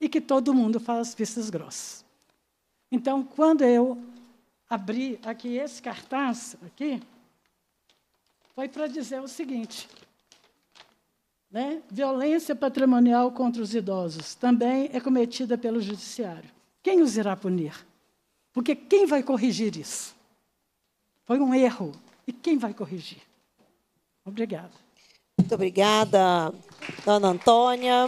e que todo mundo faz vistas grossas. Então, quando eu abri aqui esse cartaz, aqui, foi para dizer o seguinte: né? violência patrimonial contra os idosos também é cometida pelo judiciário. Quem os irá punir? Porque quem vai corrigir isso? Foi um erro. E quem vai corrigir? Obrigada. Muito obrigada, dona Antônia.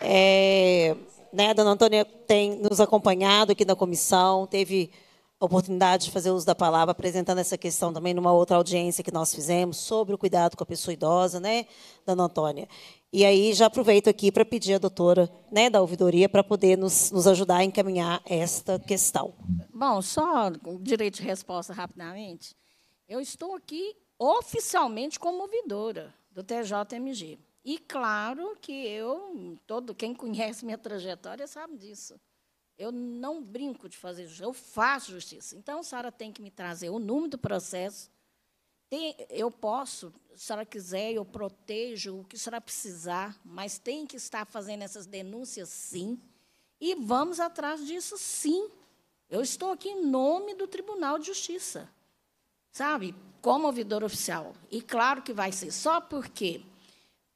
É, né, dona Antônia tem nos acompanhado aqui na comissão, teve a oportunidade de fazer uso da palavra, apresentando essa questão também numa outra audiência que nós fizemos sobre o cuidado com a pessoa idosa, né, Dona Antônia. E aí já aproveito aqui para pedir à doutora né, da ouvidoria para poder nos, nos ajudar a encaminhar esta questão. Bom, só direito de resposta rapidamente. Eu estou aqui oficialmente como ouvidora do TJMG. E claro que eu, todo quem conhece minha trajetória sabe disso. Eu não brinco de fazer justiça, eu faço justiça. Então, a senhora tem que me trazer o número do processo. Tem, eu posso, se a senhora quiser, eu protejo o que a senhora precisar, mas tem que estar fazendo essas denúncias, sim. E vamos atrás disso, sim. Eu estou aqui em nome do Tribunal de Justiça, sabe? Como ouvidor oficial. E claro que vai ser só porque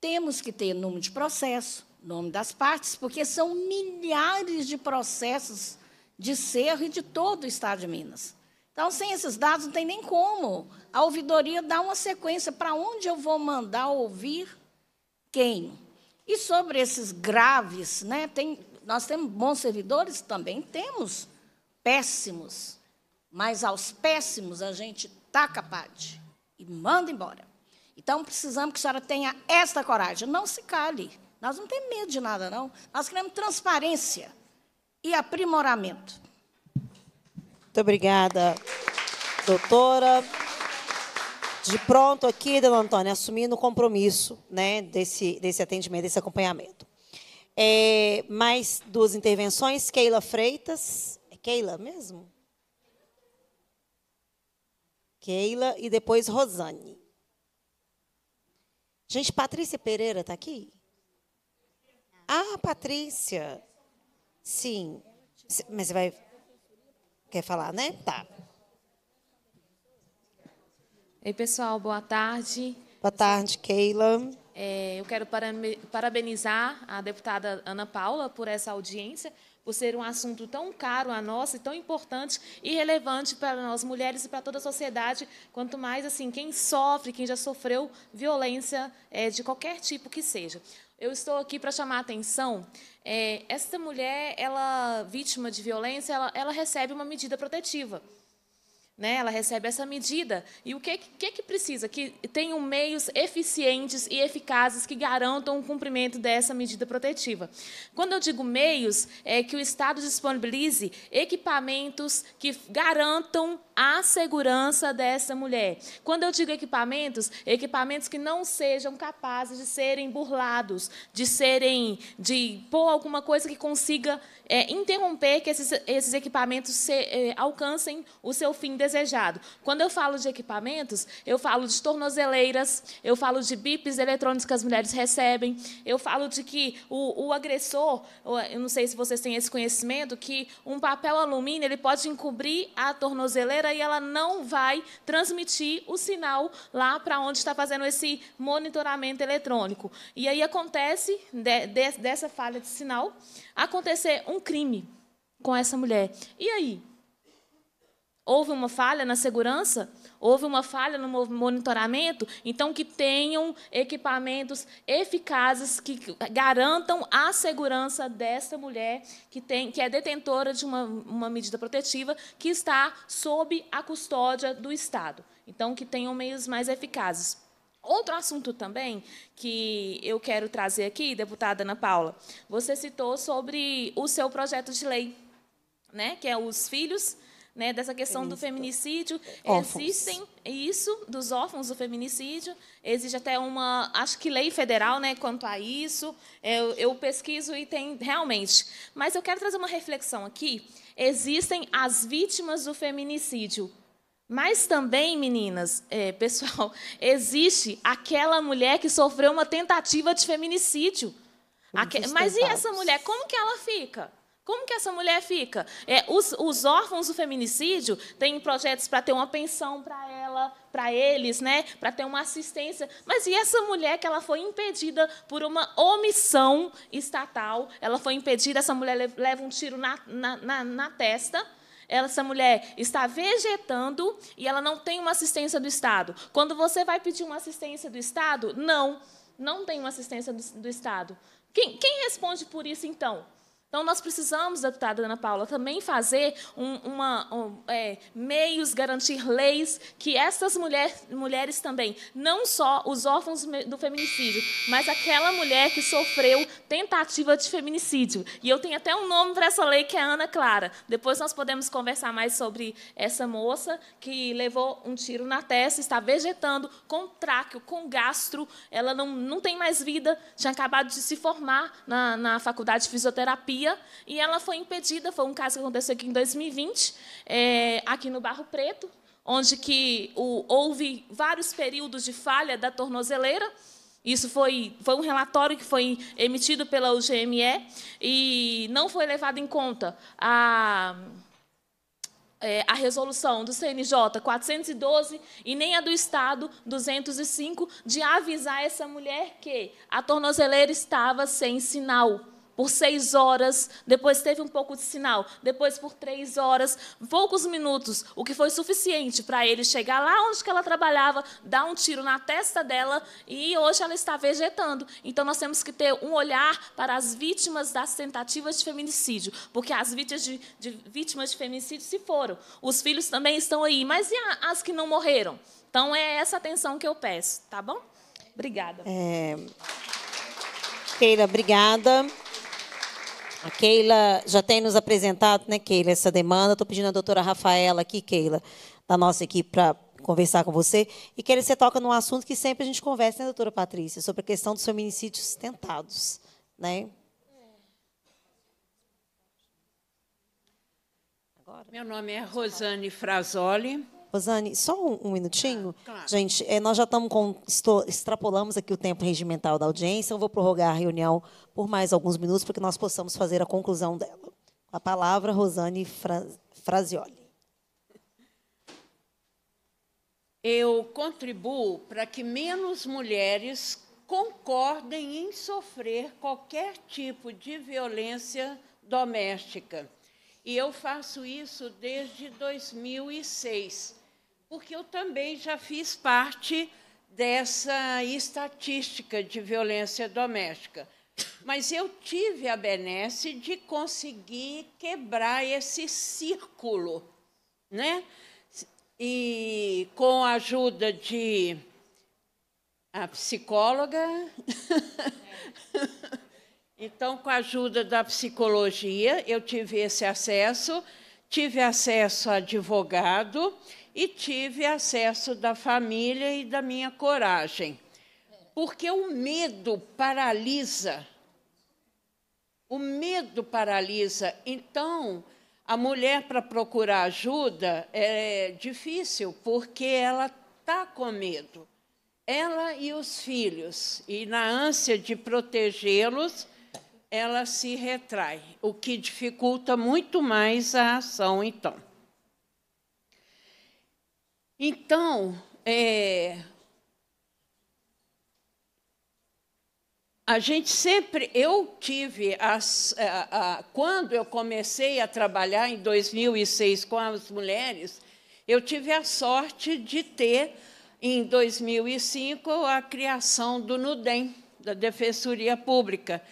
temos que ter número de processo, nome das partes, porque são milhares de processos de cerro e de todo o Estado de Minas. Então, sem esses dados, não tem nem como. A ouvidoria dá uma sequência para onde eu vou mandar ouvir quem. E sobre esses graves, né, tem, nós temos bons servidores? Também temos péssimos. Mas aos péssimos a gente taca capaz pade e manda embora. Então, precisamos que a senhora tenha esta coragem. Não se cale. Nós não temos medo de nada, não. Nós queremos transparência e aprimoramento. Muito obrigada, doutora. De pronto aqui, dona Antônia, assumindo o compromisso né, desse, desse atendimento, desse acompanhamento. É, mais duas intervenções, Keila Freitas. É Keila mesmo? Keila e depois Rosane. Gente, Patrícia Pereira está aqui? Ah, Patrícia. Sim. Mas você vai. Quer falar, né? Tá. Ei, pessoal, boa tarde. Boa tarde, Keila. É, eu quero parabenizar a deputada Ana Paula por essa audiência, por ser um assunto tão caro a nós e tão importante e relevante para nós mulheres e para toda a sociedade, quanto mais assim quem sofre, quem já sofreu violência é, de qualquer tipo que seja eu estou aqui para chamar a atenção. É, essa mulher, ela vítima de violência, ela, ela recebe uma medida protetiva. Né? Ela recebe essa medida. E o que, que, que precisa? Que tenham meios eficientes e eficazes que garantam o cumprimento dessa medida protetiva. Quando eu digo meios, é que o Estado disponibilize equipamentos que garantam a segurança dessa mulher. Quando eu digo equipamentos, equipamentos que não sejam capazes de serem burlados, de serem, de pôr alguma coisa que consiga é, interromper que esses, esses equipamentos se, é, alcancem o seu fim desejado. Quando eu falo de equipamentos, eu falo de tornozeleiras, eu falo de bips eletrônicos que as mulheres recebem, eu falo de que o, o agressor, eu não sei se vocês têm esse conhecimento, que um papel alumínio ele pode encobrir a tornozeleira e ela não vai transmitir o sinal lá para onde está fazendo esse monitoramento eletrônico. E aí acontece, de, de, dessa falha de sinal, acontecer um crime com essa mulher. E aí? Houve uma falha na segurança? Houve uma falha no monitoramento? Então, que tenham equipamentos eficazes que garantam a segurança dessa mulher que, tem, que é detentora de uma, uma medida protetiva que está sob a custódia do Estado. Então, que tenham meios mais eficazes. Outro assunto também que eu quero trazer aqui, deputada Ana Paula, você citou sobre o seu projeto de lei, né, que é os filhos né, dessa questão Feminista. do feminicídio. Ófons. Existem isso, dos órfãos do feminicídio. Existe até uma, acho que lei federal né, quanto a isso. Eu, eu pesquiso e tem realmente. Mas eu quero trazer uma reflexão aqui. Existem as vítimas do feminicídio. Mas também, meninas, é, pessoal, existe aquela mulher que sofreu uma tentativa de feminicídio. Aque... Mas e essa mulher, como que ela fica? Como que essa mulher fica? É, os, os, órfãos do feminicídio têm projetos para ter uma pensão para ela, para eles, né? para ter uma assistência. Mas e essa mulher que ela foi impedida por uma omissão estatal? Ela foi impedida, essa mulher leva um tiro na, na, na, na testa. Essa mulher está vegetando e ela não tem uma assistência do Estado. Quando você vai pedir uma assistência do Estado, não, não tem uma assistência do, do Estado. Quem, quem responde por isso, então? Então, nós precisamos, deputada Ana Paula, também fazer um, uma, um, é, meios, garantir leis que essas mulher, mulheres também, não só os órfãos do feminicídio, mas aquela mulher que sofreu tentativa de feminicídio. E eu tenho até um nome para essa lei, que é Ana Clara. Depois nós podemos conversar mais sobre essa moça que levou um tiro na testa, está vegetando com tráqueo, com gastro, ela não, não tem mais vida, tinha acabado de se formar na, na faculdade de fisioterapia, e ela foi impedida. Foi um caso que aconteceu aqui em 2020, é, aqui no Barro Preto, onde que o, houve vários períodos de falha da tornozeleira. Isso foi, foi um relatório que foi emitido pela UGME e não foi levado em conta a, é, a resolução do CNJ 412 e nem a do Estado 205 de avisar essa mulher que a tornozeleira estava sem sinal por seis horas, depois teve um pouco de sinal, depois por três horas, poucos minutos, o que foi suficiente para ele chegar lá onde ela trabalhava, dar um tiro na testa dela e hoje ela está vegetando. Então nós temos que ter um olhar para as vítimas das tentativas de feminicídio, porque as vítimas de, de vítimas de feminicídio se foram, os filhos também estão aí, mas e as que não morreram? Então é essa atenção que eu peço, tá bom? Obrigada. É... Keila, obrigada. A Keila já tem nos apresentado, né, Keila, essa demanda. Estou pedindo a doutora Rafaela aqui, Keila, da nossa equipe, para conversar com você. E, que você toca num assunto que sempre a gente conversa, né, doutora Patrícia, sobre a questão dos feminicídios tentados. Né? Meu nome é Rosane Frazoli. Rosane, só um, um minutinho. Ah, claro, Gente, é, nós já estamos com. Estou, extrapolamos aqui o tempo regimental da audiência. Eu vou prorrogar a reunião por mais alguns minutos para que nós possamos fazer a conclusão dela. A palavra, Rosane Fra, Frazioli. Eu contribuo para que menos mulheres concordem em sofrer qualquer tipo de violência doméstica. E eu faço isso desde 2006 porque eu também já fiz parte dessa estatística de violência doméstica. Mas eu tive a benesse de conseguir quebrar esse círculo, né? E com a ajuda de a psicóloga, então com a ajuda da psicologia, eu tive esse acesso, tive acesso a advogado e tive acesso da família e da minha coragem. Porque o medo paralisa. O medo paralisa. Então, a mulher para procurar ajuda é difícil, porque ela está com medo. Ela e os filhos. E na ânsia de protegê-los, ela se retrai, o que dificulta muito mais a ação, então. Então, é, a gente sempre, eu tive, as, a, é, a, quando eu comecei a trabalhar em 2006 com as mulheres, eu tive a sorte de ter, em 2005, a criação do NUDEM, da Defensoria Pública.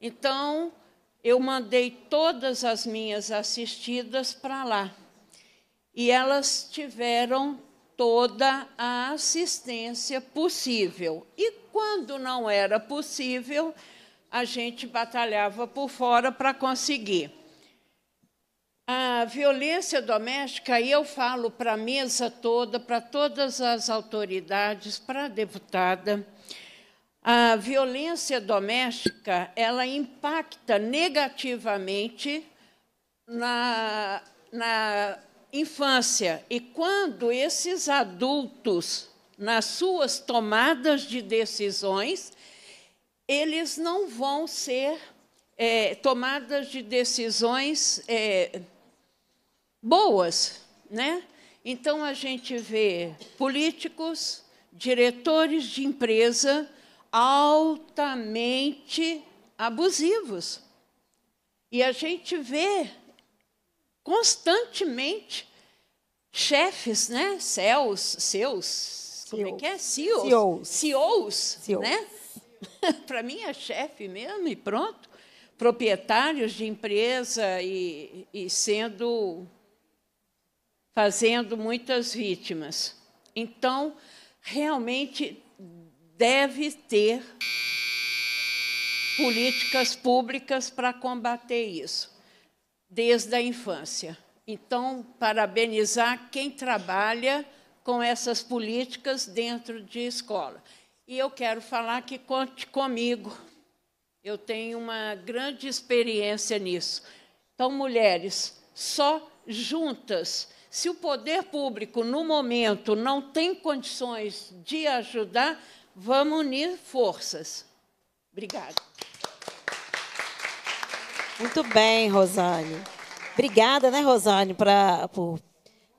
Então, eu mandei todas as minhas assistidas para lá. E elas tiveram toda a assistência possível. E quando não era possível, a gente batalhava por fora para conseguir. A violência doméstica, e eu falo para a mesa toda, para todas as autoridades, para a deputada, a violência doméstica, ela impacta negativamente na, na infância. E quando esses adultos, nas suas tomadas de decisões, eles não vão ser é, tomadas de decisões é, boas. Né? Então, a gente vê políticos, diretores de empresa altamente abusivos. E a gente vê constantemente chefes, né? Céus, seus, CEOs. como é que é? CEOs. CEOs, CEOs, CEOs. né? Para mim é chefe mesmo e pronto. Proprietários de empresa e, e sendo fazendo muitas vítimas. Então, realmente deve ter políticas públicas para combater isso desde a infância. Então, parabenizar quem trabalha com essas políticas dentro de escola. E eu quero falar que conte comigo. Eu tenho uma grande experiência nisso. Então, mulheres, só juntas. Se o poder público, no momento, não tem condições de ajudar, vamos unir forças. Obrigada. Muito bem, Rosane. Obrigada, né, Rosane, pra, por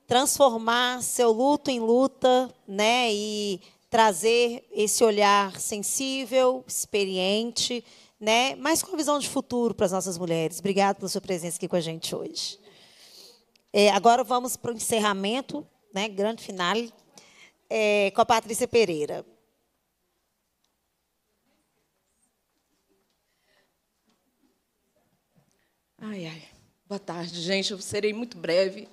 transformar seu luto em luta, né, e trazer esse olhar sensível, experiente, né, mas com visão de futuro para as nossas mulheres. Obrigada pela sua presença aqui com a gente hoje. É, agora vamos para o encerramento, né, grande final, é, com a Patrícia Pereira. Ai, ai. Boa tarde, gente. Eu serei muito breve.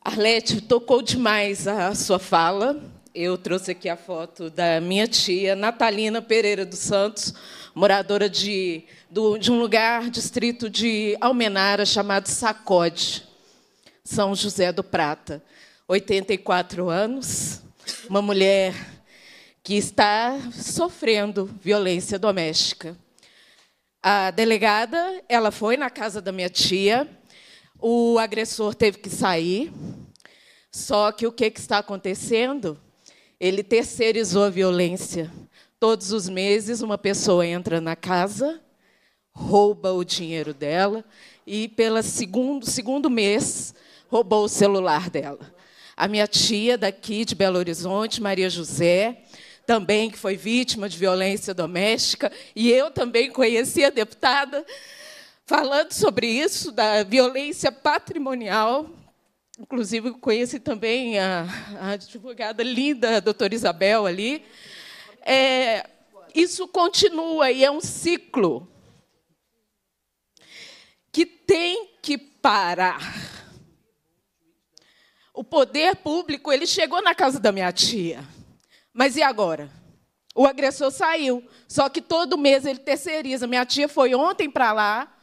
Arlete, tocou demais a sua fala. Eu trouxe aqui a foto da minha tia, Natalina Pereira dos Santos, moradora de, do, de um lugar, distrito de Almenara, chamado Sacode, São José do Prata. 84 anos, uma mulher que está sofrendo violência doméstica. A delegada, ela foi na casa da minha tia. O agressor teve que sair. Só que o que, está acontecendo? Ele terceirizou a violência. Todos os meses, uma pessoa entra na casa, rouba o dinheiro dela e, pelo segundo, segundo mês, roubou o celular dela. A minha tia, daqui de Belo Horizonte, Maria José, também que foi vítima de violência doméstica, e eu também conheci a deputada falando sobre isso, da violência patrimonial. Inclusive, conheci também a, a advogada linda, a doutora Isabel, ali. É, isso continua e é um ciclo que tem que parar. O poder público ele chegou na casa da minha tia. Mas e agora? O agressor saiu, só que todo mês ele terceiriza. Minha tia foi ontem para lá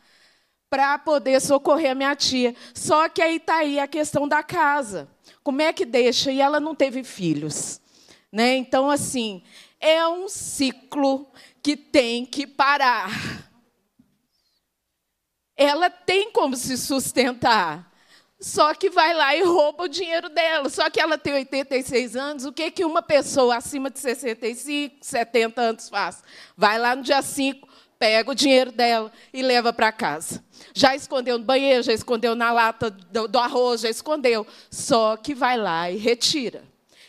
para poder socorrer a minha tia. Só que aí está aí a questão da casa. Como é que deixa? E ela não teve filhos. Né? Então, assim, é um ciclo que tem que parar. Ela tem como se sustentar. Só que vai lá e rouba o dinheiro dela. Só que ela tem 86 anos. O que, que uma pessoa acima de 65, 70 anos faz? Vai lá no dia 5, pega o dinheiro dela e leva para casa. Já escondeu no banheiro, já escondeu na lata do, do arroz, já escondeu. Só que vai lá e retira.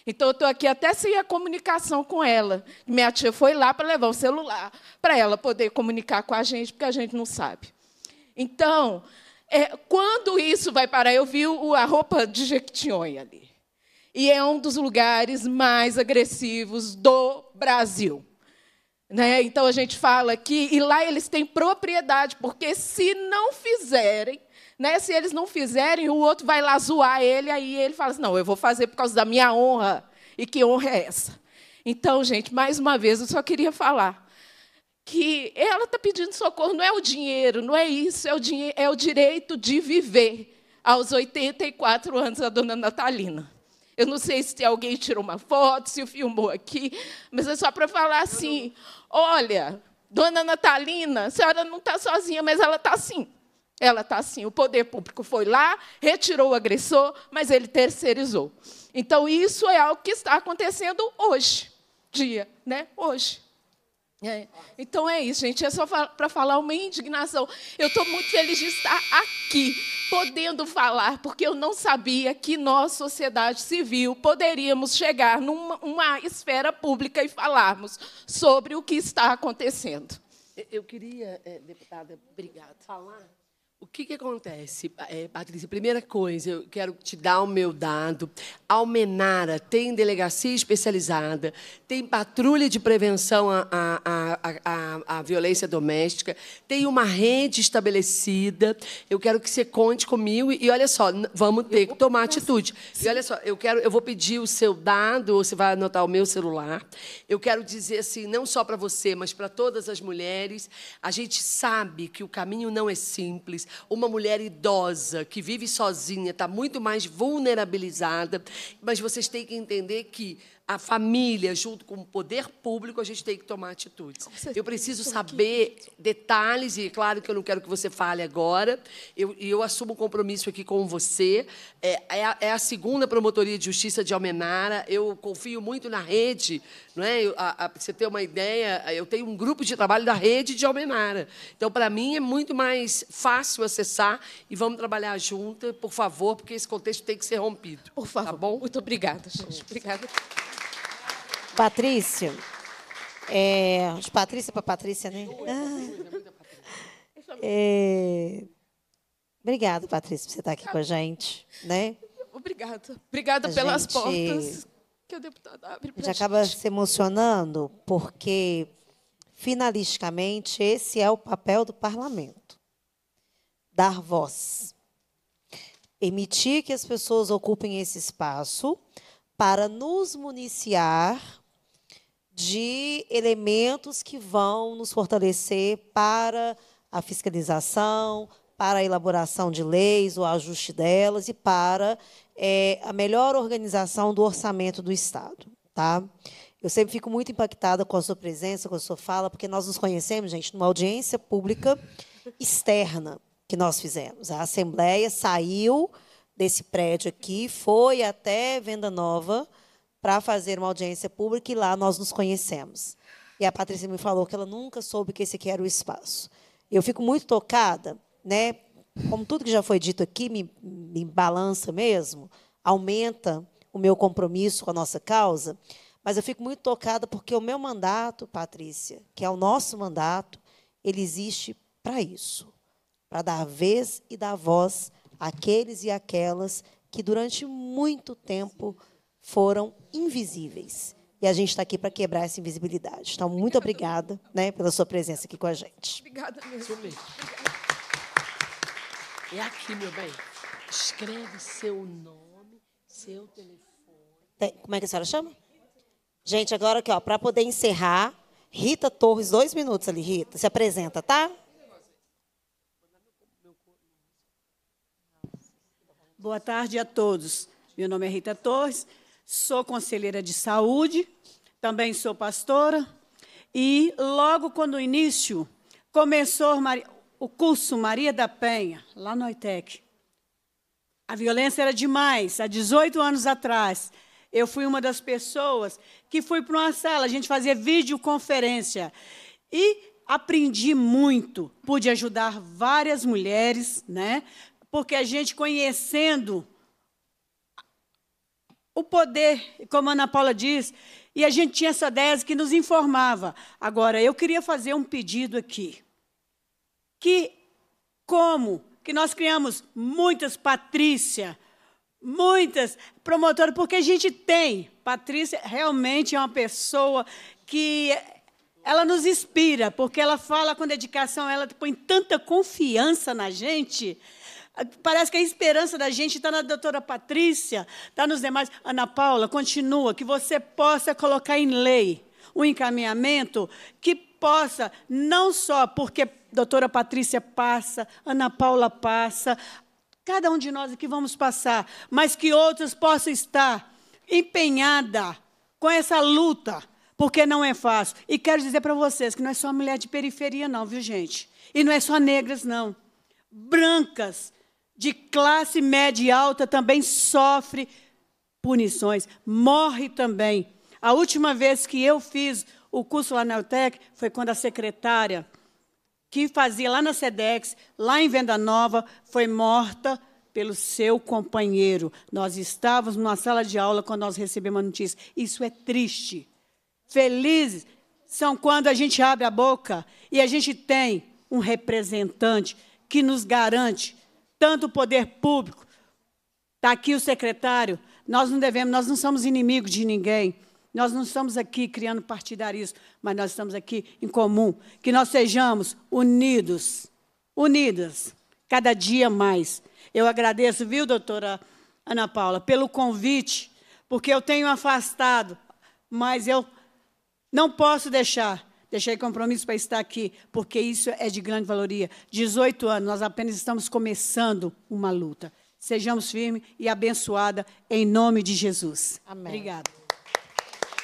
Então, eu estou aqui até sem a comunicação com ela. Minha tia foi lá para levar o celular, para ela poder comunicar com a gente, porque a gente não sabe. Então, é, quando isso vai parar? Eu vi o, a roupa de Jequitinhonha ali. E é um dos lugares mais agressivos do Brasil. Né? Então a gente fala que e lá eles têm propriedade, porque se não fizerem, né? se eles não fizerem, o outro vai lá zoar ele, aí ele fala assim: não, eu vou fazer por causa da minha honra. E que honra é essa? Então, gente, mais uma vez, eu só queria falar que ela está pedindo socorro, não é o dinheiro, não é isso, é o, é o direito de viver aos 84 anos a dona Natalina. Eu não sei se alguém tirou uma foto, se filmou aqui, mas é só para falar assim: olha, dona Natalina, a senhora não está sozinha, mas ela está assim. Ela está assim. O poder público foi lá, retirou o agressor, mas ele terceirizou. Então, isso é algo que está acontecendo hoje, dia, né? Hoje. É. Então é isso, gente. É só para falar uma indignação. Eu estou muito feliz de estar aqui, podendo falar, porque eu não sabia que nós, sociedade civil, poderíamos chegar numa esfera pública e falarmos sobre o que está acontecendo. Eu queria, eh, deputada, obrigada. Falar o que, que acontece, é, Patrícia? Primeira coisa, eu quero te dar o meu dado. Almenara tem delegacia especializada, tem patrulha de prevenção à, à, à, à, violência doméstica, tem uma rede estabelecida. Eu quero que você conte comigo e, e olha só, vamos ter que tomar atitude. E olha só, eu quero, eu vou pedir o seu dado, ou você vai anotar o meu celular. Eu quero dizer assim, não só para você, mas para todas as mulheres, a gente sabe que o caminho não é simples uma mulher idosa que vive sozinha está muito mais vulnerabilizada, mas vocês têm que entender que a família, junto com o poder público, a gente tem que tomar atitudes. Eu preciso saber detalhes, e é claro que eu não quero que você fale agora, e eu, eu, assumo um compromisso aqui com você. É, é, a, é, a, segunda Promotoria de Justiça de Almenara, eu confio muito na rede. Não é? Eu, a, a, pra você ter uma ideia, eu tenho um grupo de trabalho da rede de Almenara. Então, para mim, é muito mais fácil acessar e vamos trabalhar juntas, por favor, porque esse contexto tem que ser rompido. Por favor. Tá bom? Muito obrigada, gente. Obrigada. Patrícia. É, de Patrícia é para Patrícia, né? Obrigada, é, é, obrigado, Patrícia, por você estar aqui com a gente. Né? Obrigada. Obrigada a pelas gente, portas que o deputado abre para a gente. acaba se emocionando porque, finalisticamente, esse é o papel do parlamento. Dar voz. Emitir que as pessoas ocupem esse espaço para nos municiar de elementos que vão nos fortalecer para a fiscalização, para a elaboração de leis, o ajuste delas e para é, a melhor organização do orçamento do Estado. Tá? Eu sempre fico muito impactada com a sua presença, com a sua fala, porque nós nos conhecemos, gente, numa audiência pública externa que nós fizemos. A Assembleia saiu desse prédio aqui, foi até Venda Nova, para fazer uma audiência pública e lá nós nos conhecemos. E a Patrícia me falou que ela nunca soube que esse aqui era o espaço. Eu fico muito tocada, né? Como tudo que já foi dito aqui me, me balança mesmo, aumenta o meu compromisso com a nossa causa, mas eu fico muito tocada porque o meu mandato, Patrícia, que é o nosso mandato, ele existe para isso, para dar vez e dar voz àqueles e aquelas que durante muito tempo foram invisíveis. E a gente está aqui para quebrar essa invisibilidade. Então, muito obrigada né, pela sua presença aqui com a gente. Obrigada mesmo. E é aqui, meu bem, escreve seu nome, seu telefone. Tem, como é que a senhora chama? Gente, agora aqui, ó, para poder encerrar, Rita Torres, dois minutos ali, Rita. Se apresenta, tá? Boa tarde a todos. Meu nome é Rita Torres, sou conselheira de saúde, também sou pastora. E logo quando o início começou o curso Maria da Penha, lá no ITEC, a violência era demais. Há 18 anos atrás, eu fui uma das pessoas que fui para uma sala, a gente fazia videoconferência. E aprendi muito, pude ajudar várias mulheres, né? Porque a gente conhecendo o poder, como a Ana Paula diz, e a gente tinha essa DES que nos informava. Agora, eu queria fazer um pedido aqui. Que como que nós criamos muitas Patrícia, muitas promotoras, porque a gente tem. Patrícia realmente é uma pessoa que ela nos inspira, porque ela fala com dedicação, ela põe tanta confiança na gente Parece que a esperança da gente está na doutora Patrícia, está nos demais. Ana Paula, continua, que você possa colocar em lei um encaminhamento que possa, não só porque a doutora Patrícia passa, Ana Paula passa, cada um de nós aqui vamos passar, mas que outros possam estar empenhada com essa luta, porque não é fácil. E quero dizer para vocês que não é só mulher de periferia, não, viu, gente? E não é só negras, não. Brancas, de classe média e alta também sofre punições, morre também. A última vez que eu fiz o curso lá na UTEC foi quando a secretária que fazia lá na SEDEX, lá em Venda Nova, foi morta pelo seu companheiro. Nós estávamos numa sala de aula quando nós recebemos a notícia. Isso é triste. Felizes são quando a gente abre a boca e a gente tem um representante que nos garante tanto o poder público. Está aqui o secretário. Nós não devemos, nós não somos inimigos de ninguém. Nós não estamos aqui criando partidarismo, mas nós estamos aqui em comum. Que nós sejamos unidos, unidas, cada dia mais. Eu agradeço, viu, doutora Ana Paula, pelo convite, porque eu tenho afastado, mas eu não posso deixar Deixei compromisso para estar aqui, porque isso é de grande valoria. 18 anos, nós apenas estamos começando uma luta. Sejamos firmes e abençoada em nome de Jesus. Amém. Obrigada.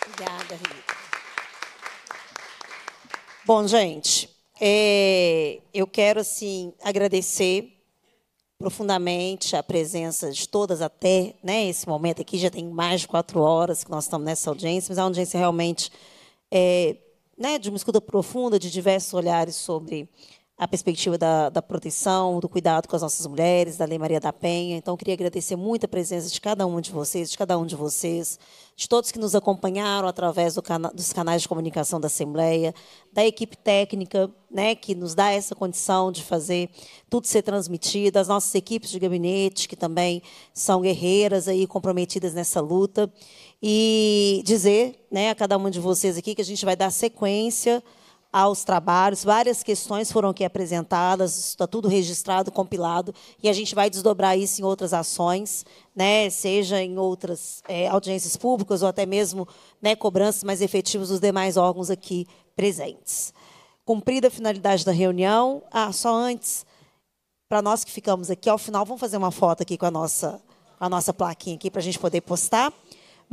Obrigada, Rita. Bom, gente, é, eu quero assim agradecer profundamente a presença de todas até né, esse momento aqui. Já tem mais de quatro horas que nós estamos nessa audiência, mas é uma audiência realmente é, né, de uma escuta profunda, de diversos olhares sobre a perspectiva da, da, proteção, do cuidado com as nossas mulheres, da Lei Maria da Penha. Então, queria agradecer muito a presença de cada um de vocês, de cada um de vocês, de todos que nos acompanharam através do cana dos canais de comunicação da Assembleia, da equipe técnica, né, que nos dá essa condição de fazer tudo ser transmitido, as nossas equipes de gabinete, que também são guerreiras aí comprometidas nessa luta e dizer né, a cada um de vocês aqui que a gente vai dar sequência aos trabalhos. Várias questões foram aqui apresentadas, está tudo registrado, compilado, e a gente vai desdobrar isso em outras ações, né, seja em outras é, audiências públicas ou até mesmo né, cobranças mais efetivas dos demais órgãos aqui presentes. Cumprida a finalidade da reunião, ah, só antes, para nós que ficamos aqui, ao final, vamos fazer uma foto aqui com a nossa, a nossa plaquinha aqui para a gente poder postar.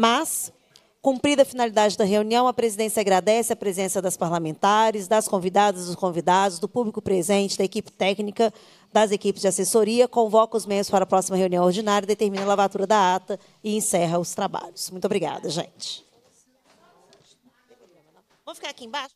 Mas, cumprida a finalidade da reunião, a presidência agradece a presença das parlamentares, das convidadas, dos convidados, do público presente, da equipe técnica, das equipes de assessoria, convoca os membros para a próxima reunião ordinária, determina a lavatura da ata e encerra os trabalhos. Muito obrigada, gente. Vou ficar aqui embaixo.